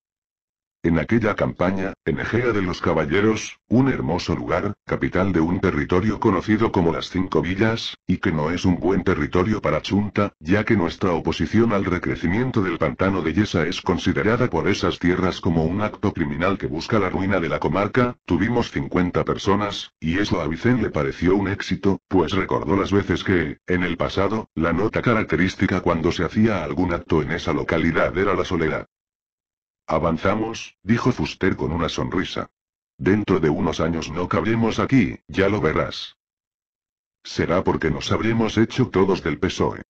Speaker 1: En aquella campaña, en Egea de los Caballeros, un hermoso lugar, capital de un territorio conocido como las Cinco Villas, y que no es un buen territorio para Chunta, ya que nuestra oposición al recrecimiento del pantano de Yesa es considerada por esas tierras como un acto criminal que busca la ruina de la comarca, tuvimos 50 personas, y eso a Vicen le pareció un éxito, pues recordó las veces que, en el pasado, la nota característica cuando se hacía algún acto en esa localidad era la soledad. Avanzamos, dijo Fuster con una sonrisa. Dentro de unos años no cabremos aquí, ya lo verás. Será porque nos habremos hecho todos del PSOE.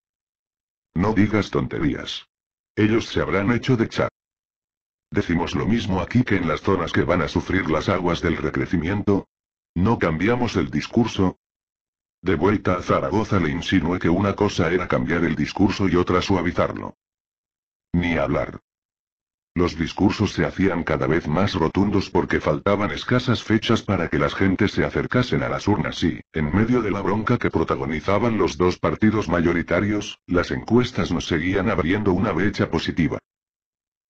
Speaker 1: No digas tonterías. Ellos se habrán hecho de chat. Decimos lo mismo aquí que en las zonas que van a sufrir las aguas del recrecimiento. No cambiamos el discurso. De vuelta a Zaragoza le insinué que una cosa era cambiar el discurso y otra suavizarlo. Ni hablar. Los discursos se hacían cada vez más rotundos porque faltaban escasas fechas para que las gentes se acercasen a las urnas y, en medio de la bronca que protagonizaban los dos partidos mayoritarios, las encuestas nos seguían abriendo una brecha positiva.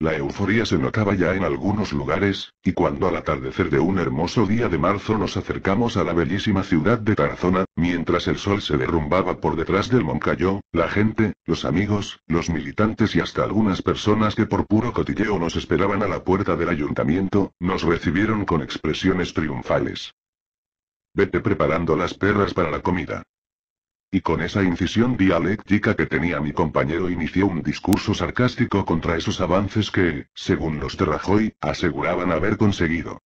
Speaker 1: La euforia se notaba ya en algunos lugares, y cuando al atardecer de un hermoso día de marzo nos acercamos a la bellísima ciudad de Tarazona, mientras el sol se derrumbaba por detrás del Moncayo, la gente, los amigos, los militantes y hasta algunas personas que por puro cotilleo nos esperaban a la puerta del ayuntamiento, nos recibieron con expresiones triunfales. Vete preparando las perras para la comida. Y con esa incisión dialéctica que tenía mi compañero inició un discurso sarcástico contra esos avances que, según los de Rajoy, aseguraban haber conseguido.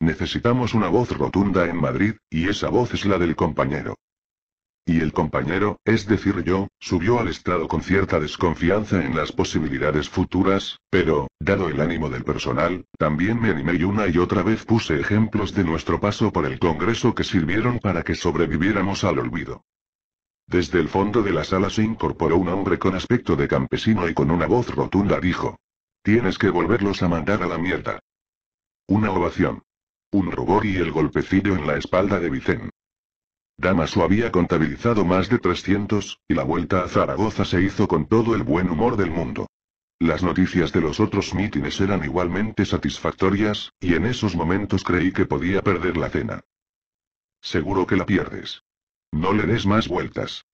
Speaker 1: Necesitamos una voz rotunda en Madrid, y esa voz es la del compañero. Y el compañero, es decir yo, subió al estrado con cierta desconfianza en las posibilidades futuras, pero, dado el ánimo del personal, también me animé y una y otra vez puse ejemplos de nuestro paso por el Congreso que sirvieron para que sobreviviéramos al olvido. Desde el fondo de la sala se incorporó un hombre con aspecto de campesino y con una voz rotunda dijo. Tienes que volverlos a mandar a la mierda. Una ovación. Un rubor y el golpecillo en la espalda de Vicente. Damaso había contabilizado más de 300, y la vuelta a Zaragoza se hizo con todo el buen humor del mundo. Las noticias de los otros mítines eran igualmente satisfactorias, y en esos momentos creí que podía perder la cena. Seguro que la pierdes. No le des más vueltas.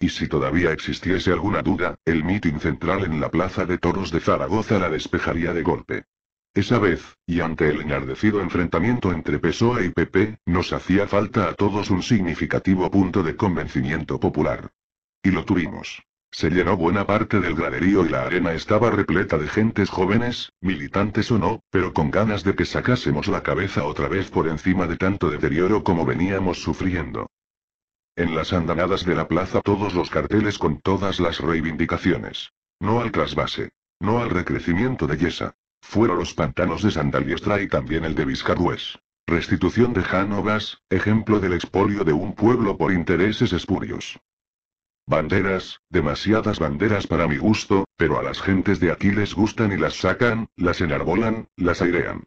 Speaker 1: Y si todavía existiese alguna duda, el mitin central en la Plaza de Toros de Zaragoza la despejaría de golpe. Esa vez, y ante el enardecido enfrentamiento entre PSOE y PP, nos hacía falta a todos un significativo punto de convencimiento popular. Y lo tuvimos. Se llenó buena parte del graderío y la arena estaba repleta de gentes jóvenes, militantes o no, pero con ganas de que sacásemos la cabeza otra vez por encima de tanto deterioro como veníamos sufriendo. En las andanadas de la plaza todos los carteles con todas las reivindicaciones. No al trasvase. No al recrecimiento de Yesa. Fueron los pantanos de Sandaliestra y también el de Vizcarrués. Restitución de Hanovas, ejemplo del expolio de un pueblo por intereses espurios. Banderas, demasiadas banderas para mi gusto, pero a las gentes de aquí les gustan y las sacan, las enarbolan, las airean.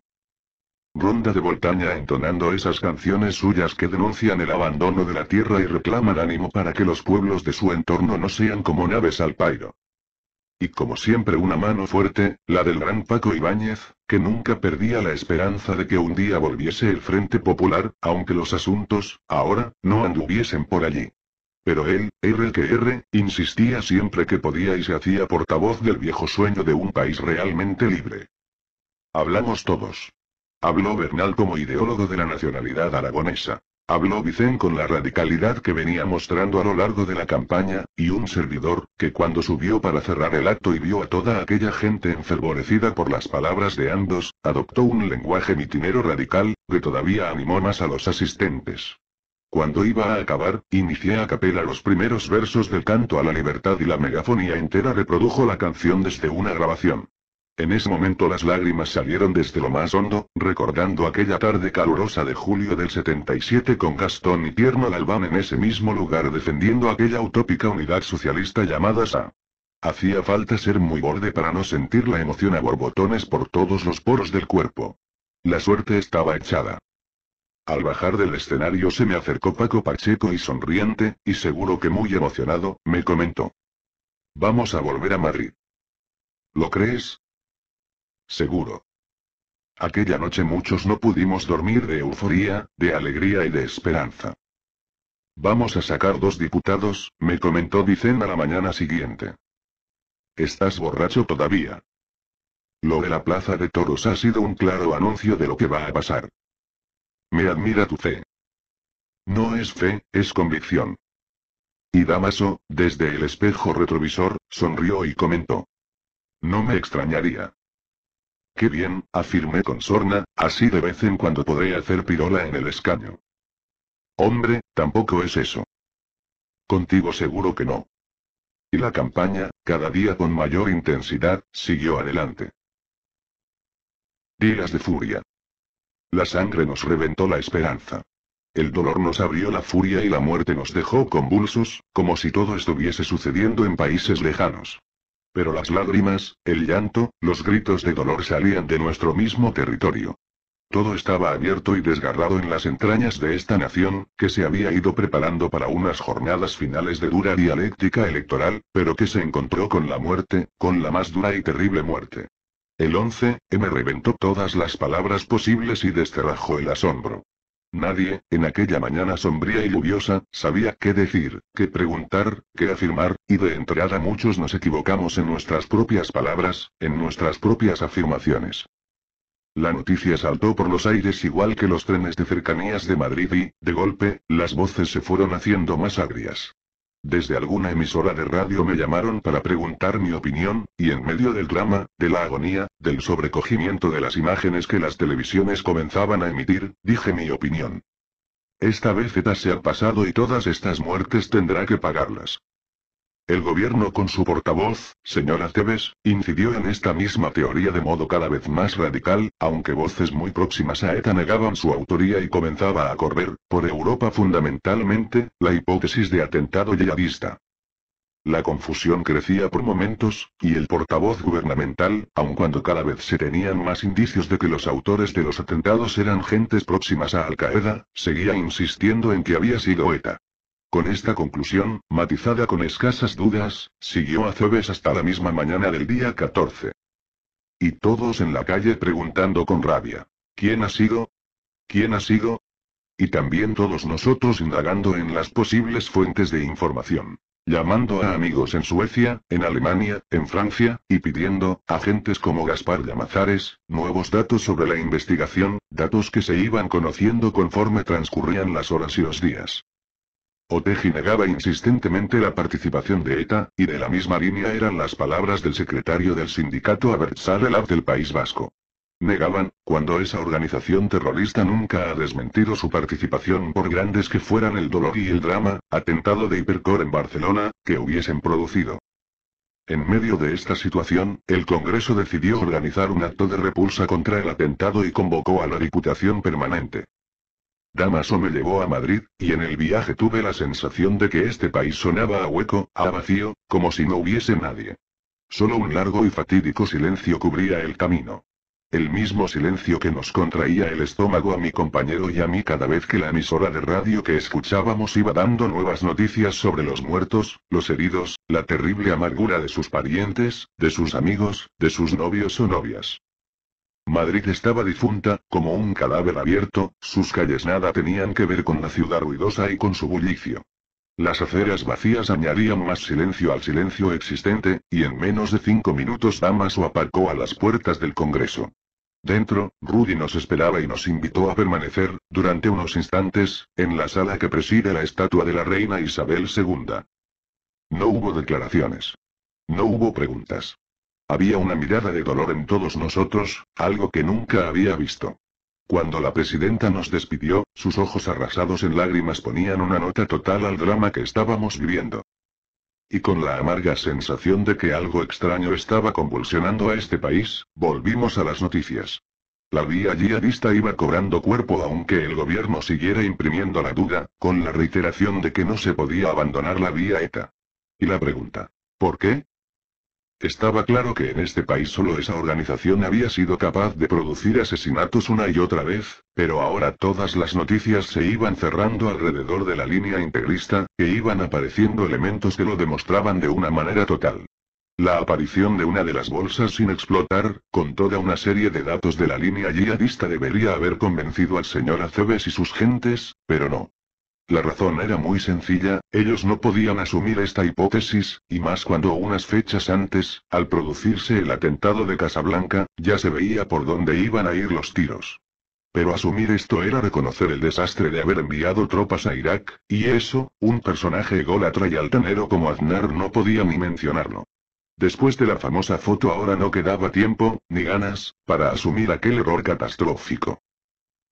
Speaker 1: Ronda de Voltaña entonando esas canciones suyas que denuncian el abandono de la tierra y reclaman ánimo para que los pueblos de su entorno no sean como naves al pairo. Y como siempre una mano fuerte, la del gran Paco Ibáñez, que nunca perdía la esperanza de que un día volviese el Frente Popular, aunque los asuntos, ahora, no anduviesen por allí. Pero él, R insistía siempre que podía y se hacía portavoz del viejo sueño de un país realmente libre. Hablamos todos. Habló Bernal como ideólogo de la nacionalidad aragonesa. Habló Vicen con la radicalidad que venía mostrando a lo largo de la campaña, y un servidor, que cuando subió para cerrar el acto y vio a toda aquella gente enfervorecida por las palabras de ambos, adoptó un lenguaje mitinero radical, que todavía animó más a los asistentes. Cuando iba a acabar, inicié a capela los primeros versos del canto a la libertad y la megafonía entera reprodujo la canción desde una grabación. En ese momento las lágrimas salieron desde lo más hondo, recordando aquella tarde calurosa de julio del 77 con Gastón y Tierno Galván en ese mismo lugar defendiendo aquella utópica unidad socialista llamada SA. Hacía falta ser muy borde para no sentir la emoción a borbotones por todos los poros del cuerpo. La suerte estaba echada. Al bajar del escenario se me acercó Paco Pacheco y sonriente, y seguro que muy emocionado, me comentó. Vamos a volver a Madrid. ¿Lo crees? Seguro. Aquella noche muchos no pudimos dormir de euforía, de alegría y de esperanza. Vamos a sacar dos diputados, me comentó Vicen a la mañana siguiente. Estás borracho todavía. Lo de la plaza de toros ha sido un claro anuncio de lo que va a pasar. Me admira tu fe. No es fe, es convicción. Y Damaso, desde el espejo retrovisor, sonrió y comentó. No me extrañaría. Qué bien, afirmé con sorna, así de vez en cuando podré hacer pirola en el escaño. Hombre, tampoco es eso. Contigo seguro que no. Y la campaña, cada día con mayor intensidad, siguió adelante. Días de furia. La sangre nos reventó la esperanza. El dolor nos abrió la furia y la muerte nos dejó convulsos, como si todo estuviese sucediendo en países lejanos. Pero las lágrimas, el llanto, los gritos de dolor salían de nuestro mismo territorio. Todo estaba abierto y desgarrado en las entrañas de esta nación, que se había ido preparando para unas jornadas finales de dura dialéctica electoral, pero que se encontró con la muerte, con la más dura y terrible muerte. El 11, M reventó todas las palabras posibles y desterrajó el asombro. Nadie, en aquella mañana sombría y lluviosa, sabía qué decir, qué preguntar, qué afirmar, y de entrada muchos nos equivocamos en nuestras propias palabras, en nuestras propias afirmaciones. La noticia saltó por los aires igual que los trenes de cercanías de Madrid y, de golpe, las voces se fueron haciendo más agrias. Desde alguna emisora de radio me llamaron para preguntar mi opinión, y en medio del drama, de la agonía, del sobrecogimiento de las imágenes que las televisiones comenzaban a emitir, dije mi opinión. Esta vez se ha pasado y todas estas muertes tendrá que pagarlas. El gobierno con su portavoz, señora Tebes, incidió en esta misma teoría de modo cada vez más radical, aunque voces muy próximas a ETA negaban su autoría y comenzaba a correr, por Europa fundamentalmente, la hipótesis de atentado yihadista. La confusión crecía por momentos, y el portavoz gubernamental, aun cuando cada vez se tenían más indicios de que los autores de los atentados eran gentes próximas a Al-Qaeda, seguía insistiendo en que había sido ETA. Con esta conclusión, matizada con escasas dudas, siguió a Cebes hasta la misma mañana del día 14. Y todos en la calle preguntando con rabia. ¿Quién ha sido? ¿Quién ha sido? Y también todos nosotros indagando en las posibles fuentes de información. Llamando a amigos en Suecia, en Alemania, en Francia, y pidiendo, a gentes como Gaspar Llamazares, nuevos datos sobre la investigación, datos que se iban conociendo conforme transcurrían las horas y los días. Otegi negaba insistentemente la participación de ETA, y de la misma línea eran las palabras del secretario del sindicato abertzale del País Vasco. Negaban, cuando esa organización terrorista nunca ha desmentido su participación por grandes que fueran el dolor y el drama, atentado de Hipercor en Barcelona, que hubiesen producido. En medio de esta situación, el Congreso decidió organizar un acto de repulsa contra el atentado y convocó a la Diputación Permanente. Damaso me llevó a Madrid, y en el viaje tuve la sensación de que este país sonaba a hueco, a vacío, como si no hubiese nadie. Solo un largo y fatídico silencio cubría el camino. El mismo silencio que nos contraía el estómago a mi compañero y a mí cada vez que la emisora de radio que escuchábamos iba dando nuevas noticias sobre los muertos, los heridos, la terrible amargura de sus parientes, de sus amigos, de sus novios o novias. Madrid estaba difunta, como un cadáver abierto, sus calles nada tenían que ver con la ciudad ruidosa y con su bullicio. Las aceras vacías añadían más silencio al silencio existente, y en menos de cinco minutos Damaso aparcó a las puertas del Congreso. Dentro, Rudy nos esperaba y nos invitó a permanecer, durante unos instantes, en la sala que preside la estatua de la reina Isabel II. No hubo declaraciones. No hubo preguntas. Había una mirada de dolor en todos nosotros, algo que nunca había visto. Cuando la presidenta nos despidió, sus ojos arrasados en lágrimas ponían una nota total al drama que estábamos viviendo. Y con la amarga sensación de que algo extraño estaba convulsionando a este país, volvimos a las noticias. La vía allí iba cobrando cuerpo aunque el gobierno siguiera imprimiendo la duda, con la reiteración de que no se podía abandonar la vía ETA. Y la pregunta, ¿por qué? Estaba claro que en este país solo esa organización había sido capaz de producir asesinatos una y otra vez, pero ahora todas las noticias se iban cerrando alrededor de la línea integrista, e iban apareciendo elementos que lo demostraban de una manera total. La aparición de una de las bolsas sin explotar, con toda una serie de datos de la línea yihadista debería haber convencido al señor Aceves y sus gentes, pero no. La razón era muy sencilla, ellos no podían asumir esta hipótesis, y más cuando unas fechas antes, al producirse el atentado de Casablanca, ya se veía por dónde iban a ir los tiros. Pero asumir esto era reconocer el desastre de haber enviado tropas a Irak, y eso, un personaje ególatra y altanero como Aznar no podía ni mencionarlo. Después de la famosa foto ahora no quedaba tiempo, ni ganas, para asumir aquel error catastrófico.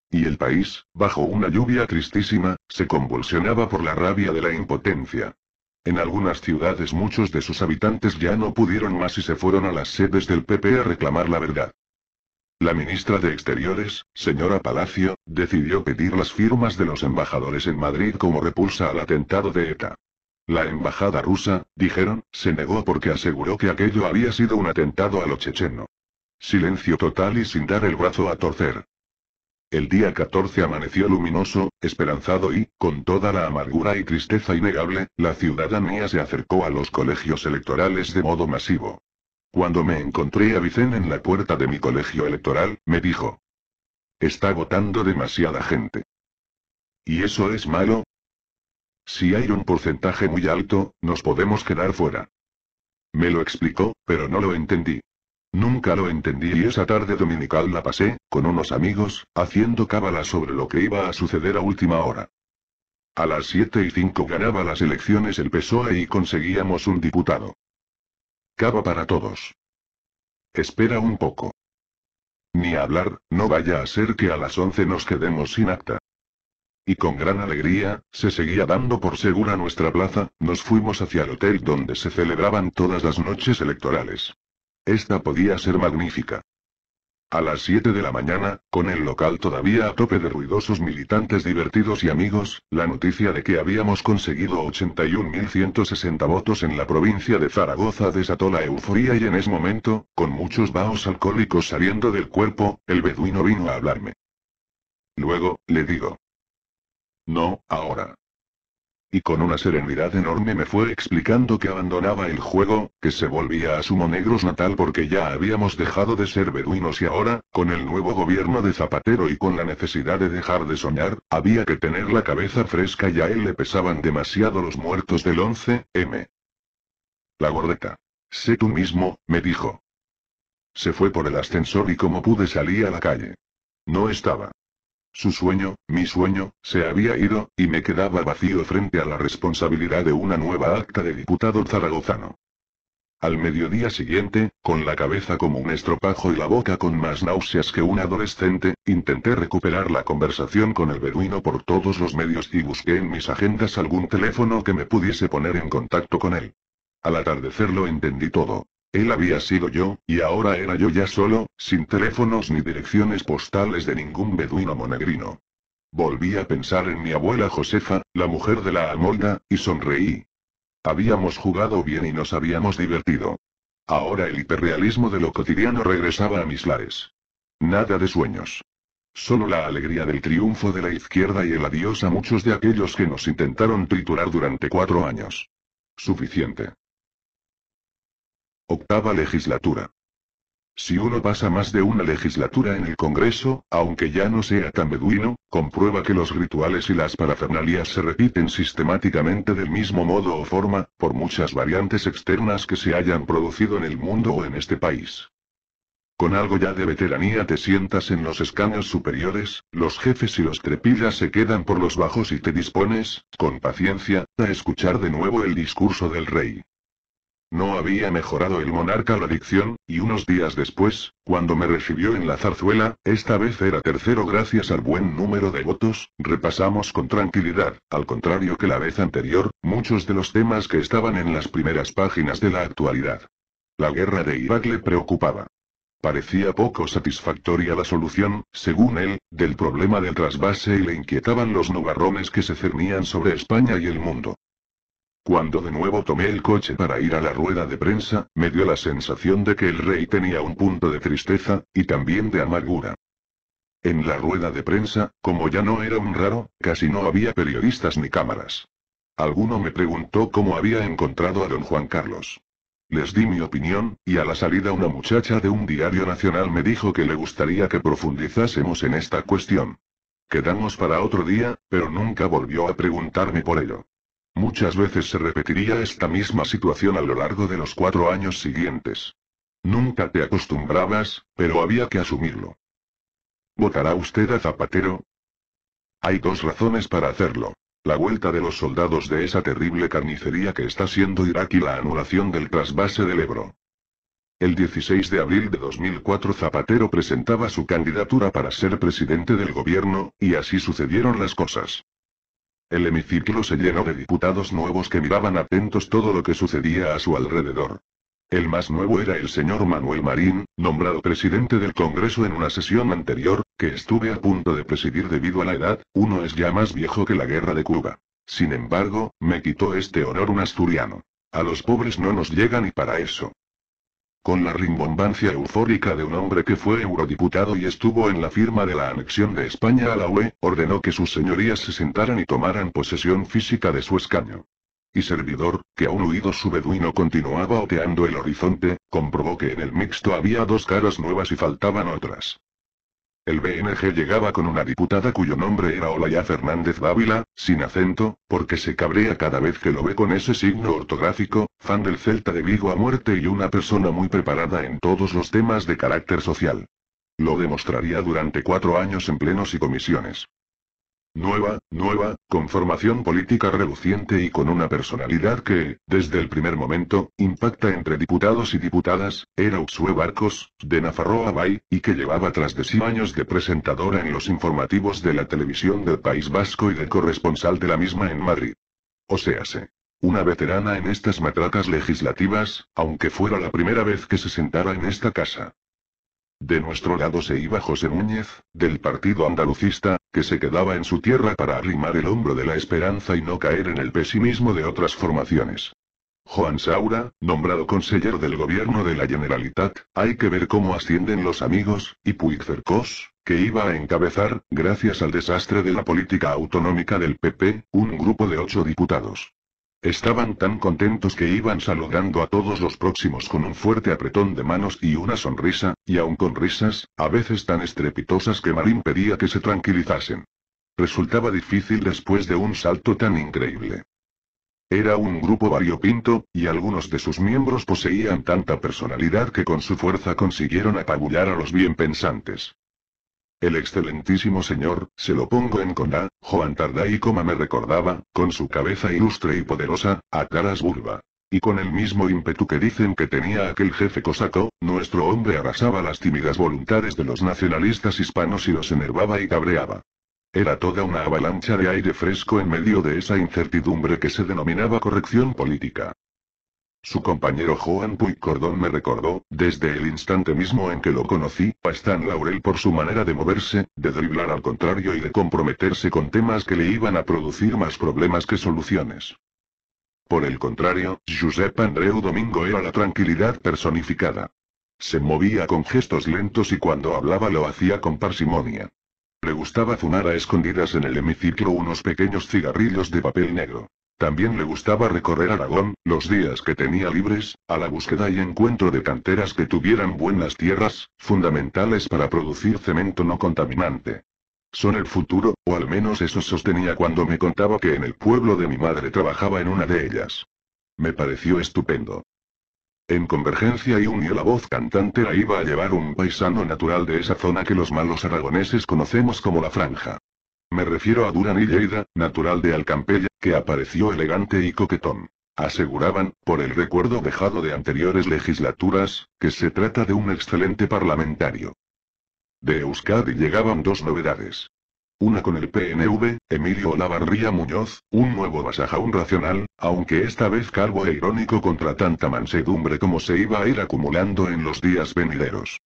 Speaker 1: Y el país, bajo una lluvia tristísima, se convulsionaba por la rabia de la impotencia. En algunas ciudades muchos de sus habitantes ya no pudieron más y se fueron a las sedes del PP a reclamar la verdad. La ministra de Exteriores, señora Palacio, decidió pedir las firmas de los embajadores en Madrid como repulsa al atentado de ETA. La embajada rusa, dijeron, se negó porque aseguró que aquello había sido un atentado a lo checheno. Silencio total y sin dar el brazo a torcer. El día 14 amaneció luminoso, esperanzado y, con toda la amargura y tristeza innegable, la ciudadanía se acercó a los colegios electorales de modo masivo. Cuando me encontré a Vicen en la puerta de mi colegio electoral, me dijo. Está votando demasiada gente. ¿Y eso es malo? Si hay un porcentaje muy alto, nos podemos quedar fuera. Me lo explicó, pero no lo entendí. Nunca lo entendí y esa tarde dominical la pasé, con unos amigos, haciendo cábalas sobre lo que iba a suceder a última hora. A las 7 y 5 ganaba las elecciones el PSOE y conseguíamos un diputado. Cava para todos. Espera un poco. Ni hablar, no vaya a ser que a las 11 nos quedemos sin acta. Y con gran alegría, se seguía dando por segura nuestra plaza, nos fuimos hacia el hotel donde se celebraban todas las noches electorales. Esta podía ser magnífica. A las 7 de la mañana, con el local todavía a tope de ruidosos militantes divertidos y amigos, la noticia de que habíamos conseguido 81.160 votos en la provincia de Zaragoza desató la euforía y en ese momento, con muchos vaos alcohólicos saliendo del cuerpo, el beduino vino a hablarme. Luego, le digo. No, ahora. Y con una serenidad enorme me fue explicando que abandonaba el juego, que se volvía a su Monegros natal porque ya habíamos dejado de ser beduinos y ahora, con el nuevo gobierno de Zapatero y con la necesidad de dejar de soñar, había que tener la cabeza fresca y a él le pesaban demasiado los muertos del 11M. La gordeta. Sé tú mismo, me dijo. Se fue por el ascensor y como pude salí a la calle. No estaba. Su sueño, mi sueño, se había ido, y me quedaba vacío frente a la responsabilidad de una nueva acta de diputado zaragozano. Al mediodía siguiente, con la cabeza como un estropajo y la boca con más náuseas que un adolescente, intenté recuperar la conversación con el beruino por todos los medios y busqué en mis agendas algún teléfono que me pudiese poner en contacto con él. Al atardecer lo entendí todo. Él había sido yo, y ahora era yo ya solo, sin teléfonos ni direcciones postales de ningún beduino monegrino. Volví a pensar en mi abuela Josefa, la mujer de la almolda, y sonreí. Habíamos jugado bien y nos habíamos divertido. Ahora el hiperrealismo de lo cotidiano regresaba a mis lares. Nada de sueños. Solo la alegría del triunfo de la izquierda y el adiós a muchos de aquellos que nos intentaron triturar durante cuatro años. Suficiente. Octava legislatura. Si uno pasa más de una legislatura en el Congreso, aunque ya no sea tan beduino, comprueba que los rituales y las parafernalias se repiten sistemáticamente del mismo modo o forma, por muchas variantes externas que se hayan producido en el mundo o en este país. Con algo ya de veteranía te sientas en los escaños superiores, los jefes y los trepillas se quedan por los bajos y te dispones, con paciencia, a escuchar de nuevo el discurso del rey. No había mejorado el monarca la dicción, y unos días después, cuando me recibió en la zarzuela, esta vez era tercero gracias al buen número de votos, repasamos con tranquilidad, al contrario que la vez anterior, muchos de los temas que estaban en las primeras páginas de la actualidad. La guerra de Irak le preocupaba. Parecía poco satisfactoria la solución, según él, del problema del trasvase y le inquietaban los nubarrones que se cernían sobre España y el mundo. Cuando de nuevo tomé el coche para ir a la rueda de prensa, me dio la sensación de que el rey tenía un punto de tristeza, y también de amargura. En la rueda de prensa, como ya no era un raro, casi no había periodistas ni cámaras. Alguno me preguntó cómo había encontrado a don Juan Carlos. Les di mi opinión, y a la salida una muchacha de un diario nacional me dijo que le gustaría que profundizásemos en esta cuestión. Quedamos para otro día, pero nunca volvió a preguntarme por ello. Muchas veces se repetiría esta misma situación a lo largo de los cuatro años siguientes. Nunca te acostumbrabas, pero había que asumirlo. ¿Votará usted a Zapatero? Hay dos razones para hacerlo. La vuelta de los soldados de esa terrible carnicería que está siendo Irak y la anulación del trasvase del Ebro. El 16 de abril de 2004 Zapatero presentaba su candidatura para ser presidente del gobierno, y así sucedieron las cosas. El hemiciclo se llenó de diputados nuevos que miraban atentos todo lo que sucedía a su alrededor. El más nuevo era el señor Manuel Marín, nombrado presidente del Congreso en una sesión anterior, que estuve a punto de presidir debido a la edad, uno es ya más viejo que la guerra de Cuba. Sin embargo, me quitó este honor un asturiano. A los pobres no nos llega ni para eso. Con la rimbombancia eufórica de un hombre que fue eurodiputado y estuvo en la firma de la anexión de España a la UE, ordenó que sus señorías se sentaran y tomaran posesión física de su escaño. Y servidor, que aún huido su beduino continuaba oteando el horizonte, comprobó que en el mixto había dos caras nuevas y faltaban otras. El BNG llegaba con una diputada cuyo nombre era Olaya Fernández Bávila, sin acento, porque se cabrea cada vez que lo ve con ese signo ortográfico, fan del Celta de Vigo a muerte y una persona muy preparada en todos los temas de carácter social. Lo demostraría durante cuatro años en plenos y comisiones. Nueva, nueva, con formación política reluciente y con una personalidad que, desde el primer momento, impacta entre diputados y diputadas, era Uxue Barcos, de Nafarroa Bay, y que llevaba tras de sí años de presentadora en los informativos de la televisión del País Vasco y de corresponsal de la misma en Madrid. O sea, una veterana en estas matratas legislativas, aunque fuera la primera vez que se sentara en esta casa. De nuestro lado se iba José Núñez, del partido andalucista, que se quedaba en su tierra para arrimar el hombro de la esperanza y no caer en el pesimismo de otras formaciones. Juan Saura, nombrado consejero del gobierno de la Generalitat, hay que ver cómo ascienden los amigos, y Puigcercós, que iba a encabezar, gracias al desastre de la política autonómica del PP, un grupo de ocho diputados. Estaban tan contentos que iban saludando a todos los próximos con un fuerte apretón de manos y una sonrisa, y aun con risas, a veces tan estrepitosas que Marín pedía que se tranquilizasen. Resultaba difícil después de un salto tan increíble. Era un grupo variopinto, y algunos de sus miembros poseían tanta personalidad que con su fuerza consiguieron apabullar a los bien pensantes. El excelentísimo señor, se lo pongo en conda, Juan y Coma me recordaba, con su cabeza ilustre y poderosa, a Taras burba. Y con el mismo ímpetu que dicen que tenía aquel jefe cosaco, nuestro hombre arrasaba las tímidas voluntades de los nacionalistas hispanos y los enervaba y cabreaba. Era toda una avalancha de aire fresco en medio de esa incertidumbre que se denominaba corrección política. Su compañero Joan Puy Cordón me recordó, desde el instante mismo en que lo conocí, a Stan Laurel por su manera de moverse, de driblar al contrario y de comprometerse con temas que le iban a producir más problemas que soluciones. Por el contrario, Josep Andreu Domingo era la tranquilidad personificada. Se movía con gestos lentos y cuando hablaba lo hacía con parsimonia. Le gustaba fumar a escondidas en el hemiciclo unos pequeños cigarrillos de papel negro. También le gustaba recorrer Aragón, los días que tenía libres, a la búsqueda y encuentro de canteras que tuvieran buenas tierras, fundamentales para producir cemento no contaminante. Son el futuro, o al menos eso sostenía cuando me contaba que en el pueblo de mi madre trabajaba en una de ellas. Me pareció estupendo. En Convergencia y unió la voz cantante la iba a llevar un paisano natural de esa zona que los malos aragoneses conocemos como la Franja. Me refiero a Duran y Lleida, natural de Alcampella, que apareció elegante y coquetón. Aseguraban, por el recuerdo dejado de anteriores legislaturas, que se trata de un excelente parlamentario. De Euskadi llegaban dos novedades. Una con el PNV, Emilio Olavarría Muñoz, un nuevo vasajaún racional, aunque esta vez calvo e irónico contra tanta mansedumbre como se iba a ir acumulando en los días venideros.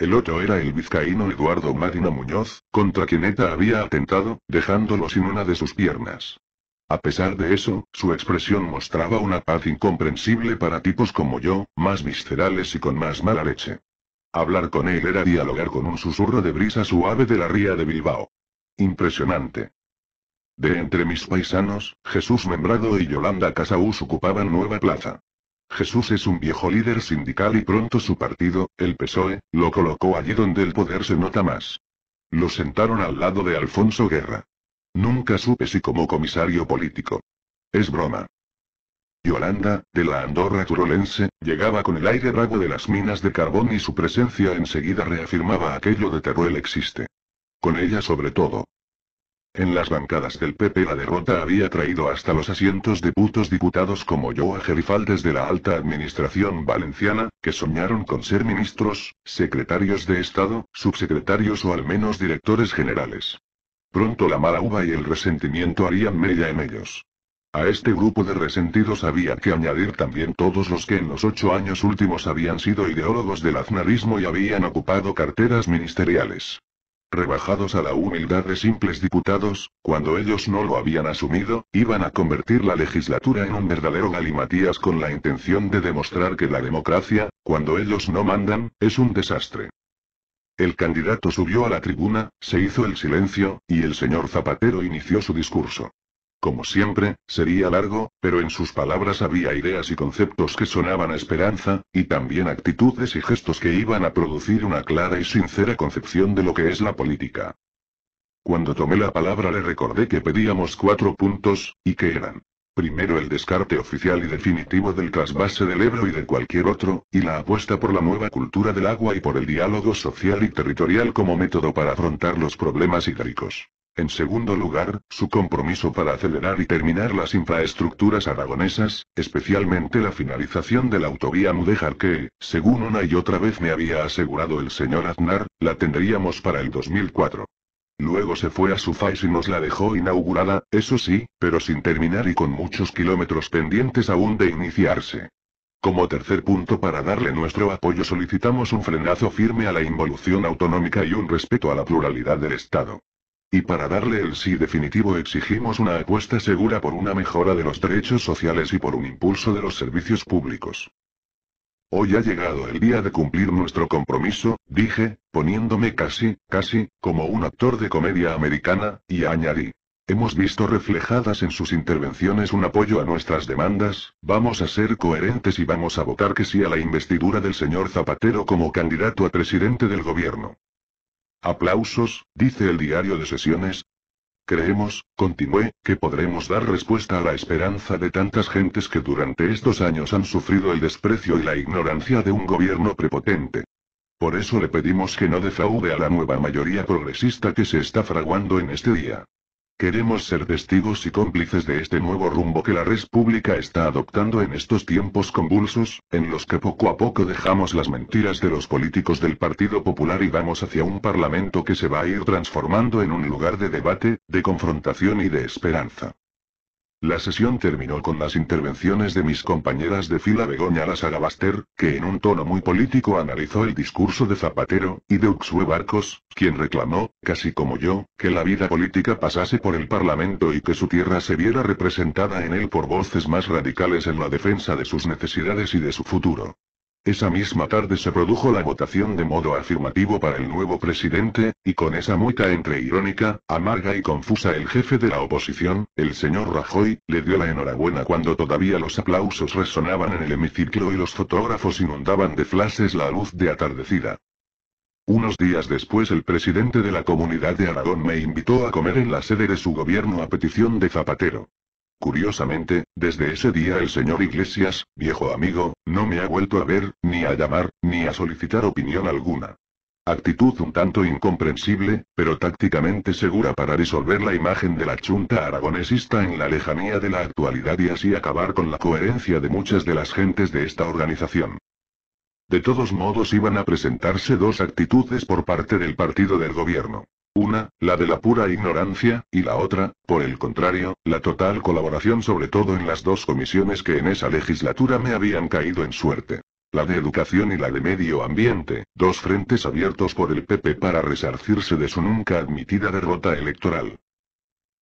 Speaker 1: El otro era el vizcaíno Eduardo Marino Muñoz, contra quien ETA había atentado, dejándolo sin una de sus piernas. A pesar de eso, su expresión mostraba una paz incomprensible para tipos como yo, más viscerales y con más mala leche. Hablar con él era dialogar con un susurro de brisa suave de la ría de Bilbao. Impresionante. De entre mis paisanos, Jesús Membrado y Yolanda Casaús ocupaban nueva plaza. Jesús es un viejo líder sindical y pronto su partido, el PSOE, lo colocó allí donde el poder se nota más. Lo sentaron al lado de Alfonso Guerra. Nunca supe si como comisario político. Es broma. Yolanda, de la Andorra turolense, llegaba con el aire bravo de las minas de carbón y su presencia enseguida reafirmaba aquello de Teruel existe. Con ella sobre todo, en las bancadas del PP la derrota había traído hasta los asientos de putos diputados como a Gerifaldes de la alta administración valenciana, que soñaron con ser ministros, secretarios de Estado, subsecretarios o al menos directores generales. Pronto la mala uva y el resentimiento harían media en ellos. A este grupo de resentidos había que añadir también todos los que en los ocho años últimos habían sido ideólogos del aznarismo y habían ocupado carteras ministeriales rebajados a la humildad de simples diputados, cuando ellos no lo habían asumido, iban a convertir la legislatura en un verdadero galimatías con la intención de demostrar que la democracia, cuando ellos no mandan, es un desastre. El candidato subió a la tribuna, se hizo el silencio, y el señor Zapatero inició su discurso. Como siempre, sería largo, pero en sus palabras había ideas y conceptos que sonaban a esperanza, y también actitudes y gestos que iban a producir una clara y sincera concepción de lo que es la política. Cuando tomé la palabra le recordé que pedíamos cuatro puntos, y que eran. Primero el descarte oficial y definitivo del trasvase del Ebro y de cualquier otro, y la apuesta por la nueva cultura del agua y por el diálogo social y territorial como método para afrontar los problemas hídricos. En segundo lugar, su compromiso para acelerar y terminar las infraestructuras aragonesas, especialmente la finalización de la autovía Mudejar que, según una y otra vez me había asegurado el señor Aznar, la tendríamos para el 2004. Luego se fue a Sufais y nos la dejó inaugurada, eso sí, pero sin terminar y con muchos kilómetros pendientes aún de iniciarse. Como tercer punto para darle nuestro apoyo solicitamos un frenazo firme a la involución autonómica y un respeto a la pluralidad del Estado. Y para darle el sí definitivo exigimos una apuesta segura por una mejora de los derechos sociales y por un impulso de los servicios públicos. Hoy ha llegado el día de cumplir nuestro compromiso, dije, poniéndome casi, casi, como un actor de comedia americana, y añadí. Hemos visto reflejadas en sus intervenciones un apoyo a nuestras demandas, vamos a ser coherentes y vamos a votar que sí a la investidura del señor Zapatero como candidato a presidente del gobierno. Aplausos, dice el diario de sesiones. Creemos, continué, que podremos dar respuesta a la esperanza de tantas gentes que durante estos años han sufrido el desprecio y la ignorancia de un gobierno prepotente. Por eso le pedimos que no defraude a la nueva mayoría progresista que se está fraguando en este día. Queremos ser testigos y cómplices de este nuevo rumbo que la República está adoptando en estos tiempos convulsos, en los que poco a poco dejamos las mentiras de los políticos del Partido Popular y vamos hacia un parlamento que se va a ir transformando en un lugar de debate, de confrontación y de esperanza. La sesión terminó con las intervenciones de mis compañeras de fila Begoña Las que en un tono muy político analizó el discurso de Zapatero, y de Uxue Barcos, quien reclamó, casi como yo, que la vida política pasase por el Parlamento y que su tierra se viera representada en él por voces más radicales en la defensa de sus necesidades y de su futuro. Esa misma tarde se produjo la votación de modo afirmativo para el nuevo presidente, y con esa mueca entre irónica, amarga y confusa el jefe de la oposición, el señor Rajoy, le dio la enhorabuena cuando todavía los aplausos resonaban en el hemiciclo y los fotógrafos inundaban de flashes la luz de atardecida. Unos días después el presidente de la Comunidad de Aragón me invitó a comer en la sede de su gobierno a petición de Zapatero. Curiosamente, desde ese día el señor Iglesias, viejo amigo, no me ha vuelto a ver, ni a llamar, ni a solicitar opinión alguna. Actitud un tanto incomprensible, pero tácticamente segura para disolver la imagen de la chunta aragonesista en la lejanía de la actualidad y así acabar con la coherencia de muchas de las gentes de esta organización. De todos modos iban a presentarse dos actitudes por parte del partido del gobierno. Una, la de la pura ignorancia, y la otra, por el contrario, la total colaboración sobre todo en las dos comisiones que en esa legislatura me habían caído en suerte. La de educación y la de medio ambiente, dos frentes abiertos por el PP para resarcirse de su nunca admitida derrota electoral.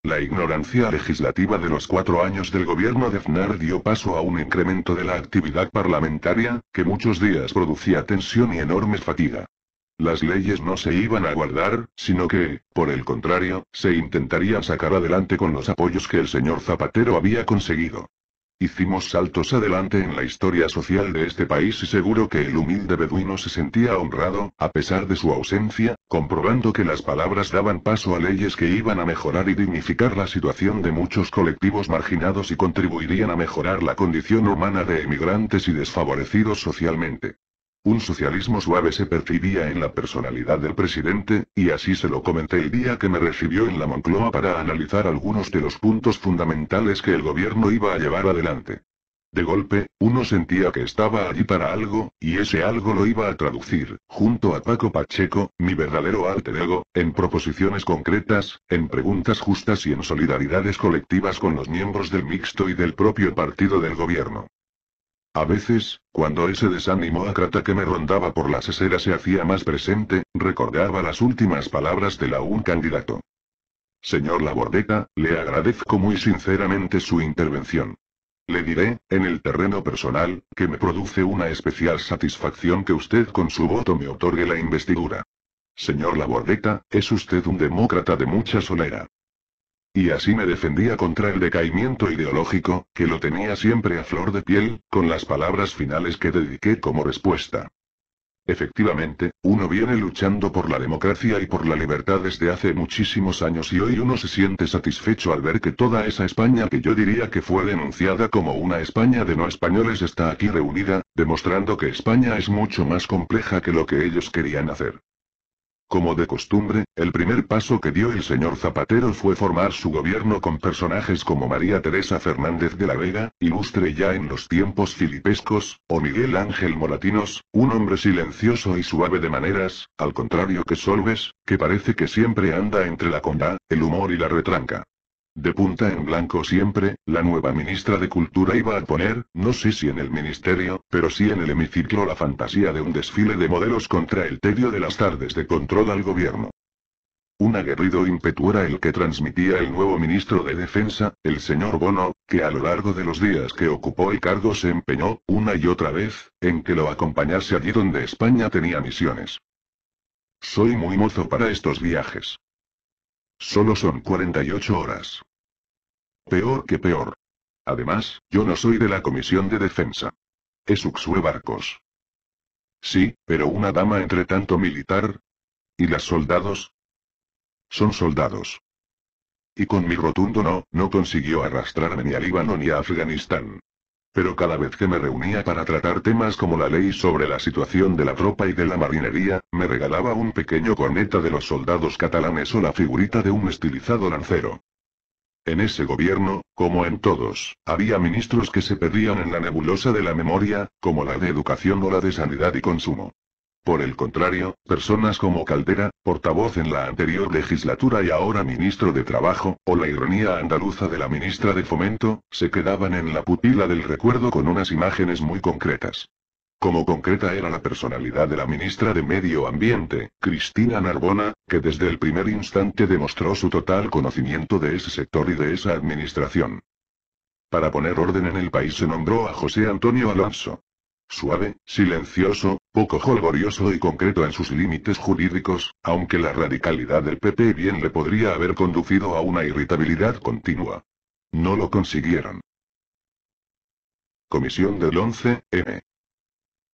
Speaker 1: La ignorancia legislativa de los cuatro años del gobierno de FNAR dio paso a un incremento de la actividad parlamentaria, que muchos días producía tensión y enorme fatiga. Las leyes no se iban a guardar, sino que, por el contrario, se intentaría sacar adelante con los apoyos que el señor Zapatero había conseguido. Hicimos saltos adelante en la historia social de este país y seguro que el humilde beduino se sentía honrado, a pesar de su ausencia, comprobando que las palabras daban paso a leyes que iban a mejorar y dignificar la situación de muchos colectivos marginados y contribuirían a mejorar la condición humana de emigrantes y desfavorecidos socialmente. Un socialismo suave se percibía en la personalidad del presidente, y así se lo comenté el día que me recibió en la Moncloa para analizar algunos de los puntos fundamentales que el gobierno iba a llevar adelante. De golpe, uno sentía que estaba allí para algo, y ese algo lo iba a traducir, junto a Paco Pacheco, mi verdadero alter ego, en proposiciones concretas, en preguntas justas y en solidaridades colectivas con los miembros del mixto y del propio partido del gobierno. A veces, cuando ese desánimo crata que me rondaba por las eseras se hacía más presente, recordaba las últimas palabras de la un candidato. Señor Labordeta, le agradezco muy sinceramente su intervención. Le diré, en el terreno personal, que me produce una especial satisfacción que usted con su voto me otorgue la investidura. Señor Labordeta, es usted un demócrata de mucha solera. Y así me defendía contra el decaimiento ideológico, que lo tenía siempre a flor de piel, con las palabras finales que dediqué como respuesta. Efectivamente, uno viene luchando por la democracia y por la libertad desde hace muchísimos años y hoy uno se siente satisfecho al ver que toda esa España que yo diría que fue denunciada como una España de no españoles está aquí reunida, demostrando que España es mucho más compleja que lo que ellos querían hacer. Como de costumbre, el primer paso que dio el señor Zapatero fue formar su gobierno con personajes como María Teresa Fernández de la Vega, ilustre ya en los tiempos filipescos, o Miguel Ángel Moratinos, un hombre silencioso y suave de maneras, al contrario que Solves, que parece que siempre anda entre la conda, el humor y la retranca. De punta en blanco siempre, la nueva ministra de Cultura iba a poner, no sé si en el ministerio, pero sí en el hemiciclo la fantasía de un desfile de modelos contra el tedio de las tardes de control al gobierno. Un aguerrido ímpetu era el que transmitía el nuevo ministro de Defensa, el señor Bono, que a lo largo de los días que ocupó el cargo se empeñó, una y otra vez, en que lo acompañase allí donde España tenía misiones. Soy muy mozo para estos viajes. Solo son 48 horas. Peor que peor. Además, yo no soy de la Comisión de Defensa. Es Uxue Barcos. Sí, pero una dama entre tanto militar. ¿Y las soldados? Son soldados. Y con mi rotundo no, no consiguió arrastrarme ni a Líbano ni a Afganistán. Pero cada vez que me reunía para tratar temas como la ley sobre la situación de la tropa y de la marinería, me regalaba un pequeño corneta de los soldados catalanes o la figurita de un estilizado lancero. En ese gobierno, como en todos, había ministros que se perdían en la nebulosa de la memoria, como la de educación o la de sanidad y consumo. Por el contrario, personas como Caldera, portavoz en la anterior legislatura y ahora ministro de Trabajo, o la ironía andaluza de la ministra de Fomento, se quedaban en la pupila del recuerdo con unas imágenes muy concretas. Como concreta era la personalidad de la ministra de Medio Ambiente, Cristina Narbona, que desde el primer instante demostró su total conocimiento de ese sector y de esa administración. Para poner orden en el país se nombró a José Antonio Alonso, Suave, silencioso, poco jolgorioso y concreto en sus límites jurídicos, aunque la radicalidad del PP bien le podría haber conducido a una irritabilidad continua. No lo consiguieron. Comisión del 11, M.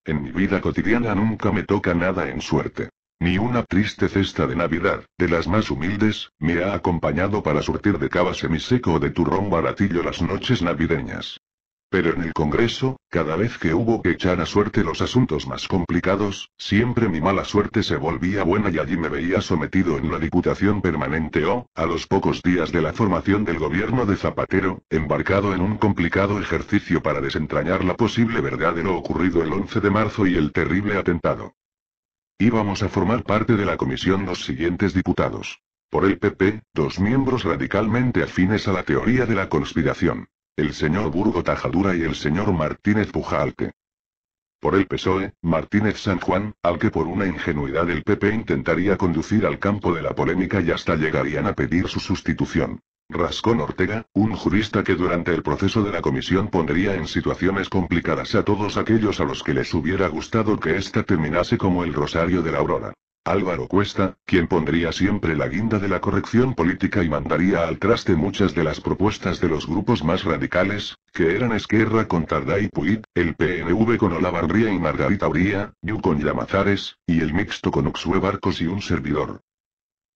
Speaker 1: En mi vida cotidiana nunca me toca nada en suerte. Ni una triste cesta de Navidad, de las más humildes, me ha acompañado para surtir de cava semiseco o de turrón baratillo las noches navideñas. Pero en el Congreso, cada vez que hubo que echar a suerte los asuntos más complicados, siempre mi mala suerte se volvía buena y allí me veía sometido en la Diputación Permanente o, a los pocos días de la formación del gobierno de Zapatero, embarcado en un complicado ejercicio para desentrañar la posible verdad de lo ocurrido el 11 de marzo y el terrible atentado. Íbamos a formar parte de la comisión los siguientes diputados. Por el PP, dos miembros radicalmente afines a la teoría de la conspiración el señor Burgo Tajadura y el señor Martínez Pujalque. Por el PSOE, Martínez San Juan, al que por una ingenuidad el PP intentaría conducir al campo de la polémica y hasta llegarían a pedir su sustitución. Rascón Ortega, un jurista que durante el proceso de la comisión pondría en situaciones complicadas a todos aquellos a los que les hubiera gustado que ésta terminase como el Rosario de la Aurora. Álvaro Cuesta, quien pondría siempre la guinda de la corrección política y mandaría al traste muchas de las propuestas de los grupos más radicales, que eran Esquerra con Tardá y Puig, el PNV con Olavarría y Margarita Uría, Yu con Llamazares, y el Mixto con Uxue Barcos y un servidor.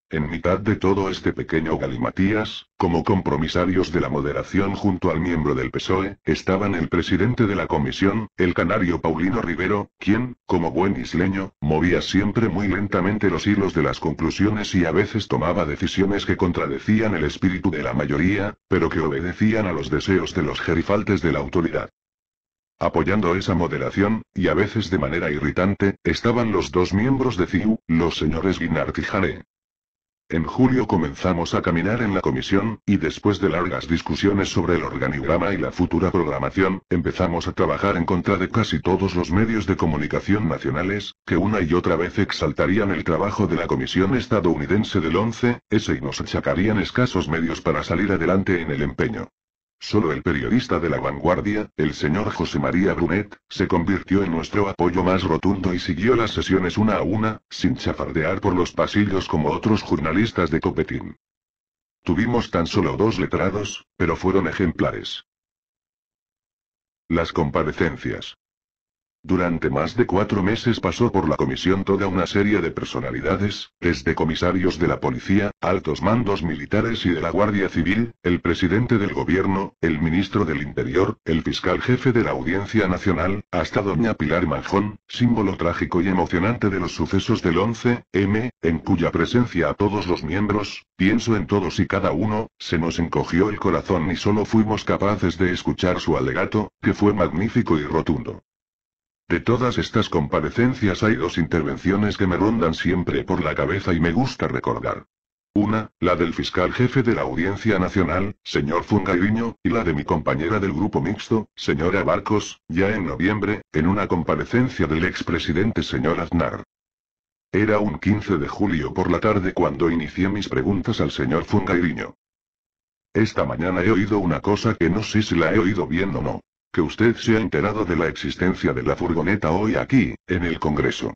Speaker 1: En mitad de todo este pequeño galimatías, como compromisarios de la moderación junto al miembro del PSOE, estaban el presidente de la comisión, el canario Paulino Rivero, quien, como buen isleño, movía siempre muy lentamente los hilos de las conclusiones y a veces tomaba decisiones que contradecían el espíritu de la mayoría, pero que obedecían a los deseos de los gerifaltes de la autoridad. Apoyando esa moderación, y a veces de manera irritante, estaban los dos miembros de CIU, los señores Guinart y en julio comenzamos a caminar en la comisión, y después de largas discusiones sobre el organigrama y la futura programación, empezamos a trabajar en contra de casi todos los medios de comunicación nacionales, que una y otra vez exaltarían el trabajo de la Comisión Estadounidense del 11, ese y nos achacarían escasos medios para salir adelante en el empeño. Solo el periodista de la vanguardia, el señor José María Brunet, se convirtió en nuestro apoyo más rotundo y siguió las sesiones una a una, sin chafardear por los pasillos como otros jornalistas de Copetín. Tuvimos tan solo dos letrados, pero fueron ejemplares. Las comparecencias. Durante más de cuatro meses pasó por la comisión toda una serie de personalidades, desde comisarios de la policía, altos mandos militares y de la Guardia Civil, el presidente del gobierno, el ministro del Interior, el fiscal jefe de la Audiencia Nacional, hasta doña Pilar Manjón, símbolo trágico y emocionante de los sucesos del 11M, en cuya presencia a todos los miembros, pienso en todos y cada uno, se nos encogió el corazón y solo fuimos capaces de escuchar su alegato, que fue magnífico y rotundo. De todas estas comparecencias hay dos intervenciones que me rondan siempre por la cabeza y me gusta recordar. Una, la del fiscal jefe de la Audiencia Nacional, señor Fungairiño, y la de mi compañera del grupo mixto, señora Barcos, ya en noviembre, en una comparecencia del expresidente señor Aznar. Era un 15 de julio por la tarde cuando inicié mis preguntas al señor Fungairiño. Esta mañana he oído una cosa que no sé si la he oído bien o no que usted se ha enterado de la existencia de la furgoneta hoy aquí, en el Congreso.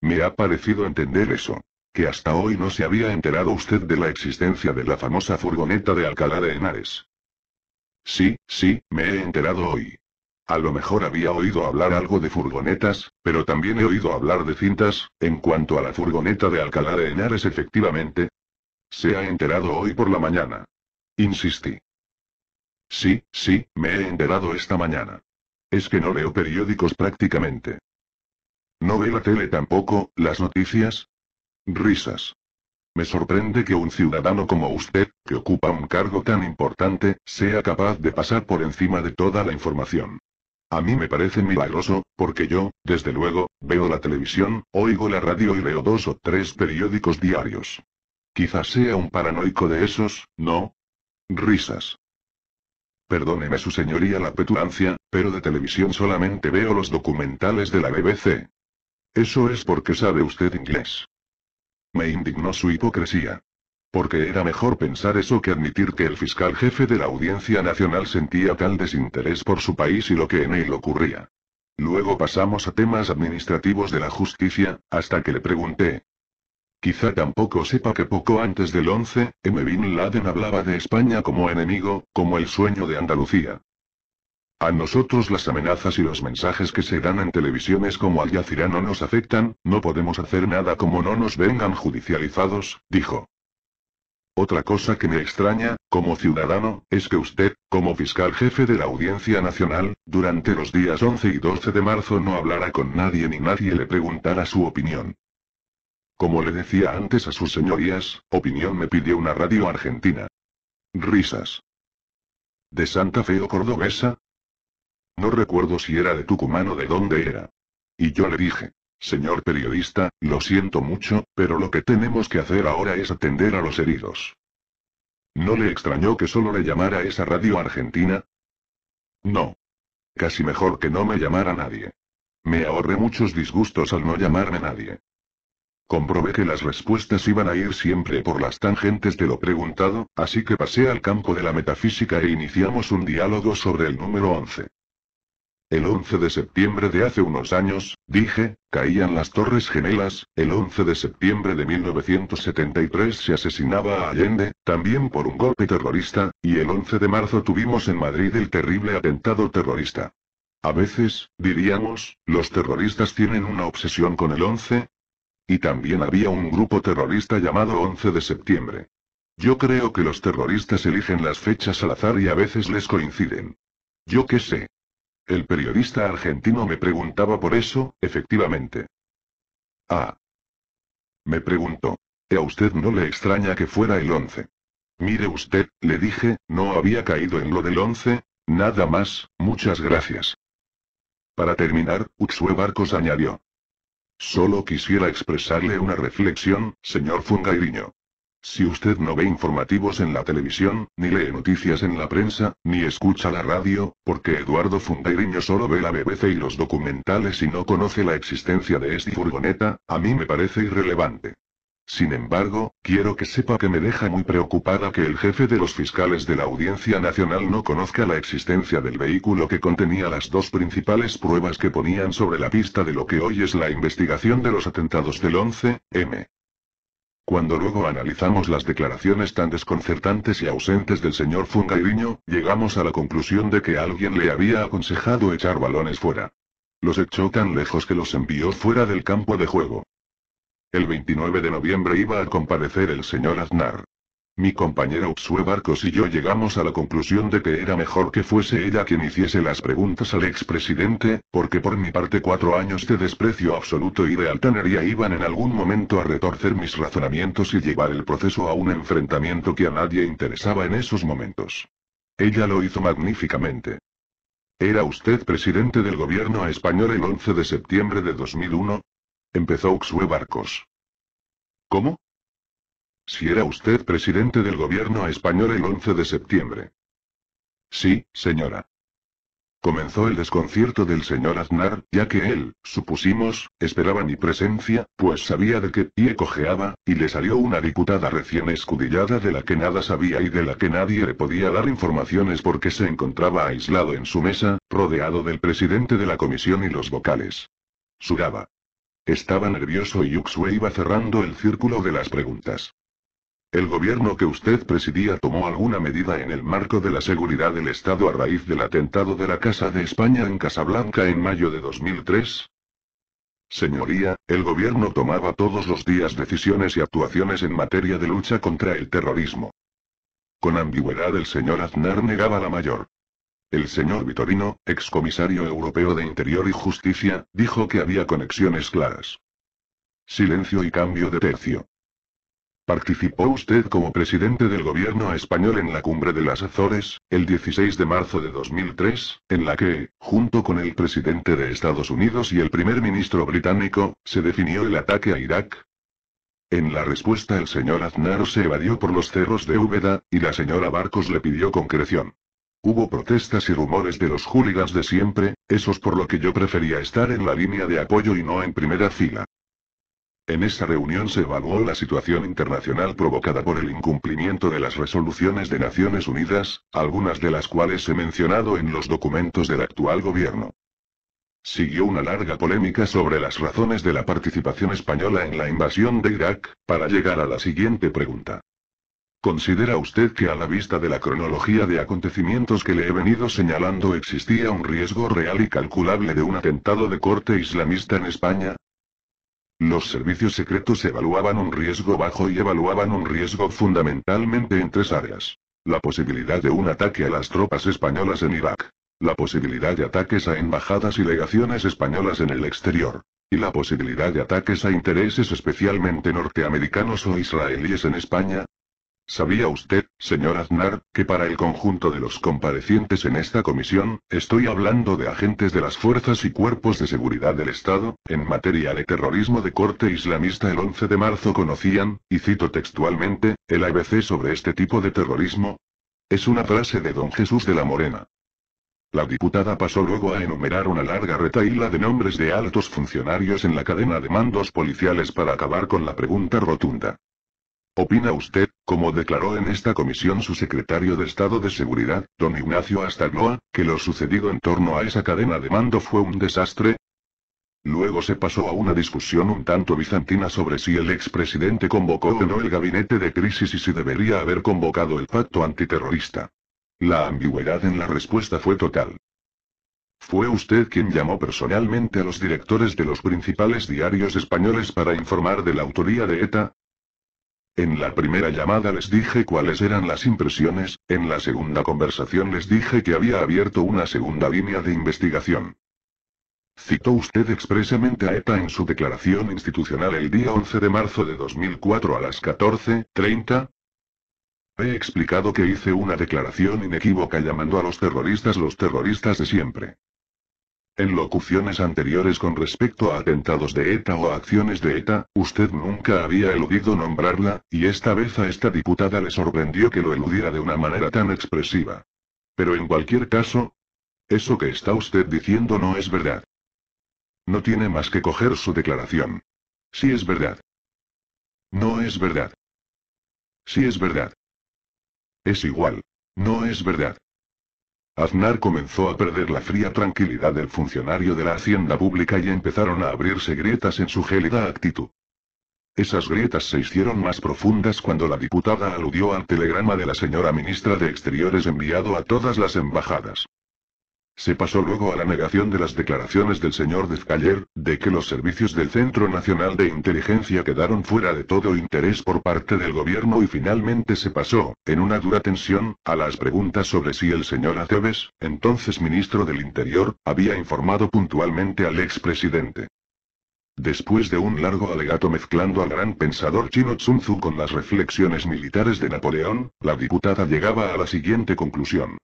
Speaker 1: Me ha parecido entender eso. Que hasta hoy no se había enterado usted de la existencia de la famosa furgoneta de Alcalá de Henares. Sí, sí, me he enterado hoy. A lo mejor había oído hablar algo de furgonetas, pero también he oído hablar de cintas, en cuanto a la furgoneta de Alcalá de Henares efectivamente. Se ha enterado hoy por la mañana. Insistí. Sí, sí, me he enterado esta mañana. Es que no leo periódicos prácticamente. No ve la tele tampoco, las noticias. Risas. Me sorprende que un ciudadano como usted, que ocupa un cargo tan importante, sea capaz de pasar por encima de toda la información. A mí me parece milagroso, porque yo, desde luego, veo la televisión, oigo la radio y leo dos o tres periódicos diarios. Quizás sea un paranoico de esos, ¿no? Risas. Perdóneme su señoría la petulancia, pero de televisión solamente veo los documentales de la BBC. Eso es porque sabe usted inglés. Me indignó su hipocresía. Porque era mejor pensar eso que admitir que el fiscal jefe de la Audiencia Nacional sentía tal desinterés por su país y lo que en él ocurría. Luego pasamos a temas administrativos de la justicia, hasta que le pregunté, Quizá tampoco sepa que poco antes del 11, M. Bin Laden hablaba de España como enemigo, como el sueño de Andalucía. A nosotros las amenazas y los mensajes que se dan en televisiones como Al Jazeera no nos afectan, no podemos hacer nada como no nos vengan judicializados, dijo. Otra cosa que me extraña, como ciudadano, es que usted, como fiscal jefe de la Audiencia Nacional, durante los días 11 y 12 de marzo no hablara con nadie ni nadie le preguntara su opinión. Como le decía antes a sus señorías, opinión me pidió una radio argentina. Risas. ¿De Santa Fe o cordobesa? No recuerdo si era de Tucumán o de dónde era. Y yo le dije, señor periodista, lo siento mucho, pero lo que tenemos que hacer ahora es atender a los heridos. ¿No le extrañó que solo le llamara esa radio argentina? No. Casi mejor que no me llamara nadie. Me ahorré muchos disgustos al no llamarme nadie. Comprobé que las respuestas iban a ir siempre por las tangentes de lo preguntado, así que pasé al campo de la metafísica e iniciamos un diálogo sobre el número 11. El 11 de septiembre de hace unos años, dije, caían las Torres Gemelas, el 11 de septiembre de 1973 se asesinaba a Allende, también por un golpe terrorista, y el 11 de marzo tuvimos en Madrid el terrible atentado terrorista. A veces, diríamos, los terroristas tienen una obsesión con el 11, y también había un grupo terrorista llamado 11 de septiembre. Yo creo que los terroristas eligen las fechas al azar y a veces les coinciden. Yo qué sé. El periodista argentino me preguntaba por eso, efectivamente. Ah. Me preguntó. ¿A usted no le extraña que fuera el 11? Mire usted, le dije, no había caído en lo del 11, nada más, muchas gracias. Para terminar, Utsue Barcos añadió. Solo quisiera expresarle una reflexión, señor Fungairiño. Si usted no ve informativos en la televisión, ni lee noticias en la prensa, ni escucha la radio, porque Eduardo Fundairiño solo ve la BBC y los documentales y no conoce la existencia de este furgoneta, a mí me parece irrelevante. Sin embargo, quiero que sepa que me deja muy preocupada que el jefe de los fiscales de la Audiencia Nacional no conozca la existencia del vehículo que contenía las dos principales pruebas que ponían sobre la pista de lo que hoy es la investigación de los atentados del 11M. Cuando luego analizamos las declaraciones tan desconcertantes y ausentes del señor Fungairiño, llegamos a la conclusión de que alguien le había aconsejado echar balones fuera. Los echó tan lejos que los envió fuera del campo de juego. El 29 de noviembre iba a comparecer el señor Aznar. Mi compañera Uxue Barcos y yo llegamos a la conclusión de que era mejor que fuese ella quien hiciese las preguntas al expresidente, porque por mi parte cuatro años de desprecio absoluto y de altanería iban en algún momento a retorcer mis razonamientos y llevar el proceso a un enfrentamiento que a nadie interesaba en esos momentos. Ella lo hizo magníficamente. Era usted presidente del gobierno español el 11 de septiembre de 2001, Empezó Uxue Barcos. ¿Cómo? Si era usted presidente del gobierno español el 11 de septiembre. Sí, señora. Comenzó el desconcierto del señor Aznar, ya que él, supusimos, esperaba mi presencia, pues sabía de qué, y cojeaba, y le salió una diputada recién escudillada de la que nada sabía y de la que nadie le podía dar informaciones porque se encontraba aislado en su mesa, rodeado del presidente de la comisión y los vocales. Sudaba. Estaba nervioso y Yuxue iba cerrando el círculo de las preguntas. El gobierno que usted presidía tomó alguna medida en el marco de la seguridad del Estado a raíz del atentado de la Casa de España en Casablanca en mayo de 2003? Señoría, el gobierno tomaba todos los días decisiones y actuaciones en materia de lucha contra el terrorismo. Con ambigüedad el señor Aznar negaba la mayor el señor Vitorino, excomisario europeo de Interior y Justicia, dijo que había conexiones claras. Silencio y cambio de tercio. Participó usted como presidente del gobierno español en la cumbre de las Azores, el 16 de marzo de 2003, en la que, junto con el presidente de Estados Unidos y el primer ministro británico, se definió el ataque a Irak. En la respuesta el señor Aznar se evadió por los cerros de Úbeda, y la señora Barcos le pidió concreción. Hubo protestas y rumores de los hooligans de siempre, esos por lo que yo prefería estar en la línea de apoyo y no en primera fila. En esa reunión se evaluó la situación internacional provocada por el incumplimiento de las resoluciones de Naciones Unidas, algunas de las cuales he mencionado en los documentos del actual gobierno. Siguió una larga polémica sobre las razones de la participación española en la invasión de Irak, para llegar a la siguiente pregunta. ¿Considera usted que a la vista de la cronología de acontecimientos que le he venido señalando existía un riesgo real y calculable de un atentado de corte islamista en España? Los servicios secretos evaluaban un riesgo bajo y evaluaban un riesgo fundamentalmente en tres áreas. La posibilidad de un ataque a las tropas españolas en Irak. La posibilidad de ataques a embajadas y legaciones españolas en el exterior. Y la posibilidad de ataques a intereses especialmente norteamericanos o israelíes en España, ¿Sabía usted, señor Aznar, que para el conjunto de los comparecientes en esta comisión, estoy hablando de agentes de las fuerzas y cuerpos de seguridad del Estado, en materia de terrorismo de corte islamista el 11 de marzo conocían, y cito textualmente, el ABC sobre este tipo de terrorismo? Es una frase de don Jesús de la Morena. La diputada pasó luego a enumerar una larga retaíla de nombres de altos funcionarios en la cadena de mandos policiales para acabar con la pregunta rotunda. ¿Opina usted, como declaró en esta comisión su secretario de Estado de Seguridad, don Ignacio Astagloa, que lo sucedido en torno a esa cadena de mando fue un desastre? Luego se pasó a una discusión un tanto bizantina sobre si el expresidente convocó o no el gabinete de crisis y si debería haber convocado el pacto antiterrorista. La ambigüedad en la respuesta fue total. Fue usted quien llamó personalmente a los directores de los principales diarios españoles para informar de la autoría de ETA, en la primera llamada les dije cuáles eran las impresiones, en la segunda conversación les dije que había abierto una segunda línea de investigación. Citó usted expresamente a ETA en su declaración institucional el día 11 de marzo de 2004 a las 14.30. He explicado que hice una declaración inequívoca llamando a los terroristas los terroristas de siempre. En locuciones anteriores con respecto a atentados de ETA o acciones de ETA, usted nunca había eludido nombrarla, y esta vez a esta diputada le sorprendió que lo eludiera de una manera tan expresiva. Pero en cualquier caso, eso que está usted diciendo no es verdad. No tiene más que coger su declaración. Sí es verdad. No es verdad. Sí es verdad. Es igual. No es verdad. Aznar comenzó a perder la fría tranquilidad del funcionario de la hacienda pública y empezaron a abrirse grietas en su gélida actitud. Esas grietas se hicieron más profundas cuando la diputada aludió al telegrama de la señora ministra de Exteriores enviado a todas las embajadas. Se pasó luego a la negación de las declaraciones del señor Dezcaller, de que los servicios del Centro Nacional de Inteligencia quedaron fuera de todo interés por parte del gobierno y finalmente se pasó, en una dura tensión, a las preguntas sobre si el señor Aceves, entonces ministro del Interior, había informado puntualmente al expresidente. Después de un largo alegato mezclando al gran pensador chino Sun Tzu con las reflexiones militares de Napoleón, la diputada llegaba a la siguiente conclusión.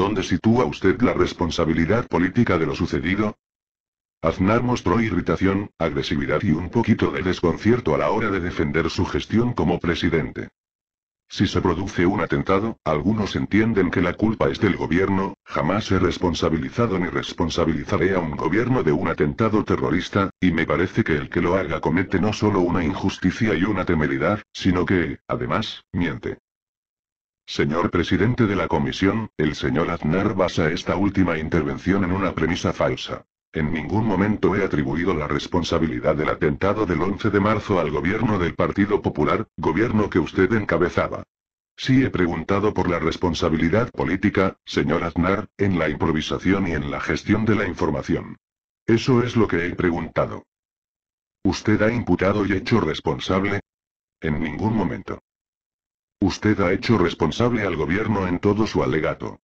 Speaker 1: ¿Dónde sitúa usted la responsabilidad política de lo sucedido? Aznar mostró irritación, agresividad y un poquito de desconcierto a la hora de defender su gestión como presidente. Si se produce un atentado, algunos entienden que la culpa es del gobierno, jamás he responsabilizado ni responsabilizaré a un gobierno de un atentado terrorista, y me parece que el que lo haga comete no solo una injusticia y una temeridad, sino que, además, miente. Señor presidente de la comisión, el señor Aznar basa esta última intervención en una premisa falsa. En ningún momento he atribuido la responsabilidad del atentado del 11 de marzo al gobierno del Partido Popular, gobierno que usted encabezaba. Sí he preguntado por la responsabilidad política, señor Aznar, en la improvisación y en la gestión de la información. Eso es lo que he preguntado. ¿Usted ha imputado y hecho responsable? En ningún momento. Usted ha hecho responsable al gobierno en todo su alegato.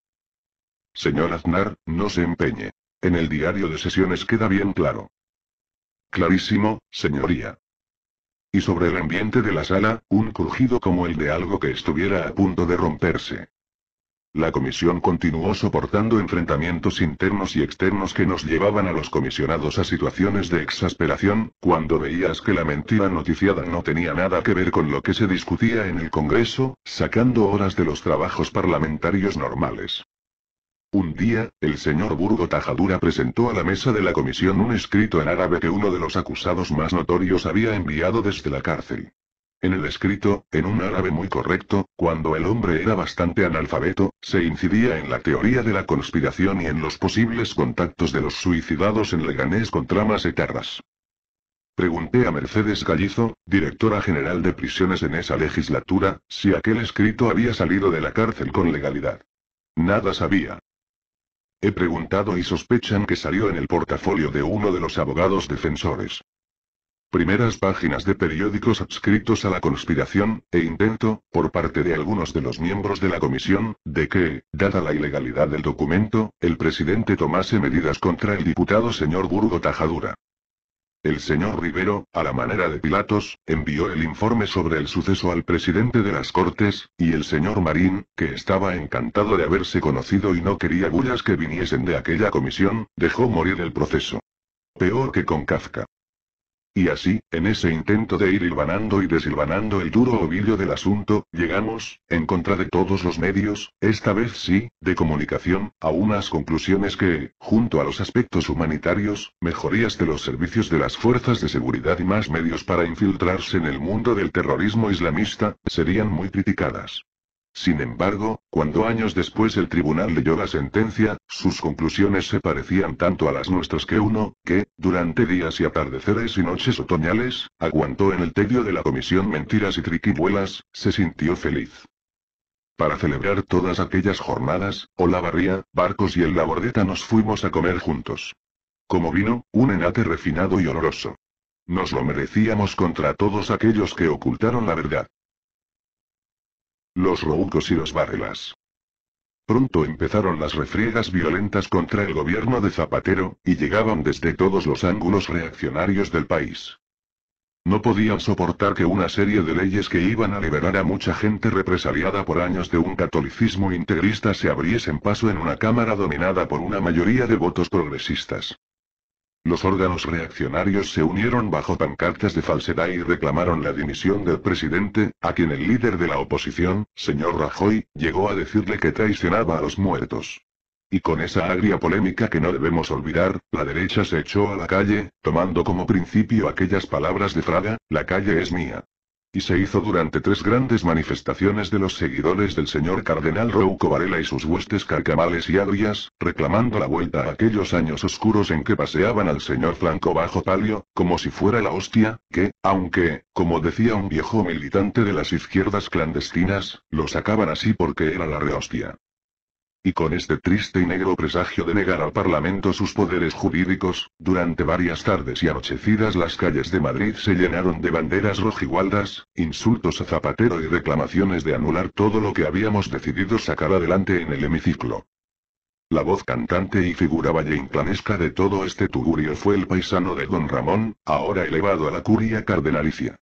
Speaker 1: Señor Aznar, no se empeñe. En el diario de sesiones queda bien claro. Clarísimo, señoría. Y sobre el ambiente de la sala, un crujido como el de algo que estuviera a punto de romperse. La comisión continuó soportando enfrentamientos internos y externos que nos llevaban a los comisionados a situaciones de exasperación, cuando veías que la mentira noticiada no tenía nada que ver con lo que se discutía en el Congreso, sacando horas de los trabajos parlamentarios normales. Un día, el señor Burgo Tajadura presentó a la mesa de la comisión un escrito en árabe que uno de los acusados más notorios había enviado desde la cárcel. En el escrito, en un árabe muy correcto, cuando el hombre era bastante analfabeto, se incidía en la teoría de la conspiración y en los posibles contactos de los suicidados en Leganés con tramas etarras. Pregunté a Mercedes Gallizo, directora general de prisiones en esa legislatura, si aquel escrito había salido de la cárcel con legalidad. Nada sabía. He preguntado y sospechan que salió en el portafolio de uno de los abogados defensores primeras páginas de periódicos adscritos a la conspiración, e intento, por parte de algunos de los miembros de la comisión, de que, dada la ilegalidad del documento, el presidente tomase medidas contra el diputado señor Burgo Tajadura. El señor Rivero, a la manera de Pilatos, envió el informe sobre el suceso al presidente de las Cortes, y el señor Marín, que estaba encantado de haberse conocido y no quería bullas que viniesen de aquella comisión, dejó morir el proceso. Peor que con Kafka. Y así, en ese intento de ir hilvanando y deshilvanando el duro ovillo del asunto, llegamos, en contra de todos los medios, esta vez sí, de comunicación, a unas conclusiones que, junto a los aspectos humanitarios, mejorías de los servicios de las fuerzas de seguridad y más medios para infiltrarse en el mundo del terrorismo islamista, serían muy criticadas. Sin embargo, cuando años después el tribunal leyó la sentencia, sus conclusiones se parecían tanto a las nuestras que uno, que, durante días y atardeceres y noches otoñales, aguantó en el tedio de la comisión mentiras y triquibuelas, se sintió feliz. Para celebrar todas aquellas jornadas, o barría, Barcos y el Labordeta nos fuimos a comer juntos. Como vino, un enate refinado y oloroso. Nos lo merecíamos contra todos aquellos que ocultaron la verdad los roucos y los barrelas. Pronto empezaron las refriegas violentas contra el gobierno de Zapatero, y llegaban desde todos los ángulos reaccionarios del país. No podían soportar que una serie de leyes que iban a liberar a mucha gente represaliada por años de un catolicismo integrista se abriesen paso en una Cámara dominada por una mayoría de votos progresistas. Los órganos reaccionarios se unieron bajo pancartas de falsedad y reclamaron la dimisión del presidente, a quien el líder de la oposición, señor Rajoy, llegó a decirle que traicionaba a los muertos. Y con esa agria polémica que no debemos olvidar, la derecha se echó a la calle, tomando como principio aquellas palabras de Fraga, la calle es mía. Y se hizo durante tres grandes manifestaciones de los seguidores del señor cardenal Rouco Varela y sus huestes carcamales y arias, reclamando la vuelta a aquellos años oscuros en que paseaban al señor Flanco bajo palio, como si fuera la hostia, que, aunque, como decía un viejo militante de las izquierdas clandestinas, lo sacaban así porque era la rehostia. Y con este triste y negro presagio de negar al Parlamento sus poderes jurídicos, durante varias tardes y anochecidas las calles de Madrid se llenaron de banderas rojigualdas, insultos a Zapatero y reclamaciones de anular todo lo que habíamos decidido sacar adelante en el hemiciclo. La voz cantante y figura valleinclanesca de todo este tugurio fue el paisano de don Ramón, ahora elevado a la curia cardenalicia.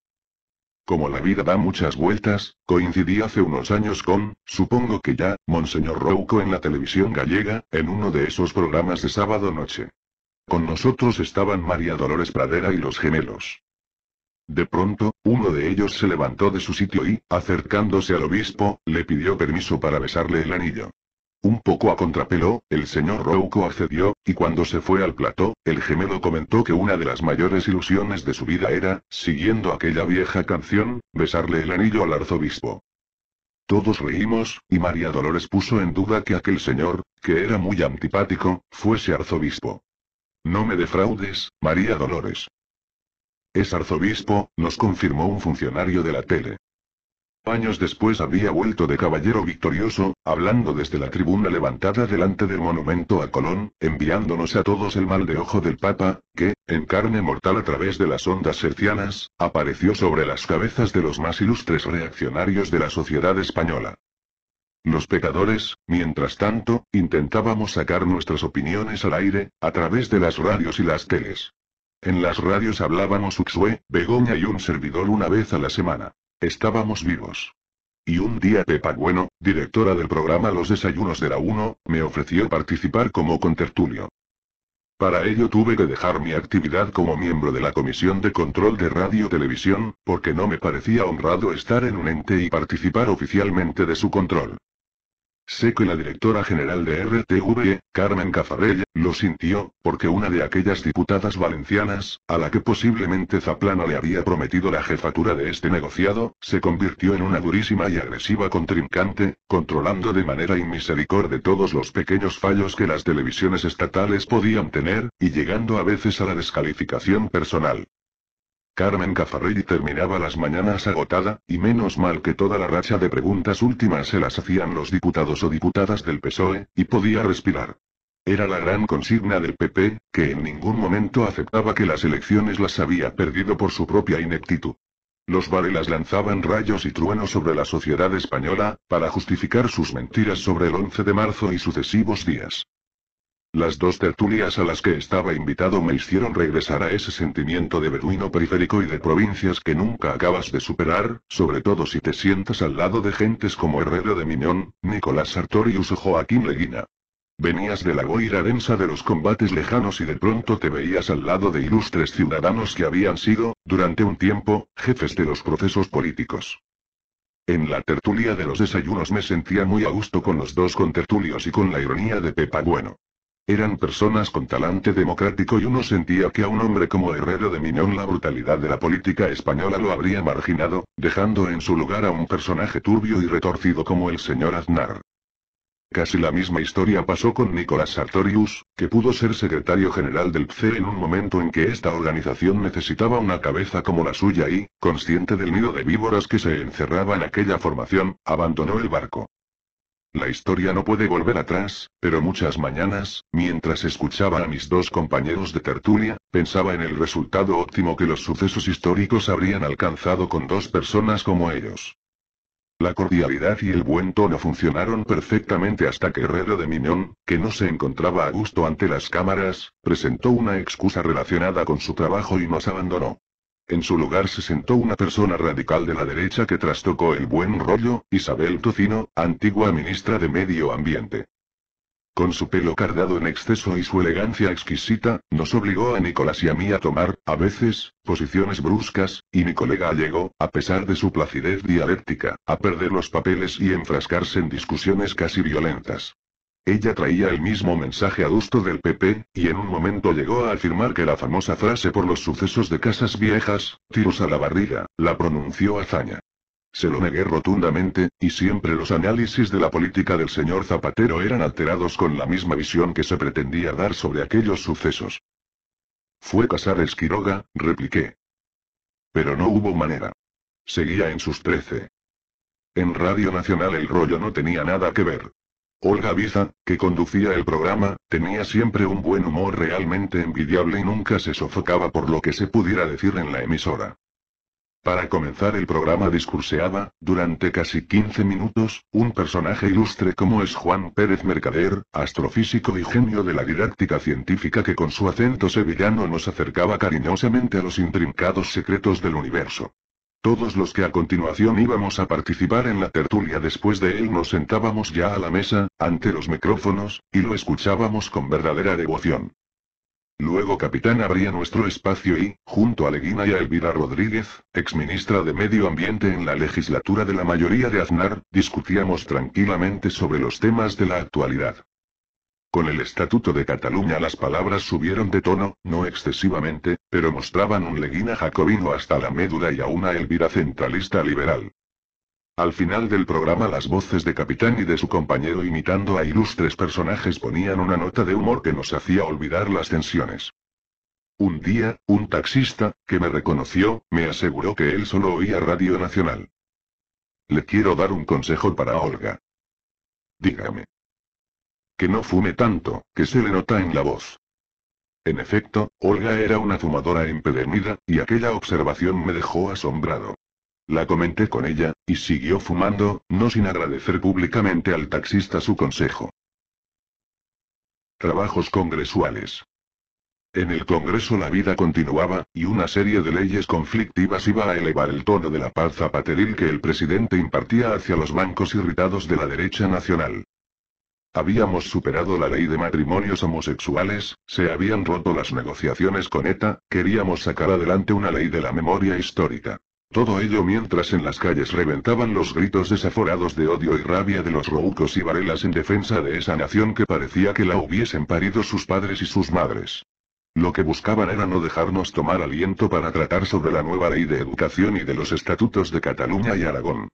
Speaker 1: Como la vida da muchas vueltas, coincidí hace unos años con, supongo que ya, Monseñor Rouco en la televisión gallega, en uno de esos programas de sábado noche. Con nosotros estaban María Dolores Pradera y los gemelos. De pronto, uno de ellos se levantó de su sitio y, acercándose al obispo, le pidió permiso para besarle el anillo. Un poco a contrapelo, el señor Rouco accedió, y cuando se fue al plató, el gemelo comentó que una de las mayores ilusiones de su vida era, siguiendo aquella vieja canción, besarle el anillo al arzobispo. Todos reímos, y María Dolores puso en duda que aquel señor, que era muy antipático, fuese arzobispo. No me defraudes, María Dolores. Es arzobispo, nos confirmó un funcionario de la tele. Años después había vuelto de caballero victorioso, hablando desde la tribuna levantada delante del monumento a Colón, enviándonos a todos el mal de ojo del Papa, que, en carne mortal a través de las ondas sercianas, apareció sobre las cabezas de los más ilustres reaccionarios de la sociedad española. Los pecadores, mientras tanto, intentábamos sacar nuestras opiniones al aire, a través de las radios y las teles. En las radios hablábamos Uxue, Begoña y un servidor una vez a la semana. Estábamos vivos. Y un día Pepa Bueno, directora del programa Los Desayunos de la 1, me ofreció participar como contertulio. Para ello tuve que dejar mi actividad como miembro de la Comisión de Control de Radio Televisión, porque no me parecía honrado estar en un ente y participar oficialmente de su control. Sé que la directora general de RTV, Carmen Cafarella, lo sintió, porque una de aquellas diputadas valencianas, a la que posiblemente Zaplana le había prometido la jefatura de este negociado, se convirtió en una durísima y agresiva contrincante, controlando de manera inmisericordia todos los pequeños fallos que las televisiones estatales podían tener, y llegando a veces a la descalificación personal. Carmen Cafarelli terminaba las mañanas agotada, y menos mal que toda la racha de preguntas últimas se las hacían los diputados o diputadas del PSOE, y podía respirar. Era la gran consigna del PP, que en ningún momento aceptaba que las elecciones las había perdido por su propia ineptitud. Los Varelas lanzaban rayos y truenos sobre la sociedad española, para justificar sus mentiras sobre el 11 de marzo y sucesivos días. Las dos tertulias a las que estaba invitado me hicieron regresar a ese sentimiento de beduino periférico y de provincias que nunca acabas de superar, sobre todo si te sientas al lado de gentes como Herrero de Miñón, Nicolás Sartorius o Joaquín Leguina. Venías de la goira densa de los combates lejanos y de pronto te veías al lado de ilustres ciudadanos que habían sido, durante un tiempo, jefes de los procesos políticos. En la tertulia de los desayunos me sentía muy a gusto con los dos contertulios y con la ironía de Pepa Bueno. Eran personas con talante democrático y uno sentía que a un hombre como Herrero de Miñón la brutalidad de la política española lo habría marginado, dejando en su lugar a un personaje turbio y retorcido como el señor Aznar. Casi la misma historia pasó con Nicolás Sartorius, que pudo ser secretario general del PCE en un momento en que esta organización necesitaba una cabeza como la suya y, consciente del nido de víboras que se encerraba en aquella formación, abandonó el barco. La historia no puede volver atrás, pero muchas mañanas, mientras escuchaba a mis dos compañeros de tertulia, pensaba en el resultado óptimo que los sucesos históricos habrían alcanzado con dos personas como ellos. La cordialidad y el buen tono funcionaron perfectamente hasta que Herrero de Miñón, que no se encontraba a gusto ante las cámaras, presentó una excusa relacionada con su trabajo y nos abandonó. En su lugar se sentó una persona radical de la derecha que trastocó el buen rollo, Isabel Tocino, antigua ministra de Medio Ambiente. Con su pelo cardado en exceso y su elegancia exquisita, nos obligó a Nicolás y a mí a tomar, a veces, posiciones bruscas, y mi colega llegó, a pesar de su placidez dialéctica, a perder los papeles y enfrascarse en discusiones casi violentas. Ella traía el mismo mensaje a gusto del PP, y en un momento llegó a afirmar que la famosa frase por los sucesos de casas viejas, tiros a la barriga, la pronunció Azaña. Se lo negué rotundamente, y siempre los análisis de la política del señor Zapatero eran alterados con la misma visión que se pretendía dar sobre aquellos sucesos. Fue Casares Quiroga, repliqué. Pero no hubo manera. Seguía en sus trece. En Radio Nacional el rollo no tenía nada que ver. Olga Biza, que conducía el programa, tenía siempre un buen humor realmente envidiable y nunca se sofocaba por lo que se pudiera decir en la emisora. Para comenzar el programa discurseaba, durante casi 15 minutos, un personaje ilustre como es Juan Pérez Mercader, astrofísico y genio de la didáctica científica que con su acento sevillano nos acercaba cariñosamente a los intrincados secretos del universo. Todos los que a continuación íbamos a participar en la tertulia después de él nos sentábamos ya a la mesa, ante los micrófonos, y lo escuchábamos con verdadera devoción. Luego Capitán abría nuestro espacio y, junto a Leguina y a Elvira Rodríguez, exministra de Medio Ambiente en la legislatura de la mayoría de Aznar, discutíamos tranquilamente sobre los temas de la actualidad. Con el Estatuto de Cataluña las palabras subieron de tono, no excesivamente, pero mostraban un leguina jacobino hasta la médula y a una Elvira centralista liberal. Al final del programa las voces de Capitán y de su compañero imitando a ilustres personajes ponían una nota de humor que nos hacía olvidar las tensiones. Un día, un taxista, que me reconoció, me aseguró que él solo oía Radio Nacional. Le quiero dar un consejo para Olga. Dígame. Que no fume tanto, que se le nota en la voz. En efecto, Olga era una fumadora empedernida, y aquella observación me dejó asombrado. La comenté con ella, y siguió fumando, no sin agradecer públicamente al taxista su consejo. Trabajos congresuales. En el Congreso la vida continuaba, y una serie de leyes conflictivas iba a elevar el tono de la paz zapateril que el presidente impartía hacia los bancos irritados de la derecha nacional. Habíamos superado la ley de matrimonios homosexuales, se habían roto las negociaciones con ETA, queríamos sacar adelante una ley de la memoria histórica. Todo ello mientras en las calles reventaban los gritos desaforados de odio y rabia de los roucos y varelas en defensa de esa nación que parecía que la hubiesen parido sus padres y sus madres. Lo que buscaban era no dejarnos tomar aliento para tratar sobre la nueva ley de educación y de los estatutos de Cataluña y Aragón.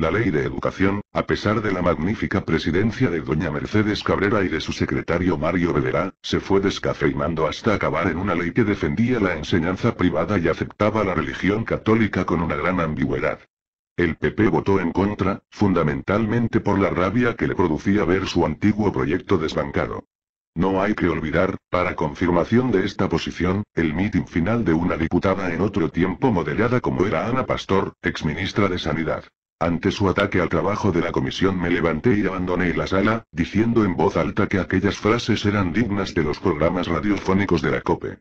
Speaker 1: La ley de educación, a pesar de la magnífica presidencia de doña Mercedes Cabrera y de su secretario Mario Beberá, se fue descafeinando hasta acabar en una ley que defendía la enseñanza privada y aceptaba la religión católica con una gran ambigüedad. El PP votó en contra, fundamentalmente por la rabia que le producía ver su antiguo proyecto desbancado. No hay que olvidar, para confirmación de esta posición, el mitin final de una diputada en otro tiempo moderada como era Ana Pastor, exministra de Sanidad. Ante su ataque al trabajo de la comisión me levanté y abandoné la sala, diciendo en voz alta que aquellas frases eran dignas de los programas radiofónicos de la COPE.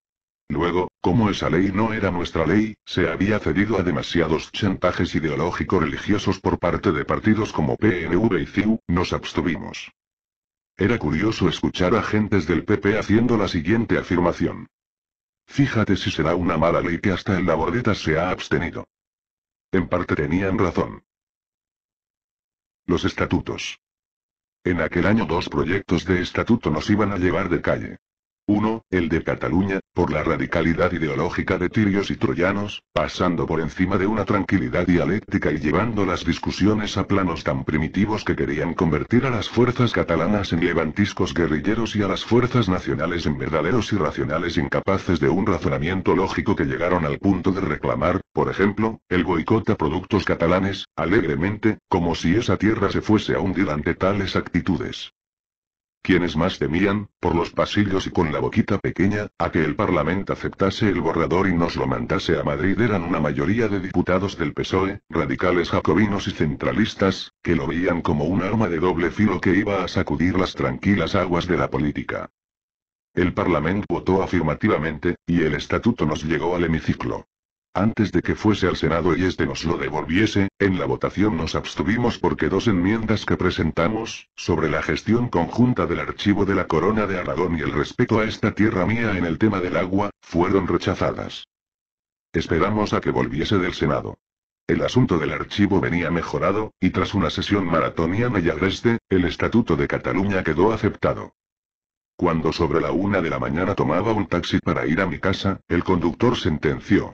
Speaker 1: Luego, como esa ley no era nuestra ley, se había cedido a demasiados chantajes ideológico-religiosos por parte de partidos como PNV y CIU, nos abstuvimos. Era curioso escuchar a agentes del PP haciendo la siguiente afirmación. Fíjate si será una mala ley que hasta en la boleta se ha abstenido. En parte tenían razón. Los estatutos. En aquel año dos proyectos de estatuto nos iban a llevar de calle. 1. El de Cataluña, por la radicalidad ideológica de tirios y troyanos, pasando por encima de una tranquilidad dialéctica y llevando las discusiones a planos tan primitivos que querían convertir a las fuerzas catalanas en levantiscos guerrilleros y a las fuerzas nacionales en verdaderos irracionales incapaces de un razonamiento lógico que llegaron al punto de reclamar, por ejemplo, el boicot a productos catalanes, alegremente, como si esa tierra se fuese a hundir ante tales actitudes quienes más temían, por los pasillos y con la boquita pequeña, a que el Parlamento aceptase el borrador y nos lo mandase a Madrid eran una mayoría de diputados del PSOE, radicales jacobinos y centralistas, que lo veían como un arma de doble filo que iba a sacudir las tranquilas aguas de la política. El Parlamento votó afirmativamente, y el estatuto nos llegó al hemiciclo. Antes de que fuese al Senado y este nos lo devolviese, en la votación nos abstuvimos porque dos enmiendas que presentamos, sobre la gestión conjunta del archivo de la Corona de Aragón y el respeto a esta tierra mía en el tema del agua, fueron rechazadas. Esperamos a que volviese del Senado. El asunto del archivo venía mejorado, y tras una sesión maratoniana y agreste, el Estatuto de Cataluña quedó aceptado. Cuando sobre la una de la mañana tomaba un taxi para ir a mi casa, el conductor sentenció.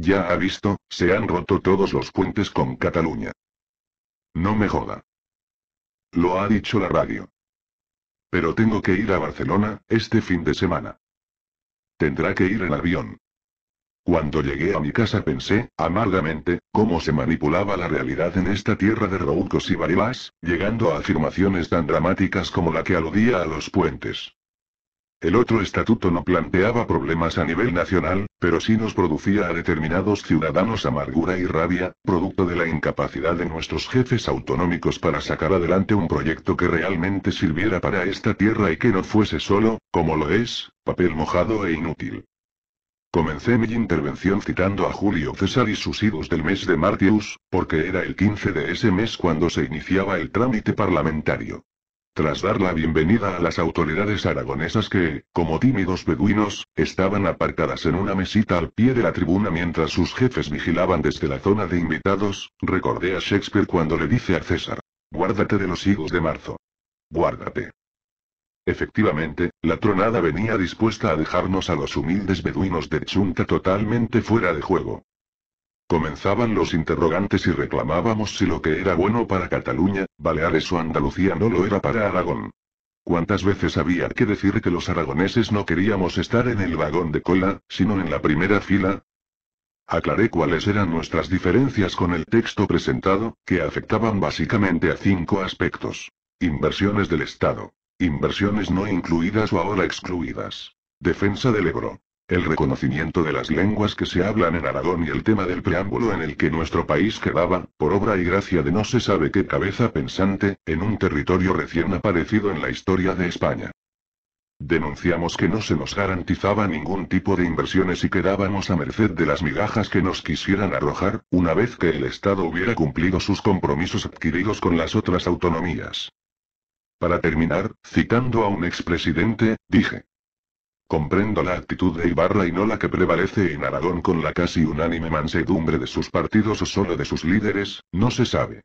Speaker 1: Ya ha visto, se han roto todos los puentes con Cataluña. No me joda. Lo ha dicho la radio. Pero tengo que ir a Barcelona, este fin de semana. Tendrá que ir en avión. Cuando llegué a mi casa pensé, amargamente, cómo se manipulaba la realidad en esta tierra de roucos y baribás, llegando a afirmaciones tan dramáticas como la que aludía a los puentes. El otro estatuto no planteaba problemas a nivel nacional, pero sí nos producía a determinados ciudadanos amargura y rabia, producto de la incapacidad de nuestros jefes autonómicos para sacar adelante un proyecto que realmente sirviera para esta tierra y que no fuese solo, como lo es, papel mojado e inútil. Comencé mi intervención citando a Julio César y sus hijos del mes de Martius, porque era el 15 de ese mes cuando se iniciaba el trámite parlamentario tras dar la bienvenida a las autoridades aragonesas que, como tímidos beduinos, estaban aparcadas en una mesita al pie de la tribuna mientras sus jefes vigilaban desde la zona de invitados, recordé a Shakespeare cuando le dice a César, guárdate de los higos de marzo. Guárdate. Efectivamente, la tronada venía dispuesta a dejarnos a los humildes beduinos de Chunta totalmente fuera de juego. Comenzaban los interrogantes y reclamábamos si lo que era bueno para Cataluña, Baleares o Andalucía no lo era para Aragón. ¿Cuántas veces había que decir que los aragoneses no queríamos estar en el vagón de cola, sino en la primera fila? Aclaré cuáles eran nuestras diferencias con el texto presentado, que afectaban básicamente a cinco aspectos. Inversiones del Estado. Inversiones no incluidas o ahora excluidas. Defensa del Ebro. El reconocimiento de las lenguas que se hablan en Aragón y el tema del preámbulo en el que nuestro país quedaba, por obra y gracia de no se sabe qué cabeza pensante, en un territorio recién aparecido en la historia de España. Denunciamos que no se nos garantizaba ningún tipo de inversiones y quedábamos a merced de las migajas que nos quisieran arrojar, una vez que el Estado hubiera cumplido sus compromisos adquiridos con las otras autonomías. Para terminar, citando a un expresidente, dije, Comprendo la actitud de Ibarra y no la que prevalece en Aragón con la casi unánime mansedumbre de sus partidos o solo de sus líderes, no se sabe.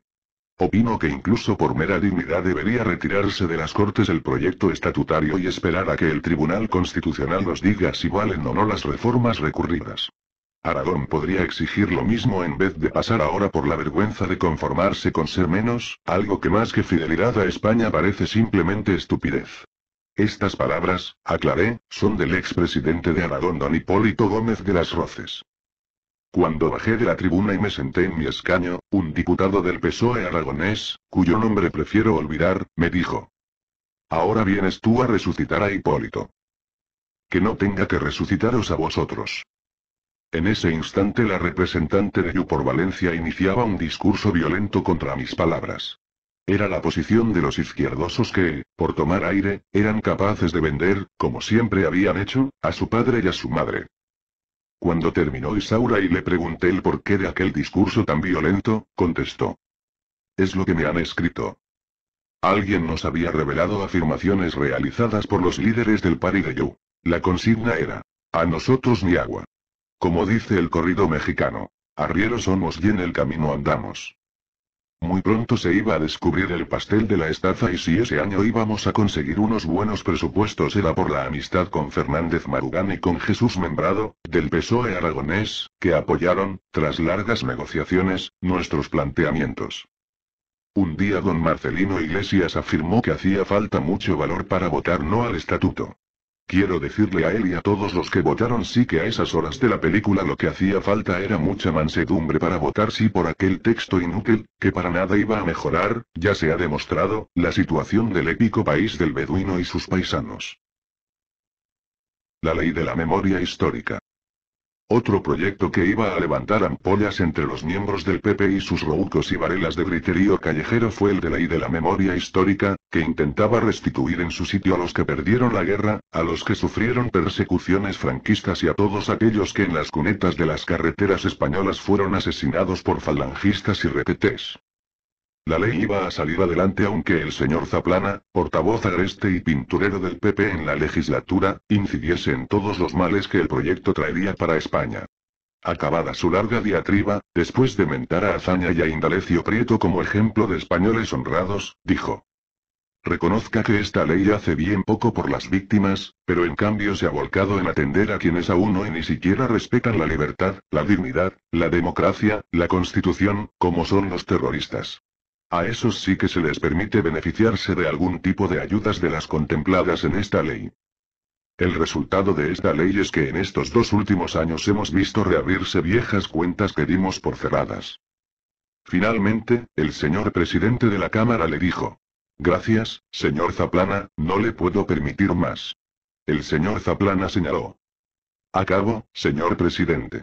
Speaker 1: Opino que incluso por mera dignidad debería retirarse de las Cortes el proyecto estatutario y esperar a que el Tribunal Constitucional nos diga si valen o no las reformas recurridas. Aragón podría exigir lo mismo en vez de pasar ahora por la vergüenza de conformarse con ser menos, algo que más que fidelidad a España parece simplemente estupidez. Estas palabras, aclaré, son del expresidente de Aragón don Hipólito Gómez de las Roces. Cuando bajé de la tribuna y me senté en mi escaño, un diputado del PSOE aragonés, cuyo nombre prefiero olvidar, me dijo. Ahora vienes tú a resucitar a Hipólito. Que no tenga que resucitaros a vosotros. En ese instante la representante de Yu por Valencia iniciaba un discurso violento contra mis palabras. Era la posición de los izquierdosos que, por tomar aire, eran capaces de vender, como siempre habían hecho, a su padre y a su madre. Cuando terminó Isaura y le pregunté el porqué de aquel discurso tan violento, contestó. Es lo que me han escrito. Alguien nos había revelado afirmaciones realizadas por los líderes del PARI de La consigna era, a nosotros ni agua. Como dice el corrido mexicano, arrieros somos y en el camino andamos. Muy pronto se iba a descubrir el pastel de la estafa y si ese año íbamos a conseguir unos buenos presupuestos era por la amistad con Fernández Marugán y con Jesús Membrado, del PSOE aragonés, que apoyaron, tras largas negociaciones, nuestros planteamientos. Un día don Marcelino Iglesias afirmó que hacía falta mucho valor para votar no al estatuto. Quiero decirle a él y a todos los que votaron sí que a esas horas de la película lo que hacía falta era mucha mansedumbre para votar sí por aquel texto inútil, que para nada iba a mejorar, ya se ha demostrado, la situación del épico país del beduino y sus paisanos. La ley de la memoria histórica. Otro proyecto que iba a levantar ampollas entre los miembros del PP y sus roucos y varelas de griterío callejero fue el de la ley de la memoria histórica, que intentaba restituir en su sitio a los que perdieron la guerra, a los que sufrieron persecuciones franquistas y a todos aquellos que en las cunetas de las carreteras españolas fueron asesinados por falangistas y repetés. La ley iba a salir adelante aunque el señor Zaplana, portavoz agreste y pinturero del PP en la legislatura, incidiese en todos los males que el proyecto traería para España. Acabada su larga diatriba, después de mentar a Azaña y a Indalecio Prieto como ejemplo de españoles honrados, dijo. Reconozca que esta ley hace bien poco por las víctimas, pero en cambio se ha volcado en atender a quienes aún hoy ni siquiera respetan la libertad, la dignidad, la democracia, la constitución, como son los terroristas. A esos sí que se les permite beneficiarse de algún tipo de ayudas de las contempladas en esta ley. El resultado de esta ley es que en estos dos últimos años hemos visto reabrirse viejas cuentas que dimos por cerradas. Finalmente, el señor presidente de la Cámara le dijo. Gracias, señor Zaplana, no le puedo permitir más. El señor Zaplana señaló. Acabo, señor presidente.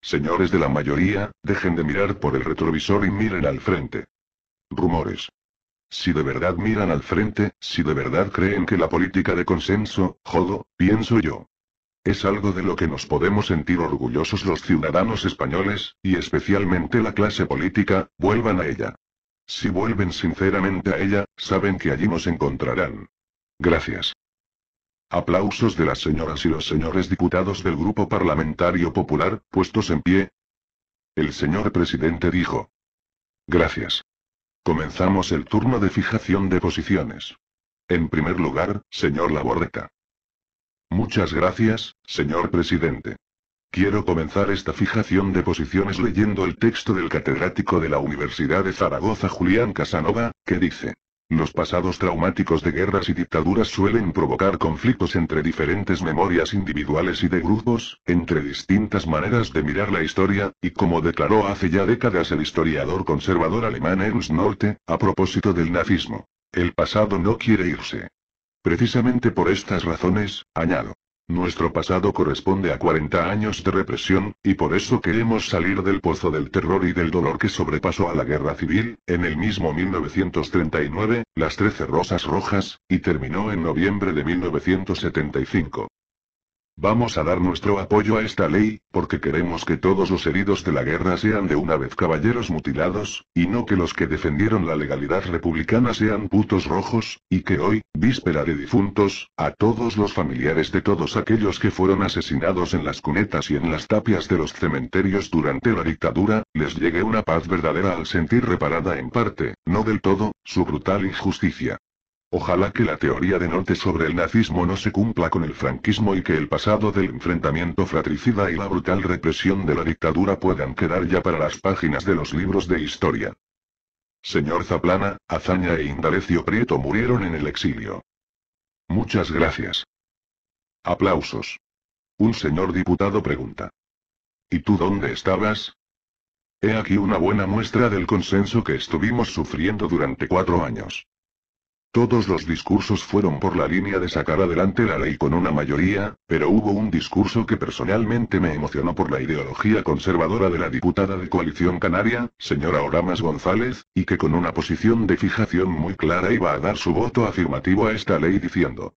Speaker 1: Señores de la mayoría, dejen de mirar por el retrovisor y miren al frente. Rumores. Si de verdad miran al frente, si de verdad creen que la política de consenso, jodo, pienso yo. Es algo de lo que nos podemos sentir orgullosos los ciudadanos españoles, y especialmente la clase política, vuelvan a ella. Si vuelven sinceramente a ella, saben que allí nos encontrarán. Gracias. Aplausos de las señoras y los señores diputados del Grupo Parlamentario Popular, puestos en pie. El señor presidente dijo. Gracias. Comenzamos el turno de fijación de posiciones. En primer lugar, señor Laborreta. Muchas gracias, señor presidente. Quiero comenzar esta fijación de posiciones leyendo el texto del catedrático de la Universidad de Zaragoza Julián Casanova, que dice, los pasados traumáticos de guerras y dictaduras suelen provocar conflictos entre diferentes memorias individuales y de grupos, entre distintas maneras de mirar la historia, y como declaró hace ya décadas el historiador conservador alemán Ernst Nolte, a propósito del nazismo, el pasado no quiere irse. Precisamente por estas razones, añado, nuestro pasado corresponde a 40 años de represión, y por eso queremos salir del pozo del terror y del dolor que sobrepasó a la guerra civil, en el mismo 1939, las Trece Rosas Rojas, y terminó en noviembre de 1975. Vamos a dar nuestro apoyo a esta ley, porque queremos que todos los heridos de la guerra sean de una vez caballeros mutilados, y no que los que defendieron la legalidad republicana sean putos rojos, y que hoy, víspera de difuntos, a todos los familiares de todos aquellos que fueron asesinados en las cunetas y en las tapias de los cementerios durante la dictadura, les llegue una paz verdadera al sentir reparada en parte, no del todo, su brutal injusticia. Ojalá que la teoría de Norte sobre el nazismo no se cumpla con el franquismo y que el pasado del enfrentamiento fratricida y la brutal represión de la dictadura puedan quedar ya para las páginas de los libros de historia. Señor Zaplana, Azaña e Indalecio Prieto murieron en el exilio. Muchas gracias. Aplausos. Un señor diputado pregunta. ¿Y tú dónde estabas? He aquí una buena muestra del consenso que estuvimos sufriendo durante cuatro años. Todos los discursos fueron por la línea de sacar adelante la ley con una mayoría, pero hubo un discurso que personalmente me emocionó por la ideología conservadora de la diputada de coalición canaria, señora Oramas González, y que con una posición de fijación muy clara iba a dar su voto afirmativo a esta ley diciendo,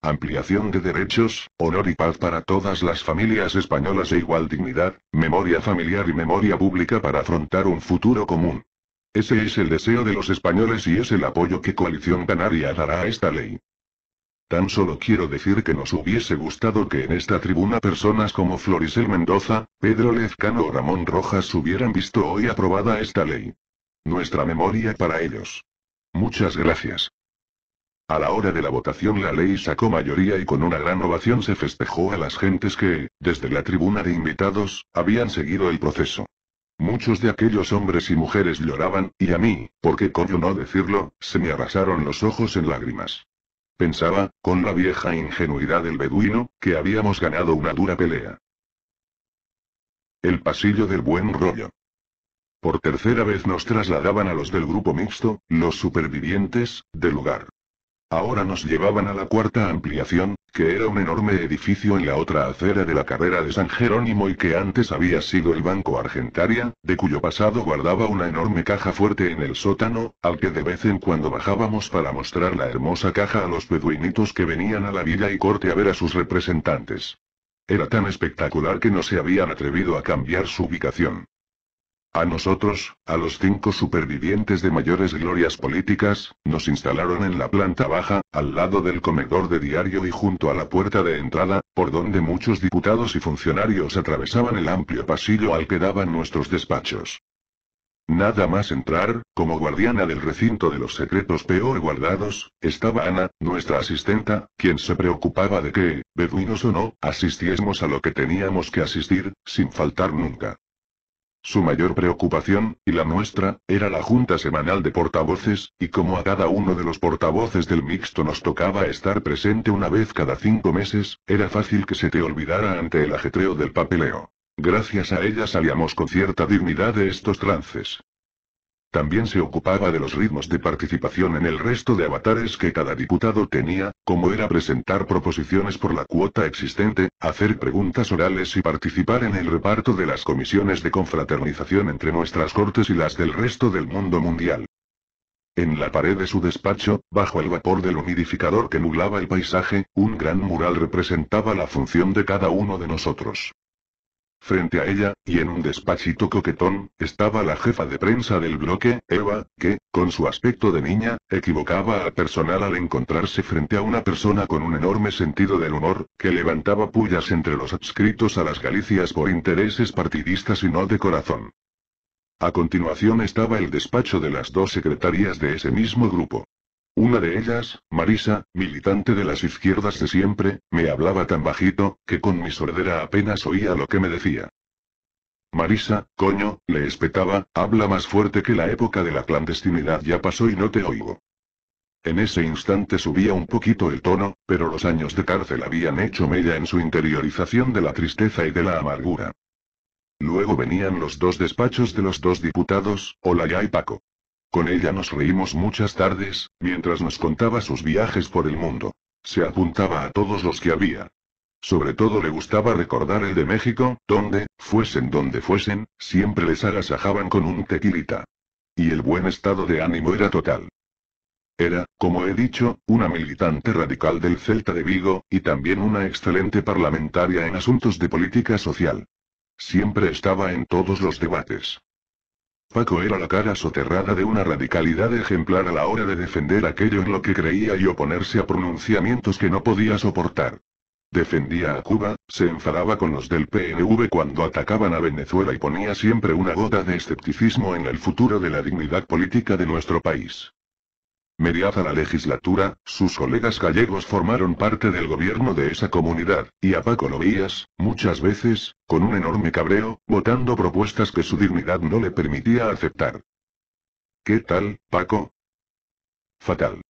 Speaker 1: ampliación de derechos, honor y paz para todas las familias españolas e igual dignidad, memoria familiar y memoria pública para afrontar un futuro común. Ese es el deseo de los españoles y es el apoyo que Coalición Canaria dará a esta ley. Tan solo quiero decir que nos hubiese gustado que en esta tribuna personas como Florisel Mendoza, Pedro Lezcano o Ramón Rojas hubieran visto hoy aprobada esta ley. Nuestra memoria para ellos. Muchas gracias. A la hora de la votación la ley sacó mayoría y con una gran ovación se festejó a las gentes que, desde la tribuna de invitados, habían seguido el proceso. Muchos de aquellos hombres y mujeres lloraban, y a mí, porque coño no decirlo?, se me arrasaron los ojos en lágrimas. Pensaba, con la vieja ingenuidad del beduino, que habíamos ganado una dura pelea. El pasillo del buen rollo. Por tercera vez nos trasladaban a los del grupo mixto, los supervivientes, del lugar. Ahora nos llevaban a la cuarta ampliación, que era un enorme edificio en la otra acera de la carrera de San Jerónimo y que antes había sido el Banco Argentaria, de cuyo pasado guardaba una enorme caja fuerte en el sótano, al que de vez en cuando bajábamos para mostrar la hermosa caja a los peduinitos que venían a la villa y corte a ver a sus representantes. Era tan espectacular que no se habían atrevido a cambiar su ubicación. A nosotros, a los cinco supervivientes de mayores glorias políticas, nos instalaron en la planta baja, al lado del comedor de diario y junto a la puerta de entrada, por donde muchos diputados y funcionarios atravesaban el amplio pasillo al que daban nuestros despachos. Nada más entrar, como guardiana del recinto de los secretos peor guardados, estaba Ana, nuestra asistenta, quien se preocupaba de que, beduinos o no, asistiésemos a lo que teníamos que asistir, sin faltar nunca. Su mayor preocupación, y la nuestra, era la junta semanal de portavoces, y como a cada uno de los portavoces del mixto nos tocaba estar presente una vez cada cinco meses, era fácil que se te olvidara ante el ajetreo del papeleo. Gracias a ella salíamos con cierta dignidad de estos trances. También se ocupaba de los ritmos de participación en el resto de avatares que cada diputado tenía, como era presentar proposiciones por la cuota existente, hacer preguntas orales y participar en el reparto de las comisiones de confraternización entre nuestras cortes y las del resto del mundo mundial. En la pared de su despacho, bajo el vapor del humidificador que nublaba el paisaje, un gran mural representaba la función de cada uno de nosotros. Frente a ella, y en un despachito coquetón, estaba la jefa de prensa del bloque, Eva, que, con su aspecto de niña, equivocaba al personal al encontrarse frente a una persona con un enorme sentido del humor, que levantaba pullas entre los adscritos a las Galicias por intereses partidistas y no de corazón. A continuación estaba el despacho de las dos secretarías de ese mismo grupo. Una de ellas, Marisa, militante de las izquierdas de siempre, me hablaba tan bajito, que con mi sordera apenas oía lo que me decía. Marisa, coño, le espetaba, habla más fuerte que la época de la clandestinidad ya pasó y no te oigo. En ese instante subía un poquito el tono, pero los años de cárcel habían hecho mella en su interiorización de la tristeza y de la amargura. Luego venían los dos despachos de los dos diputados, Olaya y Paco. Con ella nos reímos muchas tardes, mientras nos contaba sus viajes por el mundo. Se apuntaba a todos los que había. Sobre todo le gustaba recordar el de México, donde, fuesen donde fuesen, siempre les agasajaban con un tequilita. Y el buen estado de ánimo era total. Era, como he dicho, una militante radical del Celta de Vigo, y también una excelente parlamentaria en asuntos de política social. Siempre estaba en todos los debates. Paco era la cara soterrada de una radicalidad ejemplar a la hora de defender aquello en lo que creía y oponerse a pronunciamientos que no podía soportar. Defendía a Cuba, se enfadaba con los del PNV cuando atacaban a Venezuela y ponía siempre una gota de escepticismo en el futuro de la dignidad política de nuestro país. Mediada la legislatura, sus colegas gallegos formaron parte del gobierno de esa comunidad, y a Paco lo veías, muchas veces, con un enorme cabreo, votando propuestas que su dignidad no le permitía aceptar. ¿Qué tal, Paco? Fatal.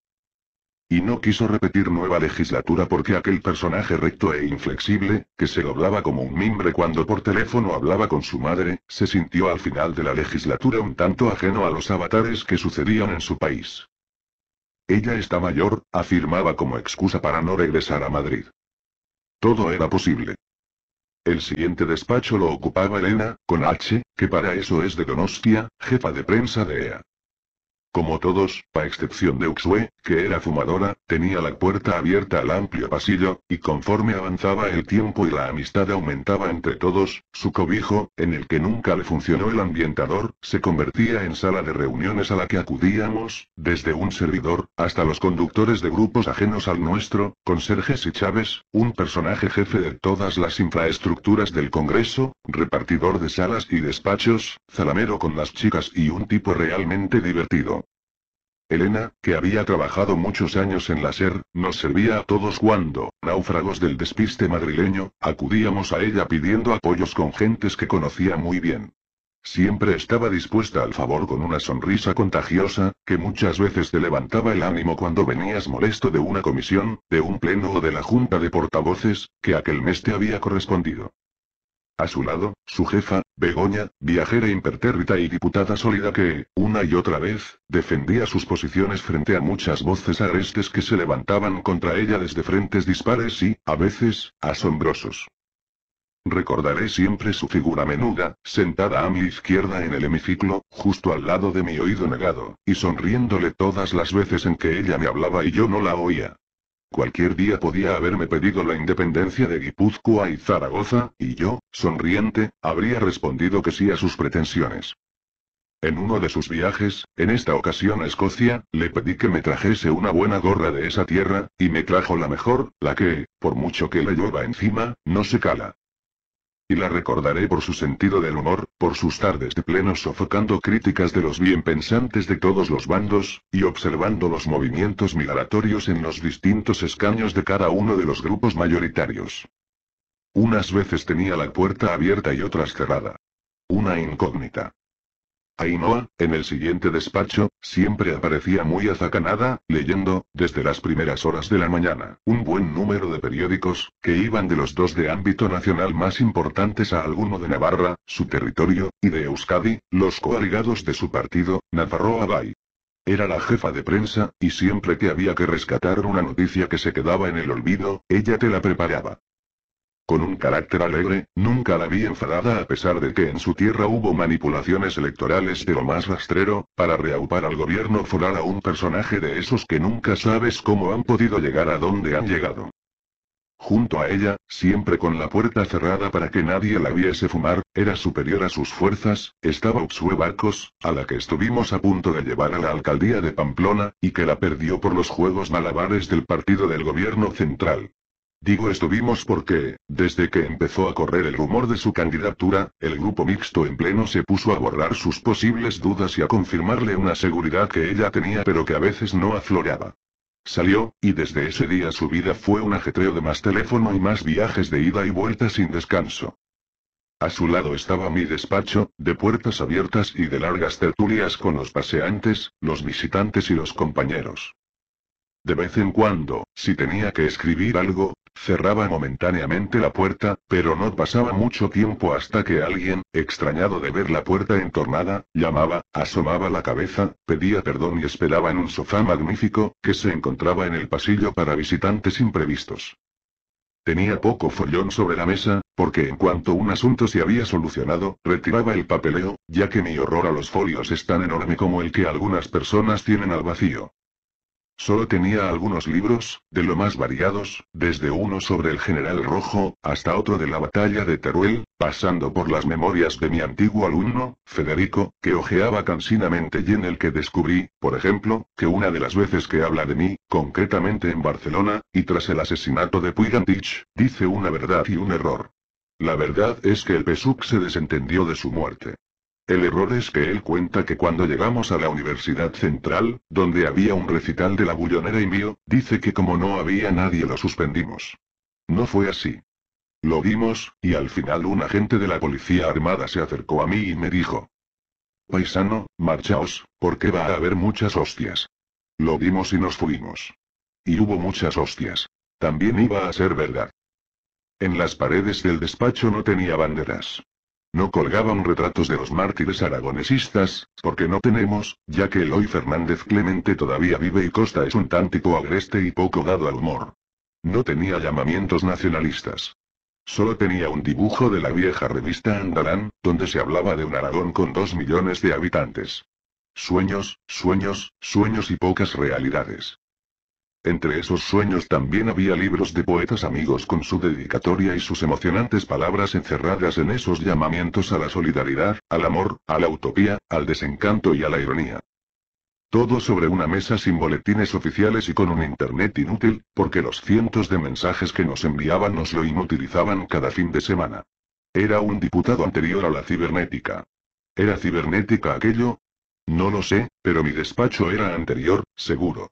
Speaker 1: Y no quiso repetir nueva legislatura porque aquel personaje recto e inflexible, que se doblaba como un mimbre cuando por teléfono hablaba con su madre, se sintió al final de la legislatura un tanto ajeno a los avatares que sucedían en su país. Ella está mayor, afirmaba como excusa para no regresar a Madrid. Todo era posible. El siguiente despacho lo ocupaba Elena, con H, que para eso es de Donostia, jefa de prensa de EA. Como todos, a excepción de Uxue, que era fumadora, tenía la puerta abierta al amplio pasillo, y conforme avanzaba el tiempo y la amistad aumentaba entre todos, su cobijo, en el que nunca le funcionó el ambientador, se convertía en sala de reuniones a la que acudíamos, desde un servidor, hasta los conductores de grupos ajenos al nuestro, conserjes y Chávez, un personaje jefe de todas las infraestructuras del Congreso, repartidor de salas y despachos, zalamero con las chicas y un tipo realmente divertido. Elena, que había trabajado muchos años en la SER, nos servía a todos cuando, náufragos del despiste madrileño, acudíamos a ella pidiendo apoyos con gentes que conocía muy bien. Siempre estaba dispuesta al favor con una sonrisa contagiosa, que muchas veces te levantaba el ánimo cuando venías molesto de una comisión, de un pleno o de la junta de portavoces, que aquel mes te había correspondido. A su lado, su jefa, Begoña, viajera impertérrita y diputada sólida que, una y otra vez, defendía sus posiciones frente a muchas voces arestes que se levantaban contra ella desde frentes dispares y, a veces, asombrosos. Recordaré siempre su figura menuda, sentada a mi izquierda en el hemiciclo, justo al lado de mi oído negado, y sonriéndole todas las veces en que ella me hablaba y yo no la oía. Cualquier día podía haberme pedido la independencia de Guipúzcoa y Zaragoza, y yo, sonriente, habría respondido que sí a sus pretensiones. En uno de sus viajes, en esta ocasión a Escocia, le pedí que me trajese una buena gorra de esa tierra, y me trajo la mejor, la que, por mucho que le llueva encima, no se cala la recordaré por su sentido del humor, por sus tardes de pleno sofocando críticas de los bien pensantes de todos los bandos, y observando los movimientos migratorios en los distintos escaños de cada uno de los grupos mayoritarios. Unas veces tenía la puerta abierta y otras cerrada. Una incógnita. Ainhoa, en el siguiente despacho, siempre aparecía muy azacanada, leyendo, desde las primeras horas de la mañana, un buen número de periódicos, que iban de los dos de ámbito nacional más importantes a alguno de Navarra, su territorio, y de Euskadi, los coaligados de su partido, Navarro Bay. Era la jefa de prensa, y siempre que había que rescatar una noticia que se quedaba en el olvido, ella te la preparaba con un carácter alegre, nunca la vi enfadada a pesar de que en su tierra hubo manipulaciones electorales de lo más rastrero, para reaupar al gobierno foral a un personaje de esos que nunca sabes cómo han podido llegar a donde han llegado. Junto a ella, siempre con la puerta cerrada para que nadie la viese fumar, era superior a sus fuerzas, estaba Uxue Barcos, a la que estuvimos a punto de llevar a la alcaldía de Pamplona, y que la perdió por los juegos malabares del partido del gobierno central. Digo estuvimos porque, desde que empezó a correr el rumor de su candidatura, el grupo mixto en pleno se puso a borrar sus posibles dudas y a confirmarle una seguridad que ella tenía pero que a veces no afloraba. Salió, y desde ese día su vida fue un ajetreo de más teléfono y más viajes de ida y vuelta sin descanso. A su lado estaba mi despacho, de puertas abiertas y de largas tertulias con los paseantes, los visitantes y los compañeros. De vez en cuando, si tenía que escribir algo, cerraba momentáneamente la puerta, pero no pasaba mucho tiempo hasta que alguien, extrañado de ver la puerta entornada, llamaba, asomaba la cabeza, pedía perdón y esperaba en un sofá magnífico, que se encontraba en el pasillo para visitantes imprevistos. Tenía poco follón sobre la mesa, porque en cuanto un asunto se había solucionado, retiraba el papeleo, ya que mi horror a los folios es tan enorme como el que algunas personas tienen al vacío. Solo tenía algunos libros, de lo más variados, desde uno sobre el general Rojo, hasta otro de la batalla de Teruel, pasando por las memorias de mi antiguo alumno, Federico, que ojeaba cansinamente y en el que descubrí, por ejemplo, que una de las veces que habla de mí, concretamente en Barcelona, y tras el asesinato de Puigantich, dice una verdad y un error. La verdad es que el PESUC se desentendió de su muerte. El error es que él cuenta que cuando llegamos a la Universidad Central, donde había un recital de la bullonera y mío, dice que como no había nadie lo suspendimos. No fue así. Lo vimos, y al final un agente de la policía armada se acercó a mí y me dijo. Paisano, marchaos, porque va a haber muchas hostias. Lo vimos y nos fuimos. Y hubo muchas hostias. También iba a ser verdad. En las paredes del despacho no tenía banderas. No colgaban retratos de los mártires aragonesistas, porque no tenemos, ya que Eloy Fernández Clemente todavía vive y Costa es un tántico agreste y poco dado al humor. No tenía llamamientos nacionalistas. Solo tenía un dibujo de la vieja revista andalán, donde se hablaba de un Aragón con dos millones de habitantes. Sueños, sueños, sueños y pocas realidades. Entre esos sueños también había libros de poetas amigos con su dedicatoria y sus emocionantes palabras encerradas en esos llamamientos a la solidaridad, al amor, a la utopía, al desencanto y a la ironía. Todo sobre una mesa sin boletines oficiales y con un internet inútil, porque los cientos de mensajes que nos enviaban nos lo inutilizaban cada fin de semana. Era un diputado anterior a la cibernética. ¿Era cibernética aquello? No lo sé, pero mi despacho era anterior, seguro.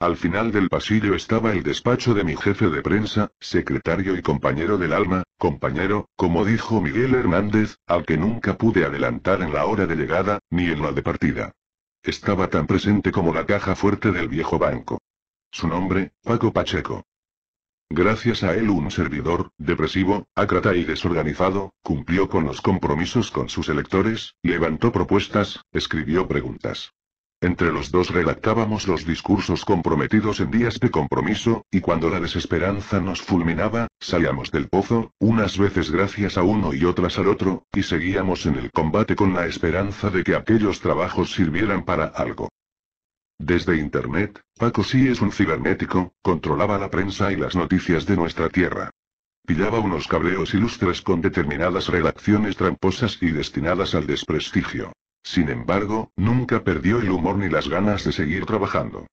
Speaker 1: Al final del pasillo estaba el despacho de mi jefe de prensa, secretario y compañero del alma, compañero, como dijo Miguel Hernández, al que nunca pude adelantar en la hora de llegada, ni en la de partida. Estaba tan presente como la caja fuerte del viejo banco. Su nombre, Paco Pacheco. Gracias a él un servidor, depresivo, acrata y desorganizado, cumplió con los compromisos con sus electores, levantó propuestas, escribió preguntas. Entre los dos redactábamos los discursos comprometidos en días de compromiso, y cuando la desesperanza nos fulminaba, salíamos del pozo, unas veces gracias a uno y otras al otro, y seguíamos en el combate con la esperanza de que aquellos trabajos sirvieran para algo. Desde Internet, Paco sí es un cibernético, controlaba la prensa y las noticias de nuestra tierra. Pillaba unos cabreos ilustres con determinadas redacciones tramposas y destinadas al desprestigio. Sin embargo, nunca perdió el humor ni las ganas de seguir trabajando.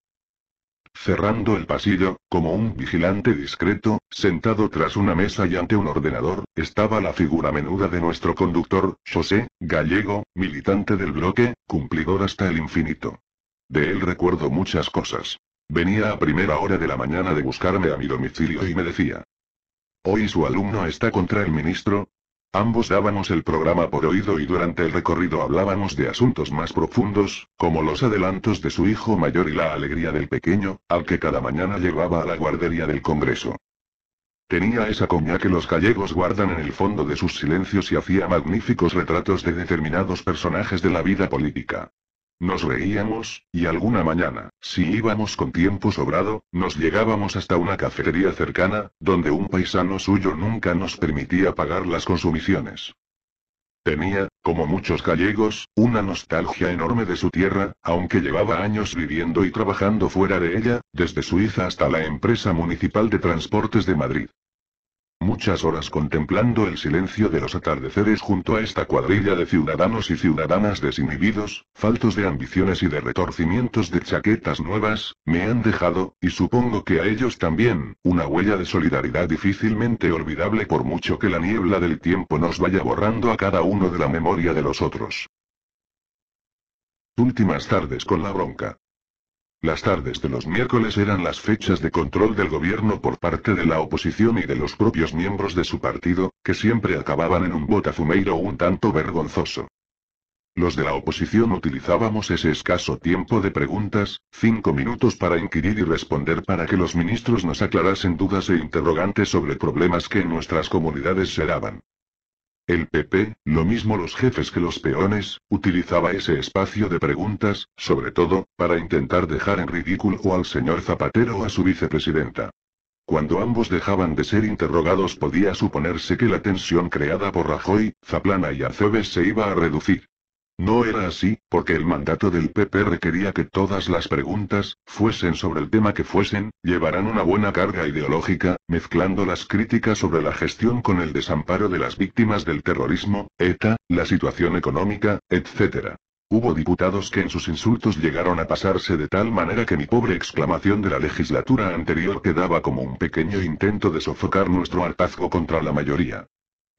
Speaker 1: Cerrando el pasillo, como un vigilante discreto, sentado tras una mesa y ante un ordenador, estaba la figura menuda de nuestro conductor, José, gallego, militante del bloque, cumplidor hasta el infinito. De él recuerdo muchas cosas. Venía a primera hora de la mañana de buscarme a mi domicilio y me decía, Hoy su alumno está contra el ministro, Ambos dábamos el programa por oído y durante el recorrido hablábamos de asuntos más profundos, como los adelantos de su hijo mayor y la alegría del pequeño, al que cada mañana llevaba a la guardería del Congreso. Tenía esa coña que los gallegos guardan en el fondo de sus silencios y hacía magníficos retratos de determinados personajes de la vida política. Nos reíamos, y alguna mañana, si íbamos con tiempo sobrado, nos llegábamos hasta una cafetería cercana, donde un paisano suyo nunca nos permitía pagar las consumiciones. Tenía, como muchos gallegos, una nostalgia enorme de su tierra, aunque llevaba años viviendo y trabajando fuera de ella, desde Suiza hasta la empresa municipal de transportes de Madrid muchas horas contemplando el silencio de los atardeceres junto a esta cuadrilla de ciudadanos y ciudadanas desinhibidos, faltos de ambiciones y de retorcimientos de chaquetas nuevas, me han dejado, y supongo que a ellos también, una huella de solidaridad difícilmente olvidable por mucho que la niebla del tiempo nos vaya borrando a cada uno de la memoria de los otros. Últimas tardes con la bronca. Las tardes de los miércoles eran las fechas de control del gobierno por parte de la oposición y de los propios miembros de su partido, que siempre acababan en un botafumeiro un tanto vergonzoso. Los de la oposición utilizábamos ese escaso tiempo de preguntas, cinco minutos para inquirir y responder para que los ministros nos aclarasen dudas e interrogantes sobre problemas que en nuestras comunidades se daban. El PP, lo mismo los jefes que los peones, utilizaba ese espacio de preguntas, sobre todo, para intentar dejar en ridículo o al señor Zapatero o a su vicepresidenta. Cuando ambos dejaban de ser interrogados podía suponerse que la tensión creada por Rajoy, Zaplana y Aceves se iba a reducir. No era así, porque el mandato del PP requería que todas las preguntas, fuesen sobre el tema que fuesen, llevaran una buena carga ideológica, mezclando las críticas sobre la gestión con el desamparo de las víctimas del terrorismo, ETA, la situación económica, etc. Hubo diputados que en sus insultos llegaron a pasarse de tal manera que mi pobre exclamación de la legislatura anterior quedaba como un pequeño intento de sofocar nuestro hartazgo contra la mayoría.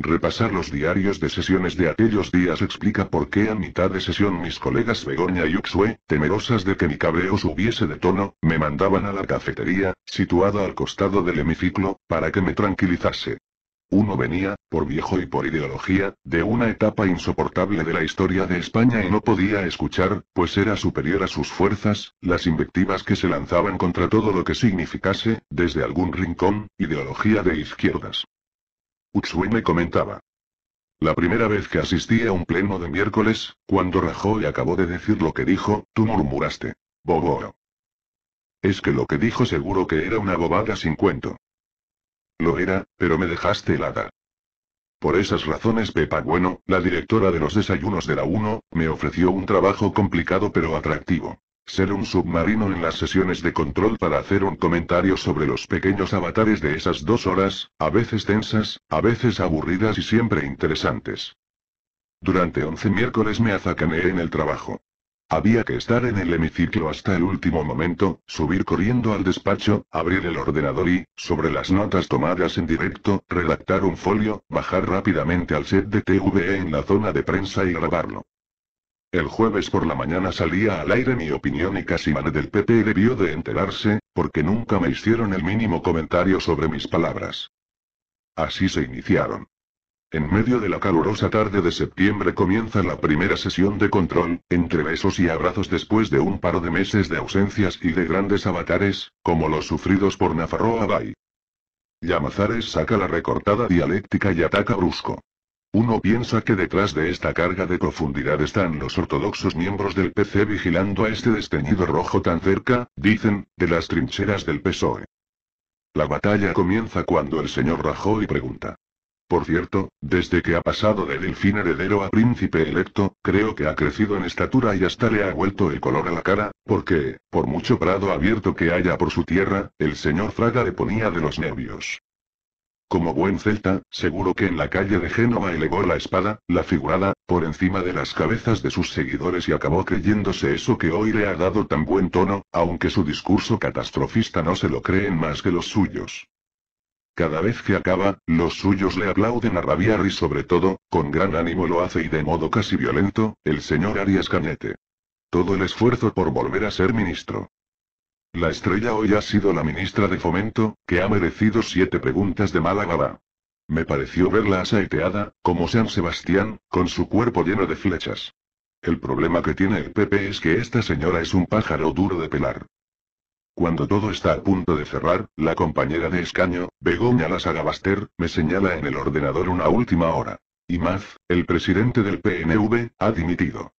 Speaker 1: Repasar los diarios de sesiones de aquellos días explica por qué a mitad de sesión mis colegas Begoña y Uxue, temerosas de que mi cabreo subiese de tono, me mandaban a la cafetería, situada al costado del hemiciclo, para que me tranquilizase. Uno venía, por viejo y por ideología, de una etapa insoportable de la historia de España y no podía escuchar, pues era superior a sus fuerzas, las invectivas que se lanzaban contra todo lo que significase, desde algún rincón, ideología de izquierdas me comentaba. La primera vez que asistí a un pleno de miércoles, cuando Rajoy acabó de decir lo que dijo, tú murmuraste. Bobo. Es que lo que dijo seguro que era una bobada sin cuento. Lo era, pero me dejaste helada. Por esas razones Pepa Bueno, la directora de los desayunos de la 1, me ofreció un trabajo complicado pero atractivo ser un submarino en las sesiones de control para hacer un comentario sobre los pequeños avatares de esas dos horas, a veces tensas, a veces aburridas y siempre interesantes. Durante once miércoles me azacaneé en el trabajo. Había que estar en el hemiciclo hasta el último momento, subir corriendo al despacho, abrir el ordenador y, sobre las notas tomadas en directo, redactar un folio, bajar rápidamente al set de TVE en la zona de prensa y grabarlo. El jueves por la mañana salía al aire mi opinión y casi mané del PP debió de enterarse, porque nunca me hicieron el mínimo comentario sobre mis palabras. Así se iniciaron. En medio de la calurosa tarde de septiembre comienza la primera sesión de control, entre besos y abrazos después de un par de meses de ausencias y de grandes avatares, como los sufridos por Nafarroa Bay. Yamazares saca la recortada dialéctica y ataca brusco. Uno piensa que detrás de esta carga de profundidad están los ortodoxos miembros del PC vigilando a este desteñido rojo tan cerca, dicen, de las trincheras del PSOE. La batalla comienza cuando el señor Rajoy pregunta. Por cierto, desde que ha pasado de delfín heredero a príncipe electo, creo que ha crecido en estatura y hasta le ha vuelto el color a la cara, porque, por mucho prado abierto que haya por su tierra, el señor Fraga le ponía de los nervios. Como buen celta, seguro que en la calle de Génova elevó la espada, la figurada, por encima de las cabezas de sus seguidores y acabó creyéndose eso que hoy le ha dado tan buen tono, aunque su discurso catastrofista no se lo creen más que los suyos. Cada vez que acaba, los suyos le aplauden a rabiar y sobre todo, con gran ánimo lo hace y de modo casi violento, el señor Arias Cañete. Todo el esfuerzo por volver a ser ministro. La estrella hoy ha sido la ministra de Fomento, que ha merecido siete preguntas de mala Me pareció verla asaeteada, como San Sebastián, con su cuerpo lleno de flechas. El problema que tiene el PP es que esta señora es un pájaro duro de pelar. Cuando todo está a punto de cerrar, la compañera de escaño, Begoña Lasagabaster, me señala en el ordenador una última hora. Y más, el presidente del PNV, ha dimitido.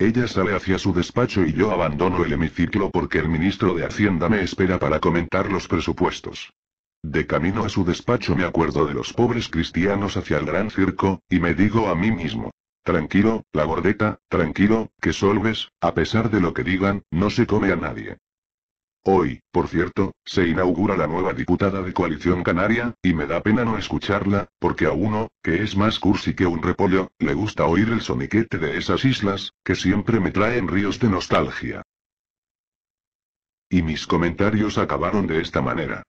Speaker 1: Ella sale hacia su despacho y yo abandono el hemiciclo porque el ministro de Hacienda me espera para comentar los presupuestos. De camino a su despacho me acuerdo de los pobres cristianos hacia el gran circo, y me digo a mí mismo. Tranquilo, la gordeta, tranquilo, que solves, a pesar de lo que digan, no se come a nadie. Hoy, por cierto, se inaugura la nueva diputada de coalición canaria, y me da pena no escucharla, porque a uno, que es más cursi que un repollo, le gusta oír el soniquete de esas islas, que siempre me traen ríos de nostalgia. Y mis comentarios acabaron de esta manera.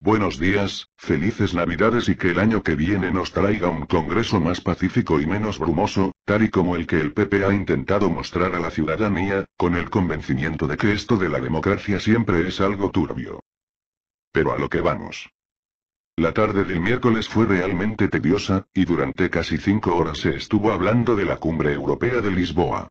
Speaker 1: Buenos días, felices navidades y que el año que viene nos traiga un Congreso más pacífico y menos brumoso, tal y como el que el PP ha intentado mostrar a la ciudadanía, con el convencimiento de que esto de la democracia siempre es algo turbio. Pero a lo que vamos. La tarde del miércoles fue realmente tediosa, y durante casi cinco horas se estuvo hablando de la cumbre europea de Lisboa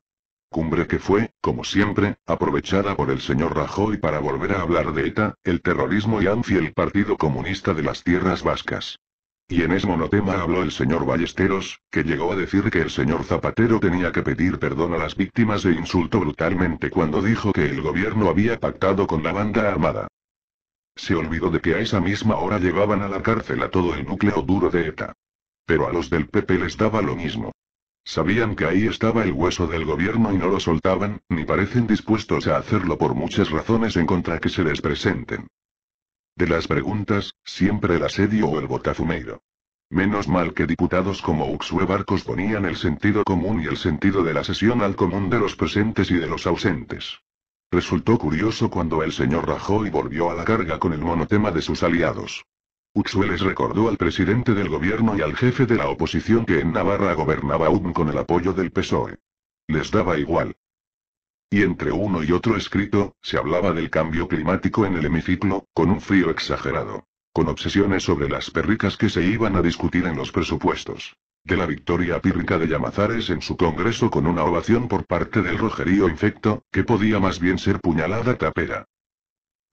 Speaker 1: cumbre que fue, como siempre, aprovechada por el señor Rajoy para volver a hablar de ETA, el terrorismo y ANFI el Partido Comunista de las Tierras Vascas. Y en ese monotema habló el señor Ballesteros, que llegó a decir que el señor Zapatero tenía que pedir perdón a las víctimas e insultó brutalmente cuando dijo que el gobierno había pactado con la banda armada. Se olvidó de que a esa misma hora llevaban a la cárcel a todo el núcleo duro de ETA. Pero a los del PP les daba lo mismo. Sabían que ahí estaba el hueso del gobierno y no lo soltaban, ni parecen dispuestos a hacerlo por muchas razones en contra que se les presenten. De las preguntas, siempre el asedio o el botafumeiro. Menos mal que diputados como Uxue Barcos ponían el sentido común y el sentido de la sesión al común de los presentes y de los ausentes. Resultó curioso cuando el señor Rajoy volvió a la carga con el monotema de sus aliados. Uxueles recordó al presidente del gobierno y al jefe de la oposición que en Navarra gobernaba aún con el apoyo del PSOE. Les daba igual. Y entre uno y otro escrito, se hablaba del cambio climático en el hemiciclo, con un frío exagerado. Con obsesiones sobre las perricas que se iban a discutir en los presupuestos. De la victoria pírrica de Llamazares en su congreso con una ovación por parte del rojerío infecto, que podía más bien ser puñalada tapera.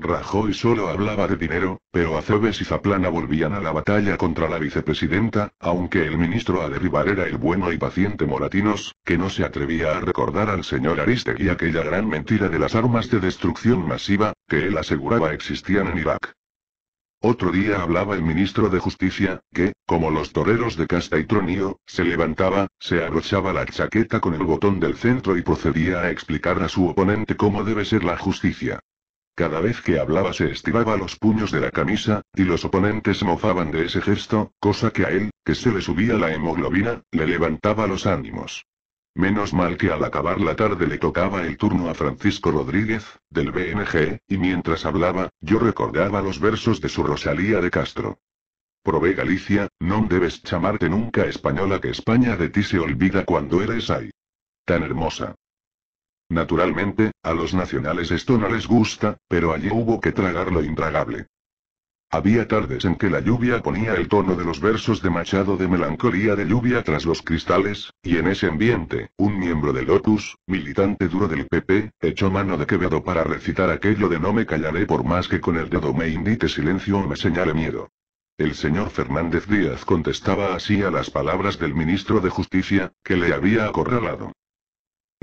Speaker 1: Rajoy solo hablaba de dinero, pero Aceves y Zaplana volvían a la batalla contra la vicepresidenta, aunque el ministro a derribar era el bueno y paciente Moratinos, que no se atrevía a recordar al señor Aristegui aquella gran mentira de las armas de destrucción masiva, que él aseguraba existían en Irak. Otro día hablaba el ministro de Justicia, que, como los toreros de casta y tronío, se levantaba, se abrochaba la chaqueta con el botón del centro y procedía a explicar a su oponente cómo debe ser la justicia. Cada vez que hablaba se estiraba los puños de la camisa, y los oponentes mofaban de ese gesto, cosa que a él, que se le subía la hemoglobina, le levantaba los ánimos. Menos mal que al acabar la tarde le tocaba el turno a Francisco Rodríguez, del BNG, y mientras hablaba, yo recordaba los versos de su Rosalía de Castro. Prove Galicia, no debes chamarte nunca española que España de ti se olvida cuando eres ahí. Tan hermosa. Naturalmente, a los nacionales esto no les gusta, pero allí hubo que tragar lo intragable. Había tardes en que la lluvia ponía el tono de los versos de Machado de melancolía de lluvia tras los cristales, y en ese ambiente, un miembro del Lotus, militante duro del PP, echó mano de Quevedo para recitar aquello de no me callaré por más que con el dedo me invite silencio o me señale miedo. El señor Fernández Díaz contestaba así a las palabras del ministro de Justicia, que le había acorralado.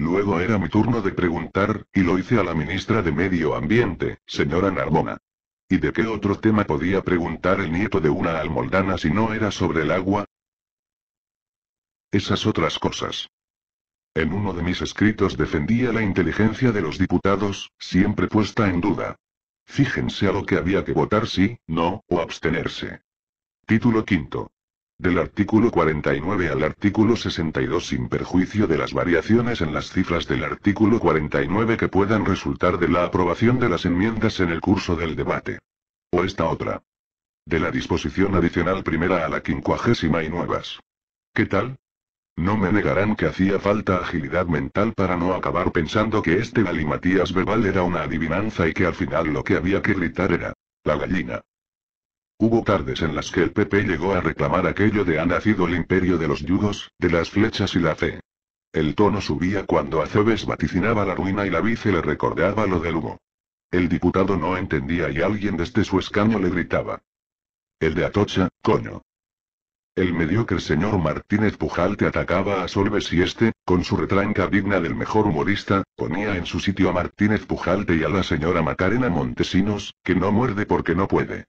Speaker 1: Luego era mi turno de preguntar, y lo hice a la ministra de Medio Ambiente, señora Narbona. ¿Y de qué otro tema podía preguntar el nieto de una almoldana si no era sobre el agua? Esas otras cosas. En uno de mis escritos defendía la inteligencia de los diputados, siempre puesta en duda. Fíjense a lo que había que votar sí, no, o abstenerse. Título quinto del artículo 49 al artículo 62 sin perjuicio de las variaciones en las cifras del artículo 49 que puedan resultar de la aprobación de las enmiendas en el curso del debate. O esta otra. De la disposición adicional primera a la quincuagésima y nuevas. ¿Qué tal? No me negarán que hacía falta agilidad mental para no acabar pensando que este galimatías verbal era una adivinanza y que al final lo que había que gritar era, la gallina. Hubo tardes en las que el PP llegó a reclamar aquello de ha nacido el imperio de los yugos, de las flechas y la fe. El tono subía cuando Aceves vaticinaba la ruina y la vice le recordaba lo del humo. El diputado no entendía y alguien desde su escaño le gritaba. El de Atocha, coño. El mediocre señor Martínez Pujalte atacaba a Solves y este, con su retranca digna del mejor humorista, ponía en su sitio a Martínez Pujalte y a la señora Macarena Montesinos, que no muerde porque no puede.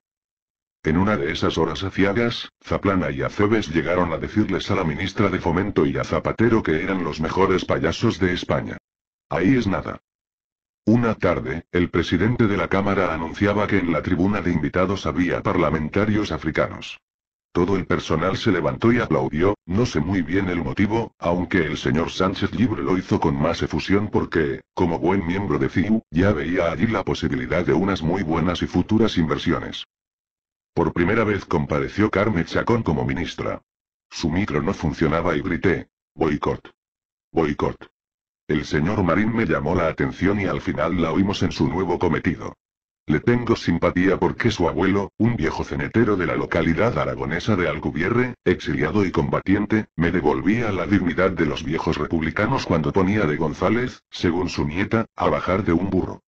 Speaker 1: En una de esas horas aciagas, Zaplana y Acebes llegaron a decirles a la ministra de Fomento y a Zapatero que eran los mejores payasos de España. Ahí es nada. Una tarde, el presidente de la Cámara anunciaba que en la tribuna de invitados había parlamentarios africanos. Todo el personal se levantó y aplaudió, no sé muy bien el motivo, aunque el señor Sánchez Libre lo hizo con más efusión porque, como buen miembro de CIU, ya veía allí la posibilidad de unas muy buenas y futuras inversiones. Por primera vez compareció Carmen Chacón como ministra. Su micro no funcionaba y grité. Boicot. Boicot. El señor Marín me llamó la atención y al final la oímos en su nuevo cometido. Le tengo simpatía porque su abuelo, un viejo cenetero de la localidad aragonesa de Alcubierre, exiliado y combatiente, me devolvía la dignidad de los viejos republicanos cuando ponía de González, según su nieta, a bajar de un burro.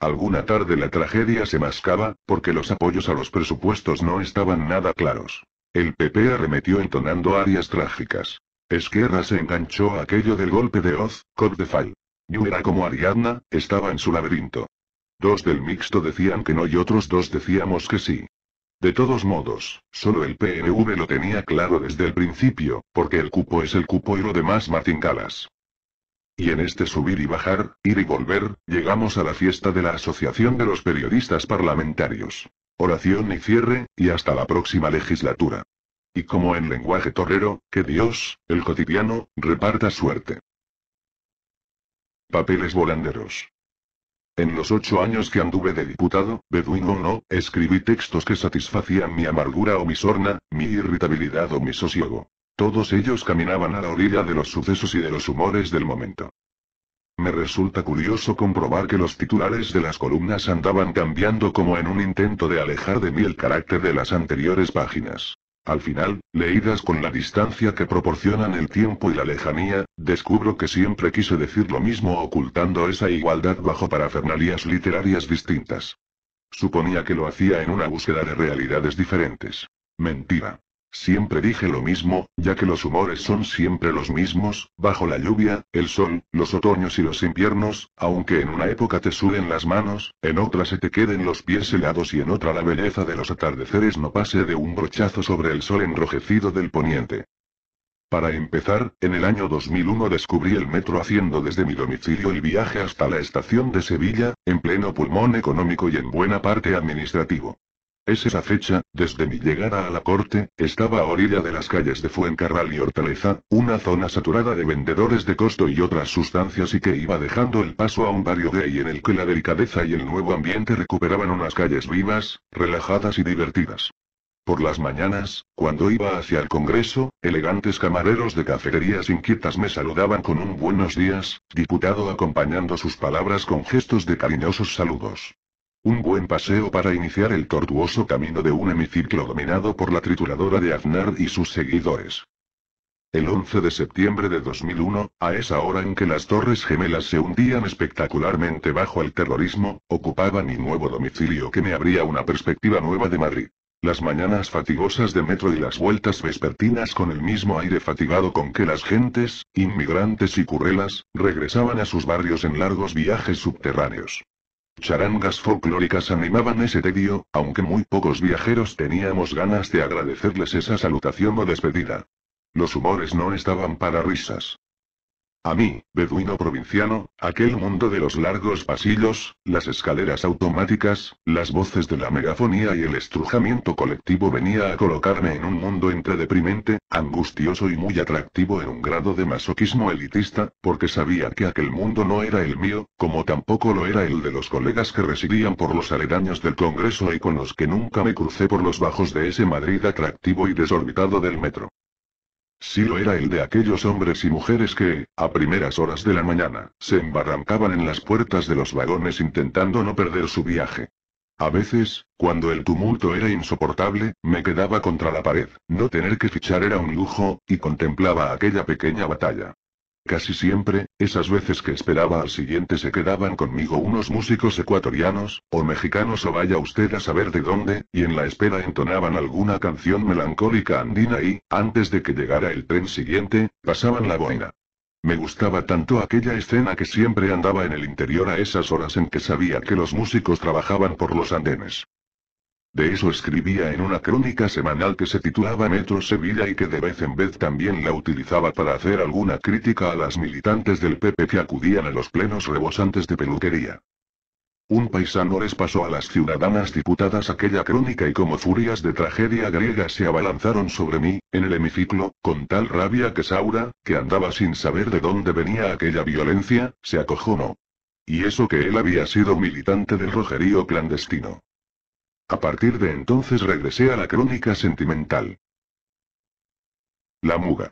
Speaker 1: Alguna tarde la tragedia se mascaba, porque los apoyos a los presupuestos no estaban nada claros. El PP arremetió entonando áreas trágicas. Esquerra se enganchó a aquello del golpe de Oz, cop de Yo era como Ariadna, estaba en su laberinto. Dos del mixto decían que no y otros dos decíamos que sí. De todos modos, solo el PNV lo tenía claro desde el principio, porque el cupo es el cupo y lo demás calas y en este subir y bajar, ir y volver, llegamos a la fiesta de la Asociación de los Periodistas Parlamentarios. Oración y cierre, y hasta la próxima legislatura. Y como en lenguaje torrero, que Dios, el cotidiano, reparta suerte. Papeles volanderos. En los ocho años que anduve de diputado, beduino o no, escribí textos que satisfacían mi amargura o mi sorna, mi irritabilidad o mi sosiego. Todos ellos caminaban a la orilla de los sucesos y de los humores del momento. Me resulta curioso comprobar que los titulares de las columnas andaban cambiando como en un intento de alejar de mí el carácter de las anteriores páginas. Al final, leídas con la distancia que proporcionan el tiempo y la lejanía, descubro que siempre quise decir lo mismo ocultando esa igualdad bajo parafernalías literarias distintas. Suponía que lo hacía en una búsqueda de realidades diferentes. Mentira. Siempre dije lo mismo, ya que los humores son siempre los mismos, bajo la lluvia, el sol, los otoños y los inviernos, aunque en una época te suden las manos, en otra se te queden los pies helados y en otra la belleza de los atardeceres no pase de un brochazo sobre el sol enrojecido del poniente. Para empezar, en el año 2001 descubrí el metro haciendo desde mi domicilio el viaje hasta la estación de Sevilla, en pleno pulmón económico y en buena parte administrativo. Es esa fecha, desde mi llegada a la corte, estaba a orilla de las calles de Fuencarral y Hortaleza, una zona saturada de vendedores de costo y otras sustancias y que iba dejando el paso a un barrio gay en el que la delicadeza y el nuevo ambiente recuperaban unas calles vivas, relajadas y divertidas. Por las mañanas, cuando iba hacia el Congreso, elegantes camareros de cafeterías inquietas me saludaban con un buenos días, diputado acompañando sus palabras con gestos de cariñosos saludos. Un buen paseo para iniciar el tortuoso camino de un hemiciclo dominado por la trituradora de Aznar y sus seguidores. El 11 de septiembre de 2001, a esa hora en que las Torres Gemelas se hundían espectacularmente bajo el terrorismo, ocupaba mi nuevo domicilio que me abría una perspectiva nueva de Madrid. Las mañanas fatigosas de metro y las vueltas vespertinas con el mismo aire fatigado con que las gentes, inmigrantes y currelas, regresaban a sus barrios en largos viajes subterráneos. Charangas folclóricas animaban ese tedio, aunque muy pocos viajeros teníamos ganas de agradecerles esa salutación o despedida. Los humores no estaban para risas. A mí, beduino provinciano, aquel mundo de los largos pasillos, las escaleras automáticas, las voces de la megafonía y el estrujamiento colectivo venía a colocarme en un mundo entre deprimente, angustioso y muy atractivo en un grado de masoquismo elitista, porque sabía que aquel mundo no era el mío, como tampoco lo era el de los colegas que residían por los aledaños del Congreso y con los que nunca me crucé por los bajos de ese Madrid atractivo y desorbitado del metro. Sí lo era el de aquellos hombres y mujeres que, a primeras horas de la mañana, se embarrancaban en las puertas de los vagones intentando no perder su viaje. A veces, cuando el tumulto era insoportable, me quedaba contra la pared, no tener que fichar era un lujo, y contemplaba aquella pequeña batalla. Casi siempre, esas veces que esperaba al siguiente se quedaban conmigo unos músicos ecuatorianos, o mexicanos o vaya usted a saber de dónde, y en la espera entonaban alguna canción melancólica andina y, antes de que llegara el tren siguiente, pasaban la boina. Me gustaba tanto aquella escena que siempre andaba en el interior a esas horas en que sabía que los músicos trabajaban por los andenes. De eso escribía en una crónica semanal que se titulaba Metro Sevilla y que de vez en vez también la utilizaba para hacer alguna crítica a las militantes del PP que acudían a los plenos rebosantes de peluquería. Un paisano les pasó a las ciudadanas diputadas aquella crónica y como furias de tragedia griega se abalanzaron sobre mí, en el hemiciclo, con tal rabia que Saura, que andaba sin saber de dónde venía aquella violencia, se acojonó. Y eso que él había sido militante del rojerío clandestino. A partir de entonces regresé a la crónica sentimental. La muga.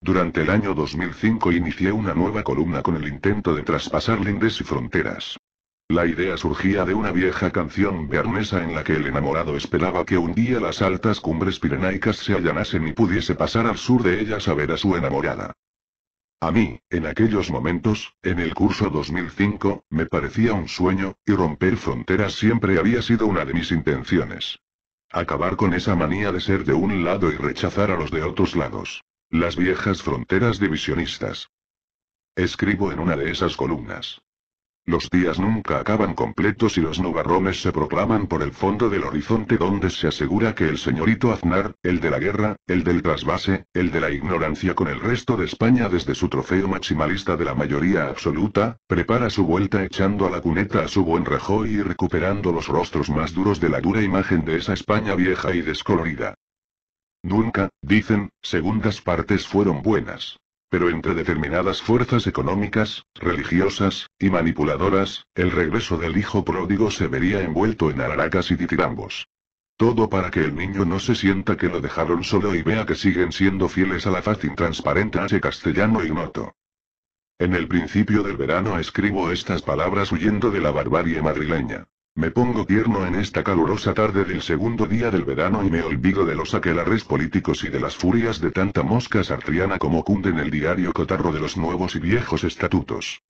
Speaker 1: Durante el año 2005 inicié una nueva columna con el intento de traspasar lindes y fronteras. La idea surgía de una vieja canción bernesa en la que el enamorado esperaba que un día las altas cumbres pirenaicas se allanasen y pudiese pasar al sur de ellas a ver a su enamorada. A mí, en aquellos momentos, en el curso 2005, me parecía un sueño, y romper fronteras siempre había sido una de mis intenciones. Acabar con esa manía de ser de un lado y rechazar a los de otros lados. Las viejas fronteras divisionistas. Escribo en una de esas columnas. Los días nunca acaban completos y los nubarrones se proclaman por el fondo del horizonte donde se asegura que el señorito Aznar, el de la guerra, el del trasvase, el de la ignorancia con el resto de España desde su trofeo maximalista de la mayoría absoluta, prepara su vuelta echando a la cuneta a su buen Rajoy y recuperando los rostros más duros de la dura imagen de esa España vieja y descolorida. Nunca, dicen, segundas partes fueron buenas. Pero entre determinadas fuerzas económicas, religiosas, y manipuladoras, el regreso del hijo pródigo se vería envuelto en araracas y titirambos. Todo para que el niño no se sienta que lo dejaron solo y vea que siguen siendo fieles a la faz intransparente H. Castellano Ignoto. En el principio del verano escribo estas palabras huyendo de la barbarie madrileña. Me pongo tierno en esta calurosa tarde del segundo día del verano y me olvido de los aquelarres políticos y de las furias de tanta mosca sartriana como cunde en el diario cotarro de los nuevos y viejos estatutos.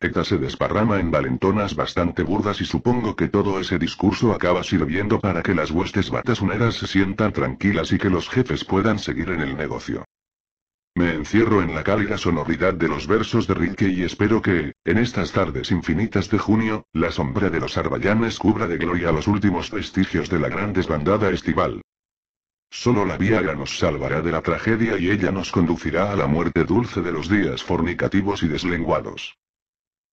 Speaker 1: ETA se desparrama en valentonas bastante burdas y supongo que todo ese discurso acaba sirviendo para que las huestes batasuneras se sientan tranquilas y que los jefes puedan seguir en el negocio. Me encierro en la cálida sonoridad de los versos de Rilke y espero que, en estas tardes infinitas de junio, la sombra de los arbayanes cubra de gloria los últimos vestigios de la gran desbandada estival. Solo la Viagra nos salvará de la tragedia y ella nos conducirá a la muerte dulce de los días fornicativos y deslenguados.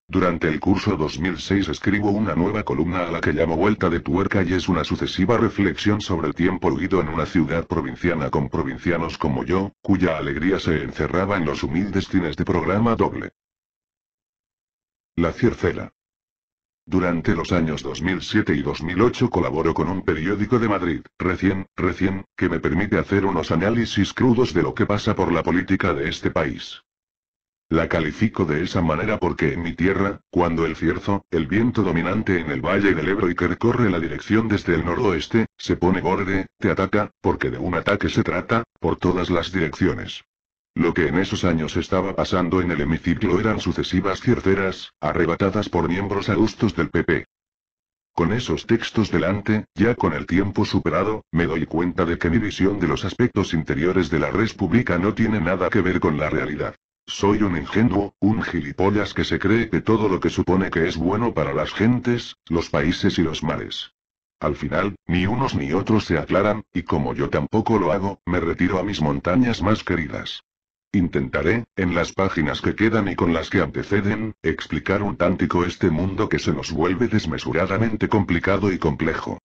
Speaker 1: Durante el curso 2006 escribo una nueva columna a la que llamo Vuelta de Tuerca y es una sucesiva reflexión sobre el tiempo huido en una ciudad provinciana con provincianos como yo, cuya alegría se encerraba en los humildes cines de programa doble. La Ciercela. Durante los años 2007 y 2008 colaboro con un periódico de Madrid, recién, recién, que me permite hacer unos análisis crudos de lo que pasa por la política de este país. La califico de esa manera porque en mi tierra, cuando el cierzo, el viento dominante en el valle del Ebro y que recorre la dirección desde el noroeste, se pone borde, te ataca, porque de un ataque se trata, por todas las direcciones. Lo que en esos años estaba pasando en el hemiciclo eran sucesivas cierceras, arrebatadas por miembros adustos del PP. Con esos textos delante, ya con el tiempo superado, me doy cuenta de que mi visión de los aspectos interiores de la República no tiene nada que ver con la realidad. Soy un ingenuo, un gilipollas que se cree que todo lo que supone que es bueno para las gentes, los países y los mares. Al final, ni unos ni otros se aclaran, y como yo tampoco lo hago, me retiro a mis montañas más queridas. Intentaré, en las páginas que quedan y con las que anteceden, explicar un tántico este mundo que se nos vuelve desmesuradamente complicado y complejo.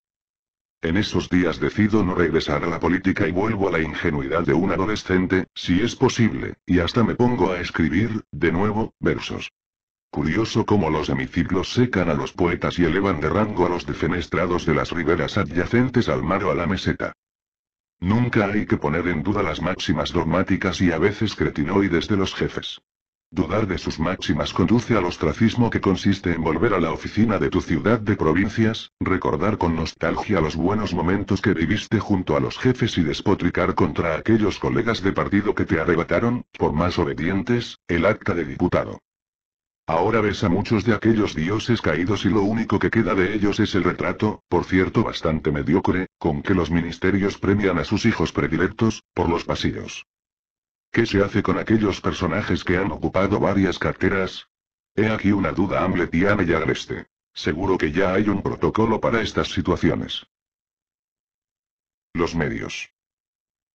Speaker 1: En esos días decido no regresar a la política y vuelvo a la ingenuidad de un adolescente, si es posible, y hasta me pongo a escribir, de nuevo, versos. Curioso cómo los hemiciclos secan a los poetas y elevan de rango a los defenestrados de las riberas adyacentes al mar o a la meseta. Nunca hay que poner en duda las máximas dogmáticas y a veces cretinoides de los jefes. Dudar de sus máximas conduce al ostracismo que consiste en volver a la oficina de tu ciudad de provincias, recordar con nostalgia los buenos momentos que viviste junto a los jefes y despotricar contra aquellos colegas de partido que te arrebataron, por más obedientes, el acta de diputado. Ahora ves a muchos de aquellos dioses caídos y lo único que queda de ellos es el retrato, por cierto bastante mediocre, con que los ministerios premian a sus hijos predilectos, por los pasillos. ¿Qué se hace con aquellos personajes que han ocupado varias carteras? He aquí una duda amletiana y agreste. Seguro que ya hay un protocolo para estas situaciones. Los medios.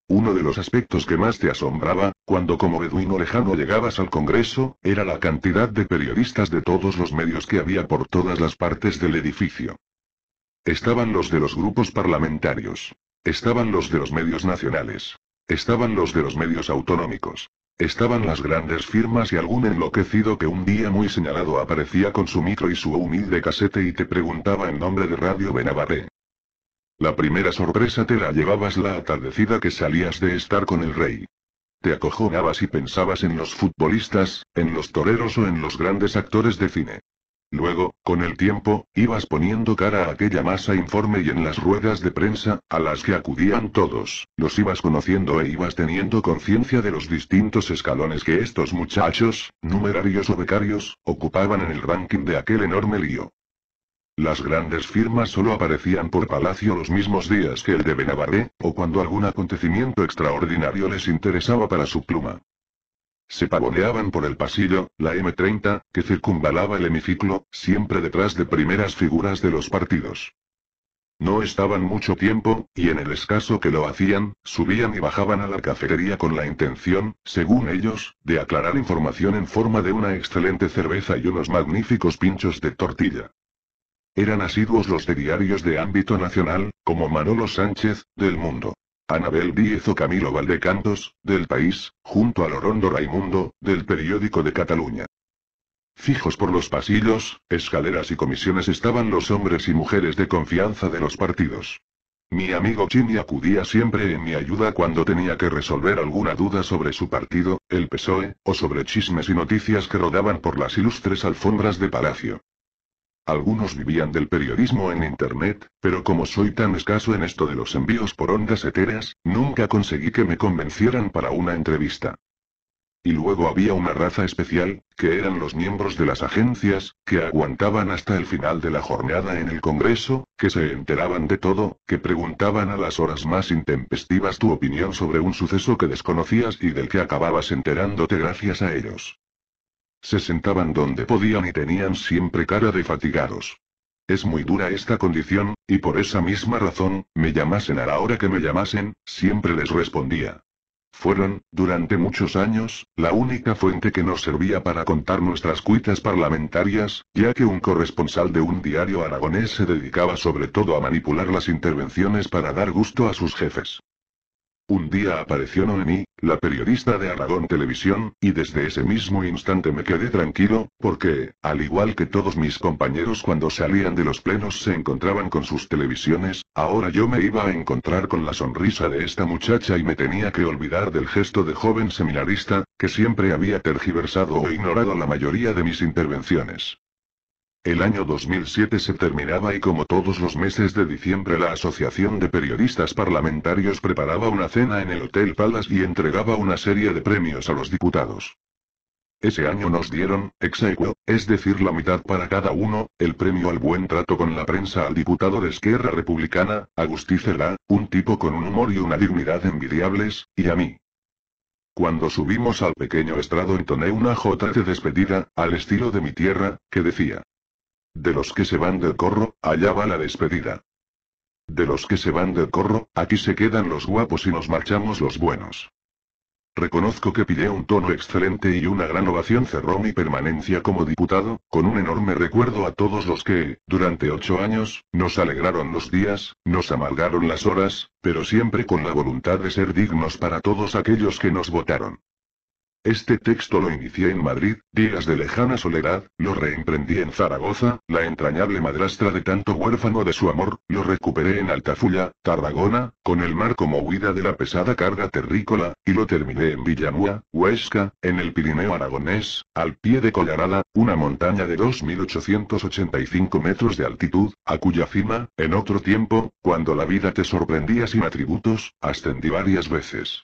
Speaker 1: Uno de los aspectos que más te asombraba, cuando como beduino lejano llegabas al Congreso, era la cantidad de periodistas de todos los medios que había por todas las partes del edificio. Estaban los de los grupos parlamentarios. Estaban los de los medios nacionales. Estaban los de los medios autonómicos. Estaban las grandes firmas y algún enloquecido que un día muy señalado aparecía con su micro y su humilde casete y te preguntaba en nombre de Radio Benavate. La primera sorpresa te la llevabas la atardecida que salías de estar con el rey. Te acojonabas y pensabas en los futbolistas, en los toreros o en los grandes actores de cine. Luego, con el tiempo, ibas poniendo cara a aquella masa informe y en las ruedas de prensa, a las que acudían todos, los ibas conociendo e ibas teniendo conciencia de los distintos escalones que estos muchachos, numerarios o becarios, ocupaban en el ranking de aquel enorme lío. Las grandes firmas solo aparecían por Palacio los mismos días que el de Benavarré, o cuando algún acontecimiento extraordinario les interesaba para su pluma. Se pavoneaban por el pasillo, la M30, que circunvalaba el hemiciclo, siempre detrás de primeras figuras de los partidos. No estaban mucho tiempo, y en el escaso que lo hacían, subían y bajaban a la cafetería con la intención, según ellos, de aclarar información en forma de una excelente cerveza y unos magníficos pinchos de tortilla. Eran asiduos los de diarios de ámbito nacional, como Manolo Sánchez, del Mundo. Anabel Díez o Camilo Valdecantos, del País, junto a Lorondo Raimundo, del periódico de Cataluña. Fijos por los pasillos, escaleras y comisiones estaban los hombres y mujeres de confianza de los partidos. Mi amigo Chini acudía siempre en mi ayuda cuando tenía que resolver alguna duda sobre su partido, el PSOE, o sobre chismes y noticias que rodaban por las ilustres alfombras de palacio. Algunos vivían del periodismo en Internet, pero como soy tan escaso en esto de los envíos por ondas etéreas, nunca conseguí que me convencieran para una entrevista. Y luego había una raza especial, que eran los miembros de las agencias, que aguantaban hasta el final de la jornada en el Congreso, que se enteraban de todo, que preguntaban a las horas más intempestivas tu opinión sobre un suceso que desconocías y del que acababas enterándote gracias a ellos. Se sentaban donde podían y tenían siempre cara de fatigados. Es muy dura esta condición, y por esa misma razón, me llamasen a la hora que me llamasen, siempre les respondía. Fueron, durante muchos años, la única fuente que nos servía para contar nuestras cuitas parlamentarias, ya que un corresponsal de un diario aragonés se dedicaba sobre todo a manipular las intervenciones para dar gusto a sus jefes. Un día apareció Noemí, la periodista de Aragón Televisión, y desde ese mismo instante me quedé tranquilo, porque, al igual que todos mis compañeros cuando salían de los plenos se encontraban con sus televisiones, ahora yo me iba a encontrar con la sonrisa de esta muchacha y me tenía que olvidar del gesto de joven seminarista, que siempre había tergiversado o ignorado la mayoría de mis intervenciones. El año 2007 se terminaba y como todos los meses de diciembre la Asociación de Periodistas Parlamentarios preparaba una cena en el Hotel Palace y entregaba una serie de premios a los diputados. Ese año nos dieron, aequo, es decir la mitad para cada uno, el premio al buen trato con la prensa al diputado de Esquerra Republicana, Agustí Cela, un tipo con un humor y una dignidad envidiables, y a mí. Cuando subimos al pequeño estrado entoné una jota de despedida, al estilo de mi tierra, que decía, de los que se van del corro, allá va la despedida. De los que se van del corro, aquí se quedan los guapos y nos marchamos los buenos. Reconozco que pillé un tono excelente y una gran ovación cerró mi permanencia como diputado, con un enorme recuerdo a todos los que, durante ocho años, nos alegraron los días, nos amalgaron las horas, pero siempre con la voluntad de ser dignos para todos aquellos que nos votaron. Este texto lo inicié en Madrid, días de lejana soledad, lo reemprendí en Zaragoza, la entrañable madrastra de tanto huérfano de su amor, lo recuperé en Altafulla, Tarragona, con el mar como huida de la pesada carga terrícola, y lo terminé en Villanueva, Huesca, en el Pirineo aragonés, al pie de Collarada, una montaña de 2.885 metros de altitud, a cuya cima, en otro tiempo, cuando la vida te sorprendía sin atributos, ascendí varias veces.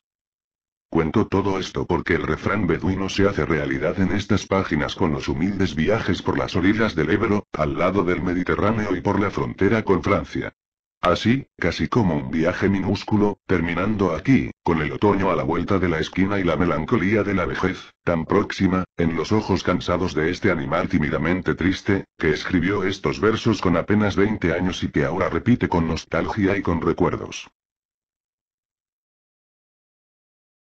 Speaker 1: Cuento todo esto porque el refrán beduino se hace realidad en estas páginas con los humildes viajes por las orillas del Ebro, al lado del Mediterráneo y por la frontera con Francia. Así, casi como un viaje minúsculo, terminando aquí, con el otoño a la vuelta de la esquina y la melancolía de la vejez, tan próxima, en los ojos cansados de este animal tímidamente triste, que escribió estos versos con apenas 20 años y que ahora repite con nostalgia y con recuerdos.